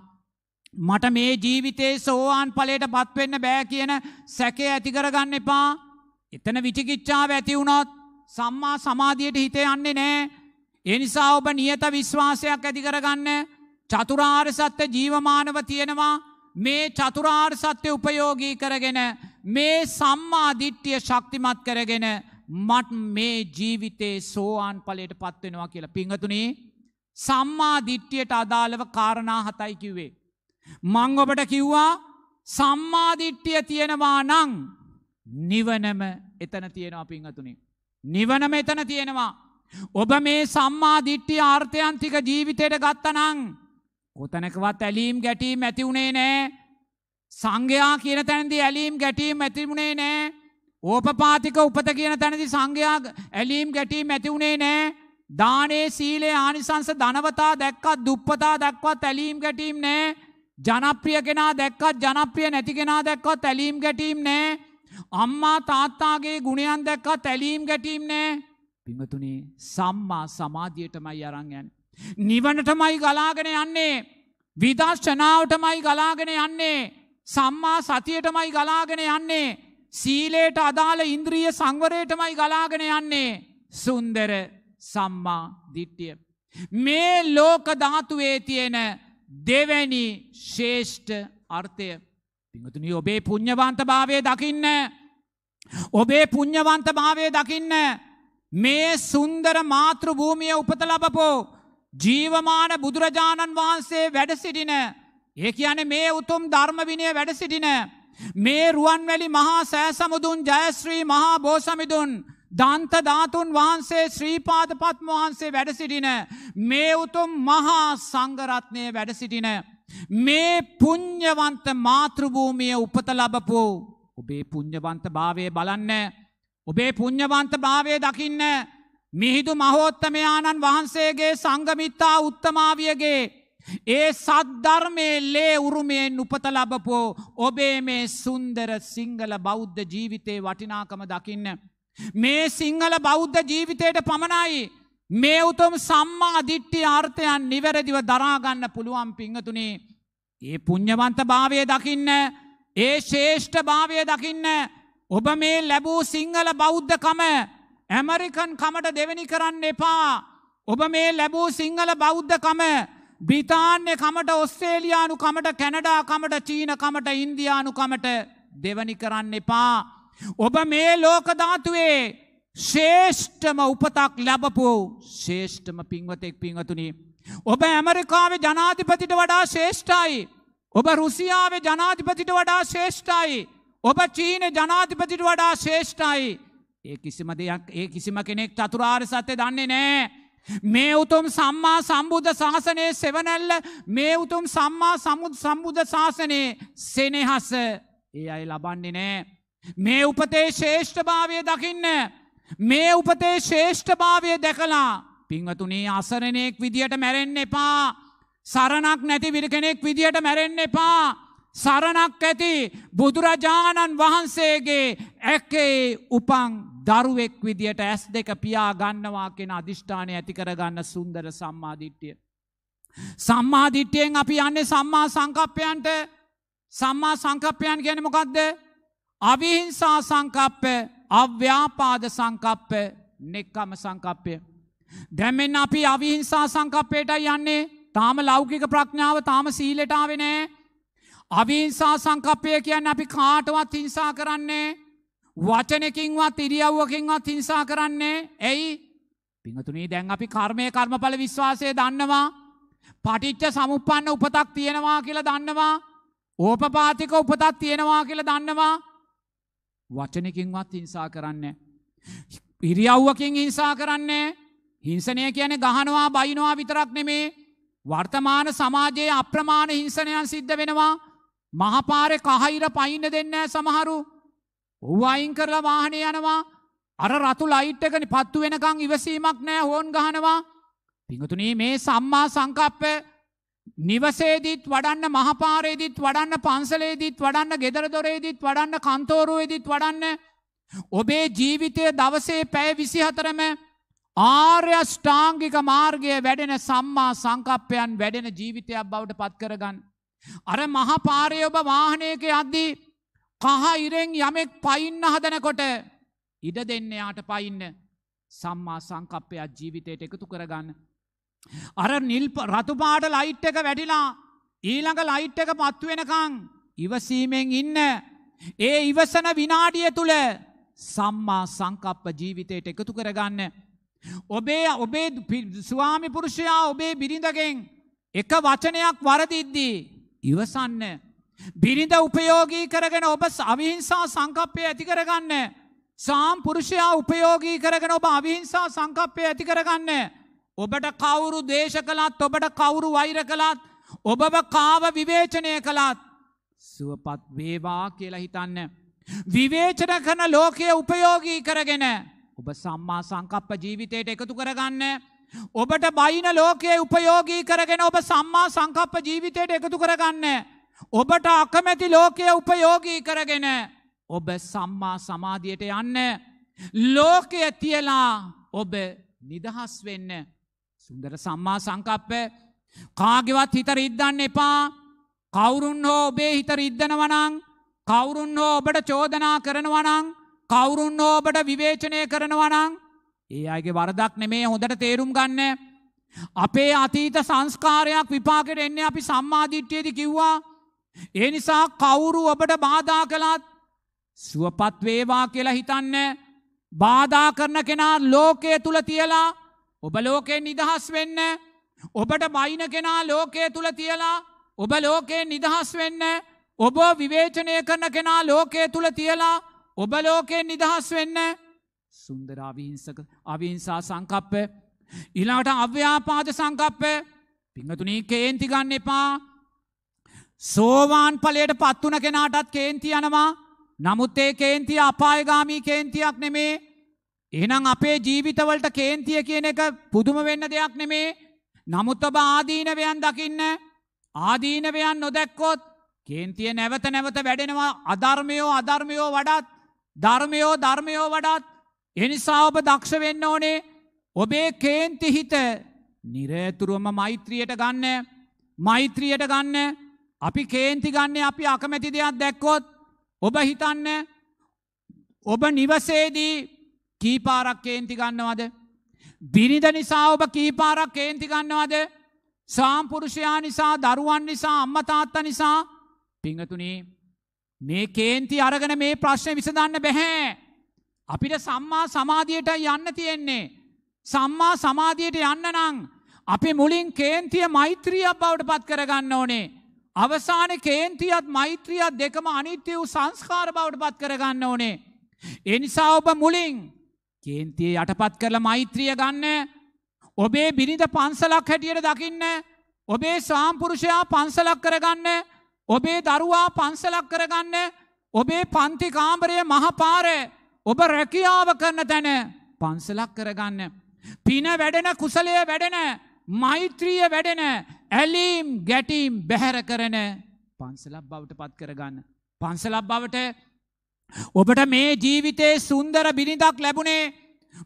මට මේ ජීවිතයේ සෝවාන් පලට පත්වෙන්න බෑ කියන සැකේ ඇති කරගන්න එපා. එතන විචිකිච්චාව ඇති වුණොත් සම්මා සමාධියයට හිතේ යන්නේ නෑ. එනිසා ඔබ නියත විශ්වාසයක් ඇති කරගන්න චතුරාර් සත්‍ය ජීවමානව තියෙනවා මේ චතුරාර් සත්‍ය උපයෝගී කරගෙන මේ සම්මාධිට්්‍යිය ශක්තිමත් කරගෙන මට මේ ජීවිතේ සෝවාන් පලට පත්වෙනවා කියලා පිංහතුනේ සම්මාධිට්්‍යයට අදාළව කාරණා හතයි කිව්වේ. මංගොබට කිව්වා සම්මාධිට්්‍යිය තියෙනවා නං නිවනම එතන තියෙනවා පිංහතුනේ. නිවනම එතන තියෙනවා. ඔබ මේ සම්මාධිට්්‍යිය ආර්ථයන්තික ජීවිතයට ගත්තනං. කොතැනකවත් ඇලීම් ගැටීම් ඇතිවුණේ නෑ සංඝයා කියන තැනදි ඇලීම් ගැටීම් ඇතිවුණේ නෑ ඕපපාතික උපත කියන තැනදි සංඝයා ඇලීම් ගැටීම් ඇතිවුණේ නෑ දානේ සීලේ ආනිසංස ධනවතා දැක්කත් දුප්පතා දක්වත් ඇලීම් ගැටීම් නෑ ජනප්‍රිය කෙනා දැක්කත් ජනප්‍රිය නැති කෙනා දැක්කත් ඇලීම් ගැටීම් නෑ අම්මා තාත්තාගේ ගුණයන් දැක්කත් ඇලීම් ගැටීම් නෑ පිමතුනේ සම්මා සමාධියටමයි අරන් යන්නේ නිවනටමයි ගලාගෙන යන්නේ. විදර්ශනාවටමයි ගලාගෙන යන්නේ. සම්මා සතියටමයි ගලාගෙන යන්නේ. සීලේට අදාළ ඉන්ද්‍රිය සංවරයටමයි ගලාගෙන යන්නේ. සුන්දර සම්මා දිට්ටිය. මේ ලෝක ධාතුවේ තියෙන දෙවැනි ශේෂ්ඨ අර්ථය. පිංහතුනි ඔබේ පුං්ඥවන්ත භාවය දකින්න. ඔබේ පුං්ඥවන්ත භාවය දකින්න. මේ සුන්දර මාතෘ භූමිය උපත ලබපෝ. ජීවමාන බුදුරජාණන් වහන්සේ වැඩසිටින ඒ කියන මේ උතුම් ධර්මවිනය වැඩසිටින මේ රුවන්වැලි මහා සෑසමුදුන් ජයශ්‍රී මහා බෝසමිදුන් ධන්ත ධාතුන් වහන්සේ ශ්‍රීපාද පත්ම වහන්සේ වැඩසිටින මේ උතුම් මහා සංගරත්නය වැඩසිටින මේ පුං්ඥවන්ත මාතෘභූමිය උපත ලබපු ඔබේ පුං්ඥවන්ත භාවය බලන්න ඔබේ පුං්ඥවන්ත භාවය දකින්න මිහිදු මහෝත්තමයාණන් වහන්සේගේ සංගමිත්තා උත්තමාවියගේ ඒ සද්ධර්මයේ ලේ උරුමයෙන් උපත ලබපෝ ඔබේ මේ සුන්දර සිංහල බෞද්ධ ජීවිතේ වටිනාකම දකින්න. මේ සිංහල බෞද්ධ ජීවිතයට පමණයි. මේ උතුම් සම්මා අධිට්ටි ආර්ථයන් නිවැරදිව දරාගන්න පුළුවන් පිංහතුනේ. ඒ පුං්ඥවන්ත භාවය දකින්න. ඒ ශේෂ්ඨ භාවය දකින්න. ඔබ මේ ලැබූ සිංහල බෞද්ධකම ඇමරිකන් කමට දෙවැනි කරන්න එපා. ඔබ මේ ලැබූ සිංහල බෞද්ධකම බ්‍රිතාන්‍ය කමට ඔස්ට්‍රේලියයානු කමට කැනඩා කමට චීන කමට ඉන්දයානු කමට දෙවනි කරන්න එපා. ඔබ මේ ලෝකධාතුවේ ශේෂ්ඨම උපතක් ලැබපු ශේෂ්ඨම පින්වතෙක් පිංහතුනි. ඔබ ඇමරිකාවේ ජනාධිපතිට වඩා ශේෂ්ඨයි. ඔබ රුසියාවේ ජනාධිපතිට වඩා ශේෂ්ඨයි. ඔබ චීන ජනාධිපතිට වඩා ශේෂ්ඨයි. ඒ කිසිම දෙයක් ඒ කිසිම කෙනෙක් චතුරාර් සත්‍ය දන්නේ නෑ. මේ උතුම් සම්මා සම්බුද්ධ ශාසනයේ සෙවනැල්ල මේ උතුම් සම්මා සමුද් සම්බුද්ධ ශාසනයේ සෙනෙහස ඒ අයි ලබන්නේ නෑ. මේ උපතේ ශේෂ්ඨභාවය දකින්න. මේ උපතේ ශේෂ්ඨභාවය දැකලා පිංවතුනේ අසරණයෙක් විදියට මැරෙන්න එපා. සරණක් නැති විරි කෙනෙක් විදියට මැරෙන්න එපා. සරණක් ඇති බුදුරජාණන් වහන්සේගේ ඇකේ උපන් දරුවෙක් විදියට ඇස් දෙක පියා ගන්නවා කියෙන අධිෂ්ඨානය ඇතිකරගන්න සුන්දර සම්මාධිට්්‍යිය. සම්මාධිට්්‍යයෙන් අපි යන්නේ සම්මා සංකප්පයන්ට සම්මා සංකප්පයන් ගැනමොකක්ද. අවිහිංසා සංකප්ප අව්‍යාපාද සංකප්ප නෙක්කම සංකප්පය. දැමෙන් අපි අවිහිංසා සංකප්පයට යන්නේ තාම ලෞකික ප්‍රඥාව තාම සීලටාවෙනෑ. අවිංසා සංකප්පය කියන්න අපි කාටවත් හිංසා කරන්නේ වචනකින්වත් ඉරියව්වකින්වත් හිංසා කරන්නේ ඇයි පිහතුනී දැන් අපි කර්මය කර්මඵල විශ්වාසය දන්නවා පටිච්ච සමුපන්න උපතක් තියෙනවා කියල දන්නවා ඕපපාතික උපතත් තියෙනවා කියල දන්නවා වචනකින්වත් හිංසා කරන්න. ඉරියව්වකින් හිංසා කරන්නේ හිංසනය කියන ගහනවා බයිනවා විතරක් නෙමේ වර්තමාන සමාජයේ අප්‍රමාණ හිංසනයන් සිද්ධ වෙනවා මහපාරෙ කහහිර පයින්න දෙන්න සමහරු ඔහු අයින් කරලා වාහනය යනවා අර රතු ලයිට්ටකන පත්තු වෙනකං ඉවසීමක් නෑ හෝන් ගහනවා පිඟතුනී මේ සම්මා සංකප්ප නිවසේදීත් වඩන්න මහපාරේදිත් වඩන්න පන්සලේදීත් වඩන්න ගෙදර දොරේදිත් වඩන්න කන්තෝරුවේදිත් වඩන්න ඔබේ ජීවිතය දවසේ පැය විසිහතරම ආර්ය ෂ්ටාංගික මාර්ගය වැඩෙන සම්මා සංකප්පයන් වැඩෙන ජීවිතයක් බවට පත්කරගන්න. අර මහපාරය ඔබ වාහනයක අද්දී කහ ඉරෙන් යමෙක් පයින්න හදනකොට ඉඩ දෙන්න යාට පයින්න සම්මා සංකප්පයක් ජීවිතයට එකතු කරගන්න. අර නිල් රතුපාට ලයිට් එක වැඩිලා ඊළඟ ලයිට් එක පත්තුවෙනකං ඉවසීමෙන් ඉන්න. ඒ ඉවසන විනාඩිය තුළ සම්මා සංකප්ප ජීවිතයට එකතු කරගන්න. ඔබේ ඔබේ ස්වාමි පුරුෂයා ඔබේ බිරිඳගෙන් එක වචනයක් වරදිද්දී ඉවසන්න බිරිඳ උපයෝගී කරගෙන ඔබ අවිහිංසා සංකප්පය ඇති කරගන්න. සාම්පුරුෂයා උපයෝගී කරගෙන ඔබ අවිහිංසා සංකප්පය ඇති කරගන්න. ඔබට කවුරු දේශ කළත් ඔබට කවුරු වෛර කළත් ඔබව කාව විවේචනය කළත් සුවපත් වේවා කියලා හිතන්න. විවේචන කරන ලෝකය උපයෝගී කරගෙන ඔබ සම්මා සංකප්ප ජීවිතයට එකතු කරගන්න. ඔබට බයින ලෝකයේ උපයෝගී කරගෙන ඔබ සම්මා සංකප්ප ජීවිතයට එකතු කරගන්න. ඔබට අකමැති ලෝකය උපයෝගී කරගෙන ඔබ සම්මා සමාධියට යන්න ලෝකය තියලා ඔබ නිදහස් වෙන්න සුන්දර සම්මා සංකප්ප කාගෙවත් හිතර ඉද්දන්න එපා කවුරුන් හෝ ඔබේ හිතර ඉද්දනවනං කවුරුන් හෝ ඔබට චෝදනා කරනවනං කවුරුන් හෝ ඔබට විවේචනය කරනවනං ඒ අයගේ වරදක් නෙමේ හොඳට තේරුම් ගන්න අපේ අතීත සංස්කාරයක් විපාකට එන්නේ අපි සම්මාධිට්්‍යයේද කිව්වා ඒ නිසා කවුරු ඔබට බාධා කළත් සුවපත් වේවා කියලා හිතන්න බාධා කරන කෙනා ලෝකයේ තුල තියලා ඔබ ලෝකයෙන් නිදහස් වෙන්න ඔබට බයින කෙනා ලෝකයේ තුල තියලා ඔබ ලෝකයෙන් නිදහස් වෙන්න ඔබ විවේචනය කරන කෙනා ලෝකයේ තුල තියලා ඔබ ලෝකයෙන් නිදහස් වෙන්න සුන්දර අවිහිංසක අවිහිංසා සංකප්ප ඊළඟට අව්‍යාපාද සංකප්ප පිංගතුණී කේන්ති ගන්න එපා සෝවාන් පලයට පත්වන කෙනාටත් කේන්ති යනවා නමුත් ඒ කේන්තිය අපායගාමී කේන්තියක් නෙමේ එහෙනම් අපේ ජීවිතවලට කේන්තිය කියන එක පුදුම වෙන්න දෙයක් නෙමේ නමුත් ඔබ ආදීනවයන් දකින්න ආදීනවයන් නොදැක්කොත් කේන්තිය නැවත නැවත වැඩෙනවා අධර්මයෝ අධර්මයෝ වඩත් ධර්මයෝ ධර්මයෝ වඩත් එනිසා ඔබ දක්ෂ වෙන්න ඕනේ ඔබේ කේන්ති හිත නිරතුරුවම මෛත්‍රියට ගන්න මෛත්‍රියට ගන්න අපි කේන්ති ගන්නේ අපි අකමැති දෙයක් දැක්කොත් ඔබ හිතන්න ඔබ නිවසේදී කීපාරක් කේන්ති ගන්නවද. බිනිද නිසා ඔබ කීපාරක් කේන්ති ගන්නවද සාම්පුරුෂයා නිසා දරුවන් නිසා අම්මතාත්ත නිසා පිංහතුනී මේ කේන්ති අරගෙන මේ ප්‍රශ්න විසඳන්න බැහැ. අපිට සම්මා සමාධියට යන්න තියෙන්නේ. සම්මා සමාධියට යන්න නං. අපි මුලින් කේන්තිය මෛත්‍රිය බවට පත් කරගන්න ඕනේ. අවසාන කේන්තියත් මෛත්‍රියත් දෙකම අනිත්‍ය වූ සංස්කාර බවට පත් කරගන්න ඕනේ. එනිසා ඔබ මුලින් කේන්තිය යටපත් කරලා මෛත්‍රිය ගන්න ඔබේ බිරිඳ පන්සලක් හැටියට දකින්න ඔබේ සාම්පුරුෂයා පන්සලක් කරගන්න ඔබේ දරුවා පන්සලක් කරගන්න ඔබේ පන්ති කාමරය මහපාර ඔබ රැකියාව කරන තැන පන්සලක් කරගන්න. පින වැඩෙන කුසලය වැඩෙන මෛත්‍රිය වැඩෙන ඇලීම් ගැටීම් බැහැර කරන පන්සලක් බවට පත් කරගන්න. පන්සලක් බවට ඔබට මේ ජීවිතයේ සුන්දර බිරිඳක් ලැබුණේ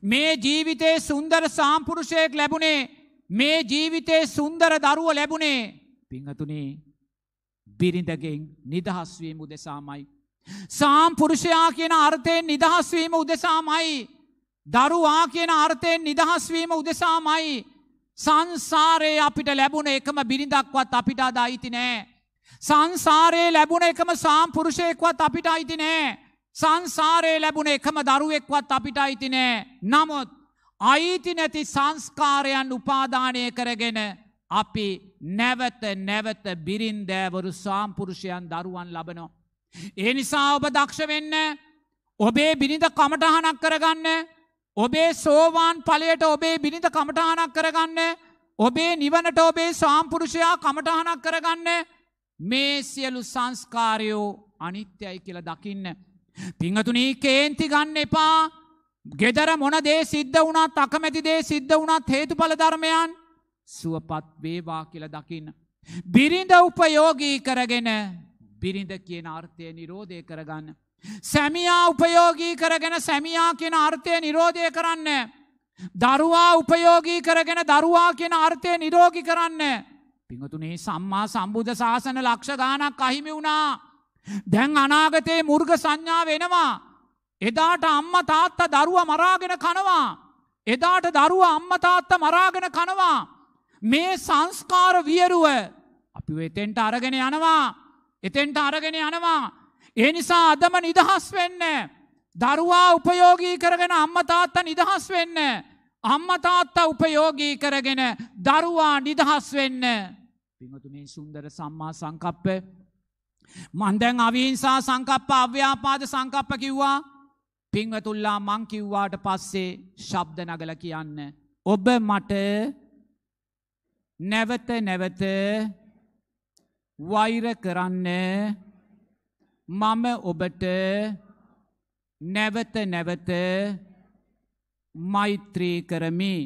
මේ ජීවිතයේ සුන්දර සාම්පුරුෂයෙක් ලැබුණේ මේ ජීවිතයේ සුන්දර දරුව ලැබුණේ පිංහතුනේ බිරිඳගෙන් නිදහස්වීම උදෙසාමයි. සාම්පුරුෂයා කියන අර්ථයෙන් නිදහස්වීම උදෙසාමයි. දරුවා කියන අර්ථයෙන් නිදහස්වීම උදෙසාමයි. සංසාරයේ අපිට ලැබුණ එකම බිරිඳක්වත් අපිට අද අයිති නෑ. සංසාරයේ ලැබුණ එකම සාම්පුරුෂයෙක්වත් අපිට අයිති නෑ. සංසාරයේ ලැබුණ එකම දරුවෙක්වත් අපිට අයිති නෑ. නමුත් අයිති නැති සංස්කාරයන් උපාධානය කරගෙන අපි නැවත නැවත බිරින්දෑවරු සාම්පුරුෂයන් දරුවන් ලබනෝ. ඒ නිසා ඔබ දක්ෂ වෙන්න ඔබේ බිනිඳ කමටහනක් කරගන්න ඔබේ සෝවාන් පලයට ඔබේ බිනිත කමටහනක් කරගන්න ඔබේ නිවනට ඔබේ සාම්පුරුෂයා කමටහනක් කරගන්න මේ සියලු සංස්කාරයෝ අනිත්‍යයි කියලා දකින්න. පිංහතුනී කේන්ති ගන්න එපා ගෙදර මොන දේ සිද්ධ වුණත් අකමැති දේ සිද්ධ වුණත් හේතු පලධර්මයන් සුවපත් වේවා කියල දකින්න. බිරිඳ උපයෝගී කරගෙන බිරිඳ කියන අර්ථය නිරෝධය කරගන්න. සැමියා උපයෝගී කරගෙන සැමියා කියන අර්ථය නිරෝධය කරන්න. දරුවා උපයෝගී කරගෙන දරුවා කියන අර්ථය නිරෝගි කරන්න. පිඟතුනේ සම්මා සම්බුධ ශාසන ලක්ෂ ගානක් අහිමි වුණා. දැන් අනාගතයේ මුර්ග සංඥා වෙනවා. එදාට අම්ම තාත්ත දරුව මරාගෙන කනවා. එදාට දරුව අම්ම තාත්ත මරාගෙන කනවා. මේ සංස්කාර වියරුව අපි වෙතෙන්ට අරගෙන යනවා. එතෙන්ට අරගෙන යනවා. ඒ නිසා අදම නිදහස් වෙන්න. දරුවා උපයෝගී කරගෙන අම්මතාත්තා නිදහස් වෙන්න. අම්මතාත්තා උපයෝගී කරගෙන දරුවා නිදහස් වෙන්න. පිහතුමේ සුන්දර සම්මා සංකප්ප. මන්දැන් අවිහිංසා සංකප්ප අව්‍යාපාද සංකප්ප කිව්වා. පිංවතුල්ලා මං කිව්වාට පස්සේ ශබ්ද නගල කියන්න. ඔබ මට නැවත නැවත වෛර කරන්න මම ඔබට නැවත නැවත මෛත්‍රී කරමි.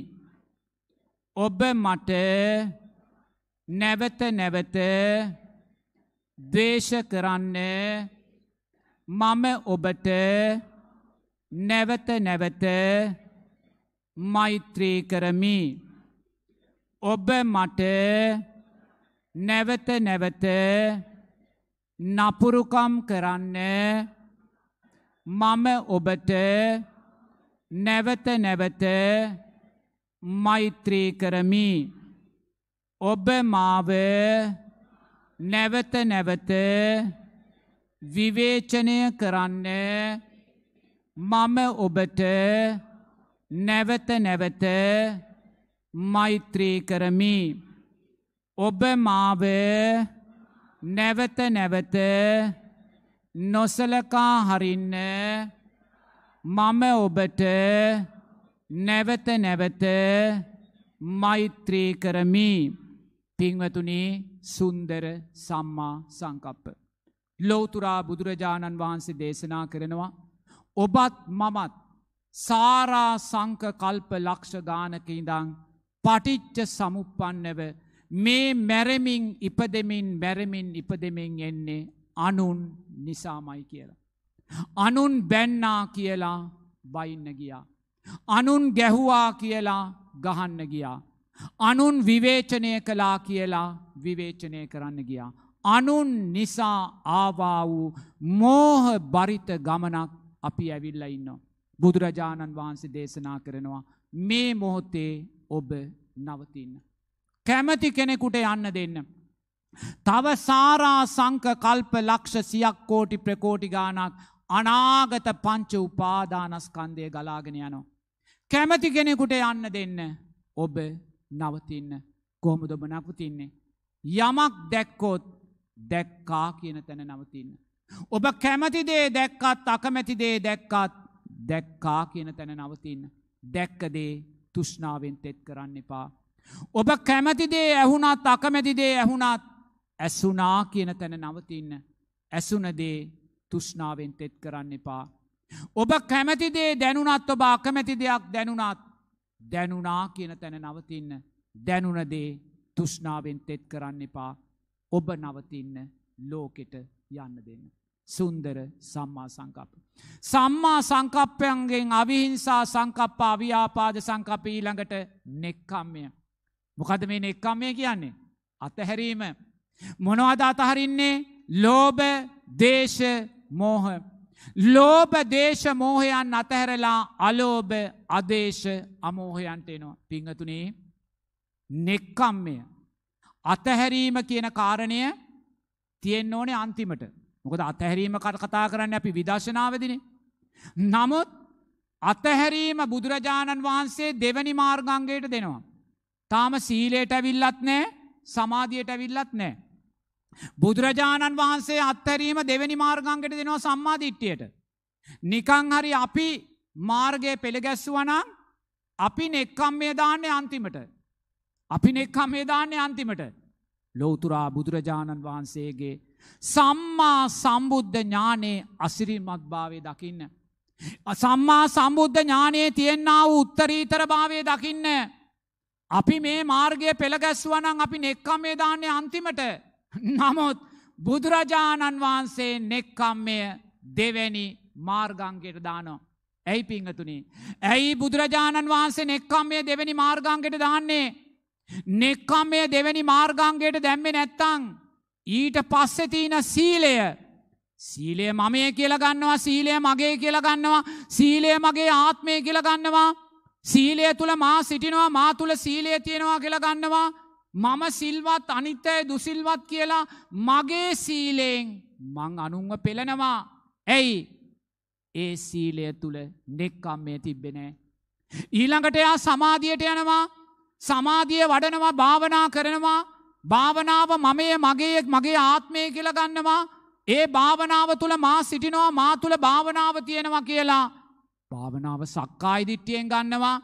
ඔබ මට නැවත නැවත දේශ කරන්න මම ඔබට නැවත නැවත මෛත්‍රී කරමි. ඔබ මට නැවත නැවත නපුරුකම් කරන්න මම ඔබට නැවත නැවත මෛත්‍රී කරමි. ඔබ මාව නැවත නැවත විවේචනය කරන්න මම ඔබට නැවත නැවත මෛත්‍රී කරමි. ඔබ මාව නැවත නැවත නොසලකා හරින්න මම ඔබට නැවත නැවත මෛත්‍රී කරමි පිංවතුනේ සුන්දර සම්මා සංකප්ප. ලෝතුරා බුදුරජාණන් වහන්සේ දේශනා කරනවා. ඔබත් මමත් සාරා සංක කල්ප ලක්ෂ ගානක ඉඳං පටිච්ච සමුපපන්නව මේ මැරමින් ඉපදමින් බැරමින් ඉපදමින් එන්නේ අනුන් නිසාමයි කියලා. අනුන් බැන්නා කියලා බයින්න ගියා. අනුන් ගැහුවා කියලා ගහන්න ගියා. අනුන් විවේචනය කලා කියලා විවේචනය කරන්න ගියා. අනුන් නිසා ආවා වූ මෝහ බරිත ගමනක් අපි ඇවිල්ල ඉන්නවා. බුදුරජාණන් වහන්සේ දේශනා කරනවා මේ මොහොතේ ඔබ නවතින්න. කැමති කෙනෙකුට යන්න දෙන්න. තව සාරා සංක කල්ප ලක්ෂ සියක් කෝටි ප්‍රකෝටි ගානක් අනාගත පංච උපාදානස්කන්දය ගලාගෙන යනවා. කැමති කෙනෙකුට යන්න දෙන්න ඔබ නවතින්න කොහොමද ඔබ නවතින්නේ. යමක් දැක්කෝත් දැක්කා කියන තැන නවතින්න. ඔබ කැමතිදේ දැක්කත් අකමැතිදේ දැක්කත් දැක්කා කියන තැන නවතින්න. දැක්කදේ තුෂ්නාවෙන් තෙත් කරන්න එපා. ඔබ කැමතිදේ ඇහුණත් අකමැතිදේ ඇහුණත් ඇසුනා කියන තැන නවතින්න ඇසුනදේ තුෂ්නාවෙන් තෙත් කරන්න එපා. ඔබ කැමතිදේ දැනුනත් ඔබ අකමැති දෙයක් දැනුනත් දැනුනා කියන තැන නවතින්න දැනුනදේ තුෂ්නාවෙන් තෙත් කරන්න එපා ඔබ නවතින්න ලෝකෙට යන්න දෙන්න. සුන්දර සම්මා සංකප්ප. සම්මා සංකප්පයන්ගෙන් අවිහිංසා සංකප්පා අව්‍යාපාද සංකපී ළඟට නෙක්කම්මය. මොකද මේ නෙක්කම්මය කියන්නේ. අතහැරීම. මොනවද අතහරින්නේ ලෝබ දේශ මෝහ. ලෝබ දේශ මෝහයන් අතහැරලා අලෝභ අදේශ අමෝහයන්ට එනවා. පිංහතුනේ නෙක්කම්මය. අතහැරීම කියන කාරණය තියෙන් ඕනේ අන්තිමට. මොකද අතහැරීම කට කතා කරන්න අපි විදශනාවදින. නමුත් අතහැරීම බුදුරජාණන් වහන්සේ දෙවැනි මාර්ගංගයට දෙනවා. තාම සීලයට ඇවිල්ලත් නෑ සමාධියට ඇවිල්ලත් නෑ. බුදුරජාණන් වහන්සේ අත්තරීම දෙවැනි මාර්ගංගට දෙනවා සම්මාධිට්ටියට. නිකං හරි අපි මාර්ගය පෙළගැස්සුවනම් අපි නෙක්කම් මේ දාන්නේ අන්තිමට. අපි නෙක්කම් මේ දාන්නේ අන්තිමට. ලෝතුරා බුදුරජාණන් වහන්සේගේ සම්මා සම්බුද්ධ ඥානයේ අසිරිමත් භාවය දකින්න. සම්මා සම්බුද්ධ ඥානයේ තියෙන්න්නා වූ උත්තරීතර භාවය දකින්න. අපි මේ මාර්ගය පෙළගැස්වනං අපි නෙක්කම්මේ දාන්නේ අන්තිමට නමුත් බුදුරජාණන් වහන්සේ නෙක්කම්මය දෙවැනි මාර්ගංගයට දානෝ. ඇයි පිංහතුනි. ඇයි බුදුරජාණන් වහන්සේ නෙක්කම්මය දෙවැනි මාර්ගංගයට දාන්නේ. නෙක්කම්මය දෙවැනි මාර්ගංගයට දැම්මෙ නැත්තං. ඊට පස්සෙතින සීලය සීලය මමය කියලගන්නවා සීලය මගේ කියලගන්නවා සීලය මගේ ආත්මය කියලගන්නවා සීලය තුළ මා සිටිනවා මා තුළ සීලය තියෙනවා කියල ගන්නවා මම සිල්වත් අනිත්තය දුසිල්වත් කියලා මගේ සීලයෙන් මං අනුන්ව පෙළනවා ඇයි ඒ සීලය තුළ නෙක්කම්මය තිබ්බෙනෑ. ඊළඟට එයා සමාධියට යනවා සමාධිය වඩනවා භාවනා කරනවා භාවනාව මමය මගේ මගේ ආත්මය කියල ගන්නවා ඒ භාවනාව තුළ මා සිටිනවා මා තුළ භාවනාව තියෙනවා කියලා භාවනාව සක්කායි දිට්ටියෙන් ගන්නවා.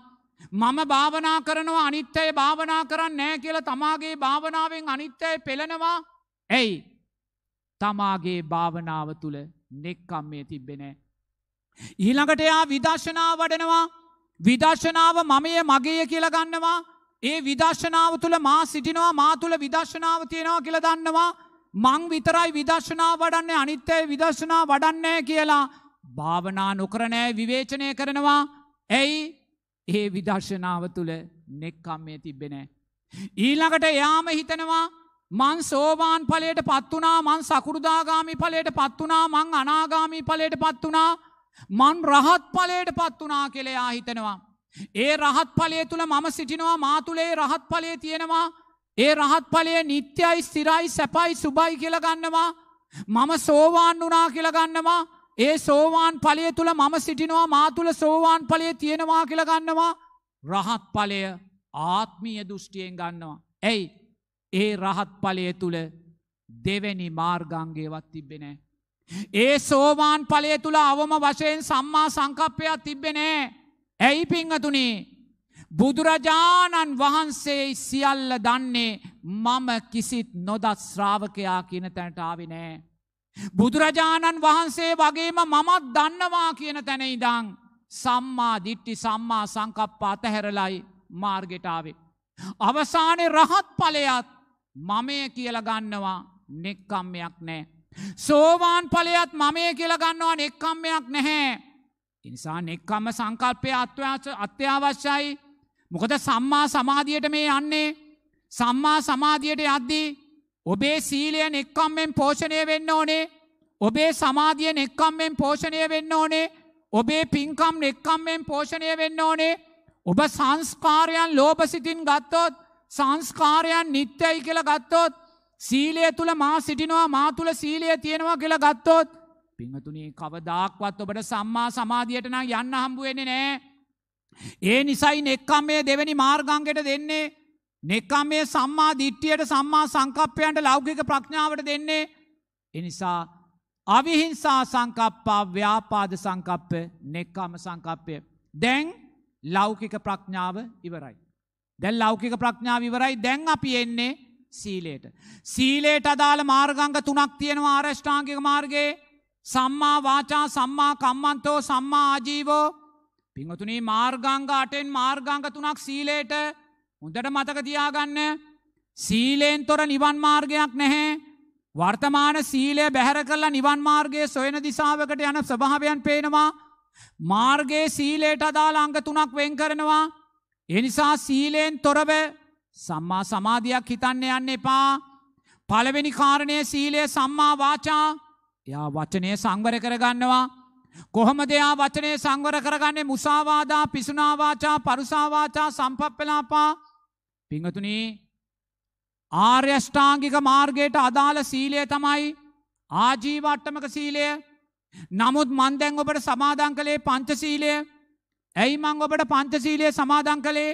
මම භාවනා කරනවා අනිත්තය භාවනා කරන්න නෑ කියල තමාගේ භාවනාවෙන් අනිත්තය පෙළනවා ඇයි තමාගේ භාවනාව තුළ නෙක්කම්මේ තිබ්බෙන. ඊළඟට එයා විදර්ශනා වඩනවා විදර්ශනාව මමය මගේ කියලගන්නවා ඒ විදර්ශනාව තුළ මා සිටිනවා මා තුළ විදර්ශනාව තියෙනවා කියල දන්නවා මං විතරයි විදර්ශනා වඩන්නේ අනිත්තය විදර්ශනා වඩන්නේ කියලා භාවනා නොකරණෑ විවේචනය කරනවා ඇයි ඒ විදර්ශනාව තුළ නෙක්කම්මේ තිබෙනෑ. ඊළඟට එයාම හිතනවා මං සෝවාන් පලයට පත්වනා මං සකුරුදාගාමි පලයට පත්වනා මං අනාගාමී පලයට පත්වනා මන් රහත් පලයට පත්වනා කෙළයා හිතනවා. ඒ රහත් පලේ තුළ මම සිටිනවා මාතුළේ රහත් පලේ තියෙනවා ඒ රහත් පලේ නිත්‍යයි ස්තිරයි සැපයි සුබයි කියලගන්නවා මම සෝවාන් වනා කියලගන්නවා ඒ සෝවාන් පලය තුළ මම සිටිනවා මා තුළ සෝවාන් පලය තියෙනවා කියලගන්නවා රහත් පලය ආත්මීය දෘෂ්ටියෙන් ගන්නවා. ඇයි ඒ රහත් පලය තුළ දෙවැනි මාර්ගංගේවත් තිබෙනෑ. ඒ සෝවාන් පලය තුළ අවම වශයෙන් සම්මා සංකප්පයක් තිබෙනෑ. ඇයි පිංහතුනේ බුදුරජාණන් වහන්සේ සියල්ල දන්නේ මම කිසිත් නොදත් ශ්‍රාවකයා කියන තැනටාවිනෑ. බුදුරජාණන් වහන්සේ වගේම මමත් දන්නවා කියන තැන ඉඩං සම්මා දිට්ටි සම්මා සංකප්පා අතහැරලයි මාර්ගෙටාවේ. අවසානය රහත් පලයත් මමය කියලගන්නවා නෙක්කම්මයක් නෑ. සෝවාන් පලයත් මමය කියලගන්නවා නෙක්කම්මයක් නැහැ. ඉනිසා නෙක්කම්ම සංකල්පය අත්‍යවශ්‍යයි මොකද සම්මා සමාධියයට මේ යන්නේ සම්මා සමාධියයට අද්දී ඔබේ සීලය නෙක්කම්මෙන් පෝෂණය වෙන්න ඕනේ ඔබේ සමාධිය නෙක්කම්මෙන් පෝෂණය වෙන්න ඕනේ ඔබේ පින්කම් නෙක්කම්මෙන් පෝෂණය වෙන්න ඕනේ ඔබ සංස්කාරයන් ලෝභ සිතින් ගත්තොත් සංස්කාරයන් නිත්‍යයි කියලා ගත්තොත් සීලය තුළ මා සිටිනවා මා තුළ සීලය තියෙනවා කියලා ගත්තොත් පිංහතුනී කවදාක්වත් ඔබට සම්මා සමාධියටනම් යන්න හම්බුවෙන්නේ නෑ. ඒ නිසයි නෙක්කම් මේ දෙවැනි මාර්ගංගට දෙන්නේ නෙකම් මේ සම්මා දිට්ටියට සම්මා සංකප්පයන්ට ලෞකික ප්‍රඥාවට දෙන්නේ එනිසා අවිහිංසා සංකප්පා ව්‍යාපාද සංකප්ප නෙක්කාම සංකප්පය. දැන් ලෞකික ප්‍රඥාව ඉවරයි. දැල් ලෞකික ප්‍රඥාව ඉවරයි දැන් අපි එන්නේ සීලේට. සීලේට අදාළ මාර්ගංග තුනක් තියෙනවා ආරෂ්ඨාංගික මාර්ගයේ සම්මා වාචා සම්මා කම්මන්තෝ සම්මා ආජීවෝ පිංහතුනී මාර්ගංග අටෙන් මාර්ගංග තුනක් සීලේට හොඳට මතක තියාගන්න සීලයෙන් තොර නිවන් මාර්ගයක් නැහැ. වර්තමාන සීලය බැහැර කරලා නිවන් මාර්ගයේ සොයන දිශාවකට යන ස්වභාවයන් පේනවා. මාර්ගයේ සීලයට අදාළ අංග තුනක් වෙන් කරනවා. ඒ නිසා සීලයෙන් තොරව සම්මා සමාධියක් හිතන්න යන්න එපා. පළවෙනි කාරණය සීලය සම්මා වාචා. එයා වචනය සංවර කරගන්නවා. කොහොමද එයා වචනය සංවර කරගන්නේ මුසාවාදා, පිසුනාවාචා, පරුසාවාචා, සම්පප්පලාපා පිංහතුනී ආර්යෂ්ඨාංගික මාර්ගයට අදාළ සීලය තමයි ආජීවට්ටමක සීලය නමුත් මන්දැන් ඔබට සමාධං කළේ පංචසීලය ඇයි මං ඔබට පංචසීලය සමාධං කළේ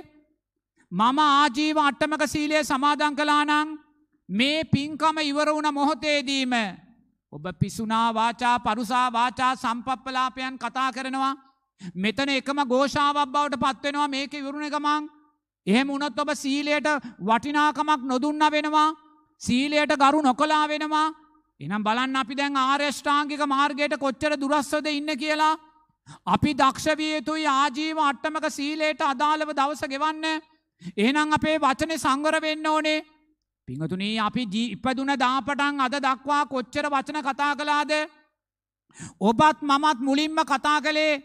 මම ආජීව අට්ටමක සීලය සමාධං කලානං මේ පින්කම ඉවර වුණ මොහොතේදීම ඔබ පිසුනා වාචා පරුසා වාචා සම්පප්පලාපයන් කතා කරනවා මෙතන එකම ගෝෂාවක් බවට පත්වෙනවා මේක විරුණ ගමන් එහෙම වුණොත් ඔබ සීලයට වටිනාකමක් නොදුන්න වෙනවා. සීලයට ගරු නොකලා වෙනවා. එනම් බලන්න අපි දැන් ආර්යෂ්ඨාංගික මාර්ගයට කොච්චර දුරස්වද ඉන්න කියලා. අපි දක්ෂවිය යුතුයි ආජීව අට්ටමක සීලයට අදාළව දවස ගෙවන්න. එහෙනම් අපේ වචනේ සංවර වෙන්න ඕනේ. පිංහතුනී අපි ඉපදුන දාපටන් අද දක්වා කොච්චර වචන කතා කලාද. ඔබත් මමත් මුලින්ම කතා කළේ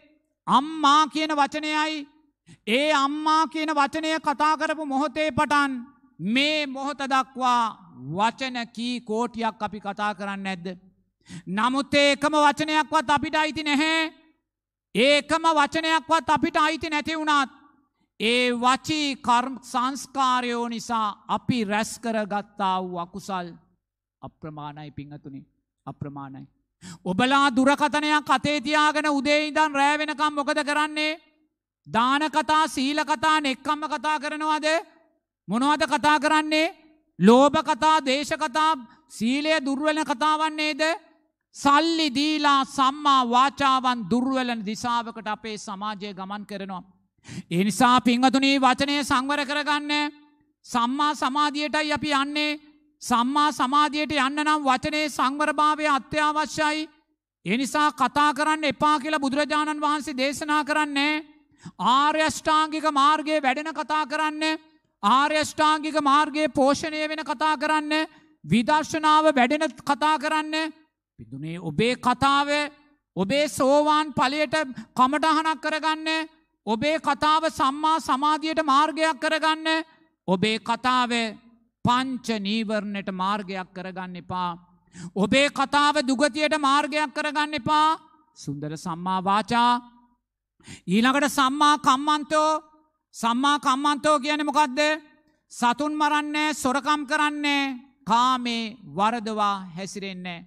අම්මා කියන වචනයයි ඒ අම්මා කියන වචනය කතා කරපු මොහොතේ පටන් මේ මොහොත දක්වා වචන කී කෝටියක් අපි කතා කරන්න ඇද්ද. නමුත් ඒකම වචනයක්වත් අපිට අයිති නැහැ. ඒකම වචනයක්වත් අපිට අයිති නැති වුණත්. ඒ වචී කර්ම සංස්කාරයෝ නිසා අපි රැස් කරගත්තා වූ අකුසල් අප්‍රමාණයි පිංහතුනි අප්‍රමාණයි. ඔබලා දුරකතනයක් අතේතියාගෙන උදේඉදන් රෑවෙනකම් මොකද කරන්නේ දාන කතා සීල කතා නෙක්කම්ම කතා කරනවාද මොනවද කතා කරන්නේ ලෝභ කතා දේශ කතා සීලය දුර්වලන කතාවන්නේද සල්ලි දීලා සම්මා වාචාවන් දුර්වලන දිසාවකට අපේ සමාජය ගමන් කරනවා. ඒ නිසා පින්වතුනී වචනය සංවර කරගන්න සම්මා සමාධියටයි අපි යන්නේ සම්මා සමාධියට යන්න නම් වචනේ සංවරභාවය අත්‍යවශ්‍යයි. එනිසා කතා කරන්න එපා කියලා බුදුරජාණන් වහන්සේ දේශනා කරන්නේ. ආර්යෂ්ඨාංගික මාර්ගයේ වැඩෙන කතා කරන්න ආර්යෂ්ඨාංගික මාර්ගයේ පෝෂණය වෙන කතා කරන්න විදර්ශනාව වැඩෙන කතා කරන්න පිදුනේ ඔබේ කතාව ඔබේ සෝවාන් පලයට කමටහනක් කරගන්න ඔබේ කතාව සම්මා සමාධියට මාර්ගයක් කරගන්න ඔබේ කතාව පංච නීවරණයට මාර්ගයක් කරගන්න එපා. ඔබේ කතාව දුගතියට මාර්ගයක් කරගන්න එපා සුන්දර සම්මා වාචා ඊළඟට සම්මා කම්මන්තෝ සම්මා කම්මන්තෝ කියන මොකක්ද සතුන් මරන්නේ සොරකම් කරන්නේ කාමේ වරදවා හැසිරෙන්නේ.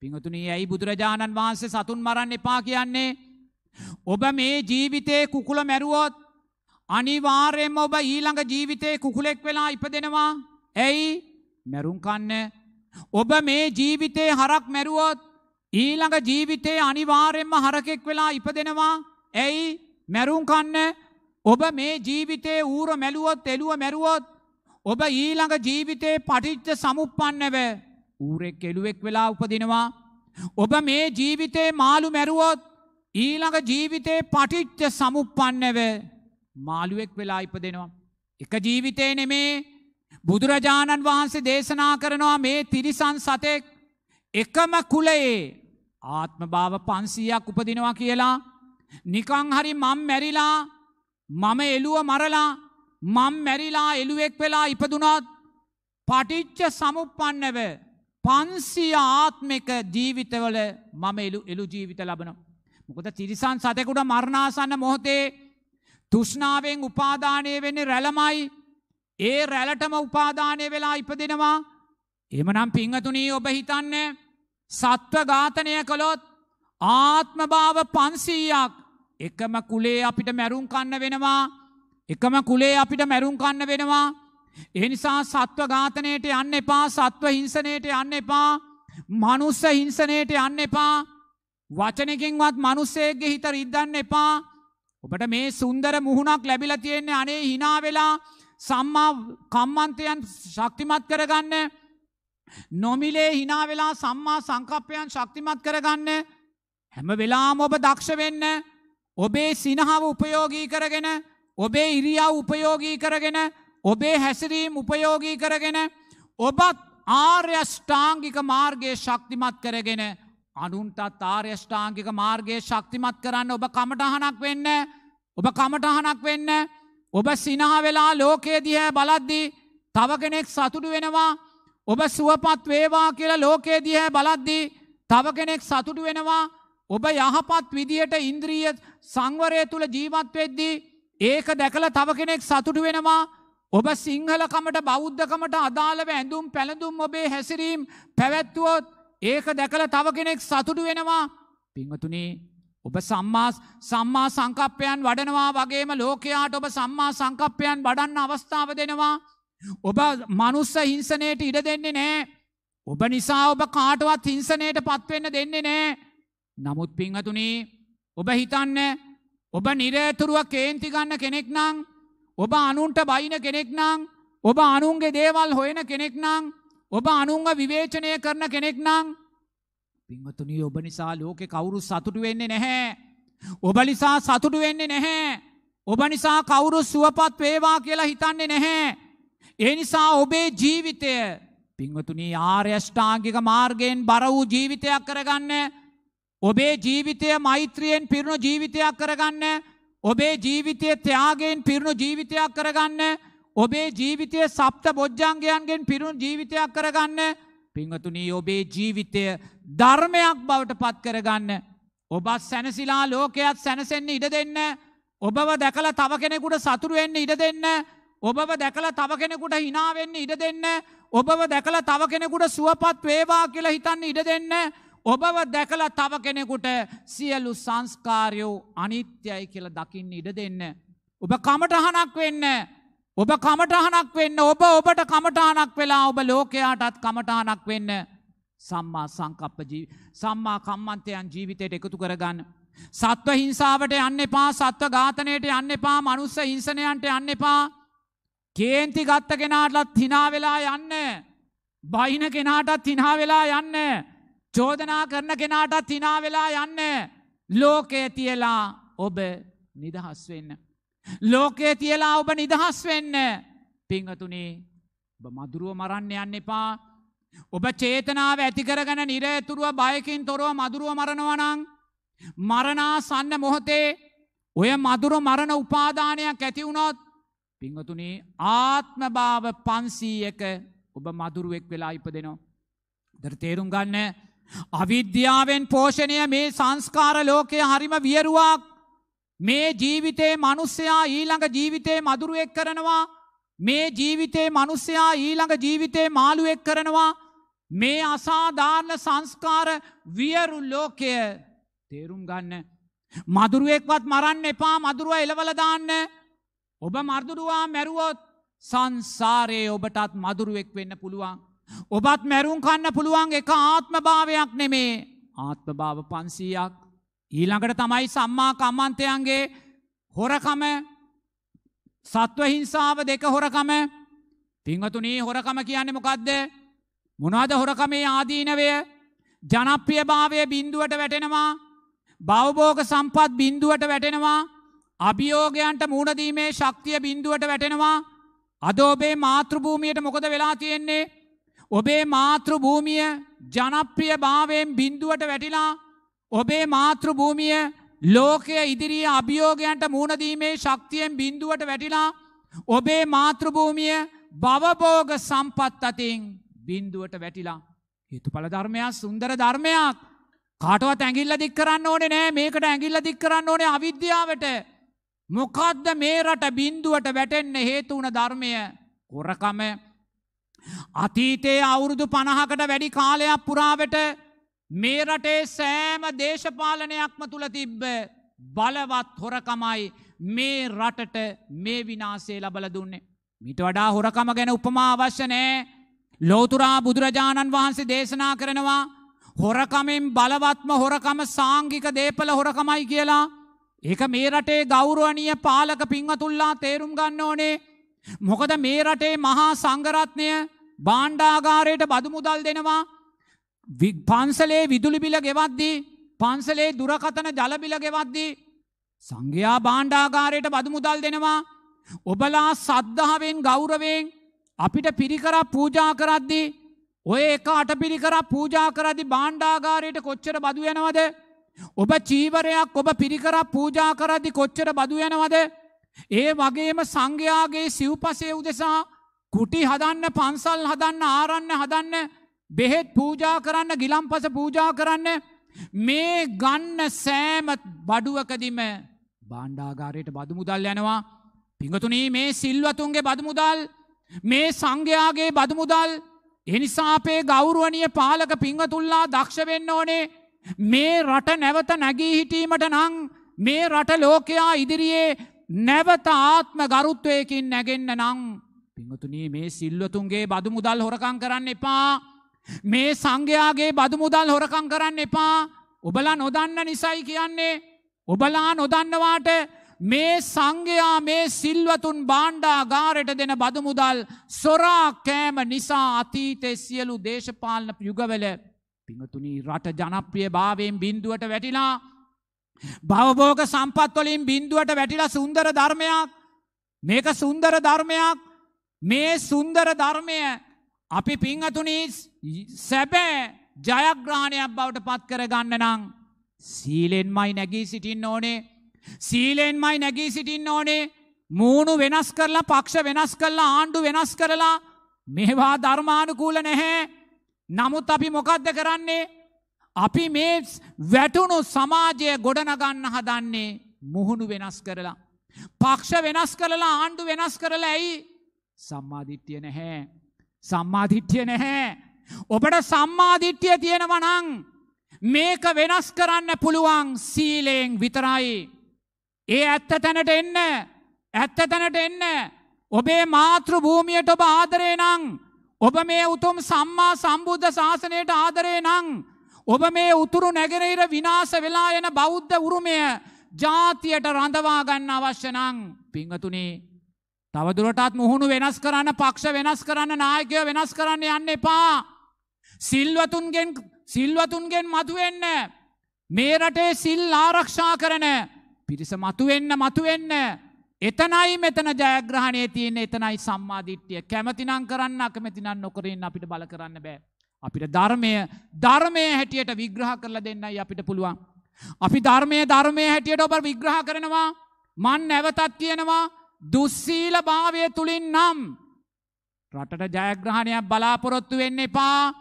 පිංහතුනී ඇයි බුදුරජාණන් වහන්සේ සතුන් මරන්න එපා කියන්නේ. ඔබ මේ ජීවිතයේ කුකුල මැරුවොත් අනිවාර්යෙන්ම ඔබ ඊළඟ ජීවිතයේ කුකුලෙක් වෙලා ඉපදෙනවා. ඇයි මැරුම් කන්න. ඔබ මේ ජීවිතේ හරක් මැරුවොත් ඊළඟ ජීවිතයේ අනිවාර්යෙන්ම හරකෙක් වෙලා ඉපදෙනවා. ඇයි මැරුම් කන්න ඔබ මේ ජීවිතේ ඌර මැලුවොත් එළුව මැරුවොත් ඔබ ඊළඟ ජීවිතේ පටිච්ච සමුප්පන්නව ඌරෙක් එළුවෙක් වෙලා උපදිනවා ඔබ මේ ජීවිතේ මාළු මැරුවොත් ඊළඟ ජීවිතේ පටිච්ච සමුප්පන්නව මාළුවෙක් වෙලා ඉපදෙනවා එක ජීවිතේ නෙමේ බුදුරජාණන් වහන්සේ දේශනා කරනවා මේ තිරිසන් සතෙක් එකම කුලයේ ආත්මභාව 500ක් උපදිනවා කියලා නිකං හරි මම් මැරිලා මම එළුව මරලා මම් මැරිලා එළුවෙක් වෙලා ඉපදුනත් පටිච්ච සමුපන්නව පන්සිය ආත්මික ජීවිතවල මම එළු එළු ජීවිත ලබනවා. මොකද තිරිසන් සතෙකුට මරණාසන්න මොහොතේ තුෂ්නාවෙන් උපාධානය වෙන්නේ රැළමයි ඒ රැලටම උපාධානය වෙලා ඉපදෙනවා එමනම් පිංහතුනී ඔබ හිතන්න සත්ව ඝාතනය කළොත් ආත්මභාව පන්සීයක් එකම කුලේ අපිට මැරුම් කන්න වෙනවා. එකම කුලේ අපිට මැරුම් කන්න වෙනවා. එනිසා සත්ව ඝාතනයට යන්න එපා සත්ව හිංසනයට යන්න එපා මනුස්ස හිංසනයට යන්න එපා වචනකින්වත් මනුස්සේගේ හිත රිද්දන්න එපා ඔබට මේ සුන්දර මුහුණක් ලැබිලා තියෙන්නේ අනේ හිනා වෙලා සම්මා කම්මන්තයන් ශක්තිමත් කරගන්න නොමිලේ හිනා වෙලා සම්මා සංකප්පයන් ශක්තිමත් කරගන්න හැම වෙලාම ඔබ දක්ෂ වෙන්න ඔබේ සිනහාව උපයෝගී කරගෙන ඔබේ ඉරියාව උපයෝගී කරගෙන ඔබේ හැසිරීම් උපයෝගී කරගෙන ඔබත් ආර්යෂ්ඨාංගික මාර්ගයේ ශක්තිමත් කරගෙන අනුන්ටත් ආර්යෂ්ඨාංගික මාර්ගයේ ශක්තිමත් කරන්න ඔබ කමටහනක් වෙන්න ඔබ කමටහනක් වෙන්න ඔබ සිනහ වෙලා ලෝකයේ දිහැ බලද්දී තව කෙනෙක් සතුටු වෙනවා ඔබ සුවපත් වේවා කියලා ලෝකයේ දිහැ බලද්දී තව කෙනෙක් සතුටු වෙනවා ඔබ යහපත් විදියට ඉන්ද්‍රීය සංවරය තුළ ජීවත් වෙද්දී ඒක දැකල තව කෙනෙක් සතුටු වෙනවා ඔබ සිංහලකමට බෞද්ධකමට අදාළව ඇඳුම් පැළඳුම් ඔබේ හැසිරීම් පැවැත්වුවොත් ඒක දැකල තව කෙනෙක් සතුටු වෙනවා පිංහතුනේ ඔබ සම්මා සම්මා සංකප්පයන් වඩනවා වගේම ලෝකයාට ඔබ සම්මා සංකප්පයන් වඩන්න අවස්ථාව දෙනවා. ඔබ මනුස්ස හිංසනයට ඉඩ දෙන්නේ නෑ. ඔබ නිසා ඔබ කාටවත් හිංසනයට පත්වෙන්න දෙන්නේ නෑ. නමුත් පිංහතුනේ ඔබ හිතන්න ඔබ නිරේතුරුවක් කේන්ති ගන්න කෙනෙක් නං ඔබ අනුන්ට බයින කෙනෙක් නං ඔබ අනුන්ගේ දේවල් හොයන කෙනෙක් නං ඔබ අනුන්ව විවේචනය කරන කෙනෙක් නං පිංහතුනී ඔබ නිසා ලෝකෙ කවුරු සතුටු වෙන්නේ නැහැ. ඔබ නිසා සතුටු වෙන්නේ නැහැ. ඔබ නිසා කවුරු සුවපත් වේවා කියලා හිතන්නේ නැහැ. ඒ නිසා ඔබේ ජීවිතය පිංවතුනී ආර්යෂ්ඨාංගික මාර්ගයෙන් බර වූ ජීවිතයක් කරගන්න ඔබේ ජීවිතය මෛත්‍රියෙන් පිරුණු ජීවිතයක් කරගන්න. ඔබේ ජීවිතය ත්‍යාගයෙන් පිරුණු ජීවිතයක් කරගන්න. ඔබේ ජීවිතය සප්ත බොජ්ජංගයන්ගෙන් පිරුණු ජීවිතයක් කරගන්න. පිංහතුනී ඔබේ ජීවිතය ධර්මයක් බවට පත් කරගන්න. ඔබත් සැනසිලා ලෝකයක් සැනසෙන්න ඉඩ දෙන්න. ඔබව දැකල තව කෙනෙකුට සතුරුවෙන්න ඉඩ දෙන්න. ඔබව දැකල තව කෙනෙකුට හිනාවෙන්න ඉඩ දෙන්න. ඔබව දැකල තව කෙනෙකුට සුවපත් වේවා කියලා හිතන්න ඉඩ දෙන්න. ඔබව දැකලා තව කෙනෙකුට සියලු සංස්කාරයෝ අනිත්‍යයි කියල දකින්න ඉඩ දෙන්න. ඔබ කමටහනක් වෙන්න. ඔබ කමටහනක් වෙන්න ඔබ ඔබට කමටහනක් වෙලා ඔබ ලෝකයාටත් කමටහනක් වෙන්න. සම්මා සංකප්ප සම්මා කම්මන්තයන් ජීවිතයට එකතු කරගන්න. සත්ව හිංසාාවට යන්න එපා සත්ව ඝාතනයට යන්න එපා මනුස්ස හිංසනයන්ට යන්න එපා. කේන්ති ගත්ත කෙනාටලත් හිනාවෙලා යන්න. බයින කෙනාටත් හිනාවෙලා යන්න. චෝදනා කරන කෙනාටත් හිනා වෙලා යන්න ලෝකය තියලා ඔබ නිදහස් වෙන්න. ලෝකයේ තියලා ඔබ නිදහස් වෙන්න පිංහතුනේ ඔබ මදුරුව මරන්න යන්න එපා ඔබ චේතනාව ඇතිකරගන නිරේතුරුව බයකින් තොරව මදුරුව මරණවනං මරණා සන්න මොහොතේ ඔය මදුරු මරණ උපාධානයක් ඇතිවුණොත් පිංහතුනේ ආත්මභාව පන්සීයක ඔබ මදුරුවෙක් වෙලා ඉප දෙනවා. දර තේරුම් ගන්න අවිද්‍යාවෙන් පෝෂණය මේ සංස්කාර ලෝකය හරිම වියරුවක් මේ ජීවිතේ මනුස්සයා ඊළඟ ජීවිතේ මදුරුවෙක් කරනවා මේ ජීවිතේ මනුස්සයා ඊළඟ ජීවිතේ මාළුවෙක් කරනවා මේ අසාධාරණ සංස්කාර වියරු ලෝකය තේරුම් ගන්න මදුරුවෙක්වත් මරන්න එපා මදුරුව එලවල දාන්න ඔබ මර්දුරුවා මැරුවොත් සංසාරයේ ඔබටත් මදුරුවෙක් වෙන්න පුළුවන් ඔබත් මැරුම් කන්න පුළුවන් එක ආත්මභාවයක් නෙමේ ආත්මභාව පන්සීයක් ඊළඟට තමයි සම්මා කම්මන්තයන්ගේ හොරකම සත්වහිංසාව දෙක හොරකම පිංහතුනී හොරකම කියන්න මොකක්ද මොනාද හොරකමේ ආදීනවය ජනප්‍රියභාවය බින්දුවට වැටෙනවා බවබෝග සම්පත් බින්දුවට වැටෙනවා අභියෝගයන්ට මූුණදීමේ ශක්තිය බින්දුවට වැටෙනවා අදෝබේ මාතෘභූමියයට මොකද වෙලා තියෙන්නේ ඔබේ මාතෘභූමිය ජනප්‍රිය භාවයෙන් බින්දුවට වැටිලා ඔබේ මාතෘභූමිය ලෝකය ඉදිරියේ අභියෝගයන්ට මුහුණදීමේ ශක්තියෙන් බින්දුවට වැටිලා ඔබේ මාතෘභූමිය බවබෝග සම්පත් අතින් බින්දුවට වැටිලා. හිතුඵල ධර්මයක් සුන්දර ධර්මයක් කාටවත් ඇඟිල්ල දික් කරන්න ඕනේ නෑ මේකට ඇඟිල්ල දික් කරන්න ඕනේ අවිද්‍යාවට මොකද්ද මේ රට බින්දුවට වැටෙන්න හේතු වුණ ධර්මය කොරකම අතීතයේ අවුරුදු පණහකට වැඩි කාලයක් පුරාවට මේ රටේ සෑම දේශපාලනයක්ම තුළ තිබ්බ බලවත් හොරකමයි මේ රටට මේ විනාසේ ලබල දුන්නේ. මිට වඩා හොරකම ගැන උපමා අවශ්‍ය නෑ ලෝතුරා බුදුරජාණන් වහන්සේ දේශනා කරනවා හොරකමින් බලවත්ම හොරකම සාංගික දේපල හොරකමයි කියලා. ඒක මේ රටේ ගෞරුවනීය පාලක පිංවතුල්ලා තේරුම් ගන්න ඕනේ. මොකද මේ රටේ මහා සංගරත්නය බාණ්ඩාගාරයට බදු මුදල් දෙනවා පන්සලේ විදුලිබිල ගෙවද්දී පන්සලේ දුරකතන ජලබිල ගෙවද්දී සංඝයා බාණ්ඩාගාරයට බදු මුදල් දෙනවා ඔබලා සද්ධාවෙන් ගෞරවෙන් අපිට පිරිකර පූජා කරද්දී ඔය එක අට පිරිකර පූජා කරදි බාණ්ඩාගාරයට කොච්චර බදු යනවද ඔබ චීවරයක් ඔබ පිරිකර පූජා කරදි කොච්චර බදු යනවද ඒ වගේම සංඝයාගේ සිව්පසය උදෙසා කුටි හදන්න පන්සල් හදන්න ආරන්න හදන්න බෙහෙත් පූජා කරන්න ගිලම්පස පූජා කරන්න මේ ගන්න සෑම බඩුවකදිම බණ්ඩාගාරයට බදු මුදල් යනවා පිඟතුනී මේ සිල්වතුන්ගේ බදු මුදල් මේ සංඝයාගේ බදු මුදල් එනිසා අපේ ගෞරුවනිය පාලක පිංහතුල්ලා දක්ෂ වෙන්න ඕනේ මේ රට නැවත නැගී හිටීමට නං මේ රට ලෝකයා ඉදිරියේ නැවත ආත්ම ගරුත්වයකින් නැගෙන්න්න නං පිංහතුනී මේ සිල්වතුන්ගේ බදු මුදල් හොරකං කරන්න එපා. මේ සංඝයාගේ බදු මුදල් හොරකං කරන්න එපා. ඔබලා නොදන්න නිසයි කියන්නේ. ඔබලා නොදන්නවාට මේ සංඝයා මේ සිල්වතුන් බාණ්ඩා ගාරට දෙන බදුමුදල් සොරා කෑම නිසා අතීතෙ සියලු දේශපාලන යුගවල පිඟතුනී රට ජනප්‍රිය භාවයෙන් බින්දුවට වැටිලා. භවභෝග සම්පත්වලින් බින්දුවට වැටිලා සුන්දර ධර්මයක් මේක සුන්දර ධර්මයක් මේ සුන්දර ධර්මය අපි පිංහතුනි සැබෑ ජයග්‍රහණයක් බවට පත් කරගන්න නං සීලෙන්මයි නැගී සිටින්න ඕනේ සීලෙන්මයි නැගී සිටින්න ඕනේ මූුණු වෙනස් කරලා පක්ෂ වෙනස් කරලා ආණ්ඩු වෙනස් කරලා මේවා ධර්මානුකූල නැහැ. නමුත් අපි මොකක්ද කරන්නේ. අපි මේ වැටුණු සමාජය ගොඩනගන්න හදන්නේ මුහුණු වෙනස් කරලා. පක්ෂ වෙනස් කරලා ආණ්ඩු වෙනස් කරලා ඇයි සම්මාධිට්්‍යය නැහැ. සම්මාධිට්්‍යය නැහැ. ඔබට සම්මාධිට්්‍යය තියෙනවනං මේක වෙනස් කරන්න පුළුවන් සීලයෙන් විතරයි. ඒ ඇත්ත තැනට එන්න ඇත්ත තැනට එන්න ඔබේ මාතෘ භූමියට ඔබ ආදරේ නං ඔබ මේ උතුම් සම්මා සම්බුද්ධ ශාසනයට ආදරේ නං ඔබ මේ උතුරු නැගෙනහිර විනාස වෙලා යන බෞද්ධ උරුමය ජාතියට රඳවා ගන්න අවශ්‍ය නං පිංහතුනේ තවදුරටත් මුහුණු වෙනස් කරන්න පක්ෂ වෙනස් කරන්න නායකය වෙනස් කරන්න යන්න එපා. සිල්වතුන්ගෙන් සිල්වතුන්ගෙන් මතුවෙන්න. මේ රටේ සිල් ආරක්ෂා කරන පිරිස මතුවෙන්න මතුවෙන්න. එතනයි මෙතන ජයග්‍රහණය තියන්නේ එතනයි සම්මාධිට්්‍යය කැමතිනම් කරන්න අකමැතිනම් නොකරන්න අපිට බල කරන්න බෑ. අපිට ධර්මය ධර්මය හැටියට විග්‍රහ කරලා දෙන්නයි අපිට පුළුවන්. අපි ධර්මය ධර්මය හැටියට ඔබ විග්‍රහ කරනවා මන් නැවතත් කියනවා දුස්සීල භාවය තුළින් නම් රටට ජයග්‍රහණයක් බලාපොරොත්තු වෙන්න එපා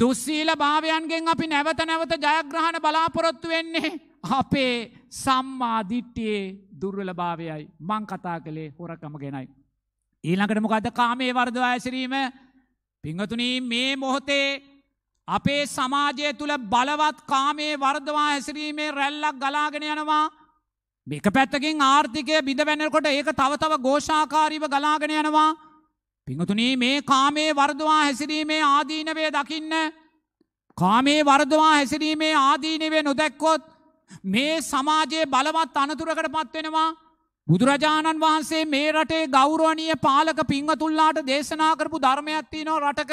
දුස්සීල භාවයන්ගෙන් අපි නැවත නැවත ජයග්‍රහණ බලාපොරොත්තු වෙන්නේ අපේ සම්මාධිට්ටියේ දුර්වලභාවයයි මං කතා කළේ හොරකම ගෙනයි. ඊළඟට මොකද කාමේ වර්ධ ඇසිරීම පිංහතුනී මේ මොහොතේ අපේ සමාජය තුළ බලවත් කාමේ වර්ධවා හැසිරීමේ රැල්ලක් ගලාගෙන යනවා එක පැත්තකින් ආර්ථිකය බිඳ වැැනකොට ඒක තවතව ගෝෂාකාරීව ගලාගෙන යනවා පිඟතුනී මේ කාමේ වර්දවා හැසිරීමේ ආදීනවේ දකින්න කාමේ වර්දවා හැසිරීමේ ආදීනවේ නොදැක්කොත් මේ සමාජයේ බලවත් අනතුරකට පත්වෙනවා බුදුරජාණන් වහන්සේ මේ රටේ ගෞරෝණීය පාලක පිංහතුල්ලාට දේශනා කරපු ධර්මයක්ත්ති නෝ රටක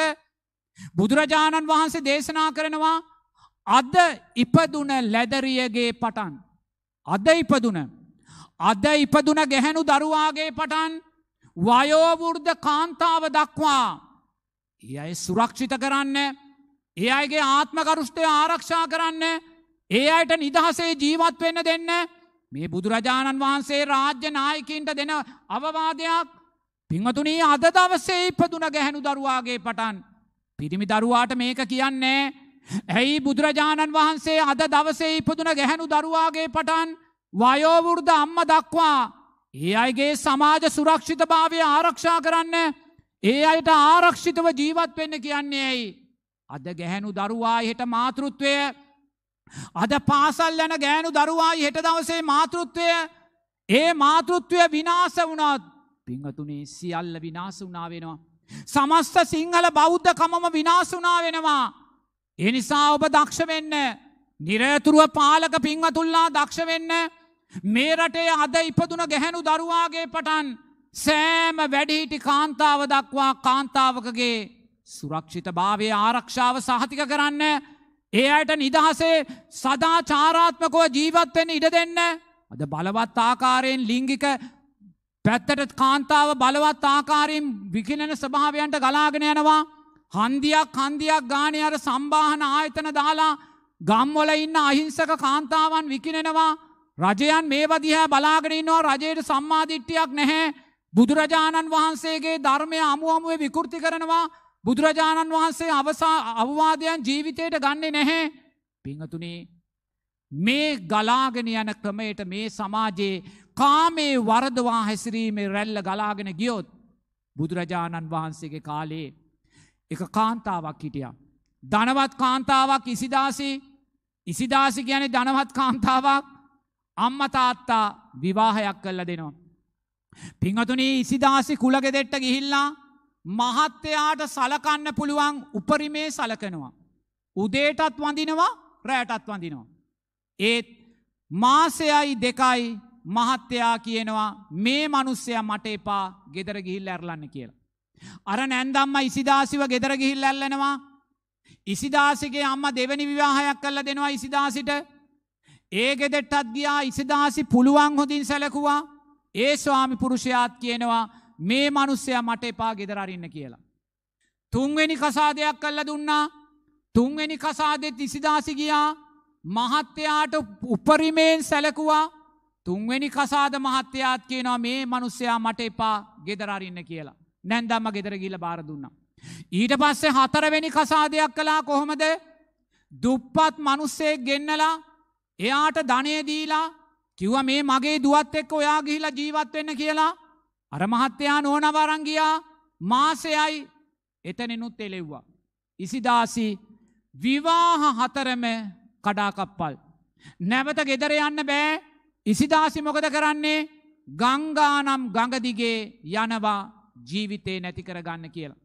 බුදුරජාණන් වහන්සේ දේශනා කරනවා අද ඉපදුන ලැදරියගේ පටන්. අද ඉපදුන. අද ඉපදුන ගැහැනු දරුවාගේ පටන් වයෝවෘර්ධ කාන්තාව දක්වා. ඒ අයි සුරක්ෂිත කරන්න. ඒ අයිගේ ආත්මකරුෂ්ටය ආරක්ෂා කරන්න. ඒ අයට නිදහසේ ජීවත් වෙන්න දෙන්න. මේ බුදුරජාණන් වහන්සේ රාජ්‍ය නායකින්ට දෙන අවවාදයක් පිංවතුනී අද දවසේ ඉපදුන ගැහැනු දරුවාගේ පටන්. පිරිමි දරුවාට මේක කියන්නේ. ඇයි බුදුරජාණන් වහන්සේ අද දවසේ ඉපදුන ගැහැනු දරුවාගේ පටන් වයෝවෘද්ධ අම්ම දක්වා ඒ අයිගේ සමාජ සුරක්ෂිත භාවය ආරක්ෂා කරන්න ඒ අයට ආරක්ෂිතව ජීවත් වෙන්න කියන්නේ ඇයි. අද ගැහැනු දරුවා හෙට මාතෘත්වය අද පාසල් යන ගෑනු දරුවායි හෙට දවසේ මාතෘත්වය ඒ මාතෘත්වය විනාස වුණත් පිංහතුනේ සියල්ල විනාස වුණාවෙනවා. සමස්ත සිංහල බෞද්ධකමම විනාසුනා වෙනවා. ඒ නිසා ඔබ දක්ෂ වෙන්න නිරේතුරුව පාලක පින්වතුල්ලා දක්ෂ වෙන්න මේ රටේ අද ඉපදුන ගැහැනු දරුවාගේ පටන් සෑම වැඩිහිටි කාන්තාව දක්වා කාන්තාවකගේ සුරක්ෂිත භාවය ආරක්ෂාව සහතික කරන්න ඒ අයට නිදහසේ සදා චාරාත්මකව ජීවත්වෙන් ඉඩ දෙන්න අද බලවත් ආකාරයෙන් ලිංගික පැත්තට කාන්තාව බලවත් ආකාරයෙන් විකිණෙන ස්භාවයන්ට ගලාගෙන යනවා හන්දියක් හන්දියක් ගානේ අර සම්බාහන ආයතන දාලා ගම්වල ඉන්න අහිංසක කාන්තාවන් විකිනෙනවා රජයන් මේවා දිහා බලාගෙන ඉන්නවා රජයට සම්මාදිට්ඨියක් නැහැ බුදුරජාණන් වහන්සේගේ ධර්මය අමු අමුවේ විකෘති කරනවා බුදුරජාණන් වහන්සේ අවසා අවවාදයන් ජීවිතයට ගන්නේ නැහැ පිංහතුනේ මේ ගලාගෙන යන ක්‍රමයට මේ සමාජයේ කාමේ වරදවා හැසිරීමේ රැල්ල ගලාගෙන ගියොත් බුදුරජාණන් වහන්සේගේ කාලේ එක කාන්තාවක් හිටියා. ධනවත් කාන්තාවක් ඉසිදාසි ඉසිදාසි ගැන ධනවත් කාන්තාවක් අම්මතාත්තා විවාහයක් කල්ල දෙනවා. පිංහතුනී ඉසිදාසි කුලගෙදෙට්ට ගිහිල්ලා මහත්තයාට සලකන්න පුළුවන් උපරිමේ සලකනවා. උදේටත් වඳිනවා රෑටත් වඳිනවා. ඒත් මාසයයි දෙකයි මහත්තයා කියනවා මේ මනුස්සය මට එපා ගෙදර ගිහිල් ඇරලන්න කියලා. අර නැන්දම්ම ඉසිදාසිව ගෙදර ගිහිල් ඇල්ලනවා. ඉසිදාසිගේ අම්ම දෙවැනි විවාහයක් කල්ල දෙනවා ඉසිදාසිට. ඒ ගෙදෙට්ටත් ගියා ඉසිදාසි පුළුවන් හොඳින් සැලකුවා. ඒ ස්වාමි පුරුෂයාත් කියනවා මේ මනුස්සය මට එපා ගෙදර අරින්න කියලා. තුන්වෙනි කසාදයක් කල්ල දුන්නා. තුන්වෙනි කසාදෙත් ඉසිදාසි ගියා. මහත්තයාට උපරිමයෙන් සැලකුවා තුන්වෙනි කසාද මහත්තයාත් කියනවා මේ මනුස්සයා මට එපා ගෙදරරින්න කියලා. නැන්දම්ම ගෙදර ගීල බාර දුන්නම්. ඊට පස්සේ හතරවෙනි කසාදයක් කලා කොහොමද දුප්පත් මනුස්සේ ගෙන්නලා එයාට ධනයදීලා කිව්ව මේ මගේ දුවත් එක්ක ඔයා ගිහිලා ජීවත් වෙන්න කියලා අර මහත්තයා නෝනවරංගියා මාසයයි එතනෙනුත් එලෙව්වා. ඉසිදාසි විවාහ හතරම කඩාකප්පල්. නැවත ගෙදර යන්න බෑ ඉසිදාසි මොකද කරන්නේ ගංගානම් ගඟදිගේ යනවා ජීවිතේ නැති කරගන්න කියලා.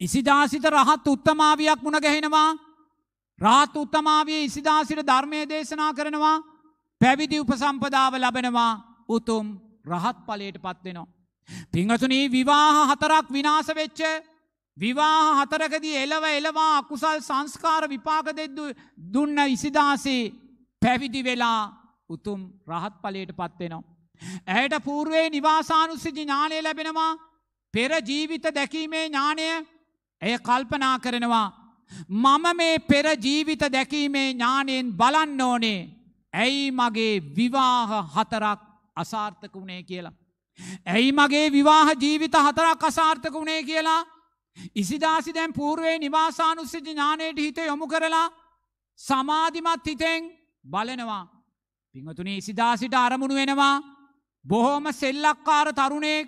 ඉසිදාසිත රහත් උත්තමාවයක් මුණ ගැහෙනවා රාත් උත්තමාවිය ඉසිදාසිට ධර්මය දේශනා කරනවා පැවිදි උපසම්පදාව ලබෙනවා උතුම් රහත් පලයට පත්වෙනවා. පිංහසුනී විවාහ හතරක් විනාස වෙච්ච විවාහ හතරකදී එලව එලවා අකුසල් සංස්කාර විපාක දෙද්දු දුන්න ඉසිදාසේ පැවිදි වෙලා උතුම් රහත් පලයට පත්වෙනවා. ඇයට పూర్වේ නිවාසානුස්සති ඥානය ලැබෙනවා පෙර ජීවිත දැකීමේ ඥානය ඇය කල්පනා කරනවා. මම මේ පෙර ජීවිත දැකීමේ ඥානයෙන් බලන්න ඕනේ ඇයි මගේ විවාහ හතරක් අසාර්ථක වුණේ කියලා. ඇයි මගේ විවාහ ජීවිත හතරක් අසාර්ථක වුණේ කියලා ඉසිදාසි දැන් පූර්ුවේ නිවාසානුස්සති ඥානයට හිත යොමු කරලා සමාධිමත් හිතෙන් බලනවා. පිංහතුනි ඉසිදාසිට අරමුණු වෙනවා බොහෝම සෙල්ලක්කාර තරුණයෙක්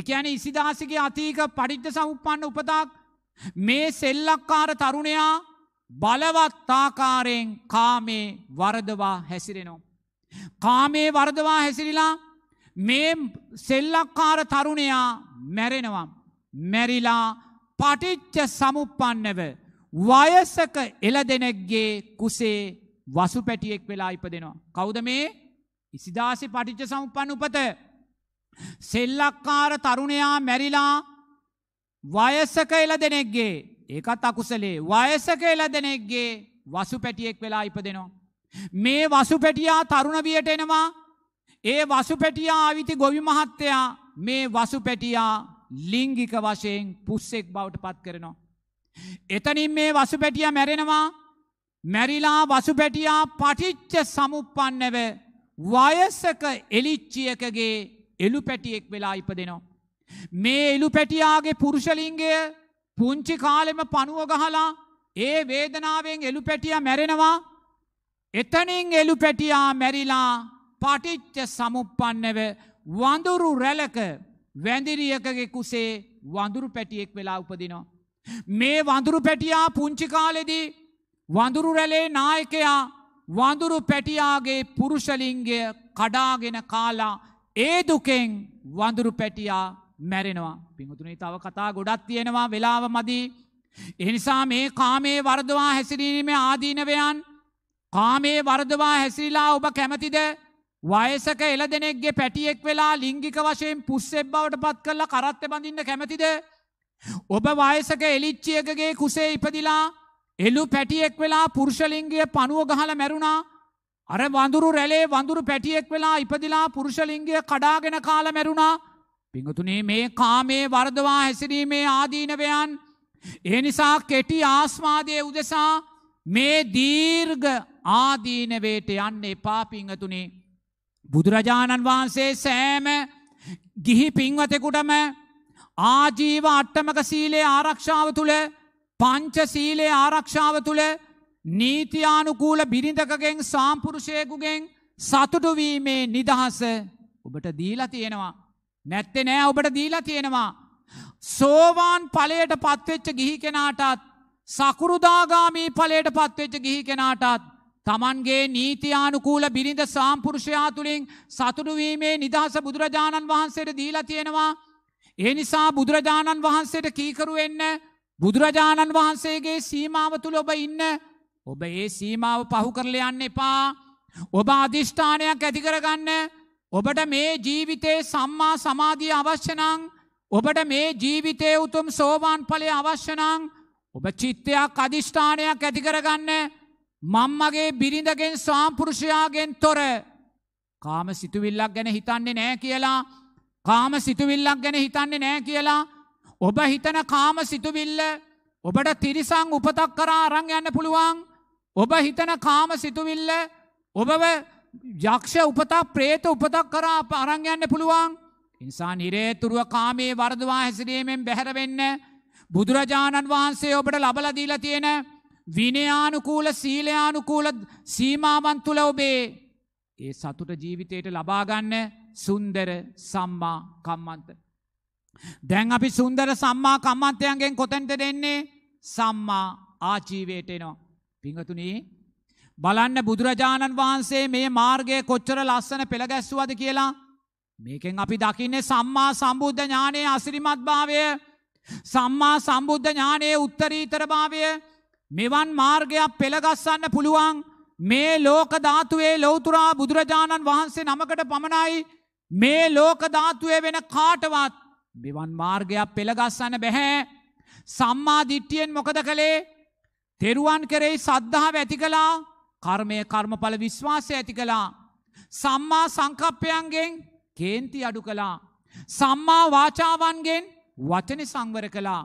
එකයන ඉසිදහසගේ අතීක පඩිද්ද සවපන්න උපතක් මේ සෙල්ලක්කාර තරුණයා බලවත්තාකාරයෙන් කාමේ වරදවා හැසිරෙනවා. කාමේ වරදවා හැසිරිලා මේ සෙල්ලක්කාර තරුණයා මැරෙනවා. මැරිලා පටිච්ච සමුපපන්නව වයසක එල දෙනෙක්ගේ කුසේ වසු පැටියෙක් වෙලා ඉප දෙෙනවා. කෞද මේ? ඉසිදාසි පටිච්ච සම්පන්න උපත සෙල්ලක්කාර තරුණයා මැරිලා වයසක එල දෙනෙක්ගේ ඒකත් අකුසලේ වයසක එල දෙනෙක්ගේ වසු පැටියෙක් වෙලා ඉපදෙනවා. මේ වසු පැටියා තරුණවියට එනවා ඒ වසු පැටියා අවිති ගොවි මහත්තයා මේ වසු පැටියා ලිංගික වශයෙන් පුස්සෙක් බවට පත් කරනවා. එතනින් මේ වසු පැටිය මැරෙනවා මැරිලා වසු පැටියා පටිච්ච සමුපපන්නව වයසක එලිච්චියකගේ එලු පැටියෙක් වෙලා ඉපදෙනවා. මේ එලු පැටියාගේ පුරුෂලිංගය පුංචි කාලෙම පණුව ගහලා ඒ වේදනාවෙන් එලු පැටිය මැරෙනවා එතනින් එලු පැටියා මැරිලා පටිච්ච සමුපපන්නව වඳුරු රැලක වැඳිරියකගේ කුසේ වඳුරු පැටියෙක් වෙලා උපදිනවා. මේ වඳුරු පැටියා පුංචි කාලෙදී වඳුරු රැලේ නායකයා වඳුරු පැටියාගේ පුරුෂලිංගය කඩාගෙන කාලා ඒ දුකෙන් වඳුරු පැටියා මැරෙනවා පිහතුනේ තව කතා ගොඩත් තියෙනවා වෙලාව මදී. එනිසා මේ කාමේ වරදවා හැසිරීම ආදීනවයන් කාමේ වරදවා හැසිරිලා ඔබ කැමතිද වයසක එල දෙනෙක්ගේ පැටියෙක් වෙලා ලිංගික වශයෙන් පුස්සෙබ් බවට පත් කරලා කරත්ත බඳින්න කැමතිද. ඔබ වයසක එලිච්චියකගේ කුසේ ඉපදිලා එල්ලු පැටියෙක් වෙලා පුරුෂලිංගය පණුව ගහල මැරුණා අර වඳුරු රැලේ වඳුරු පැටියෙක් වෙලා ඉපදිලා පුරුෂලිංගය කඩාගෙන කාල මැරුණා පිඟතුනේ මේ කාමේ වර්ධවා හැසිරීමේ ආදීනවයන් ඒ නිසා කෙටි ආස්වාදය උදෙසා මේ දීර්ග ආදීනවයට යන්න එපා පිංහතුනේ. බුදුරජාණන් වහන්සේ සෑම ගිහි පින්වතෙකුටම ආජීව අට්ටමක සීලේ ආරක්ෂාව තුළ පංචසීලේ ආරක්ෂාව තුළ නීතියානුකූල බිරිඳකගෙන් සාම්පුරුෂයකුගෙන් සතුටුවීමේ නිදහස ඔබට දීලා තියෙනවා. නැත්තෙ නෑ ඔබට දීලා තියෙනවා. සෝවාන් පලයට පත්වෙච්ච ගිහි කෙනාටත් සකුරුදාගාමී පලයට පත්වෙච්ච ගිහි කෙනාටත් තමන්ගේ නීතියානුකූල බිරිඳ සාම්පුරුෂයා තුළින් සතුටුවීමේ නිදහස බුදුරජාණන් වහන්සේට දීලා තියෙනවා. ඒ නිසා බුදුරජාණන් වහන්සේට කීකරු වෙන්න බුදුරජාණන් වහන්සේගේ සීමාව තුළ ඔබ ඉන්න ඔබ ඒ සීමාව පහු කරල යන්න එපා ඔබ අධිෂ්ඨානයක් ඇතිකරගන්න ඔබට මේ ජීවිතයේ සම්මා සමාධිය අවශ්‍යනං ඔබට මේ ජීවිතය උතුම් සෝවාන් පලය අවශ්‍යනං ඔබ චිත්තයක් අධිෂ්ඨානයක් ඇතිකරගන්න මංමගේ බිරිඳගෙන් ස්වාම්පුරුෂයාගෙන් තොර කාම සිතුවිල්ලක් ගැන හිතන්නේ නෑ කියලා කාම සිතුවිල්ලක් ගැන හිතන්නේ නෑ කියලා ඔබ හිතන කාම සිතුවිල්ල ඔබට තිරිසං උපතක් කරා අරං යන්න පුළුවන් ඔබ හිතන කාම සිතුවිල්ල ඔබව යක්ෂ උපතා ප්‍රේත උපතක් කරා අරං යන්න පුළුවන් ඉන්සා නිරේතුරුව කාමයේ වරදවා හැසිරීමෙන් බැහැරවෙන්න බුදුරජාණන් වහන්සේ ඔබට ලබලදීලා තියෙන විනයානුකූල සීලයානුකූල සීමාවන් තුල ඔබේ ඒ සතුට ජීවිතයට ලබාගන්න සුන්දර සම්මා කම්මන්ත දැන් අපි සුන්දර සම්මා කම්මන්තයන්ගෙන් කොතැන්ට දෙන්නේ සම්මා ආජීවයට එනවා. පිංහතුනී බලන්න බුදුරජාණන් වහන්සේ මේ මාර්ගය කොච්චර ලස්සන පෙළගැස්සුවද කියලා මේකෙන් අපි දකින්නේ සම්මා සම්බුද්ධ ඥානයේ අසිරිමත් භාවය සම්මා සම්බුද්ධ ඥානයේ උත්තරීතර භාවය මෙවන් මාර්ගයක් පෙළගස්සන්න පුළුවන් මේ ලෝක ධාතුවේ ලෞතුරා බුදුරජාණන් වහන්සේ නමකට පමණයි මේ ලෝක ධාතුවේ වෙන කාටවත් බිවන් මාර්ගයක් පෙළගස්සන්න බැහැ. සම්මා දිට්ටියෙන් මොකද කළේ තෙරුවන් කෙරෙයි සද්ධහා ඇති කලා කර්මය කර්මඵල විශ්වාසය ඇති කලා. සම්මා සංකප්පයන්ගෙන් කේන්ති අඩු කලා. සම්මා වාචාවන්ගෙන් වචන සංවර කලා.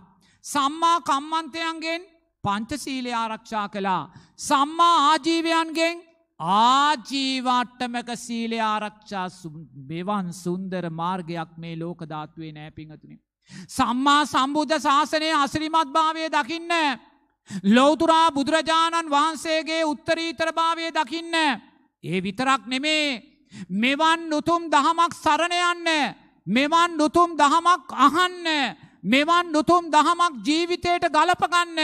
සම්මා කම්මන්තයන්ගෙන් පංචසීලය ආරක්ෂා කලා. සම්මා ආජීවයන්ගෙන් ආජීවාට්ටමක සීලේ ආරක්ෂා බෙවන් සුන්දර මාර්ගයක් මේ ලෝකධාත්වේ නෑ පිංහතුනි. සම්මා සම්බුද්ධ ශාසනය අසිරිමත් භාවය දකින්න. ලෝතුරා බුදුරජාණන් වහන්සේගේ උත්තරීතර භාවය දකින්න. ඒ විතරක් නෙමේ මෙවන් නුතුම් දහමක් සරණයන්න. මෙවන් නුතුම් දහමක් අහන්න. මෙවන් නුතුම් දහමක් ජීවිතයට ගලපගන්න.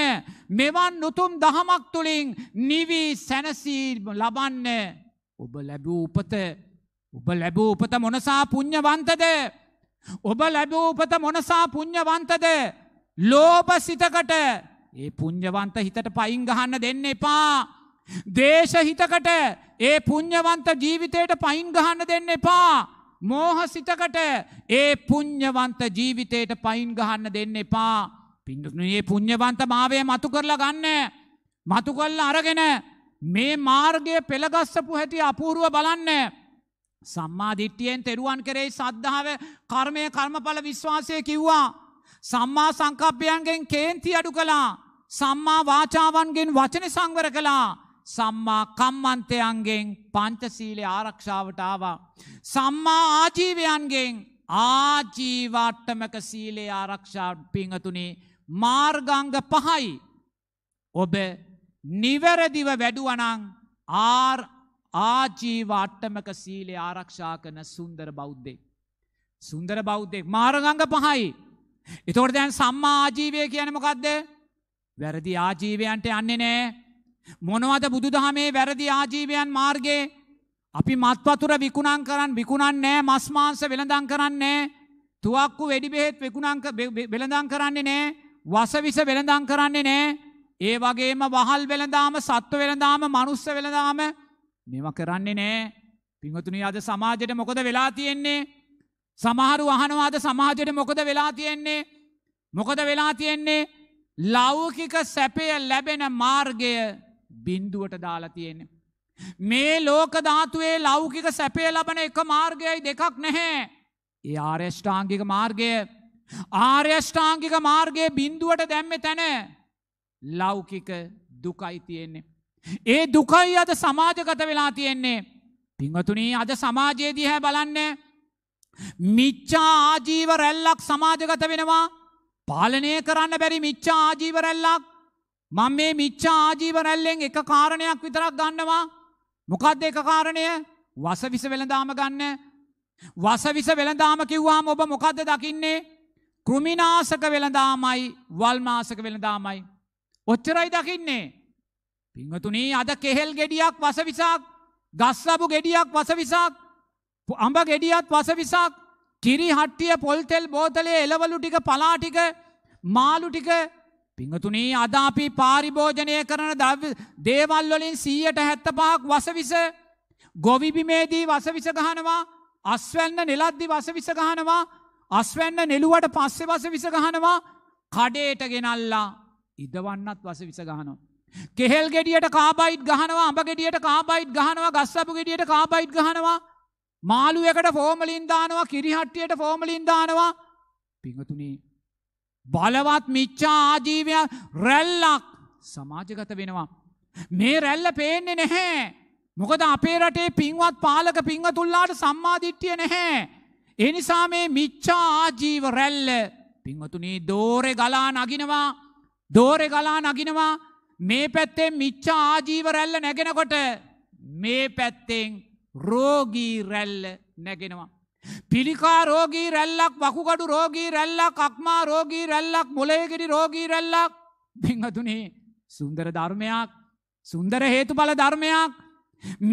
මෙවන් නුතුම් දහමක් තුළින් නිවී සැනසී ලබන්න. ඔබ ලැබූ උපත ඔබ ලැබූ උපත මොනසා පුං්ඥවන්තද. ඔබ ලැබූ උපත මොනසා පුං්ඥවන්තද. ලෝප සිතකට ඒ පුං්ඥවන්ත හිතට පයින් ගහන්න දෙන්න එපා. දේශහිතකට ඒ පුං්ඥවන්ත ජීවිතයට පයින් ගහන්න දෙන්න එපා. මෝහසිතකට ඒ පුං්ඥවන්ත ජීවිතයට පයින් ගහන්න දෙන්න එපා පින්දුනේ පුං්ඥවන්ත මාවය මතු කරලා ගන්න මතු කල්ල අරගෙන මේ මාර්ගය පෙළගස්සපු හැටි අපූරුව බලන්න සම්මාධිට්ටියෙන් තෙරුවන් කරෙයි සද්ධාව කර්මය කර්මඵල විශ්වාසය කිව්වා සම්මා සංකප්පයන්ගෙන් කේන්ති අඩු කලා සම්මා වාචාවන්ගෙන් වචන සංවර කලා සම්මා කම්මන්තයන්ගෙන් පංචසීලේ ආරක්ෂාවට ආවා. සම්මා ආජීවයන්ගෙන් ආජීවාට්ටමක සීලේ ආරක්ෂාවට පිංහතුනේ මාර්ගංග පහයි. ඔබ නිවැරදිව වැඩුවනං ආර් ආජීවාට්ටමක සීලේ ආරක්ෂා කන සුන්දර බෞද්ධෙක්. සුන්දර බෞද්ධෙක් මාරගංග පහයි. එතොට දැන් සම්මා ආජීවය කියනමකක්ද වැරදි ආජීවයන්ට යන්නේ නෑ මොනවද බුදුදහමේ වැරදි ආජීවයන් මාර්ගයේ අපි මත්වතුර විකුණන් කරන්න විකුණන්නේ නෑ මස් මාංශ වෙළඳන් කරන්නේ තුවක්කු වෙඩි බෙහෙත් විකුණන් වෙළඳන් කරන්නේ නෑ වසවිස වෙළඳන් කරන්නේ නෑ ඒ වගේම වහල් වෙළඳාම සත්ව වෙළඳාම මනුස්ස වෙළඳාම මෙව කරන්නේ නෑ පිංහතුනි අද සමාජයට මොකද වෙලා තියෙන්නේ සමහරු අහනවාද සමාජයට මොකද වෙලා තියෙන්නේ මොකද වෙලා තියෙන්නේ ලෞකික සැපය ලැබෙන මාර්ගය බින්දුවට දාලා තියෙන. මේ ලෝකධාතුවේ ලෞකික සැපේ ලබන එක මාර්ගයයි දෙකක් නැහැ. ඒ ආර්යෂ්ඨාංගික මාර්ගය ආර්යෂ්ඨාංගික මාර්ගයේ බින්දුවට දැම්ම තැන ලෞකික දුකයි තියෙන්නේ. ඒ දුකයි අද සමාජගත වෙලා තියෙන්නේ. පිංවතුනී අද සමාජයේදී හැ බලන්න මිච්චා ආජීව රැල්ලක් සමාජගත වෙනවා පාලනය කරන්න බැරි මිච්චා ආජීව රැල්ලක් මං මේ මිච්චා ආජීව රැල්ලෙන් එක කාරණයක් විතරක් ගන්නවා. මොකක්ද එක කාරණය? වසවිස වෙළඳාම ගන්න. වසවිස වෙළඳාම කිව්වාම ඔබ මොකද්ද දකින්නේ? කෘමිනාශක වෙළඳාමයි වල්නාශක වෙළඳාමයි. ඔච්චරයි දකින්නේ. පින්වතුනි අද කෙහෙල් ගෙඩියක් වසවිසක්, ගස්සබු ගෙඩියක් වසවිසක්, අඹ ගෙඩියත් වසවිසක්, කිරි හට්ටිය පොල් තෙල් බෝතලේ එළවලු ටික පලා ටික මාළු ටික පිංහතුනී අද අපි පාරිභෝජනය කරන දව දේවල්වලින් සීයට හැත්ත පහක් වසවිස ගොවිබිමේදී වසවිස ගහනවා අස්වැන්න නෙලද්දි වසවිස ගහනවා අස්වැන්න නෙළුවට පස්සෙ වසවිස ගහනවා කඩේට ගෙනල්ලා ඉදවන්නත් වසවිස ගහනවා. කෙහෙල් ගෙඩියට කාබයිට් ගහනවා අඹ ගෙඩියට කාබයිට් ගහනවා ගස්සපු ගෙඩියට කාබයිට් ගහනවා මාළුවකට ෆෝමලින් දානවා කිරිහට්ටියට ෆෝමලින් දානවා පිඟතුනී බලවත් මිච්චා ආජීවයක් රැල්ලක් සමාජගත වෙනවා. මේ රැල්ල පේන්නේ නැහැ. මොකද අපේ රටේ පින්වත් පාලක පින්වතුල්ලාට සම්මාධිට්්‍යිය නැහැ. එනිසා මේ මිච්චා ආජීව රැල්ල පින්වතුනී දෝරෙ ගලා නගිනවා දෝරෙ ගලා නගිනවා මේ පැත්තේ මිච්චා ආජීව රැල්ල නැගෙනකොට මේ පැත්තෙන් රෝගී රැල්ල නැගෙනවා. පිළිකා රෝගී රැල්ලක් වකුගඩු රෝගී රැල්ලක් අක්මා රෝගී රැල්ලක් මොලේගෙඩි රෝගී රැල්ලක් පිංහතුනේ සුන්දර ධර්මයක් සුන්දර හේතු බල ධර්මයක්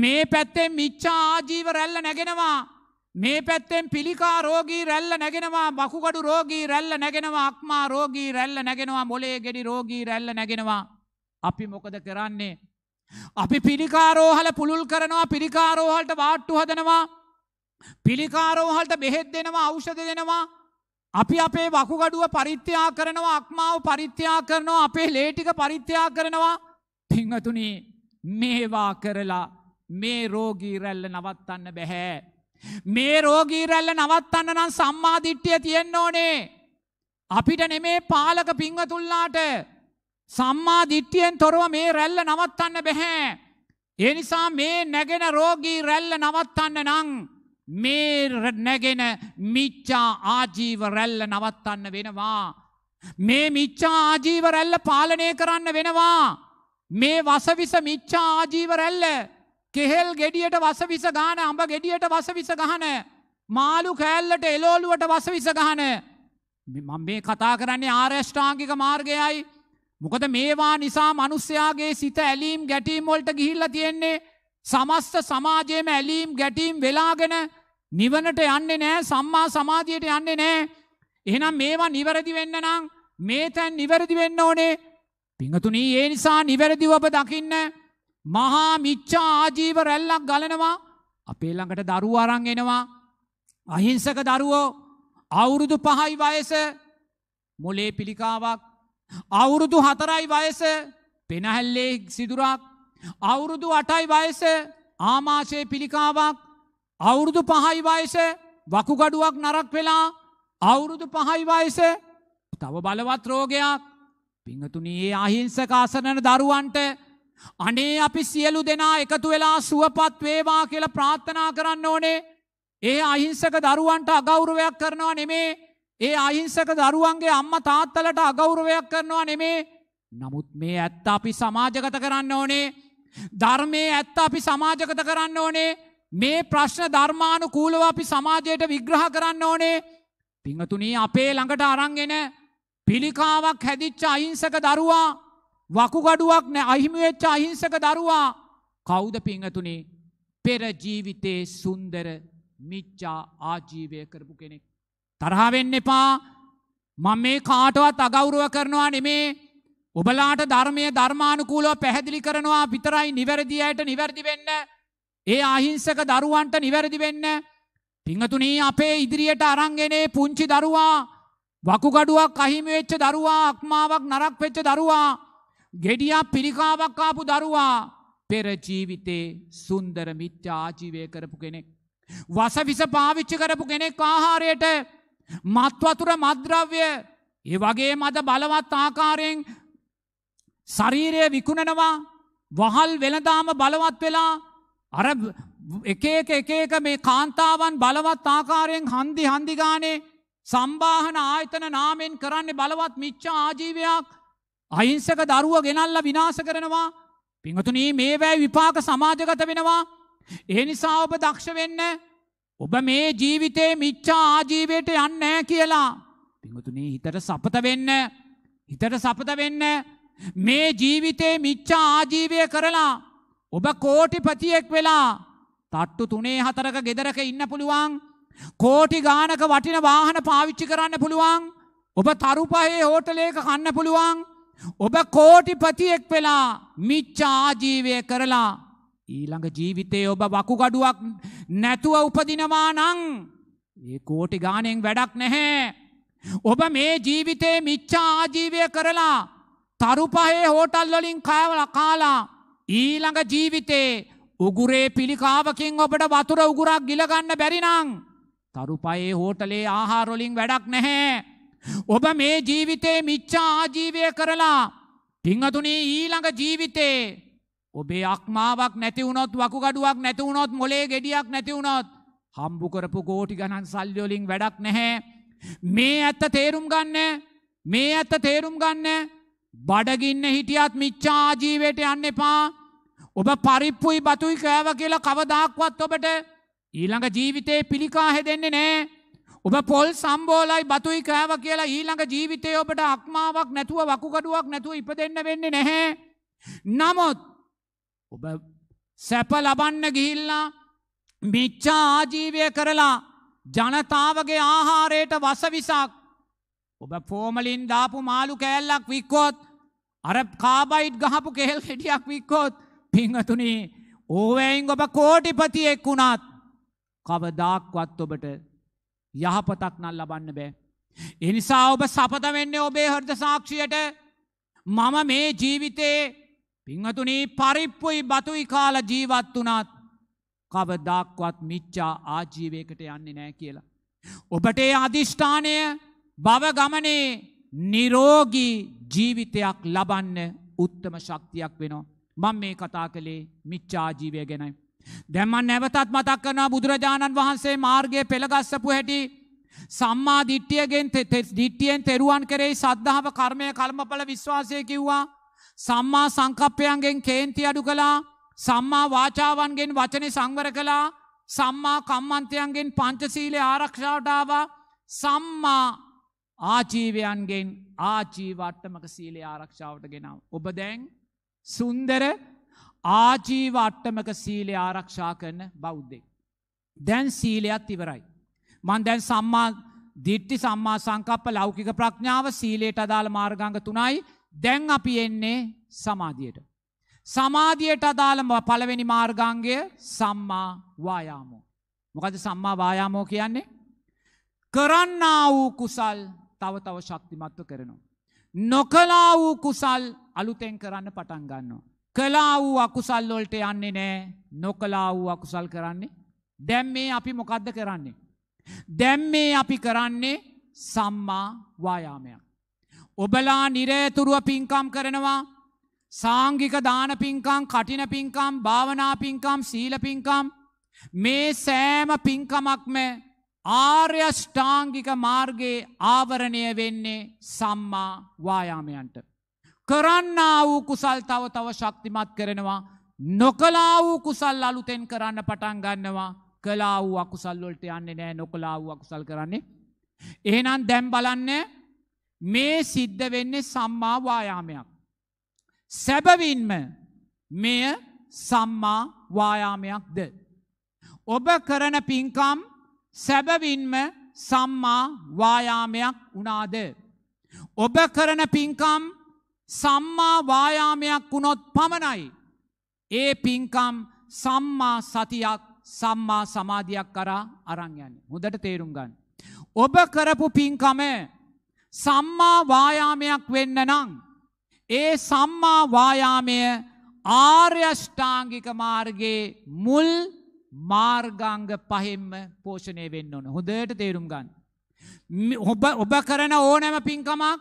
මේ පැත්තේ මිච්චා ආජීව රැල්ල නැගෙනවා මේ පැත්තෙන් පිළිකා රෝගී රැල්ල නැගෙනවා බකුගඩු රෝගී රැල්ල නැගෙනවා අක්මා රෝගී රැල්ල නැගෙනවා මොලේ ගෙඩි රෝගී රැල්ල නැගෙනවා අපි මොකද කරන්නේ අපි පිළිකාරෝහල පුළුල් කරනවා පිරිකාරෝහල්ට වාට්ටු හදනවා පිළිකාරෝහල්ට බෙහෙත් දෙනවා අවෂද දෙනවා අපි අපේ වකුගඩුව පරිත්‍යා කරනවා අක්මාව පරිත්‍යා කරනවා අපේ ලේටික පරිත්‍යා කරනවා පිංහතුනි මේවා කරලා මේ රෝගී රැල්ල නවත්තන්න බැහැ. මේ රෝගී රැල්ල නවත්තන්න නම් සම්මාධිට්්‍යය තියෙන්න ඕනේ. අපිට නෙමේ පාලක පිංහතුල්ලාට සම්මාධිට්්‍යයෙන් තොරව මේ රැල්ල නවත්තන්න බැහැ. එනිසා මේ නැගෙන රෝගී රැල්ල නවත්තන්න නං. මේ නැගෙන මිච්චා ආජීව රැල්ල නවත්තන්න වෙනවා. මේ මිච්චා ආජීව රැල්ල පාලනය කරන්න වෙනවා. මේ වසවිස මිච්චා ආජීව රැල්ල කෙහෙල් ගෙඩියට වසවිස ගාන අඹ ගෙඩියට වසවිස ගහන. මාලු කෑල්ලට එලෝලුවට වසවිස ගහන. මම මේ කතා කරන්නේ ආර්යෂ්ඨාංගික මාර්ගයයි. මොකද මේවා නිසා මනුස්්‍යයාගේ සිත ඇලීම් ගැටීම්වොල්ට ගිහිල්ල තියෙන්නේ. සමස්ත සමාජයේම ඇලීම් ගැටීම් වෙලාගෙන නිවනට යන්නේ නෑ සම්මා සමාධයට යන්නේ නෑ. එහෙනම් මේවා නිවැරදි වෙන්න නම් මේතැන් නිවැරදි වෙන්න ඕනේ පිංහතුනී ඒ නිසා නිවැරදිව ඔබ දකින්න මහා මිච්චා ආජීව රැල්ලක් ගලනවා අපේ ළඟට දරුව අරන් එනවා අහිංසක දරුවෝ අවුරුදු පහයි වයස මොලේ පිළිකාවක් අවුරුදු හතරයි වයස පෙනහැල්ලේ සිදුරක් අවුරුදු අටයි වයස ආමාශය පිළිකාවක් අවුරුදු පහයි වයස වකුගඩුවක් නරක් වෙලා අවුරුදු පහයි වයස තව බලවත් රෝගයක් පිංහතුනයේ අහිංසක අසනන දරුවන්ට අනේ අපි සියලු දෙනා එකතු වෙලා සුවපත් වේවා කියල ප්‍රාත්ථනා කරන්න ඕනේ ඒ අහිංසක දරුවන්ට අගෞරවයක් කරනවා නෙමේ ඒ අහිංසක දරුවන්ගේ අම්ම තාත්තලට අගෞරවයක් කරනවා නෙමේ නමුත් මේ ඇත්ත අපි සමාජගත කරන්න ඕනේ ධර්මය ඇත්ත අපි සමාජගත කරන්න ඕනේ මේ ප්‍රශ්න ධර්මානුකූලව අපි සමාජයට විග්‍රහ කරන්න ඕනේ පිංහතුනී අපේ ළඟට අරංගෙන පිළිකාවක් හැදිච්ච අහිංසක දරුවා වකුගඩුවක් නෑ අහිමිවෙච්ච අහිංසක දරුවා කෞුද පිංහතුනි පෙරජීවිතයේ සුන්දර මිච්චා ආජීවය කරපු කෙනෙක්. තරහාවෙන්න එපා මං මේ කාටවත් අගෞරුව කරනවා නෙමේ ඔබලාට ධර්මය ධර්මානුකූලව පැහැදිලි කරනවා විතරයි නිවැරදියට නිවැරදි වෙන්න ඒ අහිංසක දරුවන්ට නිවැරදි වෙන්න පිංහතුනී අපේ ඉදිරියට අරංගෙනේ පුංචි දරුවා වකුගඩුවක් අහිමිවෙච්ච දරුවා අක්මාවක් නරක් වෙච්ච දරුවා ගෙඩියක් පිළිකාවක්කාපු දරුවා පෙරජීවිතේ සුන්දර මිච්චාජීවය කරපු කෙනෙක්. වසවිස පාවිච්චි කරපු කෙනෙක් ආහාරයට මත්වතුර මද්‍රව්‍ය ඒ වගේ මද බලවත් ආකාරයෙන් ශරීරය විකුණනවා වහල් වෙළදාම බලවත් වෙලා අර එක එක එක එක මේ කාන්තාවන් බලවත් ආකාරයෙන් හන්දි හන්දිගානේ සම්බාහන ආයතන නාමෙන් කරන්නේ බලවත් මිච්චා ආජීවයක් අහිංසක දරුව ගෙනල්ල විනාස කරනවා පිංහතුනී මේවැයි විපාක සමාජගත වෙනවා. ඒ නිසා ඔබ දක්ෂ වෙන්න ඔබ මේ ජීවිතේ මිච්චා ආජීවයට යන්නෑ කියලා පිංහතුනී හිතට සපත වෙන්න හිතට සපත වෙන්න මේ ජීවිතේ මිච්චා ආජීවය කරලා ඔබ කෝටිපතියෙක් වෙලා තට්ටු තුනේ හතරක ගෙදරක ඉන්න පුළුවන් කෝටි ගානක වටින වාහන පාවිච්චි කරන්න පුළුවන් ඔබ තරුපහේ හෝටලේක කන්න පුළුවන් ඔබ කෝටිපතියෙක් වෙලා මිච්චාජීවය කරලා ඊළඟ ජීවිතයේ ඔබ වකුගඩුවක් නැතුව උපදිනවා නං ඒ කෝටි ගානෙන් වැඩක් නැහැ ඔබ මේ ජීවිතයේ මිච්චා ආජීවය කරලා තරුපහේ හෝටල්වලින් කයවල කාලා ඊළඟ ජීවිතේ උගුරේ පිළිකාවකින් ඔබට වතුර උගුරක් ගිලගන්න බැරිනං. තරුපයේ හෝටලේ ආහාරොලින් වැඩක් නැහැ. ඔබ මේ ජීවිතේ මිච්චා ආජීවය කරලා පිංහතුනී ඊළඟ ජීවිතේ ඔබේ අක්මාවක් නැතිවුණොත් වකුගඩුවක් නැතිවුණොත් මොලේ ගෙඩියක් නැතිවුණොත් හම්බු කරපු ගෝටි ගණන් සල්ලියොලින් වැඩක් නැහැ. මේ ඇත්ත තේරුම් ගන්න මේ ඇත්ත තේරුම් ගන්න බඩගින්න හිටියත් මිච්චා ආජීවයට යන්න එපා ඔබ පරිප්පුයි බතුයි කෑව කියලා කවදක්වත් ඔබට ඊළඟ ජීවිතයේ පිළිකාහෙ දෙන්නේ නෑ. ඔබ පොල් සම්බෝලයි බතුයි කෑව කියලා ඊළඟ ජීවිතය ඔබට අක්මාවක් නැතුව වකුකඩුවක් නැතුව ඉප දෙන්න වෙන්නේ නැහැ. නමුත් ඔබ සැප ලබන්න ගිහිල්ලා මිච්චා ආජීවය කරලා ජනතාවගේ ආහාරයට වසවිසක් ඔබ පෝමලින් දාපු මාළු කෑල්ලක් වික්කෝත් අර කාබයිට් ගහපු කෙහෙල් හෙටියක් වික්කෝත් පිංහතුනී ඕවැයින් ඔබ කෝටිපතියෙක් වුණත් කවදාක්වත් ඔබට යහපතක් නල් ලබන්න බෑ. එනිසා ඔබ සපත වෙන්නේ ඔබේ හර්ද සාක්ෂියට මම මේ ජීවිතයේ පිංහතුනී පරිප්පුයි බතුයි කාල ජීවත් වනාත් කවදක්වත් මිච්චා ආජීවයකට යන්නේ නෑ කියලා. ඔබට අධිෂ්ඨානය බව ගමනේ නිරෝගී ජීවිතයක් ලබන්න උත්තම ශක්තියක් වෙනවා. මං මේ කතා කළේ මිච්චාජීවය ගැනයි. දැම්මන් නැවතත් මතක් කරනවා බුදුරජාණන් වහන්සේ මාර්ගය පෙළගස්සපු හැටි සම්මා දිට්ටියගෙන් දිට්ටියෙන් තෙරුවන් කරෙයි සද්ධාව කර්මය කල්මපල විශ්වාසය කිව්වා. සම්මා සංකප්පයන්ගෙන් කේන්ති අඩු කළා සම්මා වාචාවන්ගෙන් වචනය සංවර කළා සම්මා කම්මන්තයන්ගෙන් පංචසීලේ ආරක්ෂාවටාව සම්මා ආචීවයන්ගෙන් ආචීවට්ටමක සීලේ ආරක්ෂාවට ගෙනාව. ඔබ දැන් සුන්දර ආජීව අට්ටමක සීලය ආරක්ෂා කරන බෞද්ධෙක්. දැන් සීලයත් ඉවරයි. මන් දැන් සම්මා දිට්ටි සම්මා සංකප්ප ලෞකික ප්‍රඥාව සීලයට අදාළ මාර්ගංග තුනයි දැන් අපි එන්නේ සමාධියට. සමාධියට අදාළම පළවෙනි මාර්ගංගය සම්මා වායාමෝ. මොකද සම්මා වායාමෝ කියන්නේ. කරන්නා වූ කුසල් තව තව ශක්තිමත්ව කරනවා. නොකලා වූ කුසල් අලුතෙන් කරන්න පටන් ගන්නවා. කලා වූ අකුසල්ලොල්ට යන්නේ නෑ නොකලා වූ අකුසල් කරන්නේ දැම් මේ අපි මොකක්ද කරන්නේ. දැම් මේ අපි කරන්නේ සම්මා වායාමයක්. ඔබලා නිරේතුරුව පින්කම් කරනවා සාංගික දාන පින්කම් කටින පින්කම් භාවනා පින්කම් සීල පින්කම් මේ සෑම පින්කමක්ම ආර්ය ෂ්ඨාංගික මාර්ගයේ ආවරණය වෙන්නේ සම්මා වායාමයන්ට. කරන්නා වූ කුසල් තව තව ශක්තිමත් කරනවා නොකලා වූ කුසල් අලුතෙන් කරන්න පටන් ගන්නවා කලා වූ අකුසල්වලට යන්නේ නෑ නොකලා වූ අකුසල් කරන්නේ. එහෙනම් දැම් බලන්න මේ සිද්ධ වෙන්නේ සම්මා වායාමයක්. සැබවින්ම මෙය සම්මා වායාමයක්ද. ඔබ කරන පින්කම් සැබවින්ම සම්මා වායාමයක් වනාද. ඔබ කරන පින්කම් සම්මා වායාමයක් වුණොත් පමණයි. ඒ පින්කම් සම්මා සතියක් සම්මා සමාධයක් කරා අරංයන්න. හොදට තේරුම් ගන්න. ඔබ කරපු පින්කම සම්මා වායාමයක් වෙන්න නං. ඒ සම්මා වායාමය ආර්යෂ්ඨාංගික මාර්ගයේ මුල් මාර්ගංග පහෙම්ම පෝෂණය වෙන්න ඕන. හොදට තේරුම් ගන්න. ඔබ කරන ඕනෑම පින්කමක්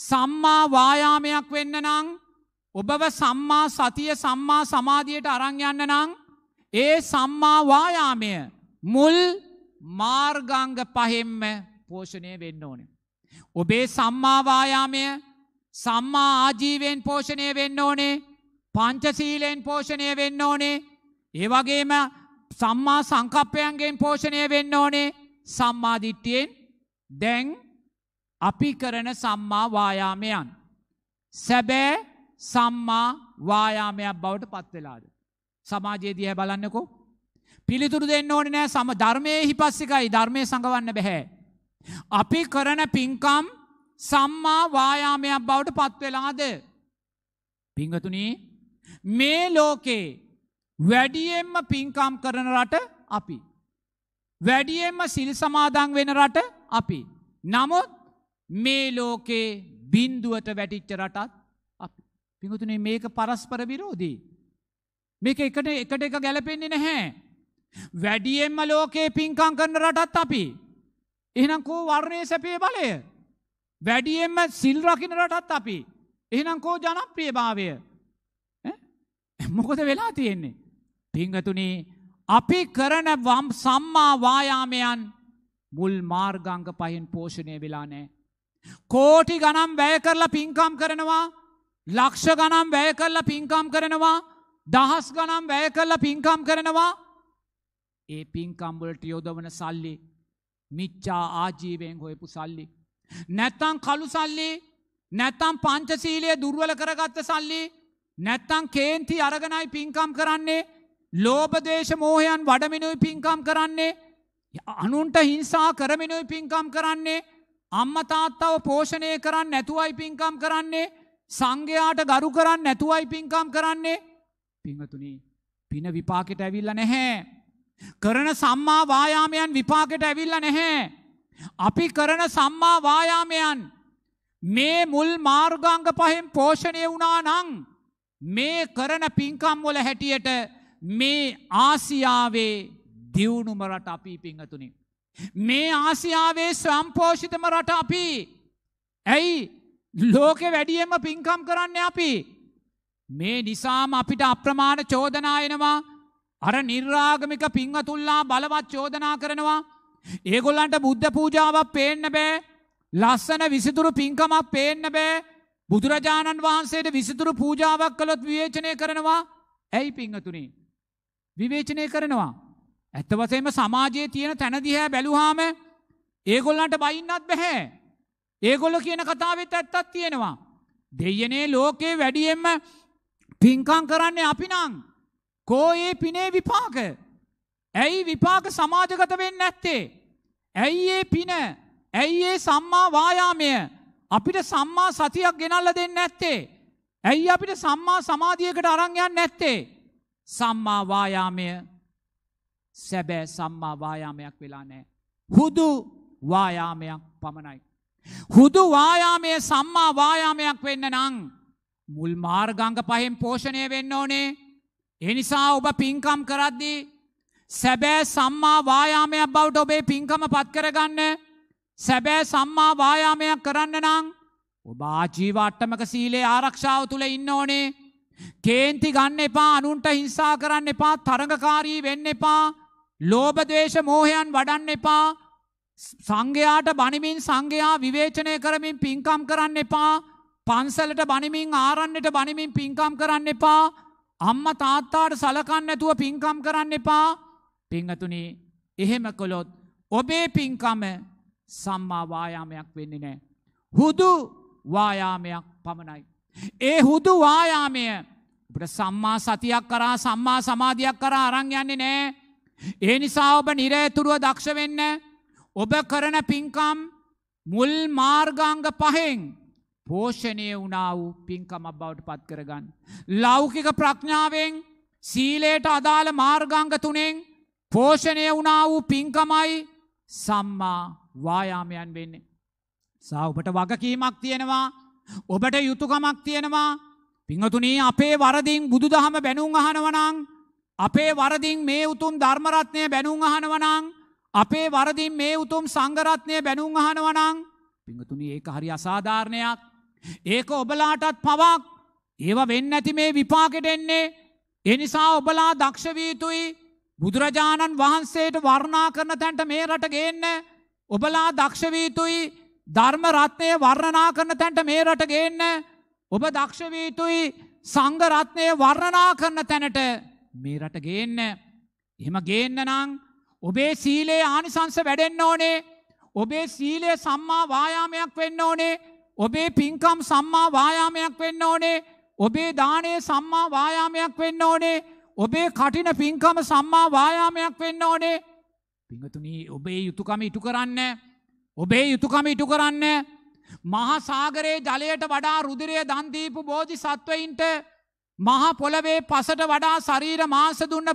සම්මා වායාමයක් වෙන්න නං ඔබව සම්මා සතිය සම්මා සමාධියට අරංයන්න නං ඒ සම්මා වායාමය මුල් මාර්ගංග පහෙම්ම පෝෂණය වෙන්න ඕන. ඔබේ සම්මාවායාමය සම්මා ආජීවෙන් පෝෂණය වෙන්න ඕනේ පංචසීලයෙන් පෝෂණය වෙන්න ඕනේ ඒවගේම සම්මා සංකප්පයන්ගෙන් පෝෂණය වෙන්න ඕනේ සම්මාධිට්ටියෙන් දැන් අපි කරන සම්මා වායාමයන්. සැබෑ සම්මා වායාමයක් බවට පත්වෙලාද. සමාජයේ දිය බලන්නකෝ. පිළිතුරු දෙන්න ඕන නෑ සම ධර්මය හිපස්සිකයි ධර්මය සඟවන්න බැහැ. අපි කරන පින්කම් සම්මා වායාමයක් බවට පත්වෙලාද. පිංහතුනී මේ ලෝකේ වැඩියෙන්ම පින්කම් කරන රට අපි. වැඩියෙන්ම සිල් සමාදන් වෙන රට අපි. නමුත් මේ ලෝකේ බින්දුවට වැටිච්ච රටත් පිහතුනේ මේක පරස්පර විරෝධී. මේක එකට එකට එක ගැලපෙන්නේ නැහැ. වැඩියෙන්ම ලෝකයේ පින්කං කරන රටත් අපි. එහනම් කෝ වර්ණය සැපේ බලය. වැඩියෙන්ම සිල්රකින රටත් අපි. එහනම් කෝ ජනප්‍රිය භාවය. මොකොද වෙලා තියෙන්නේ. පිංහතුනේ අපි කරන වම් සම්මා වායාමයන් මුල් මාර්ගංග පහින් පෝෂණය වෙලා නෑ. කෝටි ගනම් වැය කරලා පින්කම් කරනවා ලක්ෂ ගනම් වැය කරලා පින්කම් කරනවා දහස් ගනම් වැය කරලා පින්කම් කරනවා ඒ පින්කම්බලට යෝදවන සල්ලි මිච්චා ආජීවයෙන් හොයපු සල්ලි. නැත්තං කළු සල්ලි නැත්තම් පංචසීලය දුර්වල කරගත්ත සල්ලි නැත්තං කේන්ති අරගනයි පින්කම් කරන්නේ ලෝබදේශ මෝහයන් වඩමිනුයි පින්කම් කරන්නේ අනුන්ට හිංසා කරමිනුයි පින්කම් කරන්නේ අම්ම තාත්තව පෝෂණය කරන්න නැතුවයි පින්කම් කරන්නේ සංඝයාට ගරු කරන්න නැතුවයි පින්කම් කරන්නේ පිංහතුනි පින විපාකෙට ඇවිල්ල නැහැ. කරන සම්මා වායාමයන් විපාකෙට ඇවිල්ල නැහැ. අපි කරන සම්මා වායාමයන් මේ මුල් මාර්ගංග පහෙන් පෝෂණය වුණා නං මේ කරන පින්කම්වොල හැටියට මේ ආසියාවේ දියුණුමරට අපි පිංහතුනින්. මේ ආසියාවේ ස්වම්පෝෂිතම රට අපි. ඇයි ලෝකෙ වැඩියම පින්කම් කරන්න අපි. මේ නිසාම අපිට අප්‍රමාණ චෝදනායනවා අර නිර්ාගමික පිංහතුල්ලා බලවත් චෝදනා කරනවා. ඒගොල්ලන්ට බුද්ධ පූජාවක් පේන්න බෑ ලස්සන විසිතුරු පින්කමක් පේන්න බෑ බුදුරජාණන් වහන්සේට විසිතුරු පූජාවක් කළොත් විවේචනය කරනවා ඇයි පිංහතුනි. විවේචනය කරනවා. ඇත්ත වසේම සමාජයේ තියෙන තැනදිහැ බැලුහාම ඒගොල්ලන්ට බයින්නත් බැහැ. ඒගොල්ල කියන කතාවත් ඇත්තත් තියෙනවා. දෙයනේ ලෝකේ වැඩියෙන්ම පින්කං කරන්නේ අපි නං. කෝ ඒ පිනේ විපාක. ඇයි විපාක සමාජගත වෙන්න ඇත්තේ. ඇයි ඒ පින ඇයි ඒ සම්මා වායාමය අපිට සම්මා සතියක් ගෙනල්ල දෙන්න ඇත්තේ. ඇයි අපිට සම්මා සමාධියකට අරංයන් නැත්තේ. සම්මා වායාමය සැබෑ සම්මා වායාමයක් වෙලා නෑ. හුදු වායාමයක් පමණයි. හුදු වායාමය සම්මා වායාමයක් වෙන්න නං. මුල් මාර්ගංග පහෙන් පෝෂණය වෙන්න ඕනේ. එනිසා ඔබ පින්කම් කරද්දී. සැබෑ සම්මා වායාමයක් බවට ඔබේ පින්කම පත්කරගන්න. සැබෑ සම්මා වායාමයක් කරන්න නං. ඔබ ආජීව අට්ටමක සීලේ ආරක්ෂාව තුළ ඉන්න ඕනේ. කේන්ති ගන්න එපා අනුන්ට හිංසා කරන්න එපා තරඟකාරී වෙන්න එපා ලෝභ ද්වේෂ මෝහයන් වඩන්න එපා. සංඝයාට බණමින් සංඝයා විවේචනය කරමින් පින්කම් කරන්න එපා. පන්සලට බණමින් ආරන්නට බණමින් පින්කම් කරන්න එපා. අම්ම තාත්තාට සලකන්න නැතුව පින්කම් කරන්න එපා. පිංහතුනි එහෙම කළොත් ඔබේ පින්කම සම්මා වායාමයක් වෙන්නේ නෑ. හුදු වායාමයක් පමණයි. ඒ හුදු වායාමය අපට සම්මා සතියක් කරා සම්මා සමාධයක් කරා අරං යන්නේ නෑ. ඒ නිසා ඔබ නිරේතුරුව දක්ෂ වෙන්න ඔබ කරන පින්කම් මුල් මාර්ගාංග පහෙන් පෝෂණය වුණා වූ පින්කම් අබ්බවට පත් කරගන්න. ලෞකික ප්‍රඥාවෙන් සීලයට අදාළ මාර්ගංග තුනෙන් පෝෂණය වුණා වූ පින්කමයි සම්මා වායාමයන් වෙන්නේ. සා ඔබට වගකීමක් තියෙනවා ඔබට යුතුකමක් තියෙනවා පිංහතුනී අපේ වරදිින් බුදු දහම බැනුම් අහනවනං අපේ වරදිින් මේ උතුම් ධර්මරත්නය බැනුම් අහනවනං අපේ වරදිින් මේ උතුම් සංගරත්නය බැනුම් අහනවනං පිංහතුනි ඒක හරි අසාධාරණයක් ඒක ඔබලාටත් පවක් ඒව වෙන්න ඇති මේ විපාකෙට එන්නේ එනිසා ඔබලා දක්ෂවීතුයි බුදුරජාණන් වහන්සේට වර්ණා කරන තැන්ට මේ රට ගේන්න ඔබලා දක්ෂවීතුයි ධර්ම රත්නය වර්ණනා කරන තැන්ට මේ රට ගේන්න ඔබ දක්ෂවීතුයි සංගරත්නය වර්ණනා කරන තැනට මේ රට ගේන්න. එහෙම ගේන්න නං ඔබේ සීලේ ආනිසංස වැඩෙන්න ඕනේ. ඔබේ සීලය සම්මා වායාමයක් වෙන්න ඕනේ. ඔබේ පින්කම් සම්මා වායාමයක් වෙන්න ඕනේ. ඔබේ දානය සම්මා වායාමයක් වෙන්න ඕනේ. ඔබේ කටින පින්කම සම්මා වායාමයක් වෙන්න ඕනේ. පිංහතුනී ඔබේ යුතුකම ඉටු කරන්න. ඔබේ යුතුකම ඉටු කරන්න. මහා සාගරයේ ජලයට වඩා රුදිරය දන්දීපු බෝධි සත්වයින්ට මහා පොළවේ පසට වඩා ශරීර මාස දුන්න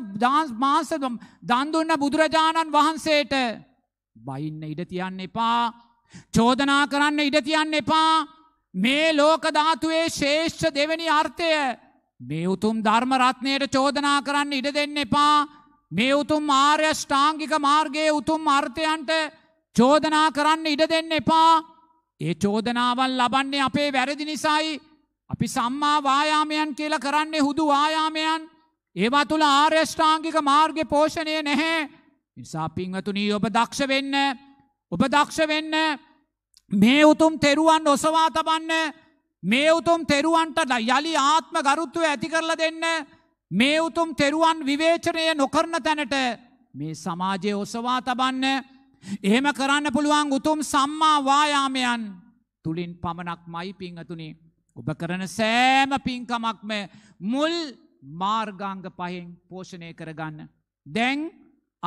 මාස දන්දුන්න බුදුරජාණන් වහන්සේට බයින්න ඉඩ තියන්න එපා චෝදනා කරන්න ඉඩ තියන්න එපා මේ ලෝකධාතුවේ ශේෂ්ඨ දෙවැනි අර්ථය මේ උතුම් ධර්මරත්නයට චෝදනා කරන්න ඉඩ දෙන්න එපා මේ උතුම් ආර්ය ෂ්ඨාංගික මාර්ගයේ උතුම් අර්ථයන්ට චෝදනා කරන්න ඉඩ දෙන්න එපා ඒ චෝදනාවල් ලබන්නේ අපේ වැරදි නිසායි අපි සම්මා වායාමයන් කියලා කරන්නේ හුදු වායාමයන් ඒවා තුළ ආර්යෂ්ඨාංගික මාර්ග පෝෂණය නැහැ. නිසා පිංවතුනී ඔබ දක්ෂ වෙන්න ඔබ දක්ෂ වෙන්න මේ උතුම් තෙරුවන් ඔසවා තබන්න මේ උතුම් තෙරුවන්ට යළි ආත්ම ගරුත්තුව ඇති කරල දෙන්න මේ උතුම් තෙරුවන් විවේචනය නොකරන තැනට මේ සමාජය ඔසවා තබන්න එහෙම කරන්න පුළුවන් උතුම් සම්මා වායාමයන් තුළින් පමණක් මයි පිංහතුනිි ඔබ කරන සෑම පින්කමක්ම මුල් මාර්ගංග පහෙන් පෝෂණය කරගන්න. දැන්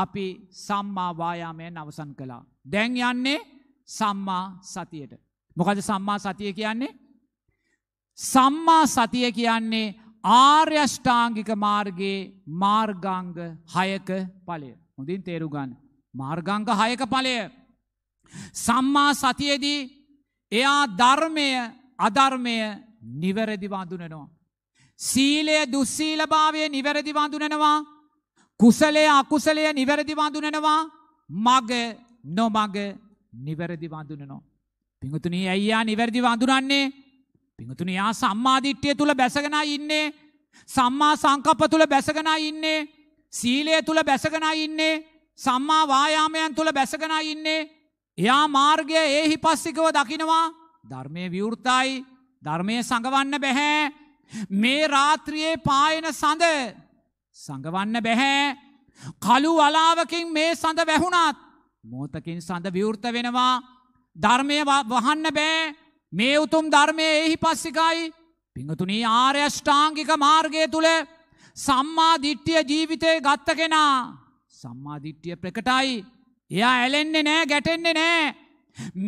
අපි සම්මාවායාමයෙන් අවසන් කලා. දැන් යන්නේ සම්මා සතියට. මොකද සම්මා සතිය කියන්නේ. සම්මා සතිය කියන්නේ ආර්යෂ්ඨාංගික මාර්ගයේ මාර්ගංග හයක පලය. හොඳින් තේරුගන්න. මාර්ගංග හයක පලය. සම්මා සතියේදී එයා ධර්මය අධර්මය නිවැරදිවාඳුනනවා. සීලය දුස්සීලභාවය නිවැරදිවාඳුනනවා කුසලය අකුසලය නිවැරදිවාඳුනනවා මග නොමග නිවැරදිවාඳුනනවා. පිංහතුනී ඇයියා නිවැරදිවාඳුනන්නේ පිංහතුන යා සම්මාධිට්්‍යය තුළ බැසගෙන ඉන්නේ සම්මා සංකප්ප තුළ බැසගෙන ඉන්නේ සීලය තුළ බැසගෙන ඉන්නේ සම්මා වායාමයන් තුළ බැසගෙන ඉන්නේ එයා මාර්ගය ඒහි පස්සිකව දකිනවා ධර්මය විවෘතයි ධර්මය සඟවන්න බැහැ. මේ රාත්‍රියයේ පායන සඳ සඟවන්න බැහැ. කළු වලාවකින් මේ සඳ වැැහුණත්. මෝතකින් සඳ විවෘත වෙනවා. ධර්මය වහන්න බෑ මේ උතුම් ධර්මය එහි පස්සිකයි. පිංහතුනී ආර්යෂ්ඨාංගික මාර්ගය තුළ සම්මාධිට්්‍යිය ජීවිතය ගත්ත කෙනා. සම්මාධිට්්‍යිය ප්‍රකටයි. එයා ඇලෙන්නේ නෑ ගැටෙන්නේ නෑ.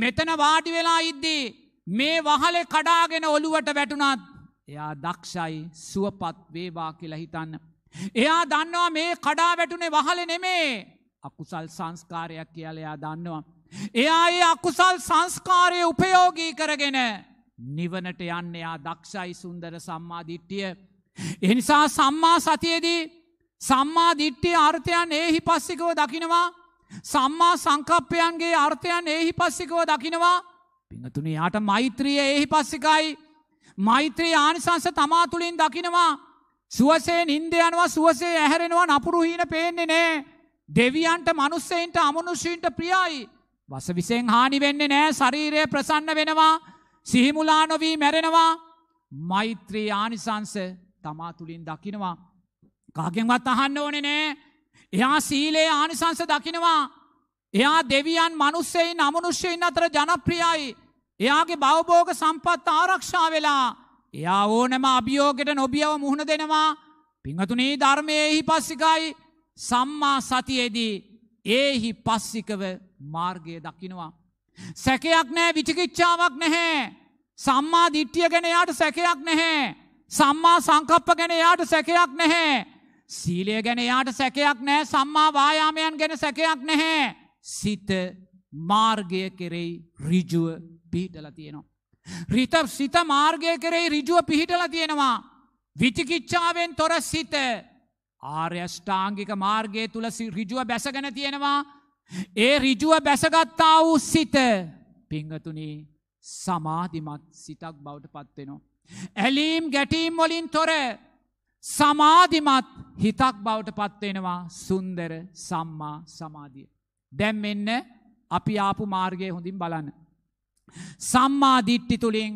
මෙතන වාඩි වෙලා ඉද්දී. මේ වහලේ කඩාගෙන ඔළුවට වැටුණත් එයා දක්ෂයි සුවපත් වේවා කියලා හිතන්න. එයා දන්නවා මේ කඩා වැටුනේ වහල නෙමේ අකුසල් සංස්කාරයක් කියල එයා දන්නවා. එයා ඒ අකුසල් සංස්කාරය උපයෝගී කරගෙන නිවනට යන්න එයා දක්ෂයි සුන්දර සම්මාධිට්ටිය. එනිසා සම්මා සතියේදී සම්මාධිට්ටිය අර්ථයන් ඒහි පස්සිකව දකිනවා සම්මා සංකප්පයන්ගේ අර්ථයන් ඒහි පස්සිකව දකිනවා පිඟතුනේ යාට මෛත්‍රිය එහි පස්සිකයි. මෛත්‍රී ආනිසංස තමා තුළින් දකිනවා. සුවසේ නින්ද යනවා සුවසේ ඇහැරෙනවා නපුරු හීන පේන්නේ නෑ. දෙවියන්ට මනුස්සයින්ට අමනුෂ්‍යීන්ට ප්‍රියයි. වස විසෙන් හානි වෙන්නේ නෑ ශරීරය ප්‍රසන්න වෙනවා. සිහිමුලා නොවී මැරෙනවා. මෛත්‍රී ආනිසංස තමා තුළින් දකිනවා. කාගෙන්වත් අහන්න ඕනේ නෑ. එයා සීලේ ආනිසංස දකිනවා. එයා දෙවියන් මනුස්සෙයින් අමනුෂ්‍යයින් අතර ජනප්‍රියයි. එයාගේ බවබෝග සම්පත් ආරක්ෂා වෙලා එයා ඕනම අභියෝගෙට නොබියව මුහුණ දෙනවා පිංහතුනේ ධර්මයෙහි පස්සිකයි සම්මා සතියේදී ඒහි පස්සිකව මාර්ගය දකිනවා. සැකයක් නෑ විචිකිච්චාවක් නැහැ. සම්මා දිට්ටිය ගැන යාට සැකයක් නැහැ. සම්මා සංකප්ප ගැන යාට සැකයක් නැහැ. සීලය ගැන යාට සැකයක් නෑ සම්මා වායාමයන් ගැන සැකයක් නැහැ. සිත මාර්ගය කෙරෙයි රිජුව පිහිටල තියෙනවා. රිත සිත මාර්ගය කරේ රිජුව පිහිටල තියෙනවා. විචිකිච්ඡාවෙන් තොර සිත ආර්යෂ්ඨාංගික මාර්ගය තුළ රිජුව බැසගෙන තියෙනවා. ඒ රිජුව බැසගත්තා වූ සිත පිංගතුනී සමාධිමත් සිතක් බවට පත්වෙනවා. ඇලීම් ගැටීම් වලින් තොර සමාධිමත් හිතක් බවට පත්වෙනවා සුන්දර සම්මා සමාධිය. දැම් මෙන්න අපි ආපු මාර්ගය හොඳින් බලන්න. සම්මාධිට්ටි තුළින්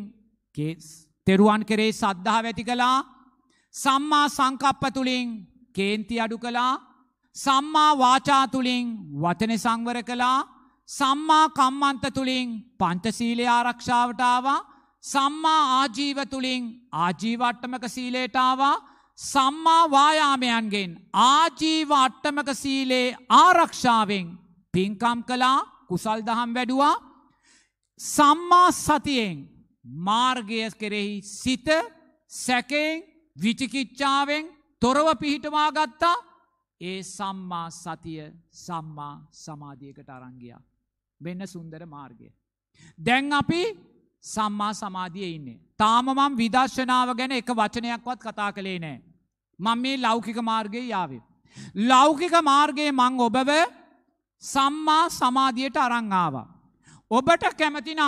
තෙරුවන් කරේ සද්ධහා වැති කළා සම්මා සංකප්ප තුළින් කේන්ති අඩු කළා සම්මා වාචා තුළින් වචන සංවර කළා සම්මා කම්මන්ත තුළින් පංචසීලය ආරක්ෂාවටාවා සම්මා ආජීව තුළින් ආජීවට්ටමක සීලේටාවා සම්මා වායාමයන්ගෙන් ආජීව අට්ටමක සීලේ ආරක්ෂාවෙන් පින්කම් කලා කුසල් දහම් වැඩුවා සම්මා සතියෙන් මාර්ගය කෙරෙහි සිත සැකයෙන් විචිකිච්ඡාවෙන් තොරව පිහිටවා ගත්තා ඒ සම්මා සතිය සම්මා සමාධියකට අරංගියා. වෙන්න සුන්දර මාර්ගය. දැන් අපි සම්මා සමාධිය ඉන්නේ. තාම මම් විදර්ශනාව ගැන එක වචනයක්වත් කතා කළේ නෑ. මං මේ ලෞකික මාර්ගය යාවේ. ලෞකික මාර්ගයේ මං ඔබව සම්මා සමාධියට අරංආවා. ඔබට කැමතිනං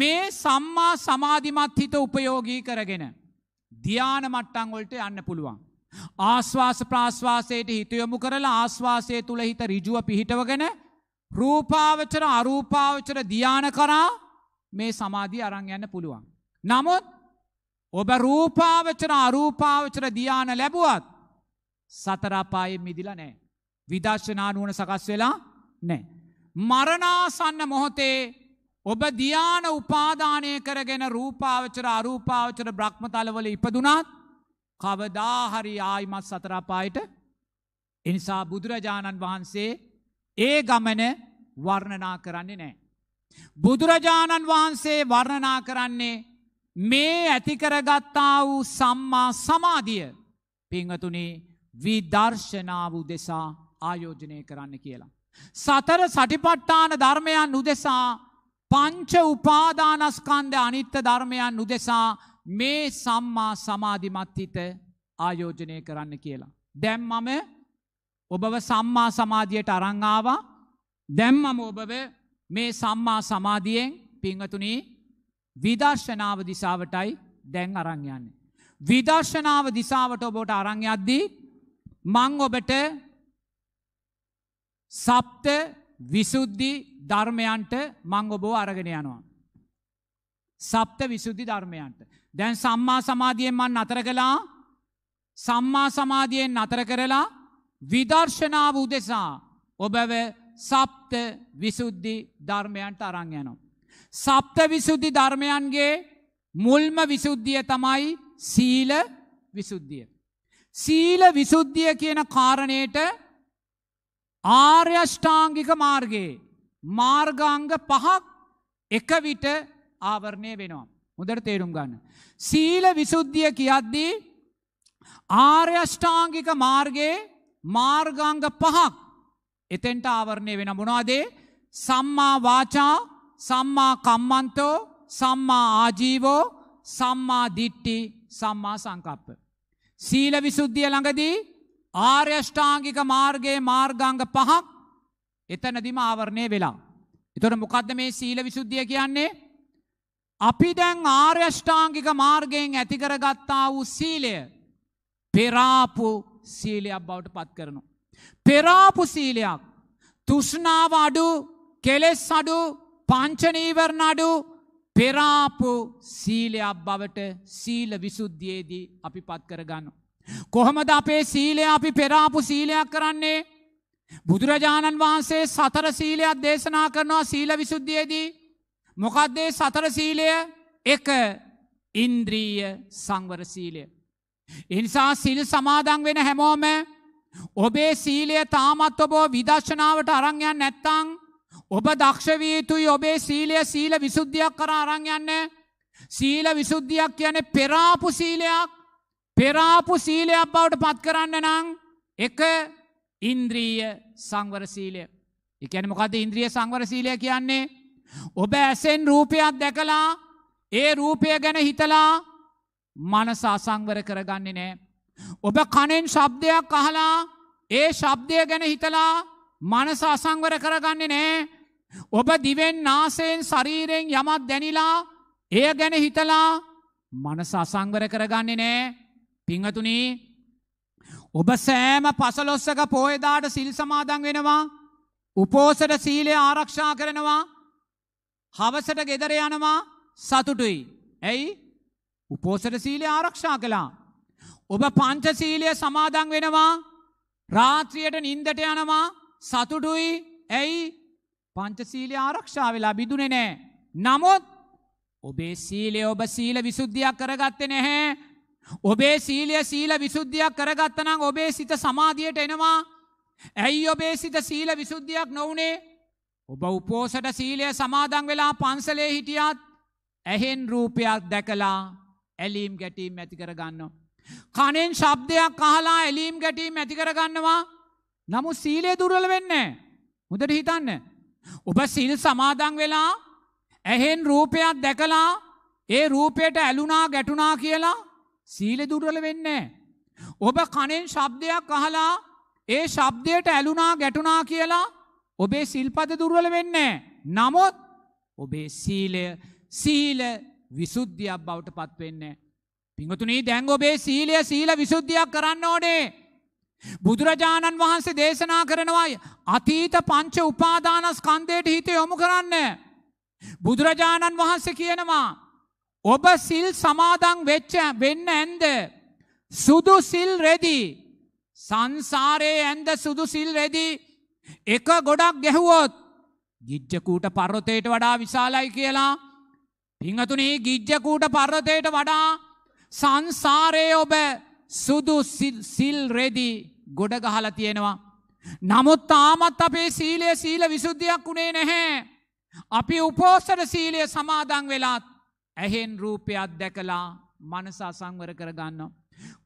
මේ සම්මා සමාධිමත් හිත උපයෝගී කරගෙන ධ්‍යාන මට්ටං වලට යන්න පුළුවන්. ආස්වාස ප්‍රාශ්වාසයට හිතයොමු කරලා ආස්වාසය තුළ හිත රිජුව පිහිටවගෙන රූපාවචර අරූපාවචර ධ්‍යාන කරා මේ සමාධී අරං යන්න පුළුවන්. නමුත් ඔබ රූපාවචර අරූපාවචර ධ්‍යාන ලැබුවත් සතරාපායෙන් මිදිල නෑ. විදර්ශනානුවන සකස් වෙලා නෑ. මරණාසන්න මොහොතේ ඔබ ධ්‍යාන උපාධානය කරගෙන රූපාවචර අරූපාවචර බ්‍රහ්මතලවල ඉපදුනාත් කවදාහරි ආයිමත් සතරාපායට එනිසා බුදුරජාණන් වහන්සේ ඒ ගමන වර්ණනා කරන්නේ නෑ. බුදුරජාණන් වහන්සේ වර්ණනා කරන්නේ මේ ඇතිකරගත්තා වූ සම්මා සමාධිය පිංහතුනේ විදර්ශනාවූ දෙසා ආයෝජනය කරන්න කියලා. සතර සටිපට්ටාන ධර්මයන් උදෙසා පංච උපාදානස්කන්ධ අනිත්‍ය ධර්මයන් උදෙසා මේ සම්මා සමාධිමත්හිත ආයෝජනය කරන්න කියලා. දැම් මම ඔබව සම්මා සමාධියට අරංආවා දැම්මම ඔබව මේ සම්මා සමාධියෙන් පිංහතුනී විදර්ශනාව දිසාවටයි දැන් අරංයන්නේ. විදර්ශනාව දිසාවට ඔබට අරංයද්දී මං ඔබට සප්ත විසුද්ධි ධර්මයන්ට මං ඔබව අරගෙන යනවා. සප්ත විසුද්ධි ධර්මයන්ට. දැන් සම්මා සමාධියෙන් මන් අතර කළා සම්මා සමාධියෙන් අතර කරලා විදර්ශනාව උදෙසා ඔබව සප්ත විසුද්ධි ධර්මයන්ට අරං යනවා. සප්ත විසුද්ධි ධර්මයන්ගේ මුල්ම විසුද්ධිය තමයි සීල විසුද්ධිය. සීල විසුද්ධිය කියන කාරණයට ආර්යෂ්ඨාංගික මාර්ගයේ මාර්ගාංග පහක් එක විට ආවරණය වෙනවා. මුදට තේරුම් ගන්න. සීල විසුද්ධිය කියද්දී ආර්යෂ්ඨාංගික මාර්ගයේ මාර්ගාංග පහක් එතෙන්ට ආවරණය වෙන මොනවාදේ සම්මා වාචා සම්මා කම්මන්තෝ සම්මා ආජීවෝ සම්මා දිට්ටි සම්මා සංකප්ප. සීල විසුද්ධිය ළඟදී ආර්යෂ්ඨාංගික මාර්ගයේ මාර්ගාංග පහක් එතනදිම ආවරණය වෙලා. එතොට මොකක්ද මේ සීල විසුද්ධිය කියන්නේ. අපි දැන් ආර්යෂ්ඨාංගික මාර්ගයෙන් ඇතිකරගත්තා වූ සීලය පෙරාපු සීලයක් බවට පත් කරනු. පෙරාපු සීලයක් තුෂ්නාව අඩු කෙලෙස් අඩු පංචනීවරණ අඩු පෙරාපු සීලයක් බවට සීල විසුද්ධියයේදී අපි පත් කරගන්නු. කොහමද අපේ සීලය අපි පෙරාපු සීලයක් කරන්නේ. බුදුරජාණන් වහන්සේ සතර සීලයක් දේශනා කරනවා සීල විසුද්ධියදී. මොකක්දේ සතර සීලය එක ඉන්ද්‍රීය සංවර සීලය. ඉනිසා සිල් සමාදං වෙන හැමෝම ඔබේ සීලය තාමත් ඔබෝ විදර්ශනාවට අරංයන් නැත්තං ඔබ දක්ෂවී යුතුයි ඔබේ සීලය සීල විසුද්ධියක් කර අරංයන්න සීල විසුද්ධියක් කියන පෙරාපු සීලයක් පෙරාපු සීලයක් බවට පත් කරන්න නං එක ඉන්ද්‍රීය සංවර සීලය. එකන මොකද ඉන්ද්‍රිය සංවර සීලය කියන්නේ. ඔබ ඇසෙන් රූපයක් දැකලා ඒ රූපය ගැන හිතලා මනස අසංවර කරගන්නේ නෑ. ඔබ කණෙන් ශබ්දයක් අහලා ඒ ශබ්දය ගැන හිතලා මනස අසංවර කරගන්නේ නෑ. ඔබ දිවෙන් නාසයෙන් ශරීරයෙන් යමත් දැනිලා එය ගැන හිතලා මනස අසංවර කරගන්නේ නෑ. පිංහතුනේ ඔබ සෑම පසලොස්සක පොහේදාට සිල් සමාදන් වෙනවා උපෝසට සීලය ආරක්ෂා කරනවා හවසට ගෙදර යනවා සතුටුයි. ඇයි උපෝසට සීලය ආරක්ෂා කළා. ඔබ පංච සීලය සමාදන් වෙනවා රාත්‍රියයට නින්දට යනවා සතුටුයි ඇයි පංචසීලය ආරක්ෂා වෙලා බිදුනේ නෑ. නමුත් ඔබේ සීලය ඔබ සීල විසුද්ධියක් කරගත්තේ නැහැ ඔබේ සීලය සීල විසුද්ධියක් කරගත්තනම් ඔබේ සිත සමාධියට එනවා ඇයි ඔබේ සිත සීල විසුද්ධියක් නොවනේ ඔබ උපෝසට සීලය සමාදං වෙලා පන්සලේ හිටියත් ඇහෙන් රූපයක් දැකලා ඇලීම් ගැටීම් ඇතිකරගන්න. කනෙන් ශබ්දයක් අහලා ඇලීම් ගැටීම් ඇතිකරගන්නවා නමු සීලේ දුරල වෙන්න මුදට හිතන්න. ඔබ සිල් සමාදං වෙලා ඇහෙන් රූපයක් දැකලා ඒ රූපයට ඇලුනා ගැටුනා කියලා සීලෙ දුර්වල වෙන්න. ඔබ කණෙන් ශබ්දයක් අහලා ඒ ශබ්දයට ඇලුනා ගැටුනා කියලා ඔබේ සිල්පද දුර්වල වෙන්න. නමුත් ඔබේ සීලය සීල විසුද්ධියක් බවට පත්වෙන්න. පිංහතුනී දැන් ඔබේ සීලය සීල විසුද්ධියක් කරන්න ඕනේ. බුදුරජාණන් වහන්සේ දේශනා කරනවායි. අතීත පංච උපාදානස්කන්දයට හිත යොමු කරන්න. බුදුරජාණන් වහන්සේ කියනවා ඔබ සිල් සමාදන් වෙච්ච වෙන්න ඇන්ද සුදු සිල් රෙදි සංසාරයේ ඇන්ද සුදු සිල් රෙදි එක ගොඩක් ගැහුවොත් ගිජ්ජකූට පර්වතයට වඩා විශාලයි කියලා පිංහතුනේ ගිජ්ජකූට පර්වතයට වඩා සංසාරය ඔබ සුදු සිල් රෙදි ගොඩ ගහලා තියෙනවා. නමුත් තාමත් අපේ සීලය සීල විසුද්ධියක් වුණේ නැහැ. අපි උපෝසට සීලය සමාදං වෙලාත් ඇහෙන් රූපයක් දැකලා මනස අසංවර කරගන්නවා.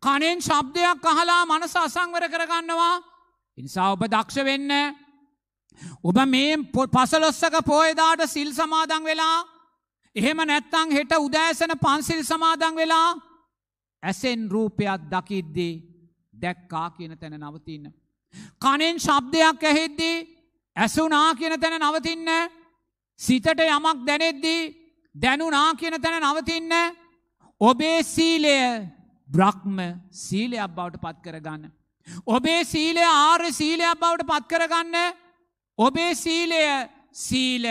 කනෙන් ශබ්දයක් අහලා මනස අසංවර කරගන්නවා. ඉනිසා ඔබ දක්ෂ වෙන්න. ඔබ මේ පසලොස්සක පෝයදාට සිල් සමාදං වෙලා එහෙම නැත්තං හෙට උදෑසන පන්සිල් සමාදං වෙලා ඇසෙන් රූපයක් දකිද්දී දැක්කා කියන තැන නවතින්න. කනෙන් ශබ්දයක් ඇහෙද්දී ඇසුනා කියන තැන නවතින්න සිතට යමක් දැනෙද්දී දැනුනා කියන තැන නවතින්න ඔබේ සීලය බ්‍රක්්ම සීලයක් බවට පත් කරගන්න. ඔබේ සීලය ආර්ය සීලයක් බවට පත් කරගන්න ඔබේ සීලය සීල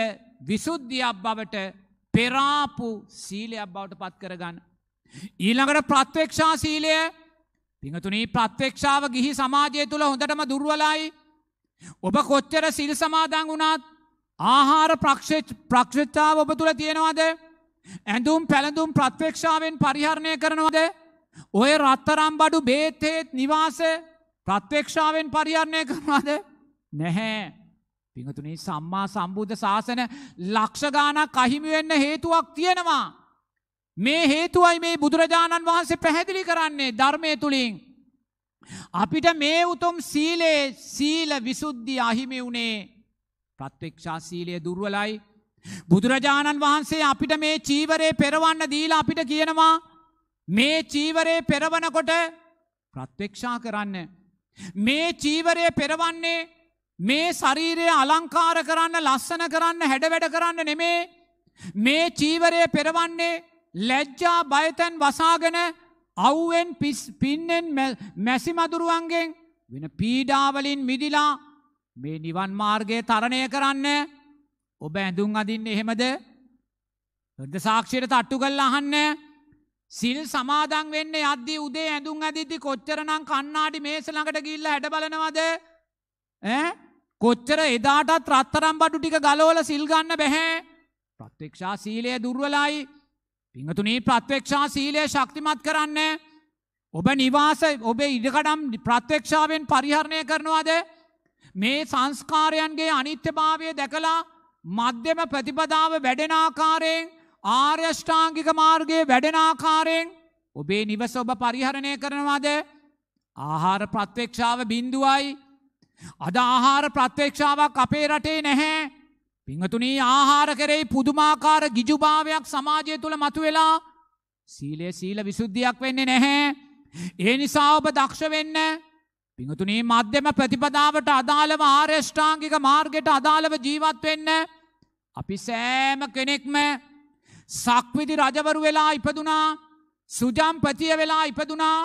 විසුද්ධියක් බවට පෙරාපු සීලයක් බවට පත් කරගන්න. ඊළඟට ප්‍රත්වේක්ෂා සීලය පිහතුනී ප්‍රත්වේක්ෂාව ගිහි සමාජය තුළ හොඳටම දුර්වලයි. ඔබ කොච්චර සිල් සමාදං වුණාත් ආහාර ප්‍රක්ෂච්ඡාව ඔබ තුළ තියෙනවාද. ඇඳුම් පැළඳුම් ප්‍රත්වේක්ෂාවෙන් පරිහරණය කරනවාද. ඔය රත්තරම් බඩු බේතේත් නිවාස ප්‍රත්වේක්ෂාවෙන් පරිහරණය කරනවාද නැහැ. පිහතුනි සම්මා සම්බුද්ධ ශාසන ලක්ෂගානක් අහිමිවෙන්න හේතුවක් තියෙනවා. මේ හේතුවයි මේ බුදුරජාණන් වහන්සේ පැහැදිලි කරන්නේ ධර්මය තුළින්. අපිට මේ උතුම් සීලේ සීල විසුද්ධි අහිමි වුණේ ප්‍රත්වේක්ෂා සීලය දුර්වලයි. බුදුරජාණන් වහන්සේ අපිට මේ චීවරේ පෙරවන්න දීලා අපිට කියනවා මේ චීවරේ පෙරවනකොට ප්‍රත්වේක්ෂා කරන්න. මේ චීවරය පෙරවන්නේ මේ ශරීරය අලංකාර කරන්න ලස්සන කරන්න හැඩවැඩ කරන්න නෙමේ මේ චීවරය පෙරවන්නේ ලැජ්ජා බයතැන් වසාගෙන අව්වෙන් පිස් පින්නෙන් මැසි මදුරුවන්ගෙන් වෙන පීඩාවලින් මිදිලා මේ නිවන් මාර්ගය තරණය කරන්න ඔබ ඇඳුම් අදින්න එහෙමද හද සාක්ෂයට තට්ටු කල් අහන්න සිල් සමාදන් වෙන්න අද්දී උදේ ඇඳුම් ඇදිද්දි කොච්චරනම් කන්නාඩි මේස ළඟට ගිල්ල හැඩ බලනවද කොච්චර එදාටත් රත්තරම් බඩු ටික ගලෝල සිල්ගන්න බැහැ ප්‍රත්්‍රක්ෂා සීලය දුර්වලයි පිංහතුනී ප්‍රත්්‍රක්ෂා සීලය ශක්තිමත් කරන්න ඔබ නිවාස ඔබේ ඉඩකඩම් ප්‍රත්්‍රක්ෂාවෙන් පරිහරණය කරනවාද මේ සංස්කාරයන්ගේ අනිත්‍යභාවය දැකලා මධ්‍යම ප්‍රතිපදාව වැඩෙනාකාරයෙන් ආර්යෂ්ඨාංගික මාර්ගයේ වැඩෙනාකාරයෙන් ඔබේ නිවස ඔබ පරිහරණය කරනවාද ආහාර ප්‍රත්වේක්ෂාව බින්දුවයි අද ආහාර ප්‍රත්වේක්ෂාවක් අපේ රටේ නැහැ පිංහතුනී ආහාර කෙරෙයි පුදුමාකාර ගිජුභාවයක් සමාජය තුළ මතුවෙලා සීලය සීල විසුද්ධියක් වෙන්නේ නැහැ ඒ නිසා ඔබ දක්ෂ වෙන්න පිඟතුනී මධ්‍යම ප්‍රතිපදාවට අදාළව ආර්යෂ්ඨාංගික මාර්ගයට අදාළව ජීවත් වෙන්න අපි සෑම කෙනෙක්ම සක්විති රජවරු වෙලා ඉපදුනා සුජම්පතිය වෙලා ඉපදුනා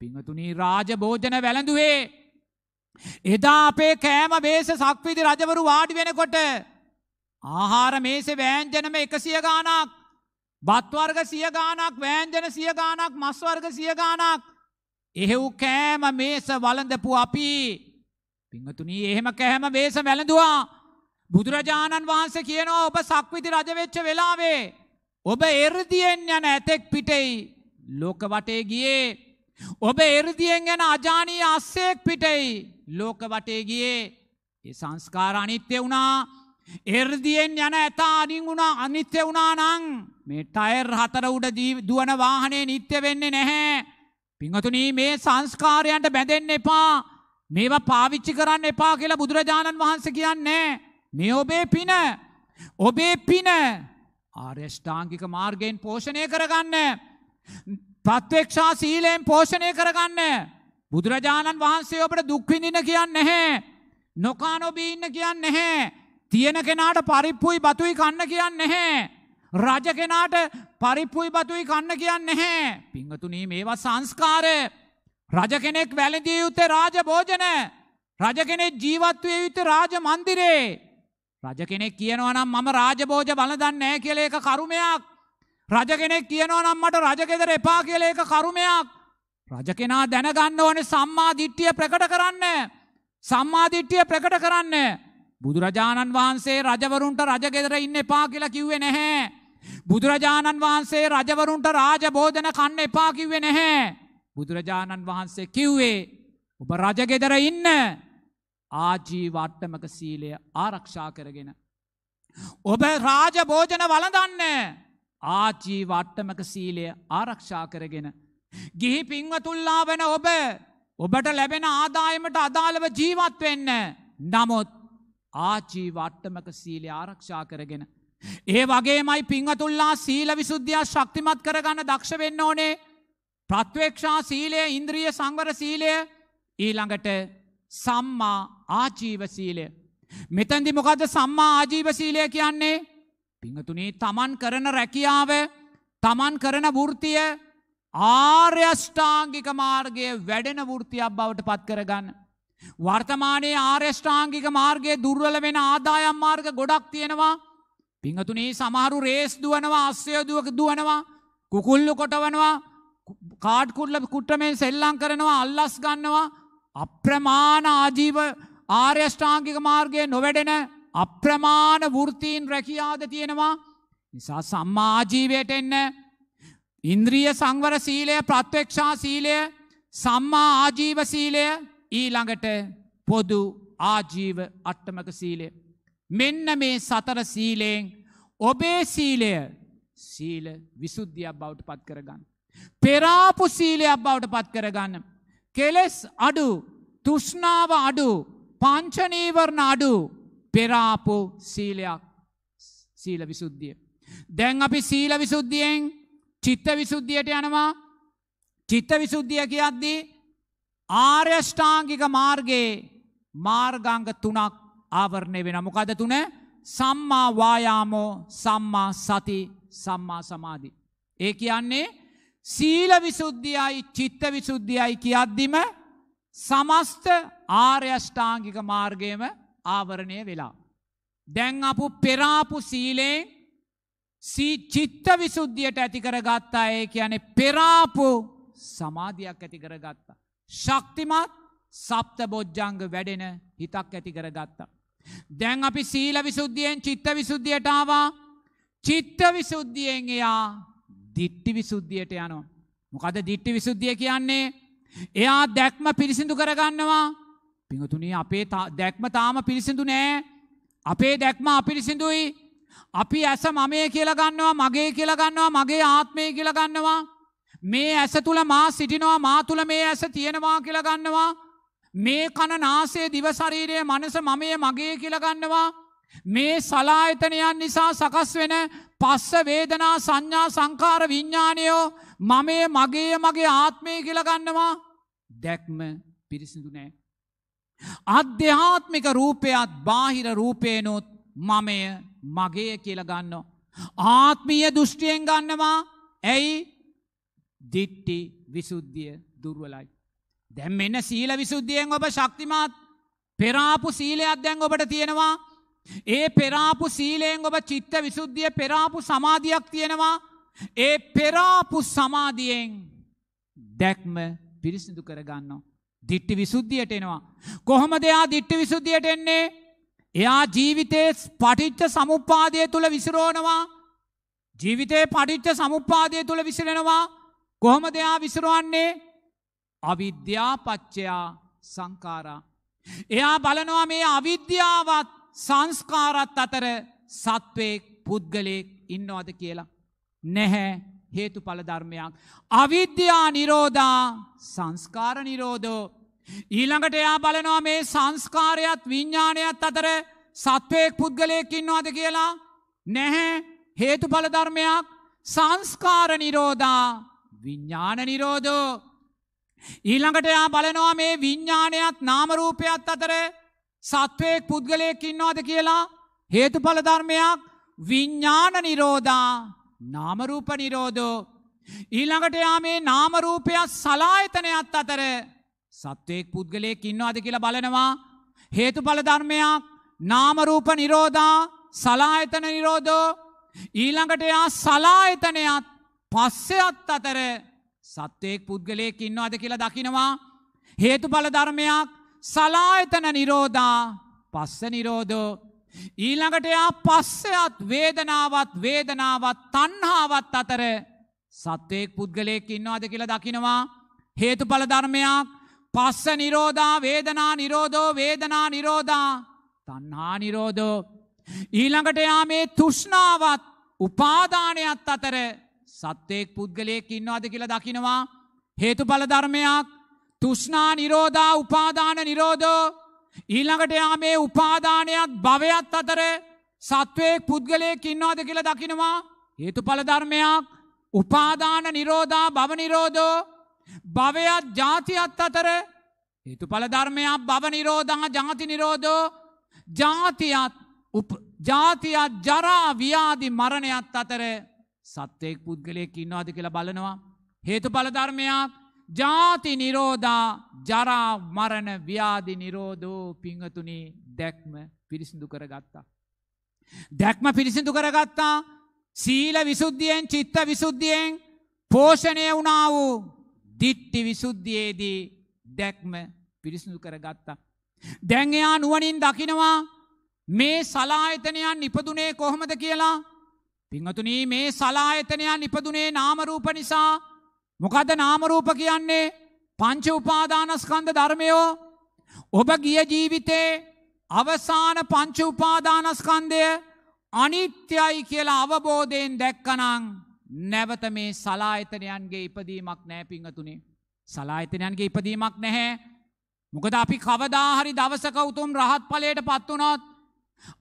පිඟතුනී රාජභෝජන වැළඳුවේ එදා අපේ කෑම බේස සක්විති රජවරු වාඩි වෙනකොට ආහාර මේසේ වෑන්ජනම එකසිය ගානක් බත්වර්ග සිය ගානක් වෑන්ජන සිය ගානක් මස්වර්ග සිය ගානක් එහෙව් කෑම මේස වළඳපු අපි පිංහතුනී එහෙම කැහැම වේස වැළඳවා. බුදුරජාණන් වහන්සේ කියනවා ඔබ සක්විති රජවෙච්ච වෙලාවේ. ඔබ එරදියෙන් යන ඇතෙක් පිටෙයි ලෝක වටේ ගියේ. ඔබ එරදියෙන් ගැන අජානී අස්සෙක් පිටෙයි ලෝක වටේ ගියේ. ඒ සංස්කාර අනිත්‍ය වුණා එර්දියෙන් යන ඇතා අනිින් වුණා අනිත්‍ය වුණා නං මේ ටයර් හතර උඩ දුවන වාහනේ නිත්‍ය වෙන්නේ නැහැ. පිංහතුනී මේ සංස්කාරයන්ට බැඳෙන්න එපා මේවා පාවිච්චි කරන්න එපා කියලා බුදුරජාණන් වහන්ස කියන්නේ. මේ ඔබේ පින ඔබේ පින ආර්යෂ්ඨාංගික මාර්ගයෙන් පෝෂණය කරගන්න. ප්‍රත්වේක්ෂා සීලයෙන් පෝෂණය කරගන්න. බුදුරජාණන් වහන්සේ ඔබට දුක්විඳින්න කියන්න නැහැ. නොකානොබී ඉන්න කියන්න නැහැ. තියෙන කෙනාට පරිප්පුයි බතුයි කන්න කියන්න නැහැ. රජ කෙනාට පරිප්පුයි බතුයි කන්න කියන්න නැහැ. පිංහතුනී මේවා සංස්කාර. රජ කෙනෙක් වැලදිය යුත්තේ රාජ භෝජන. රජ කෙනෙක් ජීවත්වය යුත්තේ රාජ මන්දිරේ. රජ කෙනෙක් කියනවනම් මම රාජභෝජ බලදන්නෑ කියල එක කරුමයක්. රජ කෙනෙක් කියනවනම් මට රජගෙදර එපා කියල එක කරුමයක්. රජ කෙනා දැනගන්න ඕන සම්මාධිට්ටිය ප්‍රකට කරන්න. සම්මාධිට්ටිය ප්‍රකට කරන්න. බුදුරජාණන් වහන්සේ රජවරුන්ට රජගෙදර ඉන්න එපා කියලා කිව්වේ නැහැ. බුදුරජාණන් වහන්සේ රජවරුන්ට රාජබෝධන කන්න එපා කිව්වෙ නැහැ. බුදුරජාණන් වහන්සේ කිව්වේ ඔබ රජගෙදර ඉන්න ආජීවට්ටමක සීලය ආරක්ෂා කරගෙන. ඔබ රාජභෝජන වලදන්න ආජීවට්ටමක සීලය ආරක්ෂා කරගෙන. ගිහි පිංවතුල්ලා වෙන ඔබ ඔබට ලැබෙන ආදායමට අදාළව ජීවත් වෙන්න. නමුත් ආජීවට්ටමක සීලය ආරක්ෂා කරගෙන. ඒ වගේමයි පිංහතුල්ලා සීල විසුද්ධියා ශක්තිමත් කරගන්න දක්ෂ වෙන්න ඕනේ. ප්‍රත්වේක්ෂා සීලය ඉන්ද්‍රිය සංවර සීලය ඊළඟට සම්මා ආජීව සීලය. මෙතැන්දි මොකද සම්මා ආජීව සීලය කියන්නේ පිංහතුනී තමන් කරන රැකියාව තමන් කරන වෘතිය ආර්යෂ්ඨාංගික මාර්ගය වැඩෙන වෘතියක් බවට පත් කරගන්න. වර්තමානයේ ආර්යෂ්ඨාංගික මාර්ගය දුර්වල වෙන ආදායම් මාර්ග ගොඩක් තියෙනවා පිංහතුනේ සමහරු රේස් දුවනවා අස්සය දුවක දුවනවා කුකුල්ලු කොටවනවා කාඩ් කුල්ල කුට්ටමෙන් සෙල්ලං කරනවා අල්ලස් ගන්නවා අප්‍රමාණ ආජීව ආර්යෂ්ඨාංගික මාර්ගය නොවැඩෙන අප්‍රමාණ වෘතීන් රැකියාද තියෙනවා නිසා සම්මාජීවයට එන්න ඉන්ද්‍රිය සංවර සීලය ප්‍රත්වක්ෂා සීලය සම්මා ආජීව සීලය ඊළඟට පොදු ආජීව අට්ටමක සීලය මෙන්න මේ සතර සීලයෙන් ඔබේ සීලය සීල විසුද්ධියක් බවට පත් කරගන්න. පෙරාපු සීලයක් බවට පත් කරගන්න. කෙලෙස් අඩු තුෂ්නාව අඩු පංචනීවරණ අඩු පෙරාපු සීලයක් සීල විසුද්ධිය. දැන් අපි සීල විසුද්ධියෙන් චිත්ත විසුද්ධියට යනවා චිත්ත විසුද්ධිය කියද්දී ආර්යෂ්ඨාංගික මාර්ගයේ මාර්ගංග තුනක් ආවරණය වෙන මොකද තුන සම්මා වායාමෝ සම්මා සති සම්මා සමාධි. ඒ කියන්නේ සීල විසුද්ධියයි චිත්ත විසුද්ධියයි කියද්දිම සමස්ත ආර්යෂ්ඨාංගික මාර්ගයම ආවරණය වෙලා. දැන් අපු පෙරාපු සීලේ චිත්ත විසුද්ධියට ඇතිකරගත්තා ඒ කියන පෙරාපු සමාධයක් ඇතිකරගත්තා. ශක්තිමත් සප්ත බොජ්ජංග වැඩෙන හිතක් ඇතිකරගත්තා. දැන් අපි සීල විසුද්ධියෙන් චිත්ත විසුද්ධියට ආවා චිත්ත විසුද්ධියෙන් එයා දිට්ටි විසුද්ධියට යනවා. මොකද දිට්ටි විසුද්ධිය කියන්නේ එයා දැක්ම පිරිසිදු කරගන්නවා පිඟතුනී අපේ දැක්ම තාම පිරිසිදු නෑ අපේ දැක්ම අපිරිසිදුයි අපි ඇස මමය කියලගන්නවා මගේ කියලගන්නවා මගේ ආත්මය කියලගන්නවා මේ ඇස තුළ මා සිටිනවා මා තුළ මේ ඇස තියෙනවා කියලගන්නවා මේ කණ නාසේ දිවශරීරය මනස මමය මගේ කියලගන්නවා. මේ සලායතනයන් නිසා සකස් වෙන පස්ස වේදනා සංඥා සංකාර විඤ්ඥානයෝ මමේ මගේ මගේ ආත්මය කියලගන්නවා දැක්ම පිරිසිදු නෑ. අධ්‍යාත්මික රූපයත් බාහිර රූපයනුත් මමය මගේ කියලගන්න. ආත්මීය දෘෂ්ටියෙන් ගන්නවා ඇයි දිට්ටි විසුද්ධිය දුර්වලයි. දැම් මෙන්න සීල විසුද්ධියෙන් ඔබ ශක්තිමත් පෙරාපු සීලයක් දැන් ඔබට තියෙනවා. ඒ පෙරාපු සීලයෙන් ඔබ චිත්ත විසුද්ධිය පෙරාපු සමාධියක් තියෙනවා. ඒ පෙරාපු සමාධියෙන් දැක්ම පිරිසිදු කරගන්නවා. දිට්ටි විසුද්ධියට එනවා. කොහොමද එයා දිට්ටි විසුද්ධියට එන්නේ? එයා ජීවිතයේ පටිච්ච සමුප්පාදය තුල විසිරෝනවා. ජීවිතයේ පටිච්ච සමුප්පාදය තුල විසිරෙනවා. කොහොමද එයා විසිරවන්නේ? අවිද්‍යාපච්චයා සංකාරා. එයා බලනවා මේ අවිද්‍යාවත් සංස්කාරත් අතර සත්වයෙක් පුද්ගලයෙක් ඉන්නවාද කියලා. නැහැ හේතු පලධර්මයක්. අවිද්‍යා නිරෝධා සංස්කාර නිරෝධෝ. ඊළඟට එයා බලනවා මේ සංස්කාරයත් විඤ්ඥානයත් අතර සත්වයෙක් පුද්ගලයෙක් ඉන්නවාද කියලා. නැහැ හේතු පලධර්මයක් සංස්කාර නිරෝධා විඤ්ඥාන නිරෝධෝ. ඊළඟට යා බලනවා මේ විඤ්ඥානයත් නාමරූපයත් අතර සත්වයෙක් පුද්ගලයෙක් ඉන්නවාද කියලා හේතුඵලධර්මයක් විඤ්ඥාන නිරෝධා නාමරූප නිරෝධෝ. ඊළඟට යා මේ නාමරූපයක් සලායතනයත් අතර සත්වයෙක් පුද්ගලයෙක් ඉන්නවාද කියලා බලනවා හේතුඵලධර්මයක් නාමරූප නිරෝධා සලායතන නිරෝධෝ ඊළඟට යා සලායතනයත් පස්සයත් අතර සත්වයෙක් පුද්ගලයෙක් ඉන්නවාද කියලා දකිනවා. හේතු පලධර්මයක් සලායතන නිරෝධා පස්ස නිරෝධෝ. ඊළඟට එයා පස්සයත් වේදනාවත් වේදනාවත් තන්හාවත් අතර සත්වයෙක් පුද්ගලයෙක් ඉන්නවාද කියලා දකිනවා. හේතු පලධර්මයක් පස්ස නිරෝධා වේදනා නිරෝධෝ වේදනා නිරෝධා තන්හා නිරෝධෝ. ඊළඟට එයා මේ තුෂ්ණාවත් උපාධානයත් අතර සත්්‍යයෙක් පුද්ගලයෙක් ඉන්නවාද කියලා දකිනවා හේතු පලධර්මයක් තුෂ්නා නිරෝධා උපාදාන නිරෝධෝ ඊළඟට යා මේ උපාදානයක් භවයත් අතර සත්වයෙක් පුද්ගලයෙක් ඉන්නවාද කියලා දකිනවා හේතු පලධර්මයක් උපාදාන නිරෝධා භව නිරෝධෝ භවයත් ජාතියත් අතර හේතු පලධර්මයක් භව නිරෝධා ජාති නිරෝධෝ ජාතියත් ජාතියත් ජරා ව්‍යාදි මරණයත් අතර සත්වයෙක් පුද්ගලයෙක් ඉන්නවාද කියලා බලනවා. හේතු පලධර්මයක් ජාති නිරෝධා ජරා මරණ ව්‍යාදි නිරෝධෝ පිංහතුනේ දැක්ම පිරිසිදු කරගත්තා. දැක්ම පිරිසිදු කරගත්තා සීල විසුද්ධියෙන් චිත්ත විසුද්ධියෙන් පෝෂණය වුණා වූ දිට්ටි විසුද්ධියේදී දැක්ම පිරිසිදු කරගත්තා. දැංගයා නුවනින් දකිනවා මේ සලායතනයන් ඉපදුනේ කොහොමද කියලා පිංහතුනී මේ සලායතනයන් ඉපදුනේ නාමරූප නිසා මොකද නාමරූප කියන්නේ පංච උපාදානස්කන්ද ධර්මයෝ ඔබ ගිය ජීවිතේ අවසාන පංච උපාදානස්කන්දය අනිත්‍යයි කියලා අවබෝධයෙන් දැක්කනං නැවත මේ සලායතනයන්ගේ ඉපදීමක් නෑ පිංහතුනේ සලායතනයන්ගේ ඉපදීමක් නැහැ මොකද අපි කවදාහරි දවසක උතුම් රහත් පලයට පත්වනොත්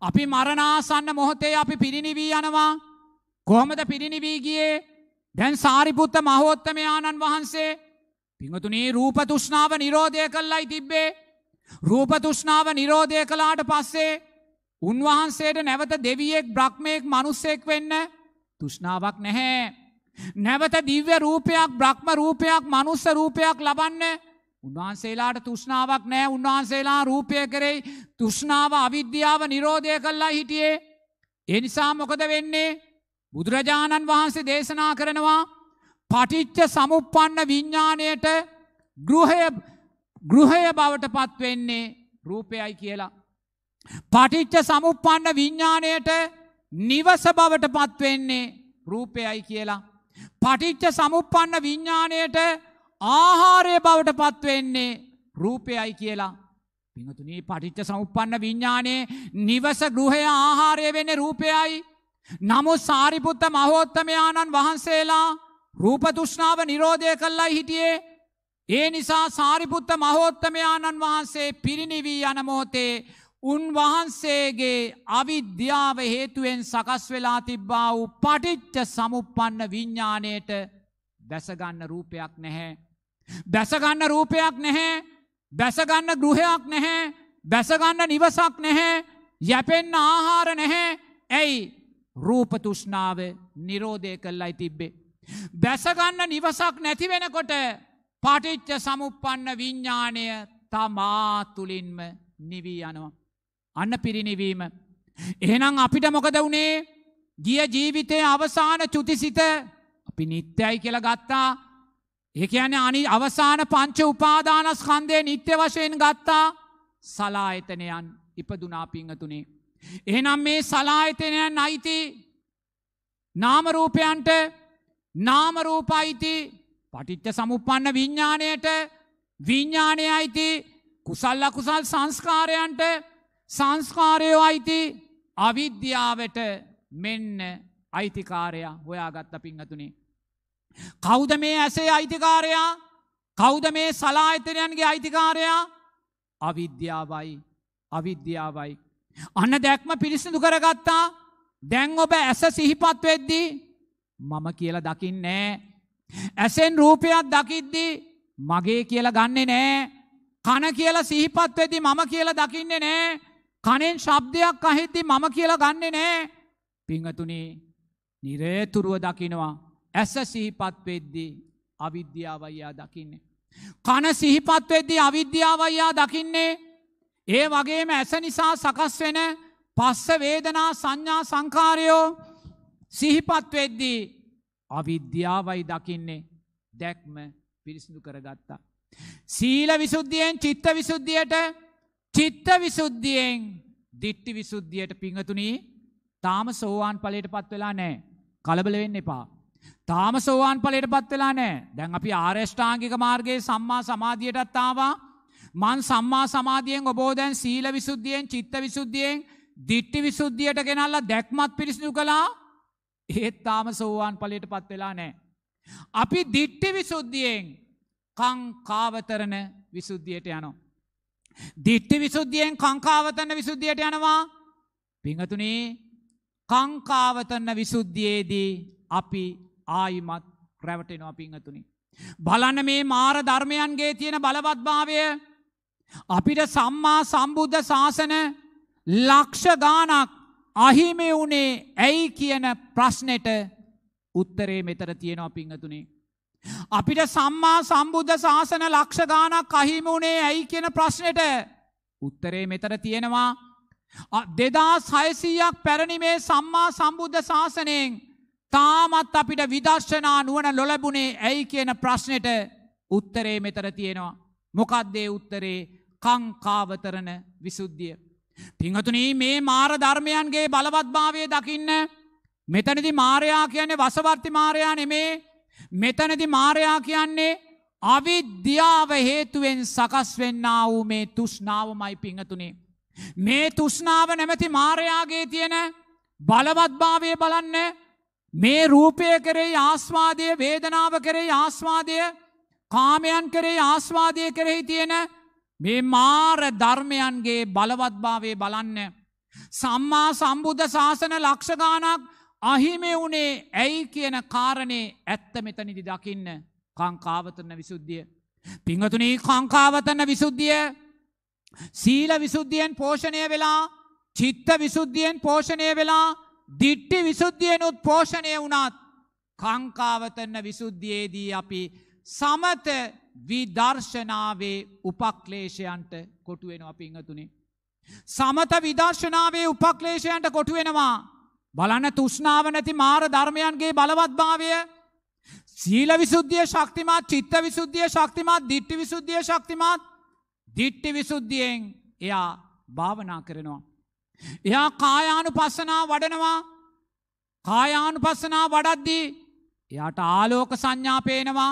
අපි මරණාසන්න මොහොතේ අපි පිරිනිිවී යනවා කොහොමද පිරිනිවී ගියේ දැන් සාරිපුත්ත මහෝත්තමයාණන් වහන්සේ පිංහතුනී රූපතුෂ්ණාව නිරෝධය කල්ලයි තිබ්බේ රූපතුෂ්ණාව නිරෝධය කලාට පස්සේ උන්වහන්සේට නැවත දෙවියෙක් බ්‍රක්්මයෙක් මනුස්සෙක් වෙන්න තුෂ්ණාවක් නැහැ. නැවත දිව්‍ය රූපයක් බ්‍රහ්ම රූපයක් මනුස්ස රූපයක් ලබන්න උන්වහන්සේලාට තුෂ්ණාවක් නෑ උන්වහන්සේලා රූපය කරෙයි තුෂ්ණාව අවිද්‍යාව නිරෝධය කල්ලා හිටියේ. එනිසා මොකද වෙන්නේ බුදුරජාණන් වහන්සේ දේශනා කරනවා පටිච්ච සමුපපන්න විඤ්ඥානයට ගෘහය ගෘහය බවට පත්වෙන්නේ රූපයයි කියලා. පටිච්ච සමුපපන්න විඤ්ඥානයට නිවස බවට පත්වෙන්නේ රූපයයි කියලා. පටිච්ච සමුපපන්න විඤ්ඥානයට ආහාරය බවට පත්වෙන්නේ රූපයයි කියලා. පිහතුනී පටිච්ච සමුපපන්න විඤ්ඥානයේ නිවස ගෘහය ආහාරය වෙන්නේ රූපයයි නමුත් සාරිපුත්ත මහෝත්තමයාණන් වහන්සේලා රූපතුෂ්ණාව නිරෝධය කල්ලයි හිටියේ. ඒ නිසා සාරිපුත්ත මහෝත්තමයාණන් වහන්සේ පිරිනිිවී යනමෝතේ උන්වහන්සේගේ අවිද්‍යාව හේතුවෙන් සකස් වෙලා තිබ්බා වූ පටිච්ච සමුපපන්න විඤ්ඥානයට බැසගන්න රූපයක් නැහැ. බැසගන්න රූපයක් නැහැ බැසගන්න ගෘහයක් නැහැ බැසගන්න නිවසක් නැහැ යැපෙන්න ආහාර නැහැ ඇයි රූපතුෂ්නාව නිරෝධය කල්ලයි තිබ්බේ. බැසගන්න නිවසක් නැතිවෙනකොට පටිච්ච සමුපපන්න විඤ්ඥානය තමා තුළින්ම නිවී යනවා. අන්න පිරිනිවීම. එහෙනම් අපිට මොකද වුණේ ගිය ජීවිතය අවසාන චුතිසිත අපි නිත්‍යයි කියල ගත්තා ඒකයන අනි අවසාන පංච උපාදානස්කන්දය නිත්‍ය වශයෙන් ගත්තා සලායතනයන් ඉපදුනා පිංහතුනේ. එහෙනම් මේ සලායතනයන් අයිති නාමරූපයන්ට නාමරූප අයිති පටිච්ච සමුපන්න විඤ්ඥාණයට විඤ්ඥානය අයිති කුසල්ල කුසල් සංස්කාරයන්ට සංස්කාරයෝ අයිති අවිද්‍යාවට මෙන්න අයිතිකාරයා හොයාගත්ත පිංහතුනේ. කෞද මේ ඇසේ අයිතිකාරයා කෞද මේ සලාහිතනයන්ගේ අයිතිකාරයා අවිද්‍යාවයි අවිද්‍යාවයි අන්න දැක්ම පිරිසිදු කරගත්තා දැන් ඔබ ඇස සිහිපත් වෙද්දී මම කියල දකින්නේ. ඇසෙන් රූපයක් දකිද්දී මගේ කියල ගන්නේ නෑ. කන කියල සිහිපත් වෙදි මම කියල දකින්නේ නෑ. කනෙන් ශබ්දයක් අහිද්දි මම කියල ගන්නේ නෑ. පිංහතුනේ නිරේතුරුව දකිනවා. ඇස සිහිපත් වෙද්දි අවිද්‍යාවයියා දකින්නේ. කන සිහිපත් වෙද්දි අවිද්‍යාවයියා දකින්නේ. ඒ වගේම ඇස නිසා සකස් වෙන පස්ස වේදනා සංඥා සංකාරයෝ සිහිපත් වෙද්දී අවිද්‍යාවයි දකින්නේ දැක්ම පිරිසිදු කරගත්තා. සීල විසුද්ධියෙන් චිත්ත විසුද්ධියට චිත්ත විසුද්ධියෙන් දිට්ටි විසුද්ධියට පිංහතුනී තාම සෝවාන් පලට පත් වෙලා නෑ කලබල වෙන්න එපා. තාම සෝවාන් පලට පත් වෙලා නෑ දැන් අපි ආර්ේෂ්ඨාංගික මාර්ගයේ සම්මා සමාධියටත්තාවා මන් සම්මා සමාධියෙන් ඔබෝ දැන් සීල විසුද්ධියෙන් චිත්ත විසුද්ධියෙන් දිට්ටි විසුද්ධියට ගෙනල්ලා දැක්මත් පිරිසිදු කළා ඒත් තාම සෝවාන් පලට පත් වෙලා නෑ. අපි දිට්ටි විසුද්ධියෙන් කංකාවතරණ විසුද්ධියට යනෝ. දිට්ටි විසුද්ධියෙන් කංකාවතන්න විසුද්ධියට යනවා පිහතුනේ කංකාවතන්න විසුද්ධියයේදී අපි ආයිමත් රැවටෙනවා පිංහතුනි. බලන්න මේ මාර ධර්මයන්ගේ තියෙන බලවත්භාවය අපිට සම්මා සම්බුද්ධ ශාසන ලක්ෂ ගානක් අහිමි වුණේ ඇයි කියන ප්‍රශ්නෙට උත්තරේ මෙතර තියෙනවා පිංහතුනේ. අපිට සම්මා සම්බුද්ධ ශාසන ලක්ෂ ගානක් අහිමි වුණේ ඇයි කියන ප්‍රශ්නෙට උත්තරේ මෙතර තියෙනවා. දෙදා සයසීයක් පැරණි මේ සම්මා සම්බුද්ධ ශාසනයෙන් තාමත් අපිට විදර්ශනා නුවන ලොලබුණේ ඇයි කියන ප්‍රශ්නෙට උත්තරේ මෙතර තියෙනවා. මොකක්දේ උත්තරේ කංකාවතරන විසුද්ධිය. පිංහතුනී මේ මාර ධර්මයන්ගේ බලවත්භාවය දකින්න මෙතනති මාරයා කියන්නේ වසවර්ති මාරයා නෙමේ මෙතනති මාරයා කියන්නේ අවිද්‍යාව හේතුවෙන් සකස් වෙන්න වූ මේ තුෂ්නාවමයි පිංහතුනේ. මේ තුෂ්නාව නැමැති මාරයාගේ තියෙන බලවත්භාවය බලන්න මේ රූපය කරේ ආස්වාදය වේදනාව කරේ ආස්වාදය කාමයන් කරේ ආස්වාදය කරෙහි තියෙන මේ මාර ධර්මයන්ගේ බලවත්භාවේ බලන්න. සම්මා සම්බුද්ධ ශාසන ලක්ෂගානක් අහිමි වුණේ ඇයි කියන කාරණේ ඇත්ත මෙතනිදි දකින්න කංකාවතන විසුද්ධිය. පිංහතුනී කංකාවතන විසුද්ධිය සීල විසුද්ධියෙන් පෝෂණය වෙලා චිත්ත විසුද්ධියෙන් පෝෂණය වෙලා දිට්ටි විසුද්ධියනුත් පෝෂණය වුණත් කංකාවතන්න විසුද්ධියේදී අපි සමත විදර්ශනාවේ උපක්ලේෂයන්ට කොටුවෙනවා පිංහතුනේ. සමත විදර්ශනාවේ උපක්ලේෂයන්ට කොටුවෙනවා. බලන්න තුෂ්නාව නැති මාර ධර්මයන්ගේ බලවත්භාවය සීල විසුද්ධිය ශක්තිමත් චිත්ත විසුද්ධිය ශක්තිමත් දිට්ටි විසුද්ධිය ශක්තිමත් දිට්ටි විසුද්ධියෙන් එයා භාවනා කරනවා. එයා කායානු පස්සනා වඩනවා කායානු පස්සනා වඩද්දී එයාට ආලෝක සංඥා පේනවා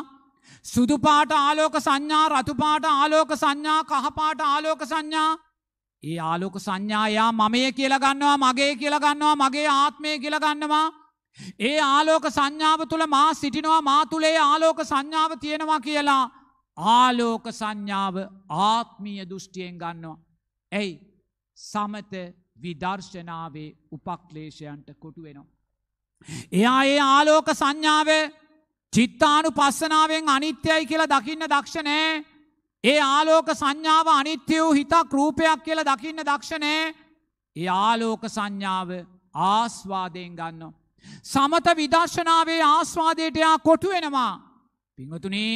සුදුපාට ආලෝක සංඥා රතුපාට ආලෝක සංඥා කහපාට ආලෝක සංඥා ඒ ආලෝක සංඥායා මමය කියලගන්නවා මගේ කියලගන්නවා මගේ ආත්මය කියලගන්නවා ඒ ආලෝක සංඥාව තුළ මා සිටිනවා මා තුළේ ආලෝක සංඥාව තියෙනවා කියලා ආලෝක සංඥාව ආත්මීය දෘෂ්ටියෙන් ගන්නවා. ඇයි සමත විදර්ශනාවේ උපක්ලේෂයන්ට කොටුවෙනවා. එයා ඒ ආලෝක සංඥාව චිත්තානු පස්සනාවෙන් අනිත්‍යයි කියලා දකින්න දක්ෂණෑ. ඒ ආලෝක සංඥාව අනිත්‍ය වූ හිතක් රූපයක් කියලා දකින්න දක්ෂණෑ. ඒ ආලෝක සංඥාව ආස්වාදයෙන් ගන්න. සමත විදර්ශනාවේ ආස්වාදයට යා කොටු වෙනවා. පිංහතුනේ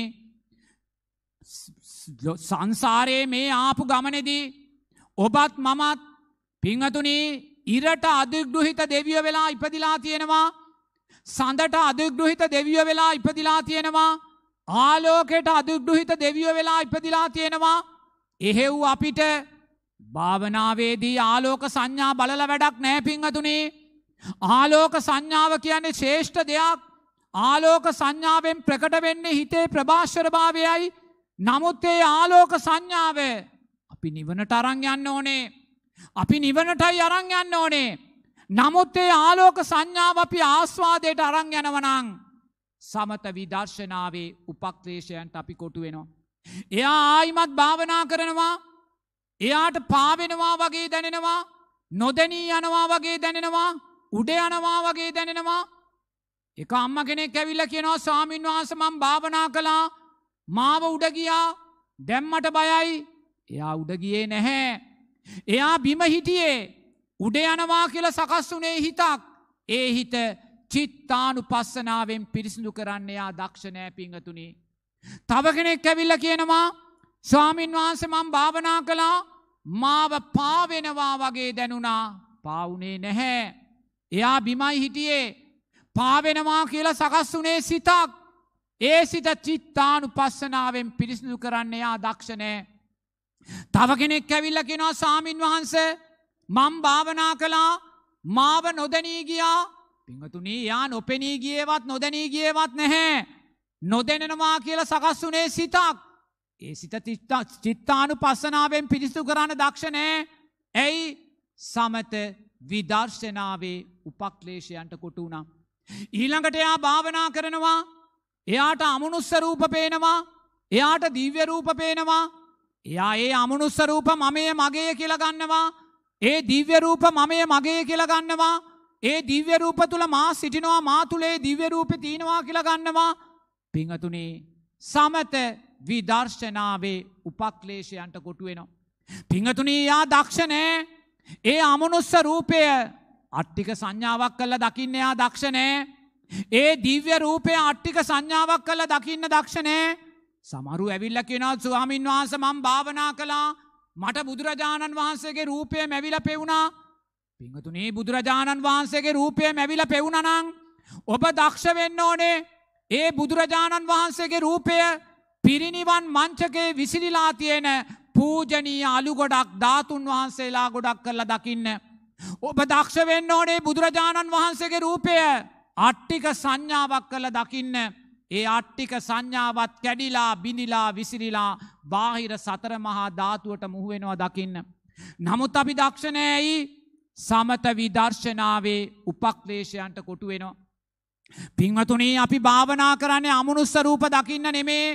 සංසාරයේ මේ ආපු ගමනෙදී ඔබත් මමත් පිංහතුනේ ඉරට අධිග්ඩුහිත දෙවිය වෙලා ඉපදිලා තියෙනවා සඳට අධිගෘහිත දෙවිය වෙලා ඉපදිලා තියෙනවා ආලෝකයට අධිගෘහිත දෙවිය වෙලා ඉපදිලා තියෙනවා එහෙව් අපිට භාවනාවේදී ආලෝක සංඥා බලල වැඩක් නෑ පිංහතුනේ ආලෝක සංඥාව කියන්නේ ශේෂ්ඨ දෙයක් ආලෝක සංඥාවෙන් ප්‍රකට වෙන්නේ හිතේ ප්‍රභාශ්වරභාවයයි නමුත් ඒ ආලෝක සංඥාව අපි නිවනට අරං යන්න ඕනේ අපි නිවනටයි අරං යන්න ඕනේ නමුත් ඒ ආලෝක සංඥාව අපි ආස්වාදයට අරං යනවනං සමත විදර්ශනාවේ උපක්ලේෂයන්ට අපි කොටුවෙනවා. එයා ආයිමත් භාවනා කරනවා එයාට පාවෙනවා වගේ දැනෙනවා නොදැනී යනවා වගේ දැනෙනවා උඩ යනවා වගේ දැනෙනවා එක අම්ම කෙනෙක් ඇවිල්ල කියනවා ස්වාමීන් වහන්ස මං භාවනා කළා මාව උඩගියා දැම්මට බයයි එයා උඩගියේ නැහැ එයා බිම හිටියේ උඩ යනවා කියල සකස්වුනේ හිතක් ඒ හිත චිත්තානු පස්සනාවෙන් පිරිසිදු කරන්නේයා දක්ෂණෑ පිංහතුනි. තව කෙනෙක් ඇවිල්ල කියනවා ස්වාමින් වහන්ස මං භාවනා කළා මාව පාවෙනවා වගේ දැනුණා පාවුනේ නැහැ. එයා බිමයි හිටියේ පාවෙනවා කියලා සකස්වුනේ සිතක් ඒ සිත චිත්තානු පස්සනාවෙන් පිරිසිදු කරන්නේයා දක්ෂණෑ. තව කෙනෙක් ඇවිල්ල කෙනවා සාමීන් වහන්සේ මං භාවනා කළා මාව නොදනී ගියා පිංහතුනී යා නොපෙනී ගියවත් නොදනී ගියවත් නැහැ. නොදැනෙනවා කියල සකස්වුනේ සිතක්. ඒ සිත චිත්තානු පස්සනාවෙන් පිරිසු කරන්න දක්ෂණෑ ඇයි සමත විදර්ශනාවේ උපක්ලේෂයන්ට කොටුුණම්. ඊළඟට එයා භාවනා කරනවා එයාට අමනුස්සරූප පේනවා එයාට දිව්‍යරූප පේනවා එයා ඒ අමනුස්සරූප මමය මගේ කියලගන්නවා ඒ දිව්‍ය රූප මමයේ මගේ කියලා ගන්නවා. ඒ දිව්‍ය රූප තුල මා සිටිනවා මා තුලේ දිව්‍ය රූපේ තියෙනවා කියලා ගන්නවා. පිංගතුනේ සමත විදර්ශනාවේ උපක්ලේශයන්ට කොටු වෙනවා. පිංගතුනේ යා දක්ෂ නැහැ. ඒ අමනුස්ස රූපය අට්ටික සංඥාවක් කළ දකින්න එයා දක්ෂ නැහැ. ඒ දිව්‍ය රූපය අට්ටික සංඥාවක් කළ දකින්න දක්ෂ නැහැ. සමහරු ඇවිල්ලා කියනවා ස්වාමින් වහන්සේ මම භාවනා කළා මට බුදුරජාණන් වහන්සේගේ රූපය මැවිල පෙවුණා පිංහතුනේ බුදුරජාණන් වහන්සේගේ රූපය මැවිල පෙවුණනං ඔබ දක්ෂ වෙන්න ඕනේ ඒ බුදුරජාණන් වහන්සේගේ රූපය පිරිනිවන් මංචකේ විසිලිලා තියෙන පූජනී අලු ගොඩක් ධාතුන් වහන්සේලා ගොඩක් කරලා දකින්න. ඔබ දක්ෂ වෙන්න ඕනේ බුදුරජාණන් වහන්සේගේ රූපය අට්ටික සංඥාවක් කරලා දකින්න. ඒ අට්ටික සංඥාවත් කැඩිලා බිඳිලා විසිරිලා බාහිර සතර මහා ධාතුවට මුහුවෙනවා දකින්න. නමුත් අපි දක්ෂණයයි සමත විදර්ශනාවේ උපක්ලේශයන්ට කොටුවෙනවා. පිංවතුනේ අපි භාවනා කරන්නේ අමනුස්ස රූප දකින්න නෙමේ.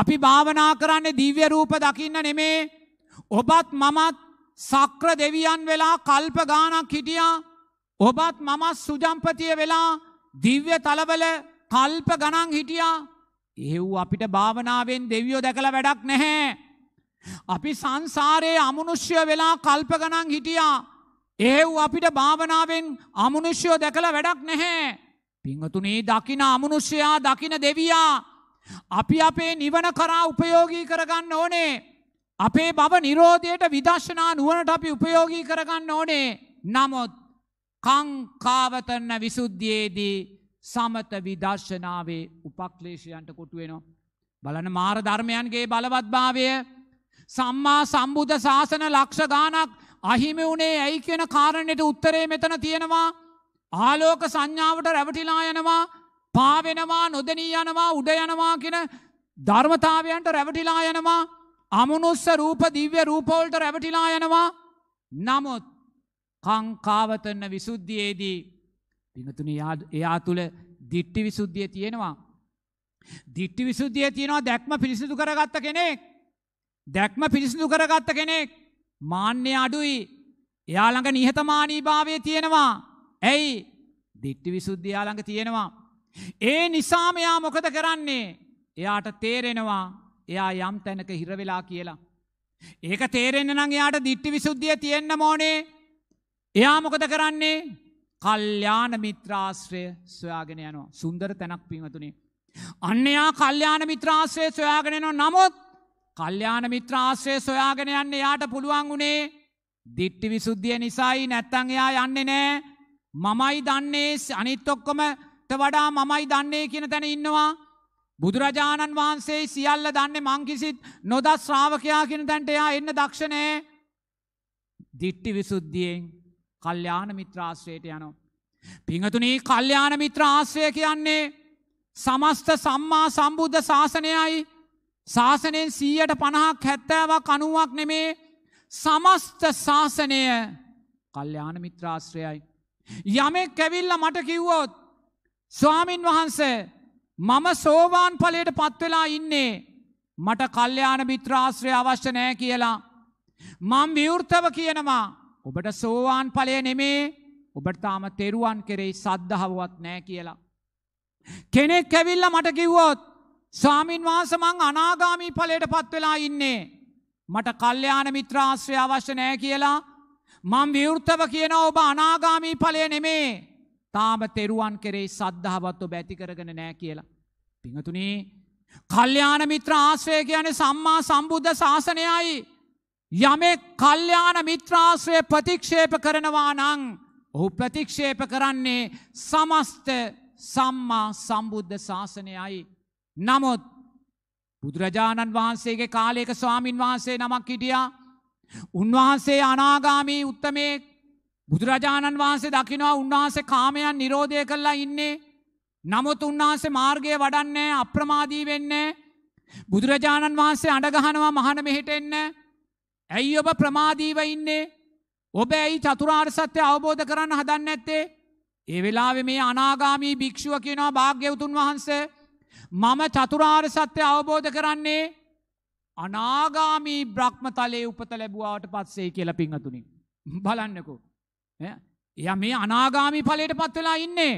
අපි භාවනා කරන්නේ දිව්‍ය රූප දකින්න නෙමේ. ඔබත් මමත් සක්‍ර දෙවියන් වෙලා කල්ප ගානක් හිටියා. ඔබත් මමත් සුජම්පතිය වෙලා දිව්‍ය තලවල කල්ප ගණන් හිටියා එහෙව් අපිට භාවනාවෙන් දෙවියෝ දැකළ වැඩක් නැහැ. අපි සංසාරයේ අමනුෂ්‍ය වෙලා කල්ප ගණන් හිටියා. එහෙව් අපිට භාවනාවෙන් අමනුෂ්‍යෝ දැකළ වැඩක් නැහැ. පිංහතුනේ දකින අමනුෂ්‍යයා දකින දෙවයා. අපි අපේ නිවන කරා උපයෝගී කරගන්න ඕනේ. අපේ බව නිරෝධයට විදශනා නුවනට අපි උපයෝගී කරගන්න ඕනේ. නමුත් කංකාවතන්න විසුද්ධියේදී සමත විදර්ශනාවේ උපක්ලේෂයන්ට කොටුවෙනවා. බලන මාර ධර්මයන්ගේ බලවත්භාවය සම්මා සම්බුද්ධ ශාසන ලක්ෂ ගානක් අහිමි වුණේ ඇයි කියන කාරණයට උත්තරේ මෙතන තියෙනවා. ආලෝක සංඥාවට රැවටිලා යනවා පාවෙනවා නොදනී යනවා උඩ යනවා කියෙන ධර්මතාවයන්ට රැවටිලා යනවා අමනුස්ස රූප දිව්‍ය රූපෝල්ට රැවටිලා යනවා නමුත් කංකාවතන්න විසුද්ධියයේදී පිඟතුනි එයා තුළ දිට්ටි විසුද්ධිය තියෙනවා. දිට්ටි විසුද්ධිය තියෙනවා දැක්ම පිරිසිදු කරගත්ත කෙනෙක්. දැක්ම පිරිසිදු කරගත්ත කෙනෙක්. මාන්‍ය අඩුයි. එයාළඟ නිහතමානී භාවය තියෙනවා. ඇයි දිට්ටි විසුද්ධයාළඟ තියෙනවා. ඒ නිසාම එයා මොකද කරන්නේ. එයාට තේරෙනවා එයා යම් තැනක හිරවෙලා කියලා. ඒක තේරෙන්න්න නං එයාට දිට්ටි විසුද්ධිය තියෙන්න්න මෝනේ එයා මොකද කරන්නේ කල්්‍යාන මිත්‍රාශ්‍රය සොයාගෙන යනවා සුන්දර තැනක් පිමතුනේ. අන්නයා කල්්‍යාන මිත්‍රාශ්‍රය සොයාගෙනනවා නමුත් කල්්‍යාන මිත්‍රාශ්‍රය සොයාගෙන යන්න යාට පුළුවන් වුණේ දිට්ටි විසුද්ධිය නිසායි නැත්තං එයා යන්නේ නෑ මමයි දන්නේ අනිත්තොක්කොමට වඩා මමයි දන්නේ කියන තැන ඉන්නවා. බුදුරජාණන් වහන්සේ සියල්ල දන්නේ මංකිසිත් නොදස් ශ්‍රාවකයා කියෙන තැන්ට එයා එන්න දක්ෂණය දිට්ටි විසුද්ධියෙන් කල්්‍යාන මිත්‍රාශ්‍රයට යනවා. පිංහතුනී කල්්‍යාන මිත්‍රාශ්‍රය කියන්නේ සමස්ත සම්මා සම්බුද්ධ ශාසනයයි ශාසනයෙන් සීයට පණහක් හැත්තෑවක් අනුවක් නෙමේ සමස්ත ශාසනය කල්්‍යාන මිත්‍රාශ්‍රයයි. යමෙක් කැවිල්ල මට කිව්වොත් ස්වාමින් වහන්සේ මම සෝවාන් පලයට පත්වෙලා ඉන්නේ මට කල්්‍යාන මිත්‍රාශ්‍රය අවශ්‍ය නෑ කියලා. මං විවෘතව කියනවා ඔබට සෝවාන් ඵලය නෙමේ ඔබට තාම තෙරුවන් කෙරෙහි සද්ධාවවත් නෑ කියලා. කෙනෙක් ඇවිල්ල මට කිව්වොත් ස්වාමින් වහන්ස මං අනාගාමී ඵලයට පත් වෙලා ඉන්නේ. මට කල්යාණ මිත්‍ර ආශ්‍රය අවශ්‍ය නෑ කියලා මං විවෘතව කියනවා ඔබ අනාගාමී ඵලය නෙමේ. තාම තෙරුවන් කෙරෙහි සද්ධාවත් ඔබ ඇති කරගෙන නෑ කියලා. පිඟතුනේ කල්යාණ මිත්‍ර ආශ්‍රය කියන්නේ සම්මා සම්බුද්ධ ශාසනයයි. යමෙක් කල්්‍යාන මිත්‍රාශ්‍රය ප්‍රතික්ෂේප කරනවා නං ඔහු ප්‍රතික්ෂේප කරන්නේ සමස්ත සම්මා සම්බුද්ධ ශාසනයයි. නමුත් බුදුරජාණන් වහන්සේගේ කාලයක ස්වාමින් වහන්සේ නමක් හිටියා. උන්වහන්සේ අනාගාමී උත්තමයෙක් බුදුරජාණන් වහන්සේ දකිනවා උන්වහන්සේ කාමයන් නිරෝධය කරලා ඉන්නේ. නමුත් උන්වහන්සේ මාර්ගය වඩන්නේ අප්‍රමාදී වෙන්නේ. බුදුරජාණන් වහන්සේ අඩගහනවා මහන මෙහිට එන්නේ. ඇයි ඔබ ප්‍රමාදීව ඉන්නේ ඔබ ඇයි චතුරාර් සත්‍යය අවබෝධ කරන්න හදන්න ඇත්තේ ඒ වෙලාවෙ මේ අනාගාමී භික්‍ෂුව කියනවා භාග්‍යවතුන් වහන්ස මම චතුරාර් සත්‍යය අවබෝධ කරන්නේ අනාගාමී බ්‍රහ්ම තලේ උපත ලැබවාට පත්සේ කියල පිංහතුනින් බලන්නකු එය මේ අනාගාමී පලයට පත්වෙලා ඉන්නේ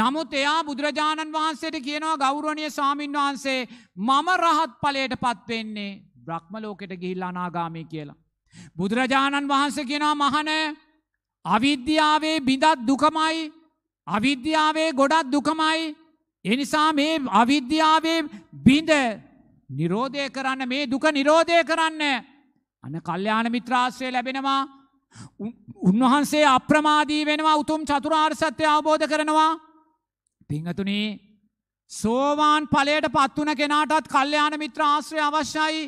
නමුත් එයා බුදුරජාණන් වහන්සේට කියනවා ගෞරණය සාමීන් වහන්සේ මම රහත් පලයට පත්වෙන්නේ බ්‍රහ්ම ලෝකෙට ගිහිල්ලා අනාගාමී කියලා. බුදුරජාණන් වහන්සේ කෙනා මහනෑ අවිද්‍යාවේ බිඳත් දුකමයි අවිද්‍යාවේ ගොඩත් දුකමයි එනිසා මේ අවිද්‍යාවේ බිඳ නිරෝධය කරන්න මේ දුක නිරෝධය කරන්න අන කල්්‍යාන මිත්‍රාශ්‍රය ලැබෙනවා උන්වහන්සේ අප්‍රමාදී වෙනවා උතුම් චතුරාර් සත්‍යය අවබෝධ කරනවා පිංහතුනී සෝවාන් පලයට පත්වන කෙනාටත් කල්්‍යාන මිත්‍ර ආශ්‍රය අවශ්‍යයි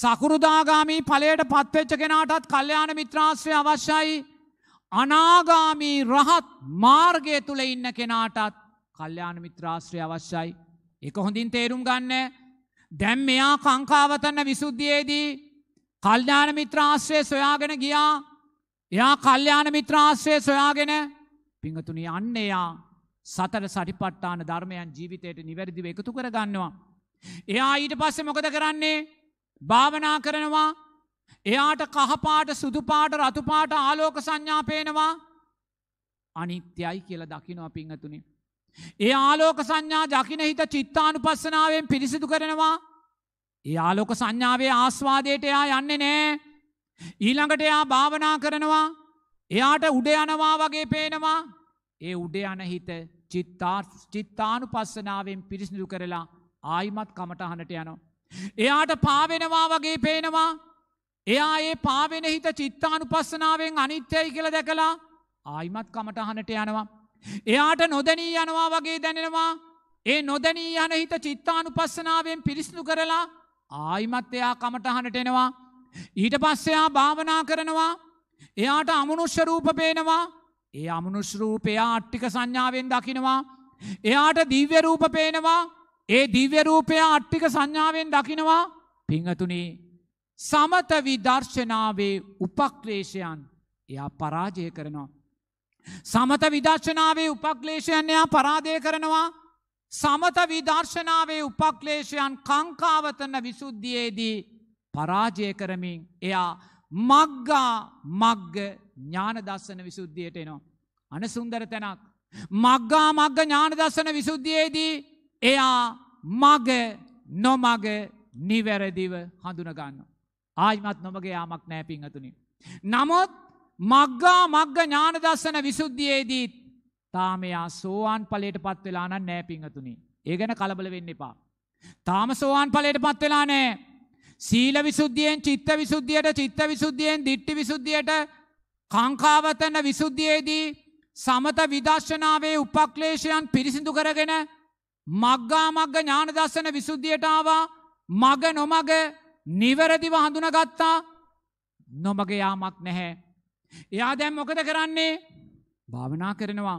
සකුරුදාගාමී ඵලයට පත්වෙච්ච කෙනාටත් කල්යාණ මිත්‍රාශ්‍රය අවශ්‍යයි. අනාගාමී රහත් මාර්ගය තුළ ඉන්න කෙනාටත් කල්යාණ මිත්‍රාශ්‍රය අවශ්‍යයි. එක හොඳින් තේරුම් ගන්න. දැම් මෙයා කංකාවතන්න විසුද්ධියේදී කල්්ඥාන මිත්‍රාශ්‍රය සොයාගෙන ගියා. එයා කල්්‍යාන මිත්‍රාශ්‍රය සොයාගෙන පිංහතුනි අන්න එයා සතර සටිපට්ටාන ධර්මයන් ජීවිතයට නිවැරදිව එකතු කරගන්නවා. එයා ඊට පස්සෙ මොකද කරන්නේ භාවනා කරනවා එයාට කහපාට සුදුපාට රතුපාට ආලෝක සංඥා පේනවා අනිත්‍යයි කියල දකිනවා පිංහතුනි. ඒ ආලෝක සංඥා දකින හිත චිත්තානු පස්සනාවෙන් පිරිසිදු කරනවා. ඒ ආලෝක සංඥාවේ ආස්වාදයට එයා යන්නේ නෑ. ඊළඟට එයා භාවනා කරනවා. එයාට උඩ යනවා වගේ පේනවා. ඒ උඩ යන හිත චිත්තානු පස්සනාවෙන් පිරිසිදු කරලා ආයිමත් කමටහනට යනවා. එයාට පාවෙනවා වගේ පේනවා එයා ඒ පාවෙන හිත චිත්තානු පස්සනාවෙන් අනිත්‍යයි කියල දැකලා ආයිමත් කමටහනට යනවා. එයාට නොදැනී යනවා වගේ දැනෙනවා ඒ නොදැනී යන හිත චිත්තානු පස්සනාවෙන් පිරිස්නු කරලා ආයිමත් එයා කමටහනට එනවා. ඊට පස්සයා භාවනා කරනවා එයාට අමනුෂ්‍යරූප පේනවා ඒ අමනුෂ්රූපයා අට්ටික සංඥාවෙන් දකිනවා එයාට දිව්‍යරූප පේනවා ඒ දිව්‍යරූපය අට්ටික සංඥාවෙන් දකිනවා පිංහතුනේ සමත විදර්ශනාවේ උපක්ලේෂයන් එයා පරාජය කරනවා. සමත විදර්ශනාවේ උපක්ලේෂයන් එයා පරාදය කරනවා. සමත විදර්ශනාවේ උපක්ලේෂයන් කංකාවතන විසුද්ධියේදී පරාජය කරමින් එයා මග්ගා මග්ග ඥානදස්සන විසුද්ධියයට එනවා. අන සුන්දර තැනක්. මග්ගා මග්ග ඥානදස්සන විසුද්ධියයේදී එයා මග නොමග නිවැරදිව හඳුනගන්න. ආජමත් නොමගේ යාමක් නෑපින් ඇතුනි. නමුත් මග්ගා මග්ග ඥානදස්සන විසුද්ධියයේදීත් තාමයා සෝවාන් පලට පත් වෙලාන නෑපිංහතුනි. ඒගැන කලබල වෙන්න එපා. තාම සෝවාන් පලට පත් වෙලා නෑ. සීල විසුද්ධියෙන් චිත්ත විසුද්ධියට චිත්ත විසුද්ධියෙන් දිට්ටි විසුද්ධියට කංකාවතන විසුද්ධියයේදී සමත විදර්ශනාවේ උපක්ලේෂයන් පිරිසිදු කරගෙන මග්ගා මග්ග ඥාන දර්ශන විසුද්ධියට ආවා මග නොමග නිවැරදිව හඳුනගත්තා නොමග යාමක් නැහැ. එයා දැන් මොකද කරන්නේ භාවනා කරනවා.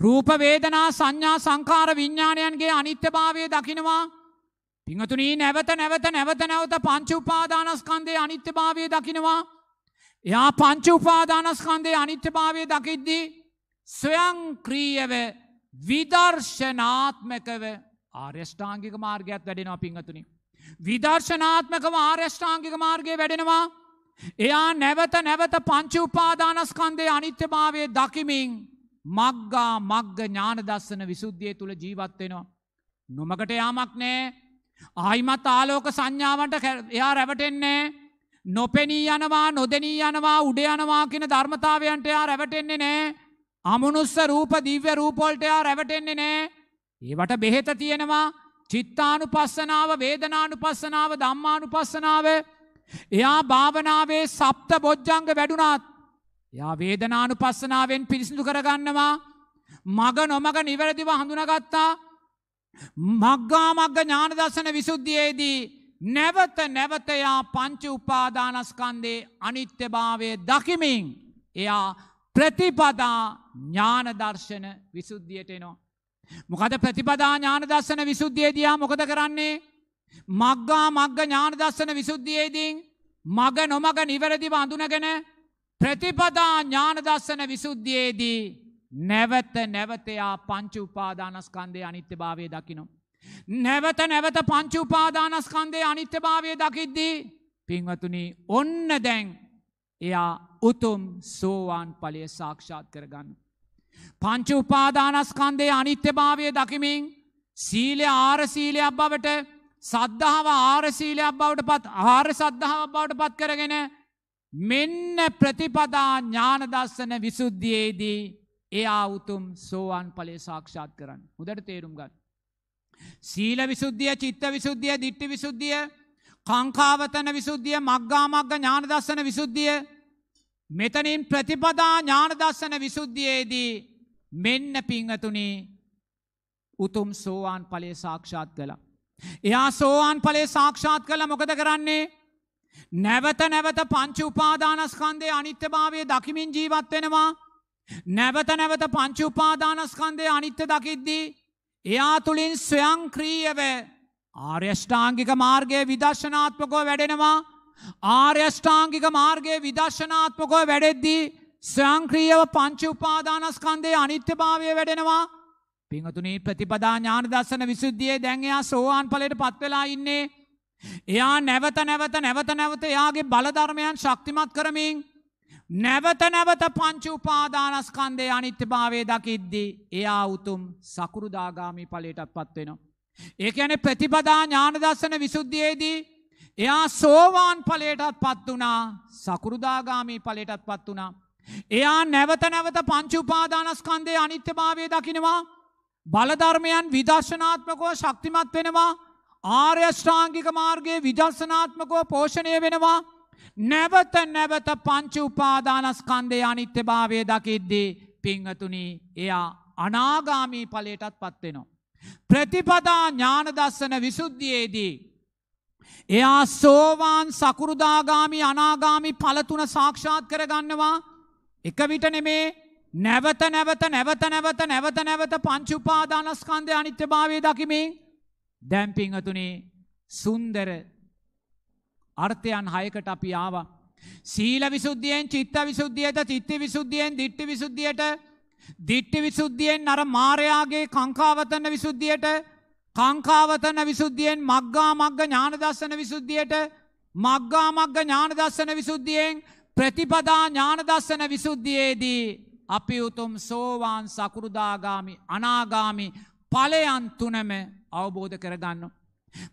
රූපවේදනා සංඥා සංකාර විඤ්ඥාණයන්ගේ අනිත්‍යභාවය දකිනවා පිංහතුනී නැවත නැවත නැවත නැවත පංචුපාදානස්කන්දේ අනිත්‍යභාවය දකිනවා. එයා පංචුපාදානස්කන්දේ අනිත්‍යභාවය දකිද්දී ස්වයංක්‍රීයව විදර්ශනාත්මකව ආර්යෂ්ඨාංගික මාර්ගයක් වැඩෙනවා පිංහතුනි. විදර්ශනාත්මකව ආර්යෂ්ඨාංගික මාර්ගය වැඩෙනවා. එයා නැවත නැවත පංචි උපාදානස්කන්දය අනිත්‍යභාවය දකිමින් මක්ගා මක්ග ඥානදස්සන විසුද්ධිය තුළ ජීවත්වෙනවා. නොමකට යාමක් නෑ ආයිමත් ආලෝක සංඥාවට එයා රැවටෙන්නේ නොපෙනී යනවා නොදනී යනවා උඩ යනවා කියෙන ධර්මතාවයන්ට එයා රැවටෙන්නේ නෑ අමනුස්ස රූප දිව්‍ය රූපෝල්ට එයා රැවටෙන්නේ නෑ. ඒවට බෙහෙත තියෙනවා චිත්තානු පස්සනාව වේදනානු පස්සනාව දම්මානු පස්සනාව. එයා භාවනාවේ සප්ත බොජ්ජංග වැඩුණත්. එයා වේදනානු පස්සනාවෙන් පිරිසිදු කරගන්නවා. මග නොමග නිවැරදිව හඳුනගත්තා. මග්ගා මග්ග ඥානදර්ශන විසුද්ධියයේදී නැවත නැවතයා පංචි උපාදානස්කන්දේ අනිත්‍යභාවය දකිමින් එයා ප්‍රතිපදා ඥානදර්ශන විසුද්ධියට එනවා. මොකද ප්‍රතිපදා ඥානදර්ශන විසුද්ධියේදයා මොකද කරන්නේ. මග්ගා මග්ග ඥානදර්ශන විසුද්ධියේදීන් මග නොමග නිවැරදිව අඳුනගෙන ප්‍රතිපදා ඥානදර්ශන විසුද්ධියේදී නැවත නැවතයා පංචුපාදානස්කන්දය අනිත්‍ය භාවය දකිනවා. නැවත නැවත පංචුපාදානස්කන්දය අනිත්‍ය භාවය දකිද්දී. පින්වතුනි ඔන්න දැන් එයා උතුම් සෝවාන් පලය සාක්ෂාත් කරගන්න. පංච උපාදානස්කන්දේ අනිත්‍යභාවය දකිමින් සීලය ආරසීලයක් බවට සද්ධාව ආරසීලයක් බවට පත් ආර සද්ධාව බවට පත් කරගෙන මෙන්න ප්‍රතිපදා ඥානදස්සන විසුද්ධියයේදී එයා උතුම් සෝවාන් පලේ සාක්ෂාත් කරන්න හොදට තේරුම් ගන්න. සීල විසුද්ධිය චිත්ත විසුද්ධිය දිට්ටි විසුද්ධිය කංකාවතන විසුද්ධිය මක්ගාමක්ග ඥානදස්සන විසුද්ධිය මෙතනින් ප්‍රතිපදා ඥානදස්සන විසුද්ධියේදී මෙන්න පිංහතුනි උතුම් සෝවාන් පලේ සාක්ෂාත් කළ. එයා සෝවාන් පලේ සාක්ෂාත් කළ මොකද කරන්නේ. නැවත නැවත පංචු උපාදානස්කන්දය අනිත්‍යභාවය දකිමින් ජීවත් වෙනවා. නැවත නැවත පංචු උපාදානස්කන්දය අනිත්‍ය දකිද්දී. එයා තුළින් ස්වයංක්‍රීයව ආර්යෂ්ඨාංගික මාර්ගය විදර්ශනාත්මකෝ වැඩෙනවා. ආර්යෂ්ඨාංගික මාර්ගයේ විදර්ශනාත්මකව වැඩෙද්දී ස්වංක්‍රීයව පංච උපාදානස්කන්ධයේ අනිත්‍යභාවය වැඩෙනවා. පින්වතුනි ප්‍රතිපදා ඥාන දර්ශන විසුද්ධියේ දැන් එයා සෝවාන් ඵලයට පත් වෙලා ඉන්නේ. එයා නැවත නැවත නැවත නැවත එයාගේ බල ධර්මයන් ශක්තිමත් කරමින් නැවත නැවත පංච උපාදානස්කන්ධයේ අනිත්‍යභාවය දකිද්දී එයා උතුම් සකුරුදාගාමි ඵලයටපත් වෙනවා. ඒ කියන්නේ ප්‍රතිපදා ඥාන දර්ශන විසුද්ධියේදී එයා සෝවාන් පලයටත් පත් වනා සකෘදාගාමී පලයටත් පත් වනා. එයා නැවත නැවත පංචුපාදානස්කන්දය අනිත්‍යභාවය දකිනවා. බලධර්මයන් විදර්ශනාත්මකෝ ශක්තිමත් වෙනවා. ආර්යෂ්ඨාංගික මාර්ගයේ විදර්ශනාත්මකෝ පෝෂණය වෙනවා. නැවත නැවත පංචු උපාදානස්කන්දය අනිත්‍යභාවය දකිද්දී පිංහතුනී එයා අනාගාමී පලයටත් පත්වෙනවා. ප්‍රතිපදා ඥානදස්සන විසුද්ධියයේදී එයා සෝවාන් සකුරුදාගාමි අනාගාමි පළතුන සාක්ෂාත් කරගන්නවා එක විට නෙමේ නැවත නැවත නැවත නැවත නැවත නැවත පංචුපාදානස්කන්ධය අනිත්‍යභාවය දකිමින් දැන් පිංහතුනේ සුන්දර අර්ථයන් හයකට අපි ආවා. සීල විසුද්ධියෙන් චිත්ත විසුද්ධියට චිත්ත විසුද්ධියෙන් දිට්ටි විසුද්ධියට දිට්ටි විසුද්ධියෙන් අර මාරයාගේ කංකාවතන්න විසුද්ධියට කාංකාවතන විසුද්ධියෙන් මග්ගා මග්ග ඥානදර්ශන විසුද්ධියට මග්ගා මග්ග ඥානදර්ශන විසුද්ධියෙන් ප්‍රතිපදා ඥානදර්ශන විසුද්ධියේදී අපි උතුම් සෝවාන් සකුරුදාගාමි අනාගාමි ඵලයන් තුනම අවබෝධ කරගන්න.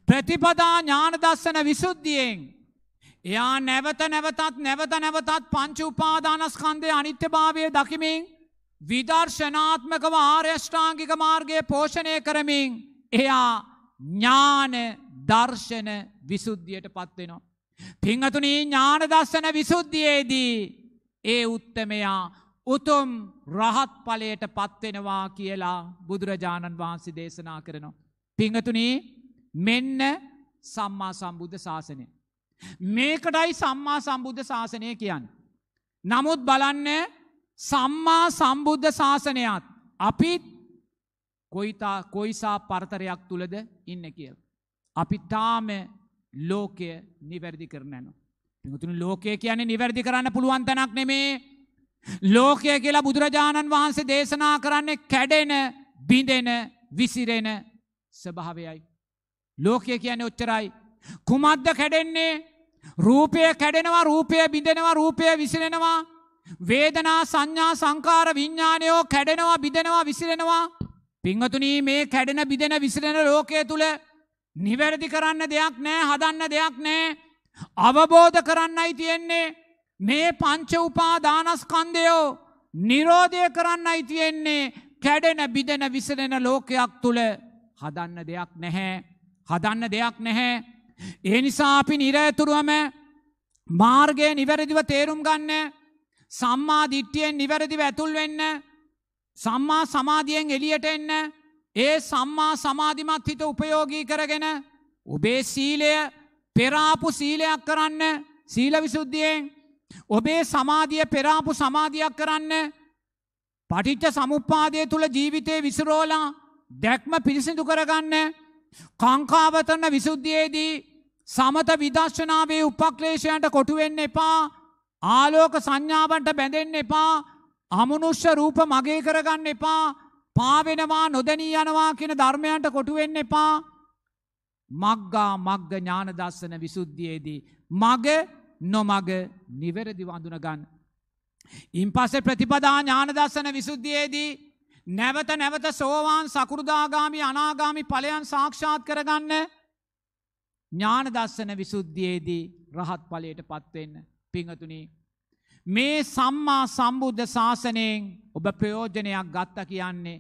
ප්‍රතිපදා ඥානදර්ශන විසුද්ධියෙන් එයා නැවත නැවතත් නැවත නැවතත් පංච උපාදානස්කන්ධයේ අනිත්‍යභාවය දකිමින් විදර්ශනාත්මකව ආර්යෂ්ටාංගික මාර්ගය පෝෂණය කරමින් එයා ඥාන දර්ශන විසුද්ධියට පත්වෙනවා. පිංහතුනී ඥාන දස්සන විසුද්ධියේදී ඒ උත්තමයා උතුම් රහත් පලයට පත්වෙනවා කියලා බුදුරජාණන් වහන්සි දේශනා කරනවා. පිංහතුනී මෙන්න සම්මා සම්බුද්ධ ශාසනය. මේකටයි සම්මා සම්බුද්ධ ශාසනය කියන්න. නමුත් බලන්න සම්මා සම්බුද්ධ ශාසනයත් අපිත් කොයිතා කොයිසා පර්තරයක් තුළද ඉන්න කියල්. අපි තාම ලෝකය නිවැරදි කරනෑනු. පිතුන් ලෝකය කියන නිවැරදි කරන්න පුළුවන්තනක් නෙමේ ලෝකය කියලා බුදුරජාණන් වහන්සේ දේශනා කරන්නේ කැඩෙන බිඳෙන විසිරෙන ස්භාවයයි. ලෝකය කියන ඔච්චරයි. කුමද්ද කැඩෙන්නේ රූපය කැඩෙනවා රූපය බිඳෙනවා රූපය විසිරෙනවා. වේදනා සංඥා සංකාර විඤ්ඥානයෝ කැඩෙනවා බිදෙනවා විසිරෙනවා පිංහතුනී මේ කැඩෙන බිදෙන විසිරෙන ලෝකය තුළ නිවැරදි කරන්න දෙයක් නෑ හදන්න දෙයක් නෑ අවබෝධ කරන්නයි තියෙන්නේ මේ පංච උපා දානස්කන්දයෝ නිරෝධය කරන්නයි තියෙන්නේ කැඩෙන බිදෙන විසරෙන ලෝකයක් තුළ හදන්න දෙයක් නැහැ හදන්න දෙයක් නැහැ ඒ නිසා අපි නිරයතුරුවම මාර්ගය නිවැරදිව තේරුම් ගන්න සම්මා දිට්ටියෙන් නිවැරදිව ඇතුල් වෙන්න සම්මා සමාධියෙන් එලියට එන්න ඒ සම්මා සමාධිමත් හිත උපයෝගී කරගෙන ඔබේ සීලය පෙරාපු සීලයක් කරන්න සීලවිසුද්ධියෙන් ඔබේ සමාධිය පෙරාපු සමාධියක් කරන්න පටිච්ච සමුපාදය තුළ ජීවිතය විසුරෝලා දැක්ම පිරිසිදු කරගන්න කංකාවතරන විසුද්ධියේදී සමත විදර්ශනාවේ උපක්ලේෂයන්ට කොටුවෙන්න එපා ආලෝක සංඥාවන්ට බැඳෙන්න එපා අමනුෂ්‍ය රූප මගේ කරගන්න එපා පාවෙනවා නොදැනී යනවා කියන ධර්මයන්ට කොටුවෙන්න එපා මක්ගා මක්ග ඥාන දස්සන විසුද්ධියේදී මග නොමග නිවැරදි වඳුනගන්න. ඉන් පස්සේ ප්‍රතිපදා ඥාන දස්සන විසුද්ධියේදී නැවත නැවත සෝවාන් සකෘදාගාමි අනාගාමි ඵලයන් සාක්ෂාත් කරගන්න ඥාන දස්සන විසුද්ධියේදී රහත් ඵලයට පත්වෙන්න පිංහතුනී මේ සම්මා සම්බුද්ධ ශාසනයෙන් ඔබ ප්‍රයෝජනයක් ගත්ත කියන්නේ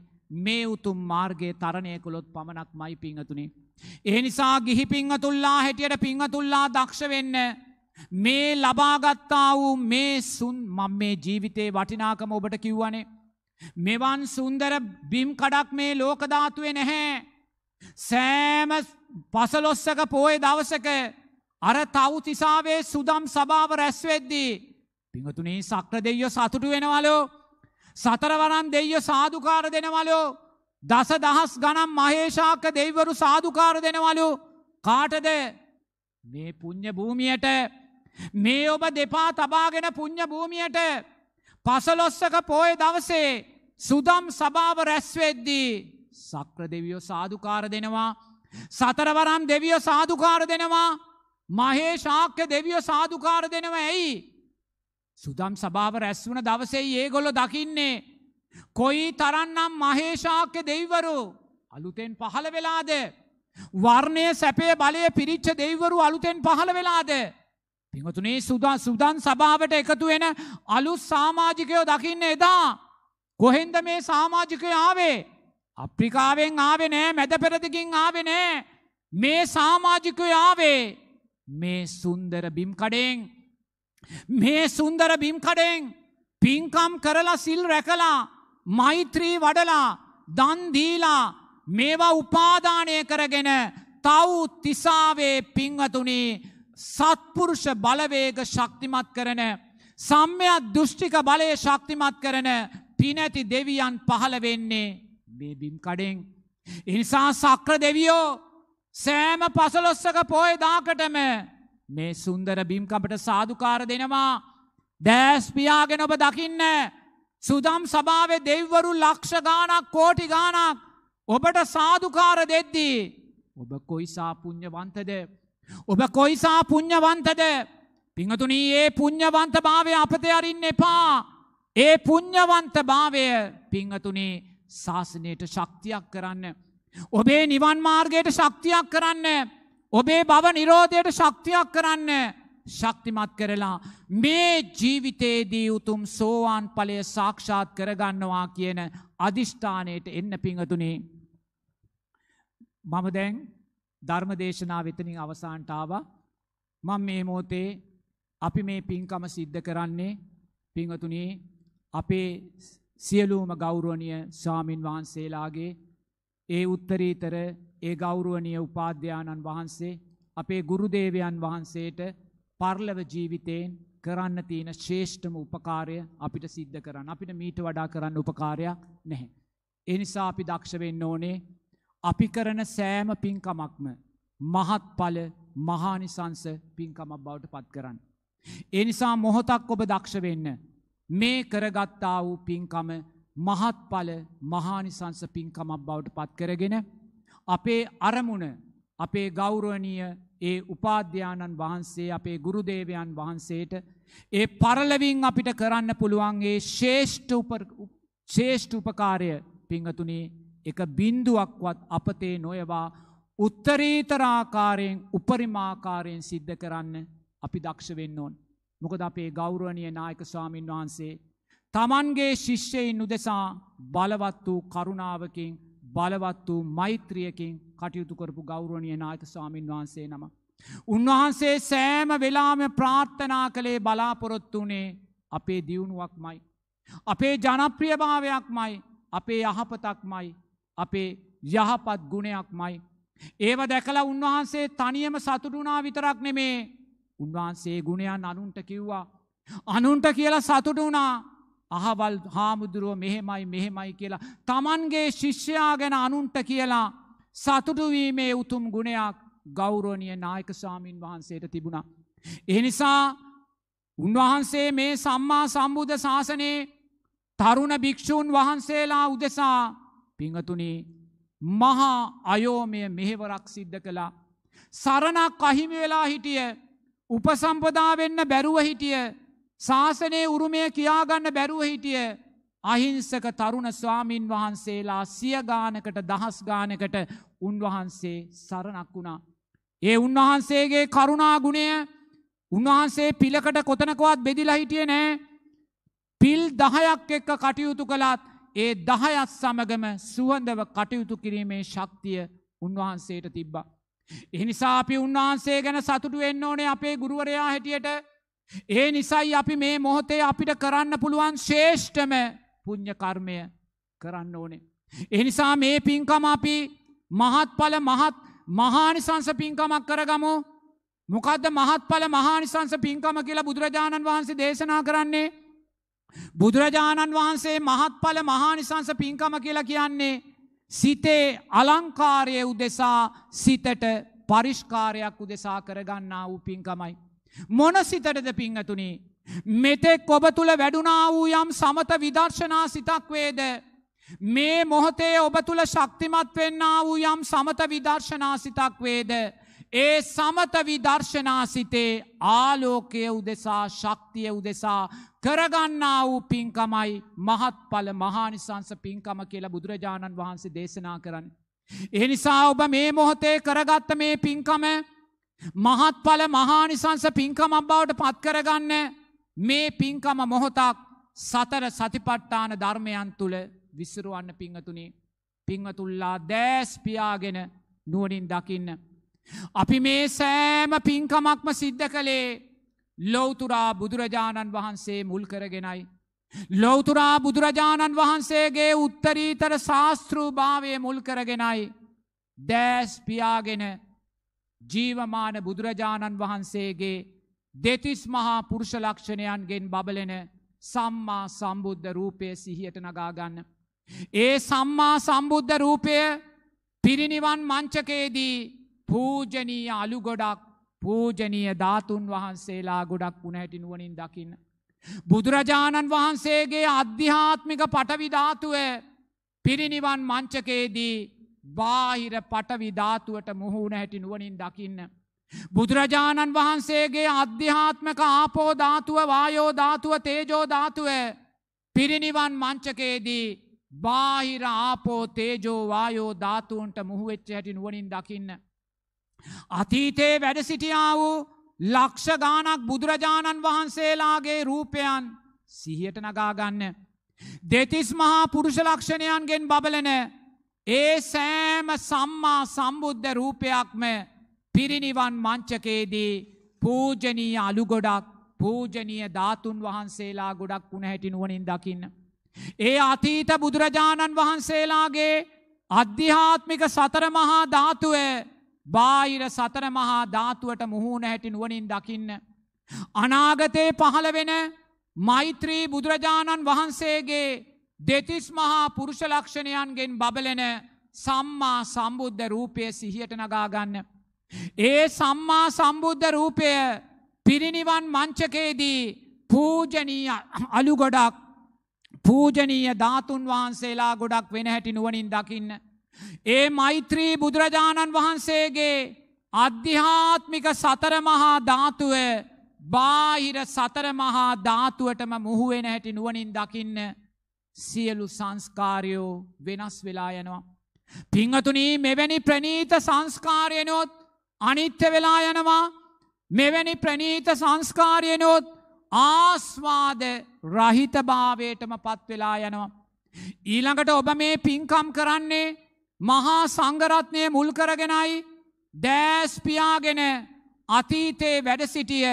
මේ උතුම් මාර්ගයේ තරණය කළොත් පමණක් මයි පිංහතුනේ. ඒ නිසා ගිහි පිංහතුල්ලා හැටියට පිංහතුල්ලා දක්ෂ වෙන්න. මේ ලබාගත්තා වූ මේ සුන් මං මේ ජීවිතේ වටිනාකම ඔබට කිව්වනේ. මෙවන් සුන්දර බිම් කඩක් මේ ලෝකධාතුවේ නැහැ. සෑම පසලොස්සක පෝය දවසක අර තවතිසාවේ සුදම් සභාව රැස්වෙද්දී. පිංහතුනේ සක්‍ර දෙයෝ සතුටු වෙනවලෝ සතරවරන් දෙයෝ සාධකාර දෙනවලෝ දස දහස් ගනම් මහේෂාක දෙවරු සාධකාර දෙනවලු කාටද මේ පුං්ඥ භූමියට මේ ඔබ දෙපා තබාගෙන පුං්ඥ භූමියට පසලොස්සක පෝය දවසේ සුදම් සභාව රැස්වෙද්දී සක්‍ර දෙවියෝ සාධකාර දෙනවා සතරවරම් දෙවියෝ සාධකාර දෙනවා මහේෂාක්‍ය දෙවියෝ සාධකාර දෙනවා ඇයි සුදම් සභාව රැස්වුන දවසේ ඒගොල්ල දකින්නේ. කොයි තරන්නම් මහේෂාක්‍ය දෙව්වරු අලුතෙන් පහළ වෙලාද. වර්ණය සැපේ බලය පිරිච්ච දෙව්වරු අලුතෙන් පහළ වෙලාද. පිහතුනේ සුදා සුදන් සභාවට එකතු වෙන අලුත් සාමාජිකයෝ දකින්න එදා. කොහෙන්ද මේ සාමාජිකය ආවේ. අප්‍රිකාවෙන් ආවේ නෑ මැද පෙරදිකින් ආවේ නෑ. මේ සාමාජිකය ආවේ මේ සුන්දර බිම්කඩෙන්. මේ සුන්දර බිම්කඩෙන් පින්කම් කරලා සිල් රැකලා මෛත්‍රී වඩලා දන්දීලා මේවා උපාධානය කරගෙන තව් තිසාවේ පිංවතුනේ සත්පුරුෂ බලවේග ශක්තිමත් කරන සම්මයක් දෘෂ්ටික බලය ශක්තිමත් කරන පිනැති දෙවියන් පහළ වෙන්නේ මේ බිම්කඩෙන්. එනිසා සක්‍ර දෙවියෝ සෑම පසලොස්සක පොයදාකටම මේ සුන්දර බිම්කපට සාධකාර දෙනවා දෑස්පියාගෙන ඔබ දකින්න සුදම් සභාවේ දෙව්වරු ලක්ෂ ගානක් කෝටි ගානක් ඔබට සාධකාර දෙද්දී ඔබ කොයිසා පුං්ඥවන්තද ඔබ කොයිසා පුං්ඥවන්තද පිහතුනී ඒ පුං්ඥවන්ත භාවය අපත අරින්න එපා ඒ පුං්ඥවන්ත භාවය පිංහතුනේ ශාසනයට ශක්තියක් කරන්න ඔබේ නිවන් මාර්ගයට ශක්තියක් කරන්න ඔබේ බව නිරෝධයට ශක්තියක් කරන්න ශක්තිමත් කරලා මේ ජීවිතයේදී උතුම් සෝවාන් ඵලය සාක්ෂාත් කරගන්නවා කියන අදිෂ්ඨානයට එන්න පිංහතුනේ. මම දැන් ධර්ම දේශනා වෙතනින් අවසාන්ටාව මං මේ මෝතේ අපි මේ පින්කම සිද්ධ කරන්නේ පිංහතුනේ අපේ සියලූම ගෞරුවනිය ස්වාමින් වහන්සේලාගේ ඒ උත්තරීතර ඒ ගෞරුවනිය උපාධ්‍යාණන් වහන්සේ අපේ ගුරුදේවයන් වහන්සේට පර්ලව ජීවිතයෙන් කරන්න තියෙන ශේෂ්ඨම උපකාරය අපිට සිද්ධ කරන්න අපිට මීට වඩා කරන්න උපකාරයක් නැහැ. එනිසා අපි දක්ෂ වෙන්න ඕනේ අපි කරන සෑම පින්කමක්ම මහත්ඵල මහානිසංස පින්කමක් බවට පත් කරන්න. එනිසා මොහොතක් ඔබ දක්ෂ වෙන්න මේ කරගත්තා වූ පින්කම මහත්ඵල මහානිසංස පින්කමක් බවට පත් කරගෙන අපේ අරමුණ අපේ ගෞරුවනීය ඒ උපාධ්‍යාණන් වහන්සේ අපේ ගුරුදේවයන් වහන්සේට ඒ පරලවින් අපිට කරන්න පුළුවන්ගේ ශේෂ්ඨ ශේෂ්ඨ උපකාරය පිංහතුනේ එක බින්දුවක්වත් අපතේ නොයවා උත්තරීතරාකාරයෙන් උපරිමාකාරයෙන් සිද්ධ කරන්න අපි දක්ෂ වෙන්න ඕන්. මොකද අපේ ගෞරුවනය නායක ස්වාමීන් වහන්සේ. තමන්ගේ ශිෂ්‍යයෙන් උදෙසා බලවත් වූ කරුණාවකින් බලවත් වූ මෛත්‍රියකින් කටයුතු කරපු ගෞරවනය නායක ස්වාමීන් වහන්සේ නම. උන්වහන්සේ සෑම වෙලාම ප්‍රාර්ථනා කළේ බලාපොරොත්තුනේ අපේ දියුණුවක් මයි. අපේ ජනප්‍රියභාවයක් මයි අපේ යහපතක් මයි අපේ යහපත් ගුණයක් මයි. ඒව දැකලා උන්වහන්සේ තනියම සතුටුනා විතරක් නෙමේ උන්වහන්සේ ගුණයන් අනුන්ට කිව්වා. අනුන්ට කියලා සතුටුනා අහවල් හාමුදුරුව මෙහෙමයි මෙහෙමයි කියලා. තමන්ගේ ශිෂ්‍යයා ගැන අනුන්ට කියලා සතුටුවීමේ උතුම් ගුණයක් ගෞරෝණිය නායක සාමීන් වහන්සේට තිබුණා. එනිසා උන්වහන්සේ මේ සම්මා සම්බුධ ශාසනයේ තරුණ භික්‍ෂූන් වහන්සේලා උදෙසා පිංහතුනි මහා අයෝමය මෙහෙවරක් සිද්ධ කළා. සරණක් අහිමි වෙලා හිටිය උපසම්පදා වෙන්න බැරුව හිටිය ශාසනයේ උරුමය කියාගන්න බැරුව හිටිය අහිංසක තරුණ ස්වාමීන් වහන්සේලා සියගානකට දහස් ගානකට උන්වහන්සේ සරණක් වුණා. ඒ උන්වහන්සේගේ කරුණා ගුණය උන්වහන්සේ පිළකට කොතනකවත් බෙදිලා හිටිය නෑ පිල් දහයක් එක්ක කටයුතු කළත් ඒ දහයත් සමගම සුවඳව කටයුතු කිරීමේ ශක්තිය උන්වහන්සේට තිබ්බා. එනිසා අපි උන්වහන්සේ ගැන සතුටු වෙන්න ඕනේ අපේ ගුරුවරයා හැටියට ඒ නිසයි අපි මේ මොහොතේ අපිට කරන්න පුළුවන් ශේෂ්ඨම පුං්ඥ කර්මය කරන්න ඕනේ. එනිසා මේ පින්කම අපි මහත්ඵල මහත් මහානිසංස පින්කමක් කරගමු මොකක්ද මහත්ඵල මහානිසංස පින්කම කියලා බුදුරජාණන් වහන්සේ දේශනා කරන්නේ. බුදුරජාණන් වහන්සේ මහත්ඵල මහානිසංස පින්කම කියලා කියන්නේ. සිතේ අලංකාරය උදෙසා සිතට පරිෂ්කාරයක් උදෙසා කරගන්නා වූ පින්කමයි. මොනසිතටද පිංහතුනි මෙතෙක් ඔබ තුළ වැඩුණා වූ යම් සමත විදර්ශනා සිතක් වේද. මේ මොහොතේ ඔබ තුළ ශක්තිමත් වෙන්න වූ යම් සමත විදර්ශනා සිතක් වේද. ඒ සමත විදර්ශනා සිතේ ආලෝකය උදෙසා ශක්තිය උදෙසා කරගන්නා වූ පින්කමයි මහත්ඵල මහානිසංස පින්කම කියලා බුදුරජාණන් වහන්සේ දේශනා කරන්න. එනිසා ඔබ මේ මොහොතේ කරගත්ත මේ පින්කම මහත්ඵල මහානිසංස පින්කමක් බවට පත්කරගන්න මේ පින්කම මොහොතක් සතර සතිපට්ඨාන ධර්මයන් තුළ විසරුවන්න පිංහතුනේ පිංහතුල්ලා දෑස්පියාගෙන නුවනින් දකින්න. අපි මේ සෑම පින්කමක්ම සිද්ධ කළේ ලෝතුරා බුදුරජාණන් වහන්සේ මුල් කරගෙනයි. ලෝතුරා බුදුරජාණන් වහන්සේගේ උත්තරීතර ශාස්තෘ භාවය මුල් කරගෙනයි. දෑස්පියාගෙන ජීවමාන බුදුරජාණන් වහන්සේගේ දෙතිස් මහා පුරුෂ ලක්ෂණයන්ගෙන් බබලෙන සම්මා සම්බුද්ධ රූපය සිහියට නගාගන්න. ඒ සම්මා සම්බුද්ධ රූපය පිරිනිවන් මංචකයේදී පූජනීය අලු ගොඩක් පූජනීය ධාතුන් වහන්සේලා ගොඩක් වුණහැටි නුවනින් දකින්න. බුදුරජාණන් වහන්සේගේ අධ්‍යාත්මික පටවිධාතුව පිරිනිවන් මංචකයේදී බාහිර පටවි ධාතුවට මුහුණ හැටි නුවනින් දකින්න. බුදුරජාණන් වහන්සේගේ අධ්‍යාත්මක ආපෝධාතුව වායෝධාතුව තේජෝධාතුව පිරිනිවන් මංචකයේදී බාහිර ආපෝ තේජෝ වායෝ ධාතුන්ට මුහුවෙච්ච හැටි නුවනින් දකින්න. අතීතයේ වැඩ සිටියා වූ ලක්ෂ ගානක් බුදුරජාණන් වහන්සේලාගේ රූපයන් සිහියට නගාගන්න. දෙතිස් මහා පුරුෂ ලක්ෂණයන්ගෙන් බබලන ඒ සෑම සම්මා සම්බුද්ධ රූපයක්ම පිරිනිවන් මංචකයේදී පූජනී අලුගොඩක් පූජනීය ධාතුන් වහන්සේලා ගොඩක් වුණ හැටි නුවනින් දකින්න. ඒ අතීත බුදුරජාණන් වහන්සේලාගේ අධ්‍යාත්මික සතර මහා ධාතුව බාහිර සතර මහා ධාතුවට මුහුණ හැටි නුවනින් දකින්න. අනාගතයේ පහළ වෙන මෛත්‍රී බුදුරජාණන් වහන්සේගේ දෙතිස් මහා පුරුෂ ලක්ෂණයන්ගෙන් බබලෙන සම්මා සම්බුද්ධ රූපය සිහියට නගාගන්න. ඒ සම්මා සම්බුද්ධ රූපය පිරිනිවන් මංචකේදී පූජනීය අලුගොඩක් පූජනීය ධාතුන් වහන්සේලා ගොඩක් වෙන හැටි නුවනින් දකින්න. ඒ මෛත්‍රී බුදුරජාණන් වහන්සේගේ අධ්‍යාත්මික සතරමහා ධාතුව බාහිර සතරමහා ධාතුවටම මුහුවෙන හැටි නුවනින් දකින්න. සියලු සංස්කාරයෝ වෙනස් වෙලා යනවා. පිංහතුනී මෙවැනි ප්‍රනීත සංස්කාරයනොත් අනිත්‍ය වෙලා යනවා මෙවැනි ප්‍රනීත සංස්කාරයනොත් ආස්වාද රහිතභාවයටම පත් වෙලා යනවා. ඊළඟට ඔබ මේ පින්කම් කරන්නේ මහා සංගරත්නය මුල් කරගෙනයි දෑස්පියාගෙන අතීතේ වැඩසිටිය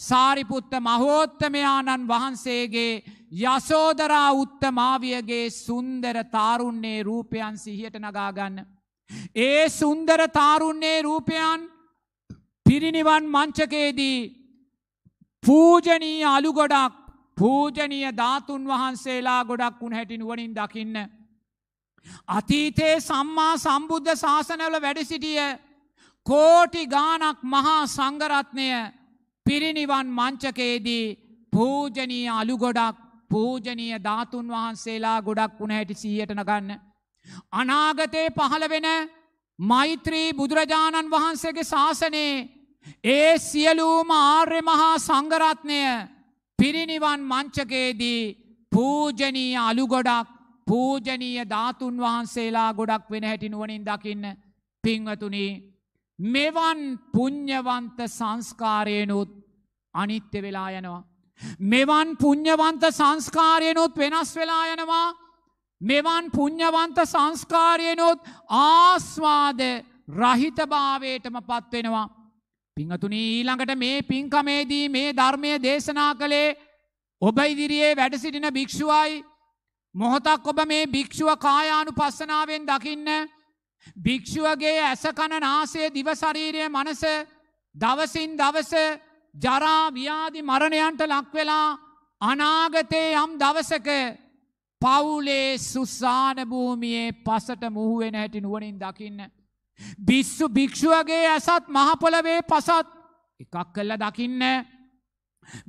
සාරිපුත්ත මහෝත්තමයාණන් වහන්සේගේ යසෝදරා උත්තමාවියගේ සුන්දර තාරුන්නේ රූපයන් සිහියට නගාගන්න. ඒ සුන්දර තාරුන්නේ රූපයන් පිරිනිවන් මංචකේදී පූජනී අලු ගොඩක් පූජනීය ධාතුන් වහන්සේලා ගොඩක් වුණ හැටි නුවනින් දකින්න. අතීතයේ සම්මා සම්බුද්ධ ශාසනවල වැඩ සිටිය කෝටි ගානක් මහා සංගරත්නය පිරිනිවන් මංචකයේදී පූජනී අලු ගොඩක් පූජනීය ධාතුන් වහන්සේලා ගොඩක් වුණ හැටි සීයට නගන්න. අනාගතයේ පහළ වෙන මෛත්‍රී බුදුරජාණන් වහන්සේගේ ශාසනයේ ඒ සියලූම ආර්ය මහා සංගරත්නය පිරිනිවන් මංචකයේදී පූජනීය අලුගොඩක් පූජනීය ධාතුන් වහන්සේලා ගොඩක් වෙන හැටි නුවනින් දකින්න පින්වතුනී මෙවන් පුං්ඥවන්ත සංස්කාරයනුත් අනිත්‍ය වෙලා යනවා. මෙවන් පුං්ඥවන්ත සංස්කාරයනුත් වෙනස් වෙලා යනවා. මෙවන් පුං්ඥවන්ත සංස්කාරයනොත් ආස්වාද රහිතභාවයටම පත්වෙනවා. පිංහතුනී ඊළඟට මේ පින්කමේදී මේ ධර්මය දේශනා කළේ ඔබ ඉදිරියේ වැඩසිටින භික්‍ෂුවයි. මොහොතක් ඔබ මේ භික්‍ෂුව කායානු පස්සනාවෙන් දකින්න භික්‍ෂුවගේ ඇස කණ නාසේ දිවශරීරය මනස දවසින් දවස ජරා ව්‍යාධි මරණයන්ට ලක්වෙලා අනාගතයේ යම් දවසක පවුලේ සුස්සානභූමියේ පසට මුහුවෙන හැටි නුවනින් දකින්න. බිස්සු භික්‍ෂුවගේ ඇසත් මහපොලවේ පසත් එකක් කල්ල දකින්න.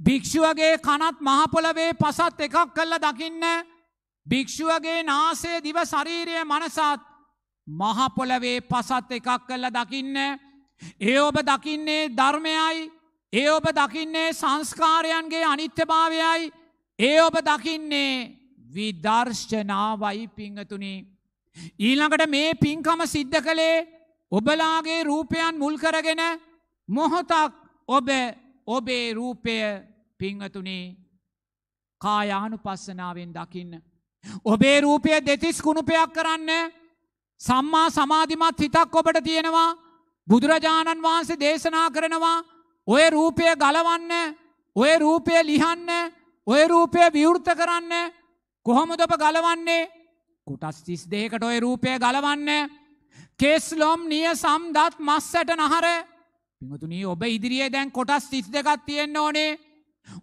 භික්‍ෂුවගේ කනත් මහපොලවේ පසත් එකක් කල්ල දකින්න. භික්‍ෂුවගේ නාසේ දිව ශරීරය මනසත් මහපොලවේ පසත් එකක් කල්ල දකින්න. ඒ ඔබ දකින්නේ ධර්මයයි. ඒ ඔබ දකින්නේ සංස්කාරයන්ගේ අනිත්‍යභාවයයි. ඒ ඔබ දකින්නේ විදර්ශනාවයි පිංහතුනි. ඊළඟට මේ පින්කම සිද්ධ කළේ ඔබලාගේ රූපයන් මුල් කරගෙන මොහොතක් ඔබ ඔබේ රූපය පිංහතුනේ කායානු පස්සනාවෙන් දකින්න. ඔබේ රූපය දෙතිස් කුණුපයක් කරන්න සම්මා සමාධිමත් හිතක් ඔබට තියෙනවා බුදුරජාණන් වහන්සේ දේශනා කරනවා ඔය රූපය ගලවන්න ඔය රූපය ලිහන්න ඔය රූපය විවෘත කරන්න කොහොමද ඔබ ගලවන්නේ කුටස් තිස් දෙකට ඔය රූපය ගලවන්න කේස්ලොම් නිය සම්දත් මස්සට නහර පිමතුනී ඔබ ඉදිරියේ දැන් කොටස් තිස් දෙකත් තියෙන්න්න ඕනේ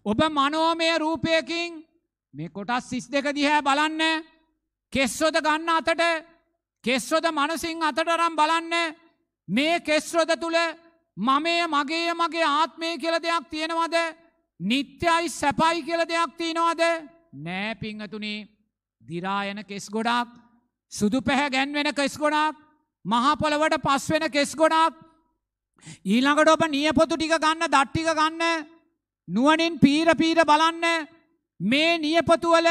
ඔබ මනෝමය රූපයකින් මේ කොටස් සිස් දෙක දිහැ බලන්න කෙස්සොද ගන්න අතට කෙස්රොද මනසිං අතටරම් බලන්න මේ කෙස්රොද තුළ මමය මගේ මගේ ආත්මය කියල දෙයක් තියෙනවද නිත්‍යයි සැපයි කියල දෙයක් තියෙනවාද නෑ පිංහතුනි දිරායන කෙස් ගොඩක් සුදු පැහැ ගැන්වෙන කෙස් ගොඩක් මහපොළවට පස්වෙන කෙස් ගොඩක් ඊළඟට ඔබ නියපොතු ටික ගන්න දට්ටික ගන්න නුවනින් පීර පීර බලන්න මේ නියපොතුවල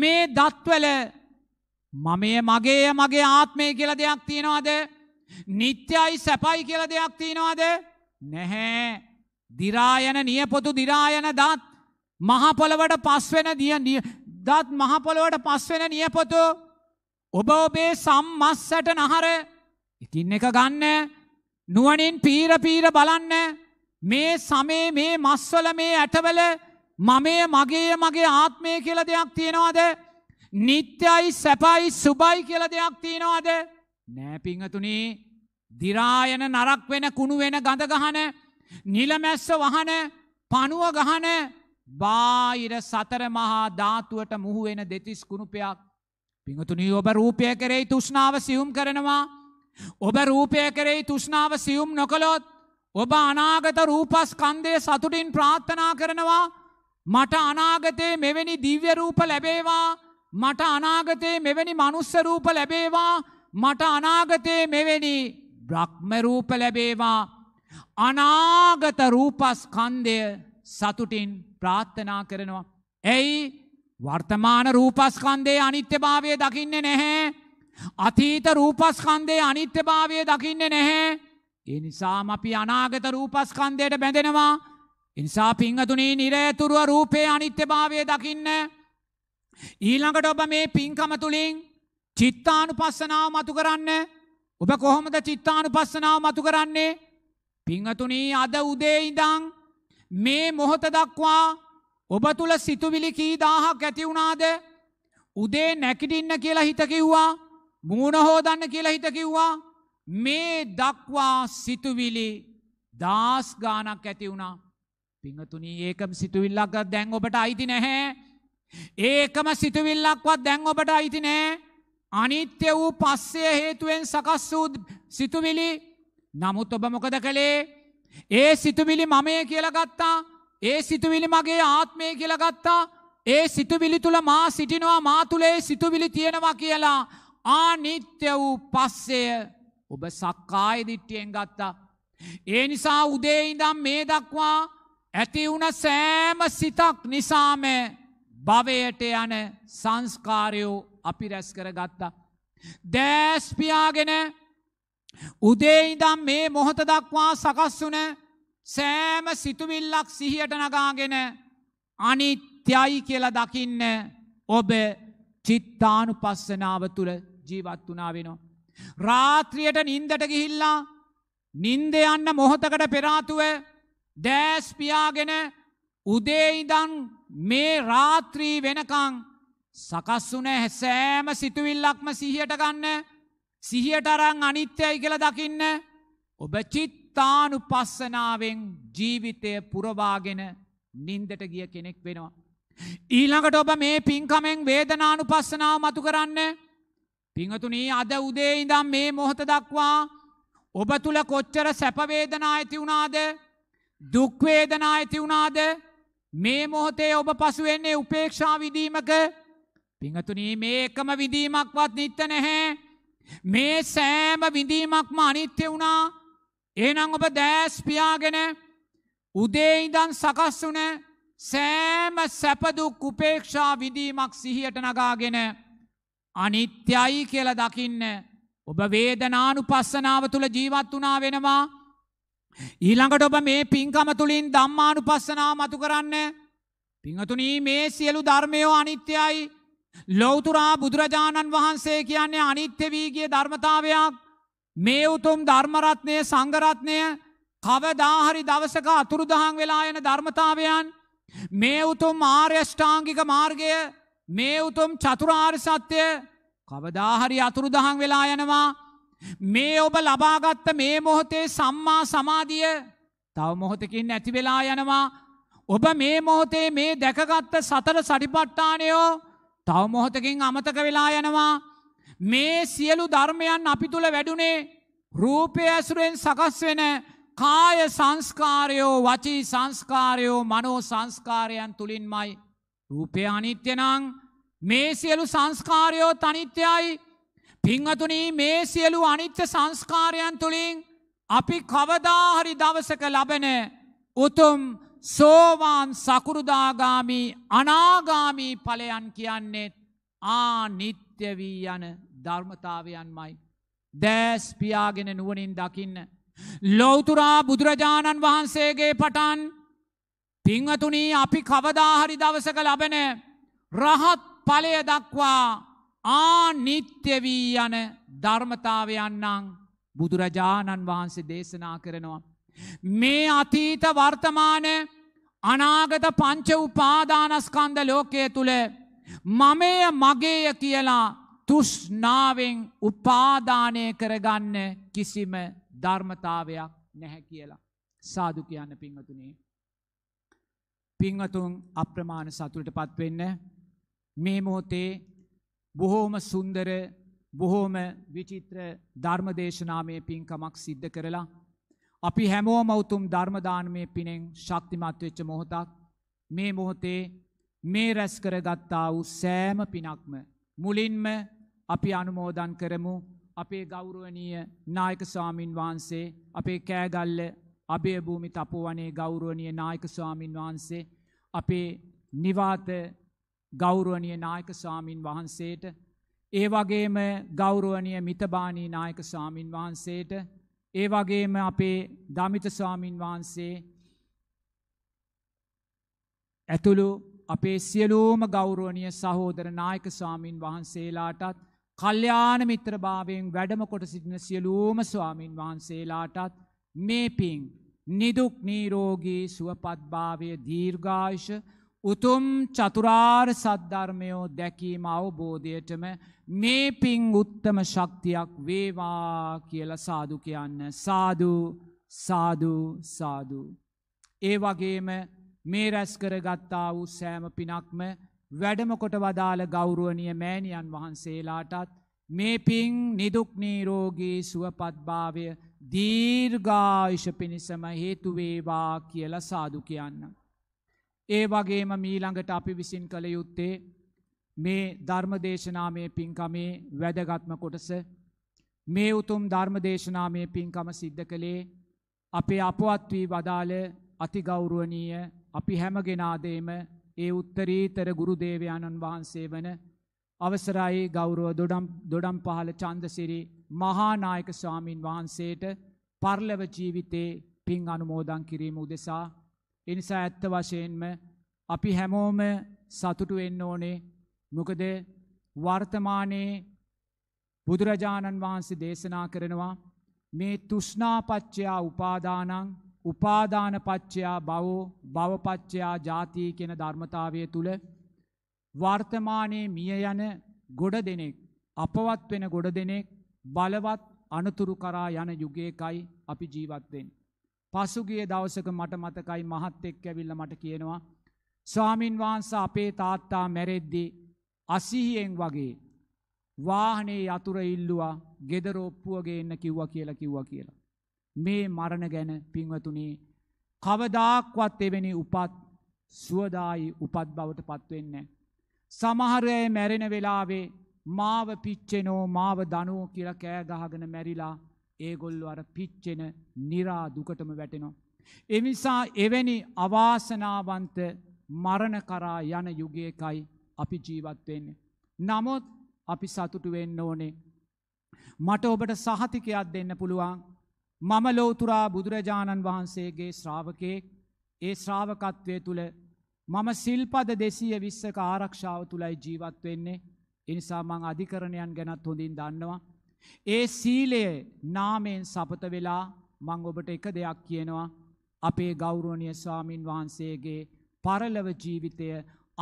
මේ දත්වල මමය මගේය මගේ ආත්මය කියල දෙයක් තියෙනවාද නිත්‍යයි සැපයි කියල දෙයක් තියෙනවාද නැහැ දිරායන නියපොතු දිරායන දත් මහපොළවට පස්වෙන දිය දත් මහපොළොවට පස්වෙන නියපොතු ඔබ ඔබේ සම්මස්සට නහර ඉතින් එක ගන්න නුවනින් පීර පීර බලන්න මේ සමේ මේ මස්වල මේ ඇටවල මමය මගේ මගේ ආත්මය කියල දෙයක් තියෙනවාද නිත්‍යයි සැපයි සුබයි කියල දෙයක් තියෙනවාද නෑපිංහතුනී දිරායන නරක් වෙන කුණු වෙන ගඳගහන නිලමැස්ස වහන පනුව ගහන බාහිර සතර මහා ධාතුවට මුහු වෙන දෙතිස් කුණුපයක් පිංහතුනී ඔබ රූපය කරෙයි තුෂ්නාව සියුම් කරනවා ඔබ රූපය කරෙයි තුෂ්නාව සියුම් නොකළොත් ඔබ අනාගත රූපස්කන්දය සතුටින් ප්‍රාත්ථනා කරනවා මට අනාගතයේ මෙවැනි දිව්‍ය රූප ලැබේවා මට අනාගතයේ මෙවැනි මනුස්ස රූප ලැබේවා මට අනාගතයේ මෙවැනි බ්‍රහ්ම රූප ලැබේවා අනාගත රූපස්කන්ධය සතුටින් ප්‍රාර්ථනා කරනවා ඇයි වර්තමාන රූපස්කන්ධයේ අනිත්‍යභාවය දකින්නේ නැහැ අතීත රූපස්කන්ධයේ අනිත්‍යභාවය දකින්නේ නැහැ ඒ නිසාම අපි අනාගත රූපස්කන්ධයට බැඳෙනවා ඉනිසා පිංහතුනී නිරයතුරුව රූපය අනිත්‍යභාවය දකින්නේ ඊළඟට ඔබ මේ පින්කම තුළින් චිත්තානුපස්සනාව මතු කරන්න ඔබ කොහොමද චිත්තානුපස්සනාව මතු කරන්නේ පිංහතුනී අද උදේ ඉඳං මේ මොහොත දක්වා ඔබ තුළ සිතුවිලි කී දාහක් ඇති වුණාද උදේ නැකිටින්න කියලා හිතකිව්වා මූුණ හෝදන්න කියලා හිතකිව්වා මේ දක්වා සිතුවිලි දාස් ගානක් ඇති වුණා පිංහතුනී ඒකම සිතුවිල්ලක්ගත් දැන් ඔබට අයිති නැහැ ඒකම සිතුවිල්ලක්වත් දැන් ඔබට අයිති නෑ අනිත්‍ය වූ පස්සය හේතුවෙන් සකස් වූ සිතුවිලි නමුත් ඔබ මොකද කළේ ඒ සිතුවිලි මමය කියලගත්තා ඒ සිතුවිලි මගේ ආත්මය කියලගත්තා ඒ සිතුවිලි තුළ මා සිටිනවා මා තුළේ සිතුවිලි තියෙනවා කියලා ආනිත්‍ය වූ පස්සය ඔබ සක්කාය දිට්ටියෙන් ගත්තා. ඒ නිසා උදේඉදම් මේ දක්වා ඇති වුණ සෑම සිතක් නිසාමෑ භවයට යන සංස්කාරයෝ අපි රැස් කර ගත්තා. දෑස්පියාගෙන උදේයිදම් මේ මොහොත දක්වා සකස් වුන සෑම සිතුවිල්ලක් සිහියට නගාගෙන අනිත්‍යයි කියලා දකින්න ඔබ චිත්තානු පස්සනාව තුළ ජීවත් වනා වෙනවා. රාත්‍රියයට නින්දට ගිහිල්ලා නින්ද යන්න මොහොතකට පෙරාතුව දෑස්පියාගෙන උදේ ඉඳන් මේ රාත්‍රී වෙනකං සකස් වුණේ සෑම සිතුවිල්ලක්ම සිහියට ගන්න සිහියට අරන් අනිත්‍යයි කියලා දකින්න ඔබ චිත්තානුපස්සනාවෙන් ජීවිතය පුරවාගෙන නින්දට ගිය කෙනෙක් වෙනවා. ඊළඟට ඔබ මේ පින්කමෙන් වේදනානුපස්සනාව මතු කරන්න පිංහතුනී අද උදේ ඉඳම් මේ මොහොත දක්වා ඔබ තුළ කොච්චර සැපවේදනා ඇති වුණාද දුක්වේදනා ඇති වුණාද මේ මොහොතේ ඔබ පසුවෙන්නේ උපේක්ෂා විදීමක පිංහතුනී මේ එකම විදීමක්වත් නිත්ත නැහැ. මේ සෑම විඳීමක්ම අනිත්‍ය වුණා ඒනං ඔබ දෑස්පියාගෙන උදේයිදන් සකස් වුන සෑම සැපදු කුපේක්ෂා විදීමක් සිහියට නගාගෙන අනිත්‍යයි කියල දකින්න ඔබ වේදනානු පස්සනාව තුළ ජීවත් වනා වෙනවා ඊළඟට ඔබ මේ පින්කම තුළින් ධම්මානු පස්සනා මතු කරන්න. පිංහතුනී මේ සියලු ධර්මයෝ අනිත්‍යයි. ලොවතුරා බුදුරජාණන් වහන්සේ කියන්නේ අනිත්‍ය වීගිය ධර්මතාවයක් මේ උතුම් ධර්මරත්නය සංගරත්නය කවදාහරි දවසක අතුරුදහන් වෙලා යන ධර්මතාවයන් මේ උතුම් ආර්යෂ්ඨාංගික මාර්ගය මේ උතුම් චතුරාර් සත්‍යය කවදාහරි අතුරුදහන් වෙලා යනවා මේ ඔබ ලබාගත්ත මේ මොහොතේ සම්මා සමාධිය තව මොහොතකින් ඇති වෙලා යනවා. ඔබ මේ මොහොතේ මේ දැකගත්ත සතර සටිපට්ටානයෝ තව මොහොතකින් අමතක වෙලා යනවා. මේ සියලු ධර්මයන් අපි තුළ වැඩුණේ රූපය ඇසුරෙන් සකස් වෙන කාය සංස්කාරයෝ වචී සංස්කාරයෝ මනෝ සංස්කාරයන් තුළින්මයි. රූපය අනිත්‍යනං මේ සියලු සංස්කාරයෝ තනිත්‍යයි පින්වතුනි මේ සියලු අනිත්‍ය සංස්කාරයන් තුළින් අපි කවදාහරි දවසක ලබන උතුම් සෝවාන් සකුරුදාගාමී අනාගාමී පලයන් කියන්නේත් ආනිත්‍යවී යන ධර්මතාවයන්මයි. දෑස් පියාගෙන නුවනින් දකින්න. ලෝතුරා බුදුරජාණන් වහන්සේගේ පටන් පිංවතුනී අපි කවදාහරි දවසක ලබන රහත් පලය දක්වා ආනිත්‍ය වී යන ධර්මතාවයන්නං බුදුරජාණන් වහන්සේ දේශනා කරනවා. මේ අතීත වර්තමාන අනාගත පංච උපාදානස්කන්ද ලෝකය තුළ මමය මගේය කියලා තුෂ්නාවෙන් උපාදානය කරගන්න කිසිම ධර්මතාවයක් නැහැ කියලා. සාදු කියන්න පිංහතුනේ. පිංහතුන් අප්‍රමාණ සතුට පත්වෙන්න මේ මොහොතේ බොහෝම සුන්දර බොහෝම විචිත්‍ර ධර්මදේශනාමය පින්කමක් සිද්ධ කරලා. අපි හැමෝ මවතුම් ධර්මදානමය පිනෙෙන් ශක්තිමත්වෙච්ච මොහොතක් මේ මොහොතේ මේ රැස් කරගත්තා වූ සෑම පිනක්ම. මුලින්ම අපි අනුමෝදන් කරමු අපේ ගෞරුවනීය නායක ස්වාමින් වහන්සේ අපේ කෑගල්ල අභයභූමි තපුවනේ ගෞරුවනීය නායක ස්වාමින් වහන්සේ අපේ නිවාත ගෞරුවනිය නායක සාමීන් වහන්සේට ඒ වගේම ගෞරුවනිය මිතබානී නායක සාමීන් වහන්සේට ඒ වගේම අපේ දමිත ස්වාමීන් වහන්සේ ඇතුළු අපේ සියලූම ගෞරුවනිය සහෝදර නායක ස්වාමීන් වහන්සේලාටත් කල්්‍යාන මිත්‍රභාවයෙන් වැඩමකොට සිටින සියලූම ස්වාමීන් වහන්සේලාටත් මේ පින් නිදුක් නීරෝගී සුවපත්භාවය දීර්ඝායිෂ උතුම් චතුරාර් සද්ධර්මයෝ දැකීම අවබෝධයටම මේ පින් උත්තම ශක්තියක් වේවා කියල සාදු කියන්න සාදු සාදු සාදු. ඒ වගේම මේ රැස් කරගත්තා වූ සෑම පිනක්ම වැඩමකොට වදාළ ගෞරුවනිය මෑණියන් වහන්සේලාටත් මේ පින් නිදුක්නීරෝගී සුවපත්භාවය දීර්ගායුෂ පිණිසම හේතුවේවා කියල සාදු කියන්න. ඒ වගේම මීළඟට අපි විසින් කළ යුත්තේ මේ ධර්මදේශනාමය පින්කමේ වැදගත්ම කොටස මේ උතුම් ධර්මදේශනාමය පින්කම සිද්ධ කළේ අපේ අපවත්වී වදාළ අතිගෞරුවනීය අපි හැමගෙනාදේම ඒ උත්තරීතර ගුරුදේවයාණන් වහන්සේ වන අවසරයි ගෞරුව දොඩම් පහල චන්දසිරි මහානායක ස්වාමීන් වහන්සේට පර්ලව ජීවිතේ පින් අනුමෝදන් කිරීම උදෙසා එනිසා ඇත්ත වශයෙන්ම අපි හැමෝම සතුටු වෙන්න ඕනේ මොකද වර්තමානයේ බුදුරජාණන් වහන්සේ දේශනා කරනවා මේ තුෂ්ණාපච්චයා උපාදානං උපාදානපච්චයා බවෝ භවපච්චයා ජාතිය කියන ධර්මතාවය තුළ වර්තමානයේ මිය යන ගොඩ දෙනෙක් අපවත් වෙන ගොඩ දෙනෙක් බලවත් අනතුරු කරා යන යුගයකයි අපි ජීවත් වෙන්නේ. පසුගිය දවසක මට මතකයි මහත් එක් ඇවිල්ල මට කියනවා. ස්වාමින් වහන්ස අපේ තාත්තා මැරෙද්දි අසිහියෙන් වගේ වාහනේ යතුර ඉල්ලුවා ගෙදරෝප්පුුවගේ එන්න කිව්ව කියලා කිව්ව කියලා. මේ මරණ ගැන පින්වතුනේ කවදාක්වත් එවැනි උපත් සුවදායි උපත් බවට පත්වවෙන්න. සමහරය මැරෙන වෙලාවේ මාව පිච්චෙනෝ මාව දනුව කියල කෑ ගහගෙන මැරිලා ඒගොල්ලු අර පිච්චෙන නිරාදුකටම වැටෙනවා. එනිසා එවැනි අවාසනාවන්ත මරණ කරා යන යුගයකයි අපි ජීවත්වෙන්නේ. නමුත් අපි සතුටු වෙන්න ඕනේ. මට ඔබට සහතිකයක් දෙන්න පුළුවන්. මම ලෝතුරා බුදුරජාණන් වහන්සේගේ ශ්‍රාවකයෙක් ඒ ශ්‍රාවකත්වය තුළ මම සිල්පද දෙසීය විස්සක ආරක්ෂාව තුළයි ජීවත් වෙන්නේ. එනිසා මං අධිකරණයන් ගැනත් හොඳින් දන්නවා. ඒ සීලයේ නාමයෙන් සපත වෙලා මං ඔබට එක දෙයක් කියනවා අපේ ගෞරුවනය ස්වාමීන් වහන්සේගේ පරලව ජීවිතය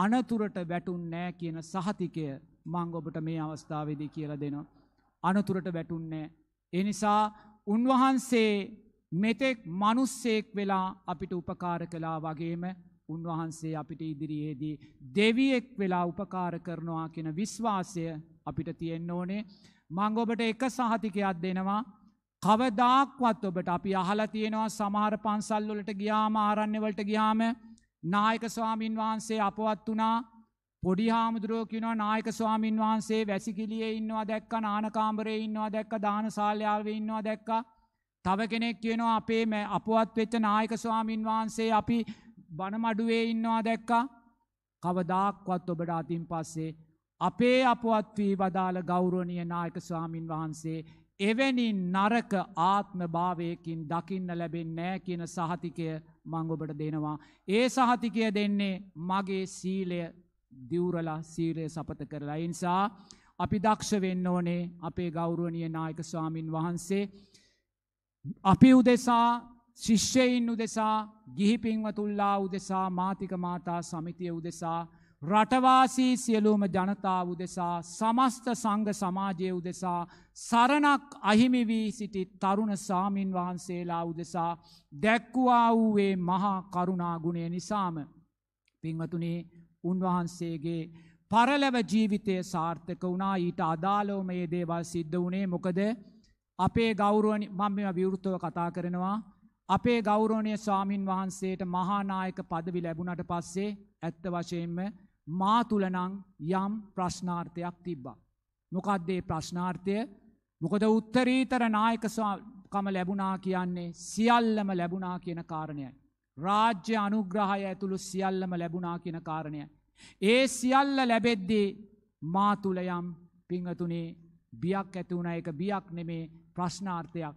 අනතුරට වැටුන් නෑ කියන සහතිකය මං ඔබට මේ අවස්ථාවේදී කියල දෙනවා. අනතුරට වැටුන්නේ. එනිසා උන්වහන්සේ මෙතෙක් මනුස්සෙක් වෙලා අපිට උපකාර කලා වගේම උන්වහන්සේ අපිට ඉදිරියේදී දෙවියෙක් වෙලා උපකාර කරනවා කියෙන විශ්වාසය අපිට තියෙන්න ඕනේ මං ඔබට එක සහතිකයක් දෙනවා කවදාක්වත් ඔබට අපි අහලා තියෙනවා සමහර පන්සල්වලට ගියාම ආරණ්‍යවලට ගියාම නායක ස්වාමින් වහන්සේ අපවත් වුණා පොඩි හාමුදුරුවෝ කියනවා නායක ස්වාමින් වහන්සේ වැසිකිළියේ ඉන්නවා දැක්ක නානකාම්බරේ ඉන්නවා දැක්ක දානශාලාවේ ඉන්නවා දැක්ක තව කෙනෙක් කියනවා අපේ අපවත් වෙච්ච නායක ස්වාමින් වහන්සේ අපි බණමඩුවේ ඉන්නවා දැක්කා කවදාක්වත් ඔබට අතින් පස්සේ අපේ අපවත් වී වදාළ ගෞරවනීය නායක ස්වාමින් වහන්සේ එවැනි නරක ආත්ම භාවයකින් දකින්න ලැබෙන්නේ නැහැ කියන සහතිකය මං ඔබට දෙනවා. ඒ සහතිකය දෙන්නේ මගේ සීලය දිවුරලා සීලය සපත කරලා. ඒ නිසා අපි දක්ෂ වෙන්න ඕනේ අපේ ගෞරවනීය නායක ස්වාමින් වහන්සේ අපි උදෙසා ශිෂ්‍යයින් උදෙසා ගිහි පින්වතුල්ලා උදෙසා මාතික මාතා සමිතිය උදෙසා රටවාසී සියලූම ජනතාව උදෙසා සමස්ත සංඝ සමාජය උදෙසා සරණක් අහිමිවී සිටි තරුණ සාමීන් වහන්සේලා උදෙසා දැක්කුවා වූවේ මහා කරුණාගුණය නිසාම. පින්වතුනේ උන්වහන්සේගේ පරලව ජීවිතය සාර්ථක වුණා ඊට අදාලෝමයේ දේවල් සිද්ධ වනේ මොකද අපේ ගෞරුවනි මං මෙම විවෘතව කතා කරනවා අපේ ගෞරෝණය ස්වාමීන් වහන්සේට මහානායක පදවි ලැබුණට පස්සේ ඇත්ත වශයෙන්ම මා තුලනං යම් ප්‍රශ්නාර්ථයක් තිබ්බා. මොකක්දේ ප්‍රශ්නාර්ථය මොකද උත්තරීතර නායකකම ලැබුණා කියන්නේ සියල්ලම ලැබුණා කියන කාරණයයි. රාජ්‍ය අනුග්‍රහය ඇතුළු සියල්ලම ලැබුණා කියන කාරණය. ඒ සියල්ල ලැබෙද්දී මාතුලයම් පිංහතුනේ බියක් ඇතිවුණ එක බියක් නෙමේ ප්‍රශ්නාර්ථයක්.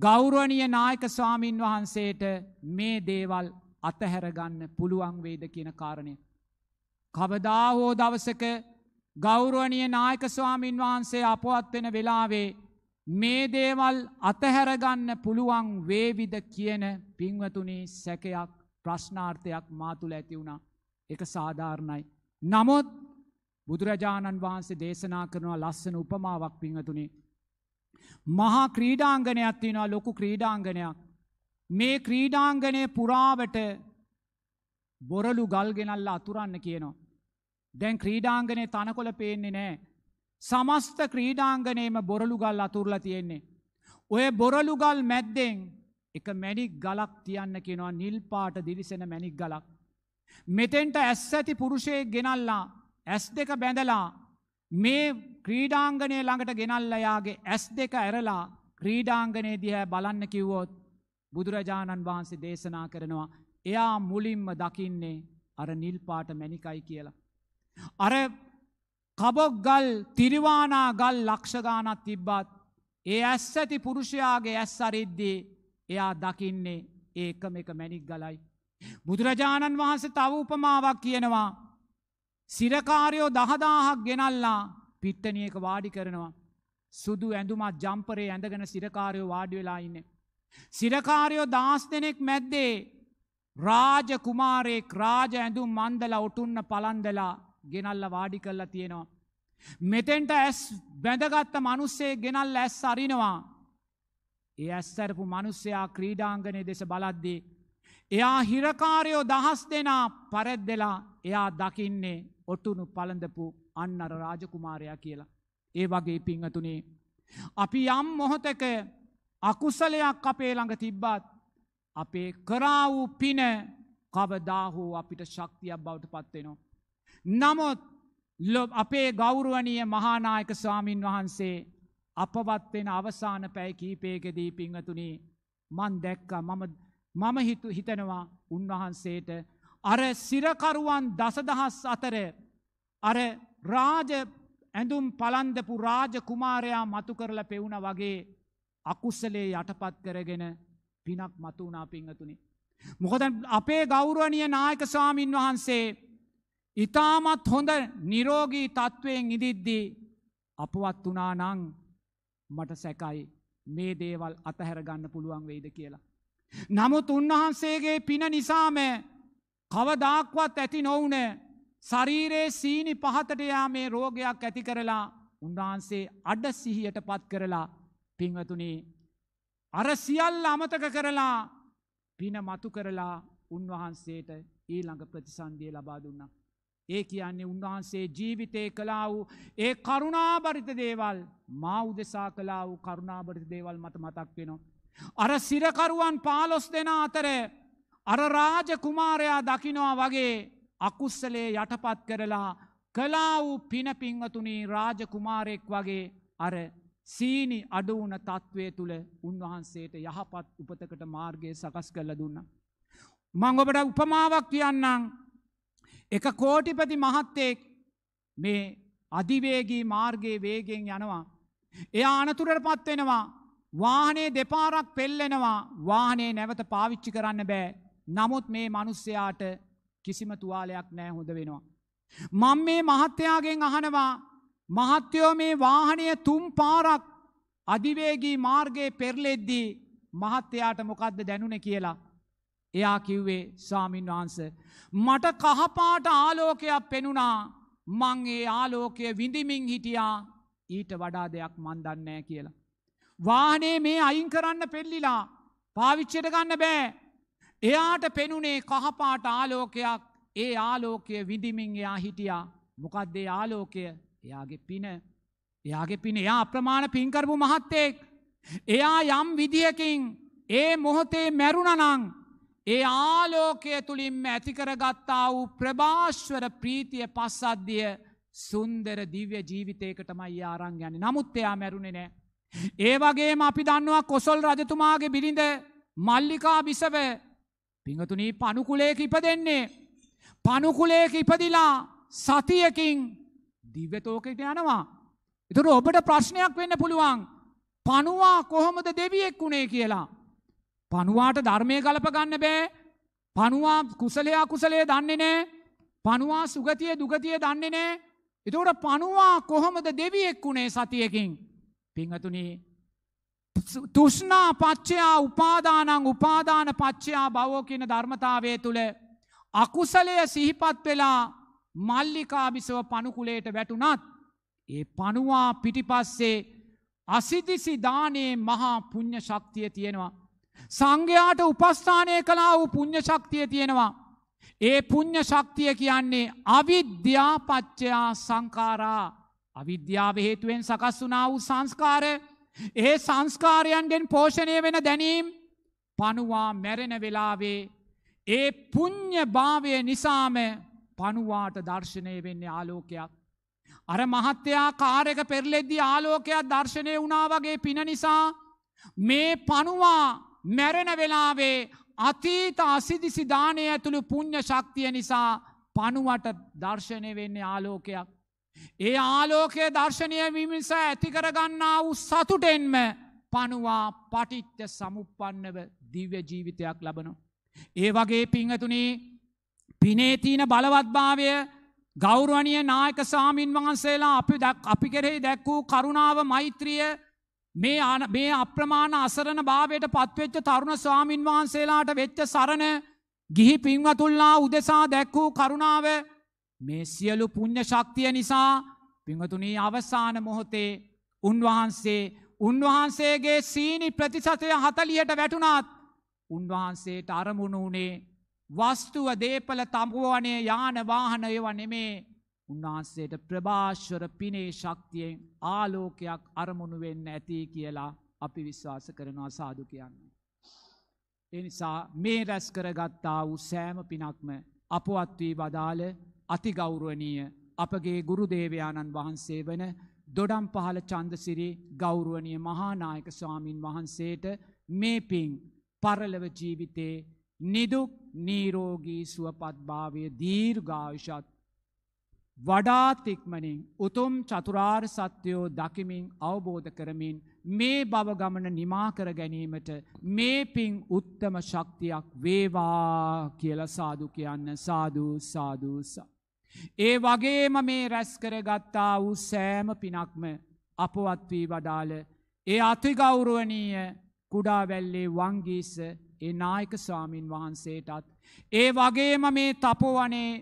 ගෞරුවනිය නායක ස්වාමීන් වහන්සේට මේ දේවල් අතහැරගන්න පුළුවන් වේද කියන කාරණය. කවදා හෝ දවසක ගෞරුවනිය නායක ස්වාමීන් වහන්සේ අපවත් වෙන වෙලාවේ මේ දේවල් අතහැරගන්න පුළුවන් වේවිද කියන පින්වතුනි සැකයක් ප්‍රශ්නාර්ථයක් මාතුල ඇති වුණා එක සාධාරණයි. නමුත් බුදුරජාණන් වහන්සේ දේශනා කරනවා ලස්සන උපමාවක් පින්වතුනි. මහා ක්‍රීඩාංගනයක් තියෙනවා ලොකු ක්‍රීඩාංගනයක්. මේ ක්‍රීඩාංගනය පුරාවට බොරලු ගල්ගෙනල්ල අතුරන්න කියනවා. දැන් ක්‍රීඩාංගනේ තනකොළ පේන්නේ නෑ. සමස්ත ක්‍රීඩාංගනේම බොරලුගල් අතුරලා තියෙන්නේ. ඔය බොරලුගල් මැද්දෙන් එක මැනික් ගලක් තියන්න කෙනවා නිල් පාට දිලිසෙන මැනික් ගලක්. මෙතෙන්ට ඇස් ඇති පුරුෂය ගෙනල්ලා ඇස් දෙක බැඳලා මේ ක්‍රීඩාංගනය ළඟට ගෙනල්ලයාගේ ඇස් දෙක ඇරලා ක්‍රීඩාංගනයේ දිහ බලන්න කිව්වොත් බුදුරජාණන් වහන්සේ දේශනා කරනවා එයා මුලින්ම දකින්නේ අර නිල්පාට මැනිකයි කියලා. අර කබොක්ගල් තිරිවානාගල් ලක්ෂගානත් තිබ්බත් ඒ ඇස් ඇති පුරුෂයාගේ ඇස් අරිද්දී එයා දකින්නේ ඒකම එක මැනික් ගලයි. බුදුරජාණන් වහන්සේ තව උපමාවක් කියනවා. සිරකාරයෝ දහදාහක් ගෙනල්ලා පිට්ටනියක වාඩි කරනවා. සුදු ඇඳුමත් ජම්පරේ ඇඳගෙන සිරකාරයෝ වාඩි වෙලා ඉන්න. සිරකාරයෝ දහස් දෙනෙක් මැද්දේ රාජ කුමාරයෙක් රාජ ඇඳුම් මන්දල ඔටුන්න පලන්දලා ගෙනල්ල වාඩි කල්ලා තියෙනවා. මෙතෙන්ට ඇස් බැඳගත්ත මනුස්සේ ගෙනල් ඇස් අරිනවා. ඒ ඇස්සැරපු මනුස්සයා ක්‍රීඩාංගනය දෙස බලද්දී. එයා හිරකාරයෝ දහස් දෙනා පරැද්දෙලා එයා දකින්නේ ඔටුනු පළඳපු අන්නර රාජකුමාරයා කියලා. ඒ වගේ පිංහතුනේ. අපි යම් මොහොතක අකුසලයක් අපේ ළඟ තිබ්බත් අපේ කරා වූ පින කවදාහෝ අපිට ශක්තියක් බවට පත්වෙනවා. නමුත් අපේ ගෞරුවනය මහානායක ස්වාමීන් වහන්සේ අපවත්වෙන අවසාන පැයි කීපේකෙදී පිංහතුනි මන් දැක්ක මම හිතු හිතනවා උන්වහන්සේට අර සිරකරුවන් දසදහස් අතර අර රාජ ඇඳුම් පලන්දපු රාජ කුමාරයා මතු කරල පෙවුණ වගේ අකුස්සලේ යටපත් කරගෙන පිනක් මතුුණා පිංහතුනි. මොකද අපේ ගෞරුවනිය නායක ස්වාමීන් වහන්සේ ඉතාමත් හොඳ නිරෝගී තත්ත්වයෙන් ඉදිද්දී අපවත් වනානං මට සැකයි මේ දේවල් අතහැර ගන්න පුළුවන් වෙයිද කියලා. නමුත් උන්වහන්සේගේ පින නිසාම කවදාක්වත් ඇති නොවන ශරීරයේ සීනි පහතටයා මේ රෝගයක් ඇති කරලා උන්වහන්සේ අඩ සිහියට පත් කරලා පින්වතුනේ අර සියල්ල අමතක කරලා පින මතු කරලා උන්වහන්සේට ඊළඟ ප්‍රතිසන්දිය ලබා දුන්නා. ඒ කියන්නේ උන්වහන්සේ ජීවිතය කලා වූ ඒ කරුණාබරිත දේවල් මා උදෙසා කලා වූ කරුණාබරිත දේවල් මත මතක් වෙනවා. අර සිරකරුවන් පාලොස් දෙෙන අතර අර රාජ කුමාරයා දකිනවා වගේ අකුස්සලේ යටපත් කරලා කලා වූ පිනපිංවතුනී රාජ කුමාරයෙක් වගේ අර සීනි අඩුවන තත්ත්වය තුළ උන්වහන්සේට යහපත් උපතකට මාර්ගය සකස් කරල දුන්න. මංගොබට උපමාවක් කියන්නම් එක කෝටිපති මහත්තයෙක් මේ අධිවේගී මාර්ගයේ වේගෙන් යනවා. එයා අනතුරට පත්වෙනවා වාහනේ දෙපාරක් පෙල්ලෙනවා වාහනේ නැවත පාවිච්චි කරන්න බෑ නමුත් මේ මනුස්සයාට කිසිම තුවාලයක් නෑ හොඳ වෙනවා. මං මේ මහත්තයාගෙන් අහනවා මහත්‍යයෝ මේ වාහනය තුම් පාරක් අධිවේගී මාර්ගයේ පෙරලෙද්දී මහත්තයාට මොකක්ද දැනුන කියලා. එයා කිව්වේ ස්වාමින් වහන්ස. මට කහපාට ආලෝකයක් පෙනුණා මං ඒ ආලෝකය විඳිමින් හිටියා ඊට වඩා දෙයක් මන් දන්නෑ කියලා. වාහනේ මේ අයින් කරන්න පෙල්ලිලා පාවිච්චයට ගන්න බෑ. එයාට පෙනුනේ කහපාට ආලෝකයක් ඒ ආලෝකය විඳිමින් එයා හිටියා මොකක්දේ ආලෝකය එයාගේ පින එයාගේ පින එයා අප්‍රමාණ පින්කරපු මහත්තෙක් එයා යම් විදිහකින් ඒ මොහොතේ මැරුණනං ඒ ආලෝකය තුළින්ම ඇතිකරගත්තා වූ ප්‍රභාශ්වර ප්‍රීතිය පස්සද්ධිය සුන්දර දිව්‍ය ජීවිතයකටමයි ආරං යන්නේ නමුත් එයා මැරුණෙ නෑ. ඒ වගේම අපි දන්නවා කොසොල් රජතුමාගේ බිරිඳ මල්ලිකා බිසව පිංහතුනී පණුකුලේක ඉප දෙන්නේ. පණුකුලේක ඉපදිලා සතියකින් දිව්‍යතෝකට යනවා. එතුර ඔබට ප්‍රශ්නයක් වෙන්න පුළුවන් පණුවා කොහොමද දෙවියෙක් වුණේ කියලා. පනුවාට ධර්මය කලපගන්න බෑ පනවා කුසලයා කුසලේ දන්නේ නෑ පනවා සුගතිය දුගතිය දන්නේ නෑ එතකොට පනවා කොහොමද දෙවියෙක් වුණේ සතියකින් පිංහතුනී තුෂ්නා පච්චයා උපාදානං උපාදාන පච්චයා බවෝ කියන ධර්මතාවය තුළ අකුසලය සිහිපත් වෙලා මල්ලිකාබිසව පණුකුලේට වැටුනත් ඒ පනුවා පිටිපස්සේ අසිදිසි දානයේ මහා පුං්ඥ ශක්තිය තියෙනවා සංඝයාට උපස්ථානය කලා වූ පුං්ඥ ශක්තිය තියෙනවා. ඒ පුං්ඥ ශක්තිය කියන්නේ අවිද්‍යාපච්චයා සංකාරා අවිද්‍යාව හේතුවෙන් සකස් වනා වූ සංස්කාර ඒ සංස්කාරයන්ගෙන් පෝෂණය වෙන දැනීම් පනුවා මැරෙන වෙලාවේ ඒ පුං්ඥ භාවය නිසාම පනුවාට දර්ශනය වෙන්නේ ආලෝකයක්. අර මහත්තයා කාරක පෙරලෙද්දි ආලෝකයක් දර්ශනය වනාා වගේ පින නිසා මේ පනුවා මැරෙන වෙලාවේ අතීත අසිදිසි දානය ඇතුළු පුං්ඥ ශක්තිය නිසා පනුවට දර්ශනය වෙන්නේ ආලෝකයක්. ඒ ආලෝකය දර්ශනය විමිස ඇතිකරගන්නා වූ සතුටෙන්ම පනුවා පටිච්ච සමුපපන්නව දිව්‍ය ජීවිතයක් ලබනු. ඒ වගේ පිංහතුනේ පිනේතිීන බලවත්භාවය ගෞරවනිය නායක සාමීන් වහන්සේලා අපි දක් අපි කෙරෙහි දැක් වූ කරුණාව මෛත්‍රිය මේ මේ අප්‍රමාණ අසරණ භාවයට පත්වෙච්ච තරුණ ස්වාමින් වහන්සේලාට වෙච්ච සරණ ගිහි පින්වතුල්ලා උදෙසා දැක්වූ කරුණාව මේ සියලු පුං්ඥ ශක්තිය නිසා පිංහතුනී අවසාන මොහොතේ උන්වහන්සේ උන්වහන්සේගේ සීනි ප්‍රතිශතය හතලියට වැටුණත් උන්වහන්සේට අරමුණු වනේ වස්තුව දේපල තඹුවනේ යාන වාහනයව නෙමේ උන්වහන්සේට ප්‍රභාශ්වර පිනේ ශක්තියෙන් ආලෝකයක් අරමුණු වෙන්න ඇති කියලා අපි විශ්වාස කරනවා සාදු කියන්නේ. එනිසා මේ රැස් කරගත්තා වූ සෑම පිනක්ම අපවත්වී වදාළ අතිගෞරුවනීය අපගේ ගුරුදේවයාණන් වහන්සේ වන දොඩම් පහල චන්දසිරි ගෞරුවනය මහානායක ස්වාමීන් වහන්සේට මේ පින් පරලව ජීවිතේ නිදුක් නීරෝගී සුවපත්භාවය දීර්ඝාවිෂත් වඩාත් ඉක්මනින් උතුම් චතුරාර් සත්‍යයෝ දකිමින් අවබෝධ කරමින් මේ බවගමන නිමාකර ගැනීමට මේ පින් උත්තම ශක්තියක් වේවා කියල සාදු කියන්න සාධූ සාධූසා. ඒ වගේම මේ රැස්කර ගත්තා වූ සෑම පිනක්ම අපවත්වී වදාළ ඒ අතිගෞරුවනීය කුඩාවැල්ලේ වංගීස ඒ නායක ස්වාමීන් වහන්සේටත්. ඒ වගේම මේ තපොවනේ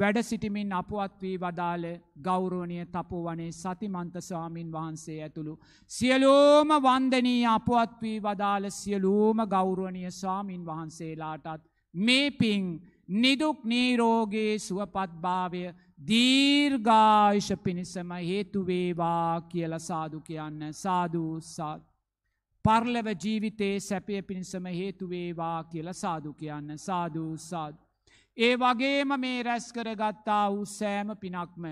වැඩ සිටිමින් අපවත් වී වදාළ ගෞරෝණය තපෝවනේ සතිමන්ත ස්වාමීන් වහන්සේ ඇතුළු. සියලෝම වන්දනී අපවත් වී වදාළ සියලූම ගෞරුවනය ස්වාමීන් වහන්සේලාටත් මේ පින් නිදුක් නීරෝගේ සුවපත්භාවය දීර්ඝායුෂ පිණිසම හේතුවේවා කියල සාදු කියන්න සාධූ සාත්. පර්ලව ජීවිතයේ සැපය පිණිසම හේතුවේවා කියල සාදු කියන්න සාධූ සාධ. ඒ වගේම මේ රැස් කරගත්තා වූ සෑම පිනක්ම.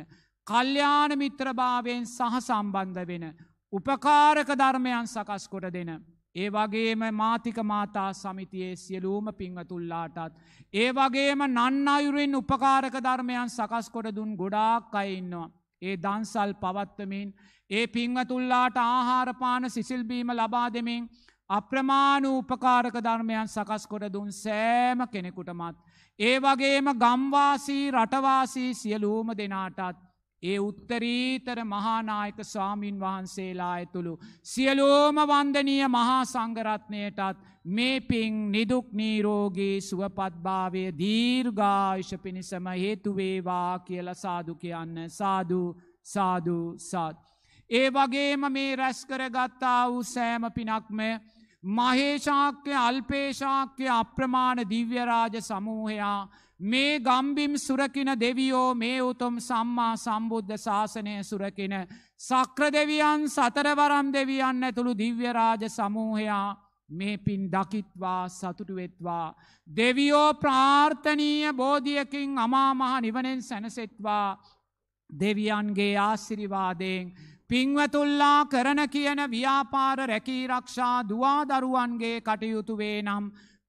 කල්්‍යාන මිත්‍රභාවයෙන් සහ සම්බන්ධ වෙන. උපකාරක ධර්මයන් සකස්කොට දෙන. ඒ වගේම මාතික මාතා සමිතියේ සියලූම පිංහතුල්ලාටත්. ඒ වගේම නන්න අයුරෙන් උපකාරක ධර්මයන් සකස්කොට දුන් ගොඩාක් අයින්නවා. ඒ දන්සල් පවත්තමින් ඒ පිංහතුල්ලාට ආහාරපාන සිසිල්බීම ලබා දෙමින් අප්‍රමාණ උපකාරක ධර්මයන් සකස්කොට දුන් සෑම කෙනෙකුටමත්. ඒ වගේම ගම්වාසී රටවාසී සියලූම දෙනාටත් ඒ උත්තරීතර මහානායක ස්වාමීන් වහන්සේලා ඇතුළු. සියලෝම වන්දනීය මහා සංගරත්නයටත් මේ පින් නිදුක් නීරෝගේ සුවපත්භාවය දීර්ඝායුෂ පිණිසම හේතුවේවා කියල සාදු කියන්න සාදු සාදු සාත්. ඒ වගේම මේ රැස්කර ගත්තා වූ සෑම පිනක්ම මහේශාක්‍ය අල්පේශාක්‍ය අප්‍රමාණ දිව්‍යරාජ සමූහයා මේ ගම්බිම් සුරකින දෙවියෝ මේ උතුම් සම්මා සම්බුද්ධ ශාසනය සුරකින සක්‍ර දෙවියන් සතරවරම් දෙවියන්න ඇතුළු දිව්‍යරාජ සමූහයා මේ පින් දකිත්වා සතුටු වෙත්වා. දෙවියෝ ප්‍රාර්ථනීය බෝධියකින් අමාමහ නිවනෙන් සැනසෙත්වා දෙවියන්ගේ ආසිරිවාදයෙන්. පින්වතුල්ලා කරන කියන ව්‍යාපාර රැකී රක්ෂා දවාදරුවන්ගේ කටයුතුවේ නම්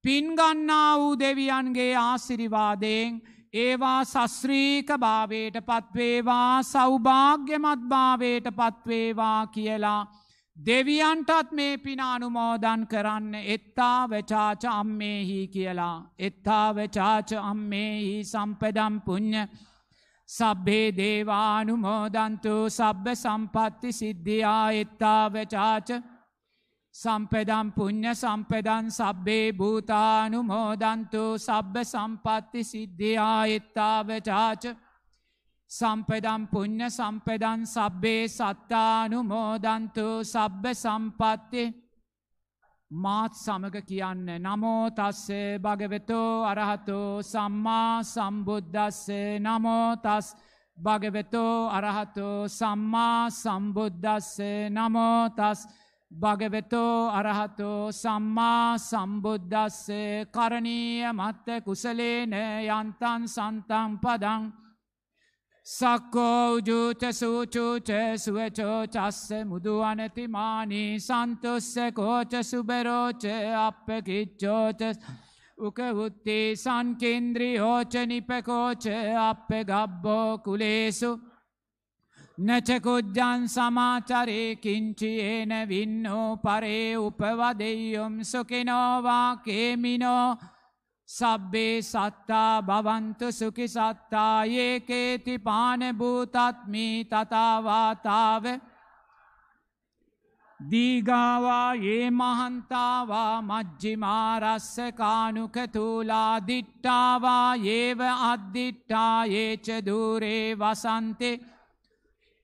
පින්ගන්නා වූ දෙවියන්ගේ ආසිරිවාදයෙන් ඒවා සස්්‍රීක භාවයට පත්වේවා සෞභාග්‍යමත්භාවයට පත්වේවා කියලා. දෙවියන්ටත් මේ පිනානුමෝදන් කරන්න එත්තා වචාච අම්මේහි කියලා. එත්තා වචාච අම්මේහි සම්පදම් පුං්ඥ. සබ්බේ දේවානුමෝදන්තු සබ්බ සම්පත්ති සිද්ධියා එත්තාවචාච සම්පෙදම් පුුණ්්‍ය සම්පෙදන් සබ්බේ භූතානුමෝදන්තු සබ්බ සම්පත්ති සිද්ධියා එත්තාවචාච සම්පෙදම් පුුණ්්‍ය සම්පෙදන් සබ්බේ සත්තානුමෝදන්තු සබ්බ සම්පත්තිේ මාත් සමග කියන්න නමෝ තස්සේ භගවෙතෝ අරහතෝ සම්මා සම්බුද්ධස්සේ නමෝ තස් භගවෙතෝ අරහතෝ සම්මා සම්බුද්ධස්සේ නමෝ තස් භගවෙතෝ අරහතෝ සම්මා සම්බුද්ධස්සේ කරණීය මත්ත කුසලේන යන්තන් සන්තම් පදං සක්කෝ ජූත සූචූච සුවචෝ චස්ස මුදු අනතිමානී සන්තුස්ස කෝච සුබරෝච අප කිච්චෝච උකවුත්ති සංකේන්ද්‍රී හෝච නිපකෝච අප ගබ්බෝ කුලේසු නචකුද්ජන් සමාචරේ කිංචි ඒන වින්නෝ පරේ උපවදෙයුම් සුකිනෝවා කේමිනෝ සබ්බේ සත්තා භවන්ත සුකි සත්තා ඒකේති පානභූතත්මී තතාවාතාව දීගාවා ඒ මහන්තාවා මජ්ජිමාරස්ස කානුක තුලා දිට්ටාවා ඒව අද්දිට්ටා ඒච දූරේ වසන්තේ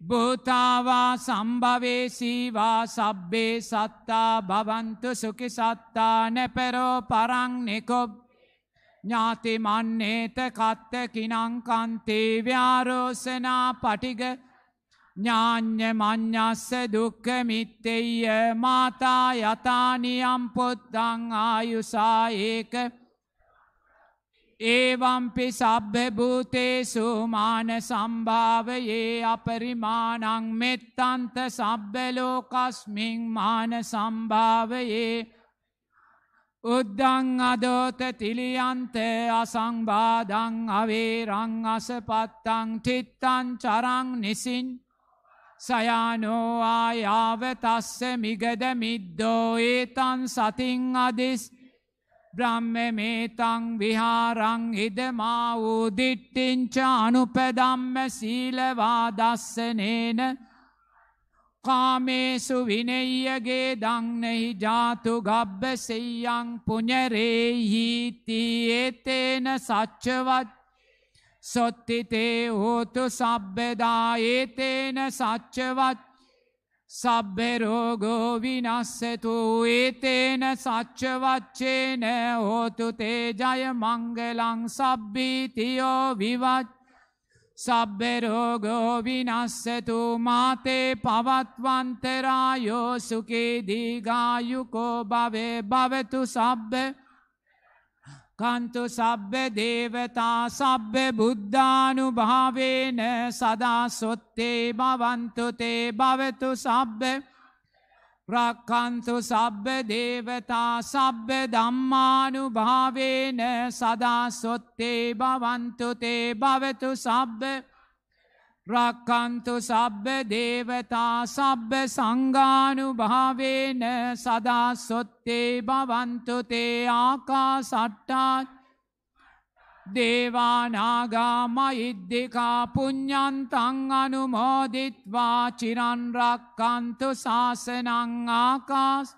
භූතාවා සම්භවේසීවා සබ්බේ සත්තා භවන්තු සුකි සත්තා නැපැරෝ පරං නෙකොබ් ඥාතිමන්නේත කත්ත කිනංකන්තේ ව්‍යාරෝසනා පටිග ඥාඤ්‍ය මඤ්ඤස්ස දුක්ඛ මිත්තේය මාතා යතානියම් පුත්තං ආයුසා ඒක ඒවම්පි සබ්බ භූතේසු මාන සම්භාවයේ අපරිමාණං මෙත්තන්ත සබ්බ ලෝකස්මින් මාන සම්භාවයේ උද්දං අදෝත තිලියන්ත අසංබාධං අවේරං අසපත්තං චිත්තං චරං නිසින් සයානෝවා යාව තස්ස මිගද මිද්දෝ ඒතන් සතිං අදිස් බ්‍රහ්ම මේතං විහාරං හිදමා වූ දිට්ටිංච අනුපදම්ම සීලවා දස්සනේන කාමේසු විනෙයගේ දංනෙහි ජාතු ගබ්බ සෙයං පුඥරේහිතී ඒතේන සච්චවත් සොත්තිතේ හෝතු සබ්බදා ඒතේන සච්චවත් සබ්බෙරෝගෝ විනස්සතු ඒතේන සච්චවච්චේන හෝතු තේජය මංගලං සබ්බීතියෝ විවත් සබ්බෙරෝගෝ විනස්සතු මාතේ පවත්වන්තරායෝ සුකේ දීගායුකෝ භවේ භවතු සබ්බ කන්තු සබ්බ දේවතා සබ්බ බුද්ධානු භාවේන සදා සොත්තේ භවන්තුතේ භවතු සබ්බ රක්කන්තු සබ්බ දේවතා සබ්බ දම්මානු භාවේන සදාසොත්තේ බවන්තුතේ භවතු සබ්බ රක්කන්තු සබ්බ දේවතා සබ්බ සංගානු භාවේන සදාසොත්තේ බවන්තුතේ ආකා සට්ටාත් දේවානාගාමයිද්දිකා පුඤ්ඥන්තං අනුමෝදිත්වා චිරන්රක්කන්තු ශාසනං ආකාස්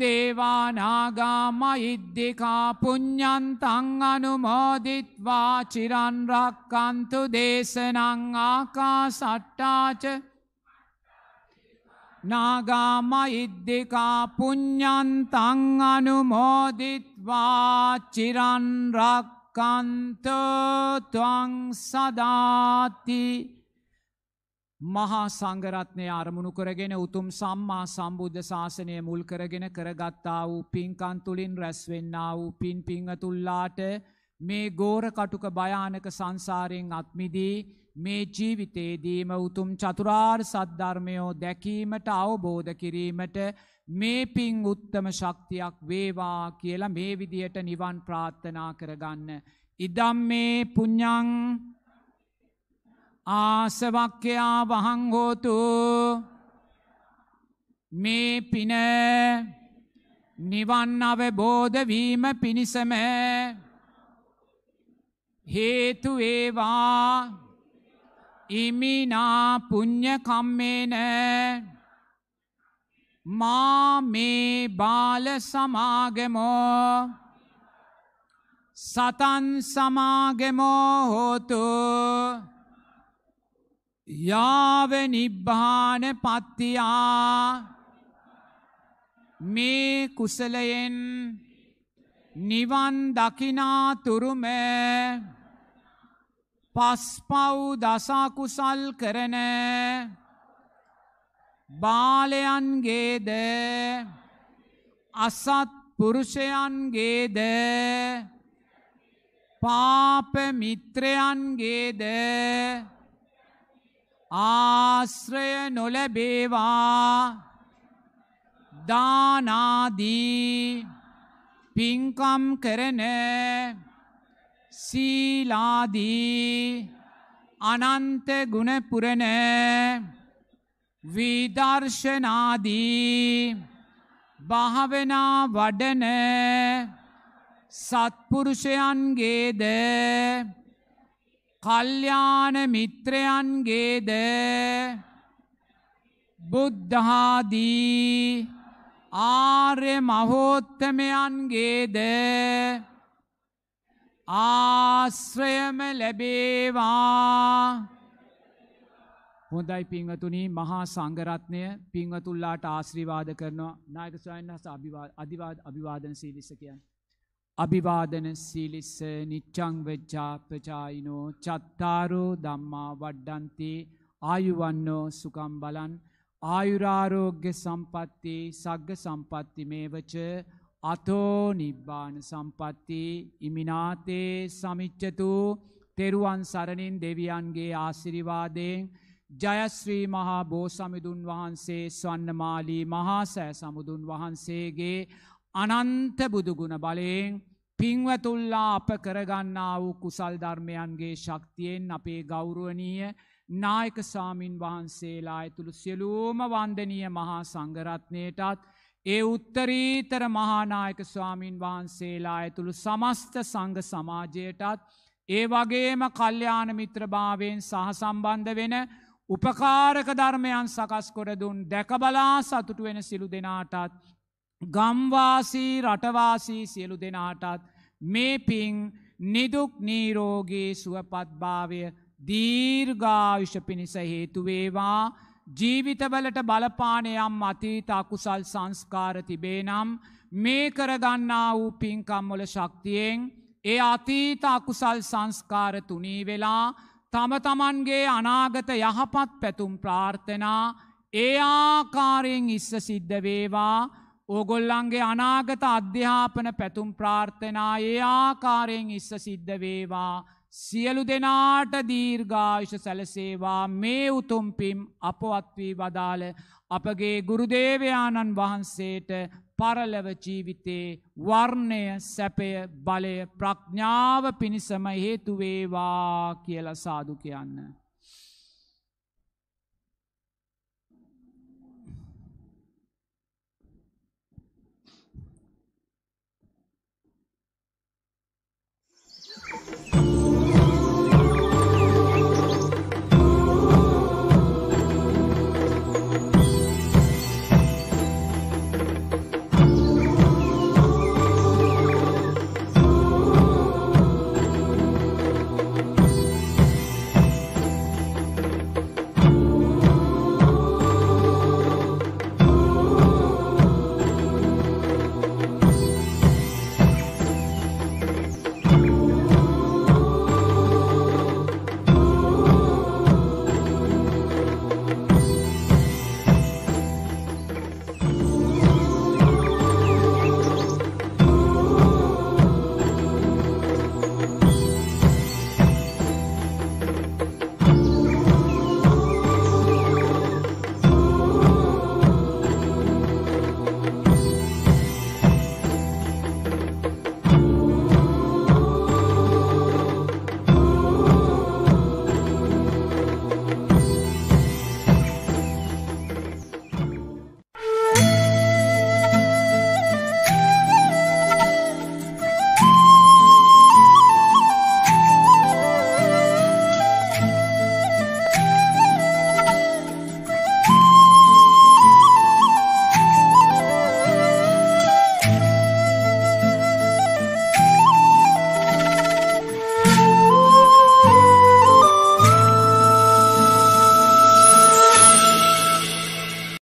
දේවානාගාමයිද්දිකා පුඤ්ඥන්තං අනුමෝදිත්වා චිරන්රක්කන්තු දේශනං ආකා සට්ටාච නාගාමයිද්දිකා පුඤ්ඤන්තං අනුමෝදිත්වා චිරන් රක්කන්ත ත්වං සදාති මහා සංඝරත්නය අරමුණු කරගෙන උතුම් සම්මා සම්බුද්ධ ශාසනය මුල් කරගෙන කරගත්තා වූ පින්කම් තුලින් රැස්වෙන්නා වූ පින් පිංගතුල්ලාට මේ ගෝර කටුක භයානක සංසාරයෙන් අත්මිදී මේ ජීවිතේදීම උතුම් චතුරාර් සද්ධර්මයෝ දැකීමට අවබෝධ කිරීමට මේ පින් උත්තම ශක්තියක් වේවා කියලා මේ විදියට නිවන් ප්‍රාත්ථනා කරගන්න. ඉදම් මේ පුඥං ආසවක්්‍යයා වහංහෝතු මේ පින නිවන් අවබෝධවීම පිණිසම හේතු ඒවා ඉමිනා පුං්ඥකම්මේන මා මේ බාල සමාගමෝ සතන් සමාගමෝ හෝතු යාව නිබ්භාන පත්තියා මේ කුසලයෙන් නිවන් දකිනා තුරුමෑ පස්පව් දසකුසල් කරන බාලයන්ගේද අසත් පුරුෂයන්ගේද පාප මිත්‍රයන්ගේද ආශ්‍රය නොලැබේවා දානාදී පින්කම් කරන සීලාදී අනන්ත ගුණපුරණ විදර්ශනාදී භාවනා වඩන සත්පුරුෂයන්ගේද කල්්‍යාන මිත්‍රයන්ගේද බුද්ධාදී ආර්ය මහෝත්තමයන්ගේද ආශ්‍රයම ලැබේවා හොඳයි පිංවතුනි මහා සංගරත්නය පිංවතුල්ලාට ආශ්‍රීවාද කරනවා නායක ස්වයන්හස අධිවාද අභිවාදන සීලිස්සකයන්. අභිවාදන සීලිස්ස නිච්චං වෙච්චා ප්‍රචායිනෝ චත්තාරෝ දම්මා වඩ්ඩන්ති ආයුවන්නෝ සුකම් බලන් ආයුරාරෝග්‍ය සම්පත්ති සග්ග සම්පත්ති මේවච අතෝ නිබ්බාන සම්පත්ති ඉමිනාතේ සමිච්චතු තෙරුවන් සරණින් දෙවියන්ගේ ආසිරිවාදයෙන් ජයස්ශ්‍රී මහා බෝසමිදුන් වහන්සේ ස්වන්නමාලී මහාසෑ සමුදුන් වහන්සේගේ අනන්ත බුදුගුණ බලයෙන් පින්වතුල්ලා අප කරගන්නා වූ කුසල් ධර්මයන්ගේ ශක්තියෙන් අපේ ගෞරුවනීය නායක සාමීන් වහන්සේලා ඇතුළු සියලූම වන්දනීය මහා සංගරත්නයටත් ඒ උත්තරීතර මහානායක ස්වාමීන් වහන්සේලා ඇතුළු සමස්ත සංඝ සමාජයටත් ඒ වගේම කල්්‍යයාන මිත්‍රභාවයෙන් සහසම්බන්ධ වෙන උපකාරක ධර්මයන් සකස්කොරදුන් දැකබලා සතුටු වෙන සිලු දෙනාටත් ගම්වාසී රටවාසී සියලු දෙනාටත් මේ පින් නිදුක් නීරෝගේ සුවපත්භාවය දීර්ඝාවිෂ පිණිස හේතුවේවා ජීවිතවලට බලපානයම් අතීත අකුසල් සංස්කාර තිබේ නම් මේ කරගන්නා වූ පින්කම්මොල ශක්තියෙන් ඒ අතීත අකුසල් සංස්කාර තුනී වෙලා තම තමන්ගේ අනාගත යහපත් පැතුම් ප්‍රාර්ථනා ඒ ආකාරයෙන් ඉස්ස සිද්ධ වේවා ඕගොල්ලන්ගේ අනාගත අධ්‍යාපන පැතුම් ප්‍රාර්ථනා ඒ ආකාරයෙන් ඉස්ස සිද්ධ වේවා සියලු දෙනාට දීර්ඝායුෂ සැලසේවා මේ උතුම්පිම් අපවත්වී වදාළ අපගේ ගුරුදේවයාණන් වහන්සේට පරලව ජීවිතේ වර්ණය සැපය බලය ප්‍රඥාව පිණිසම හේතුවේවා කියල සාදු කියන්න.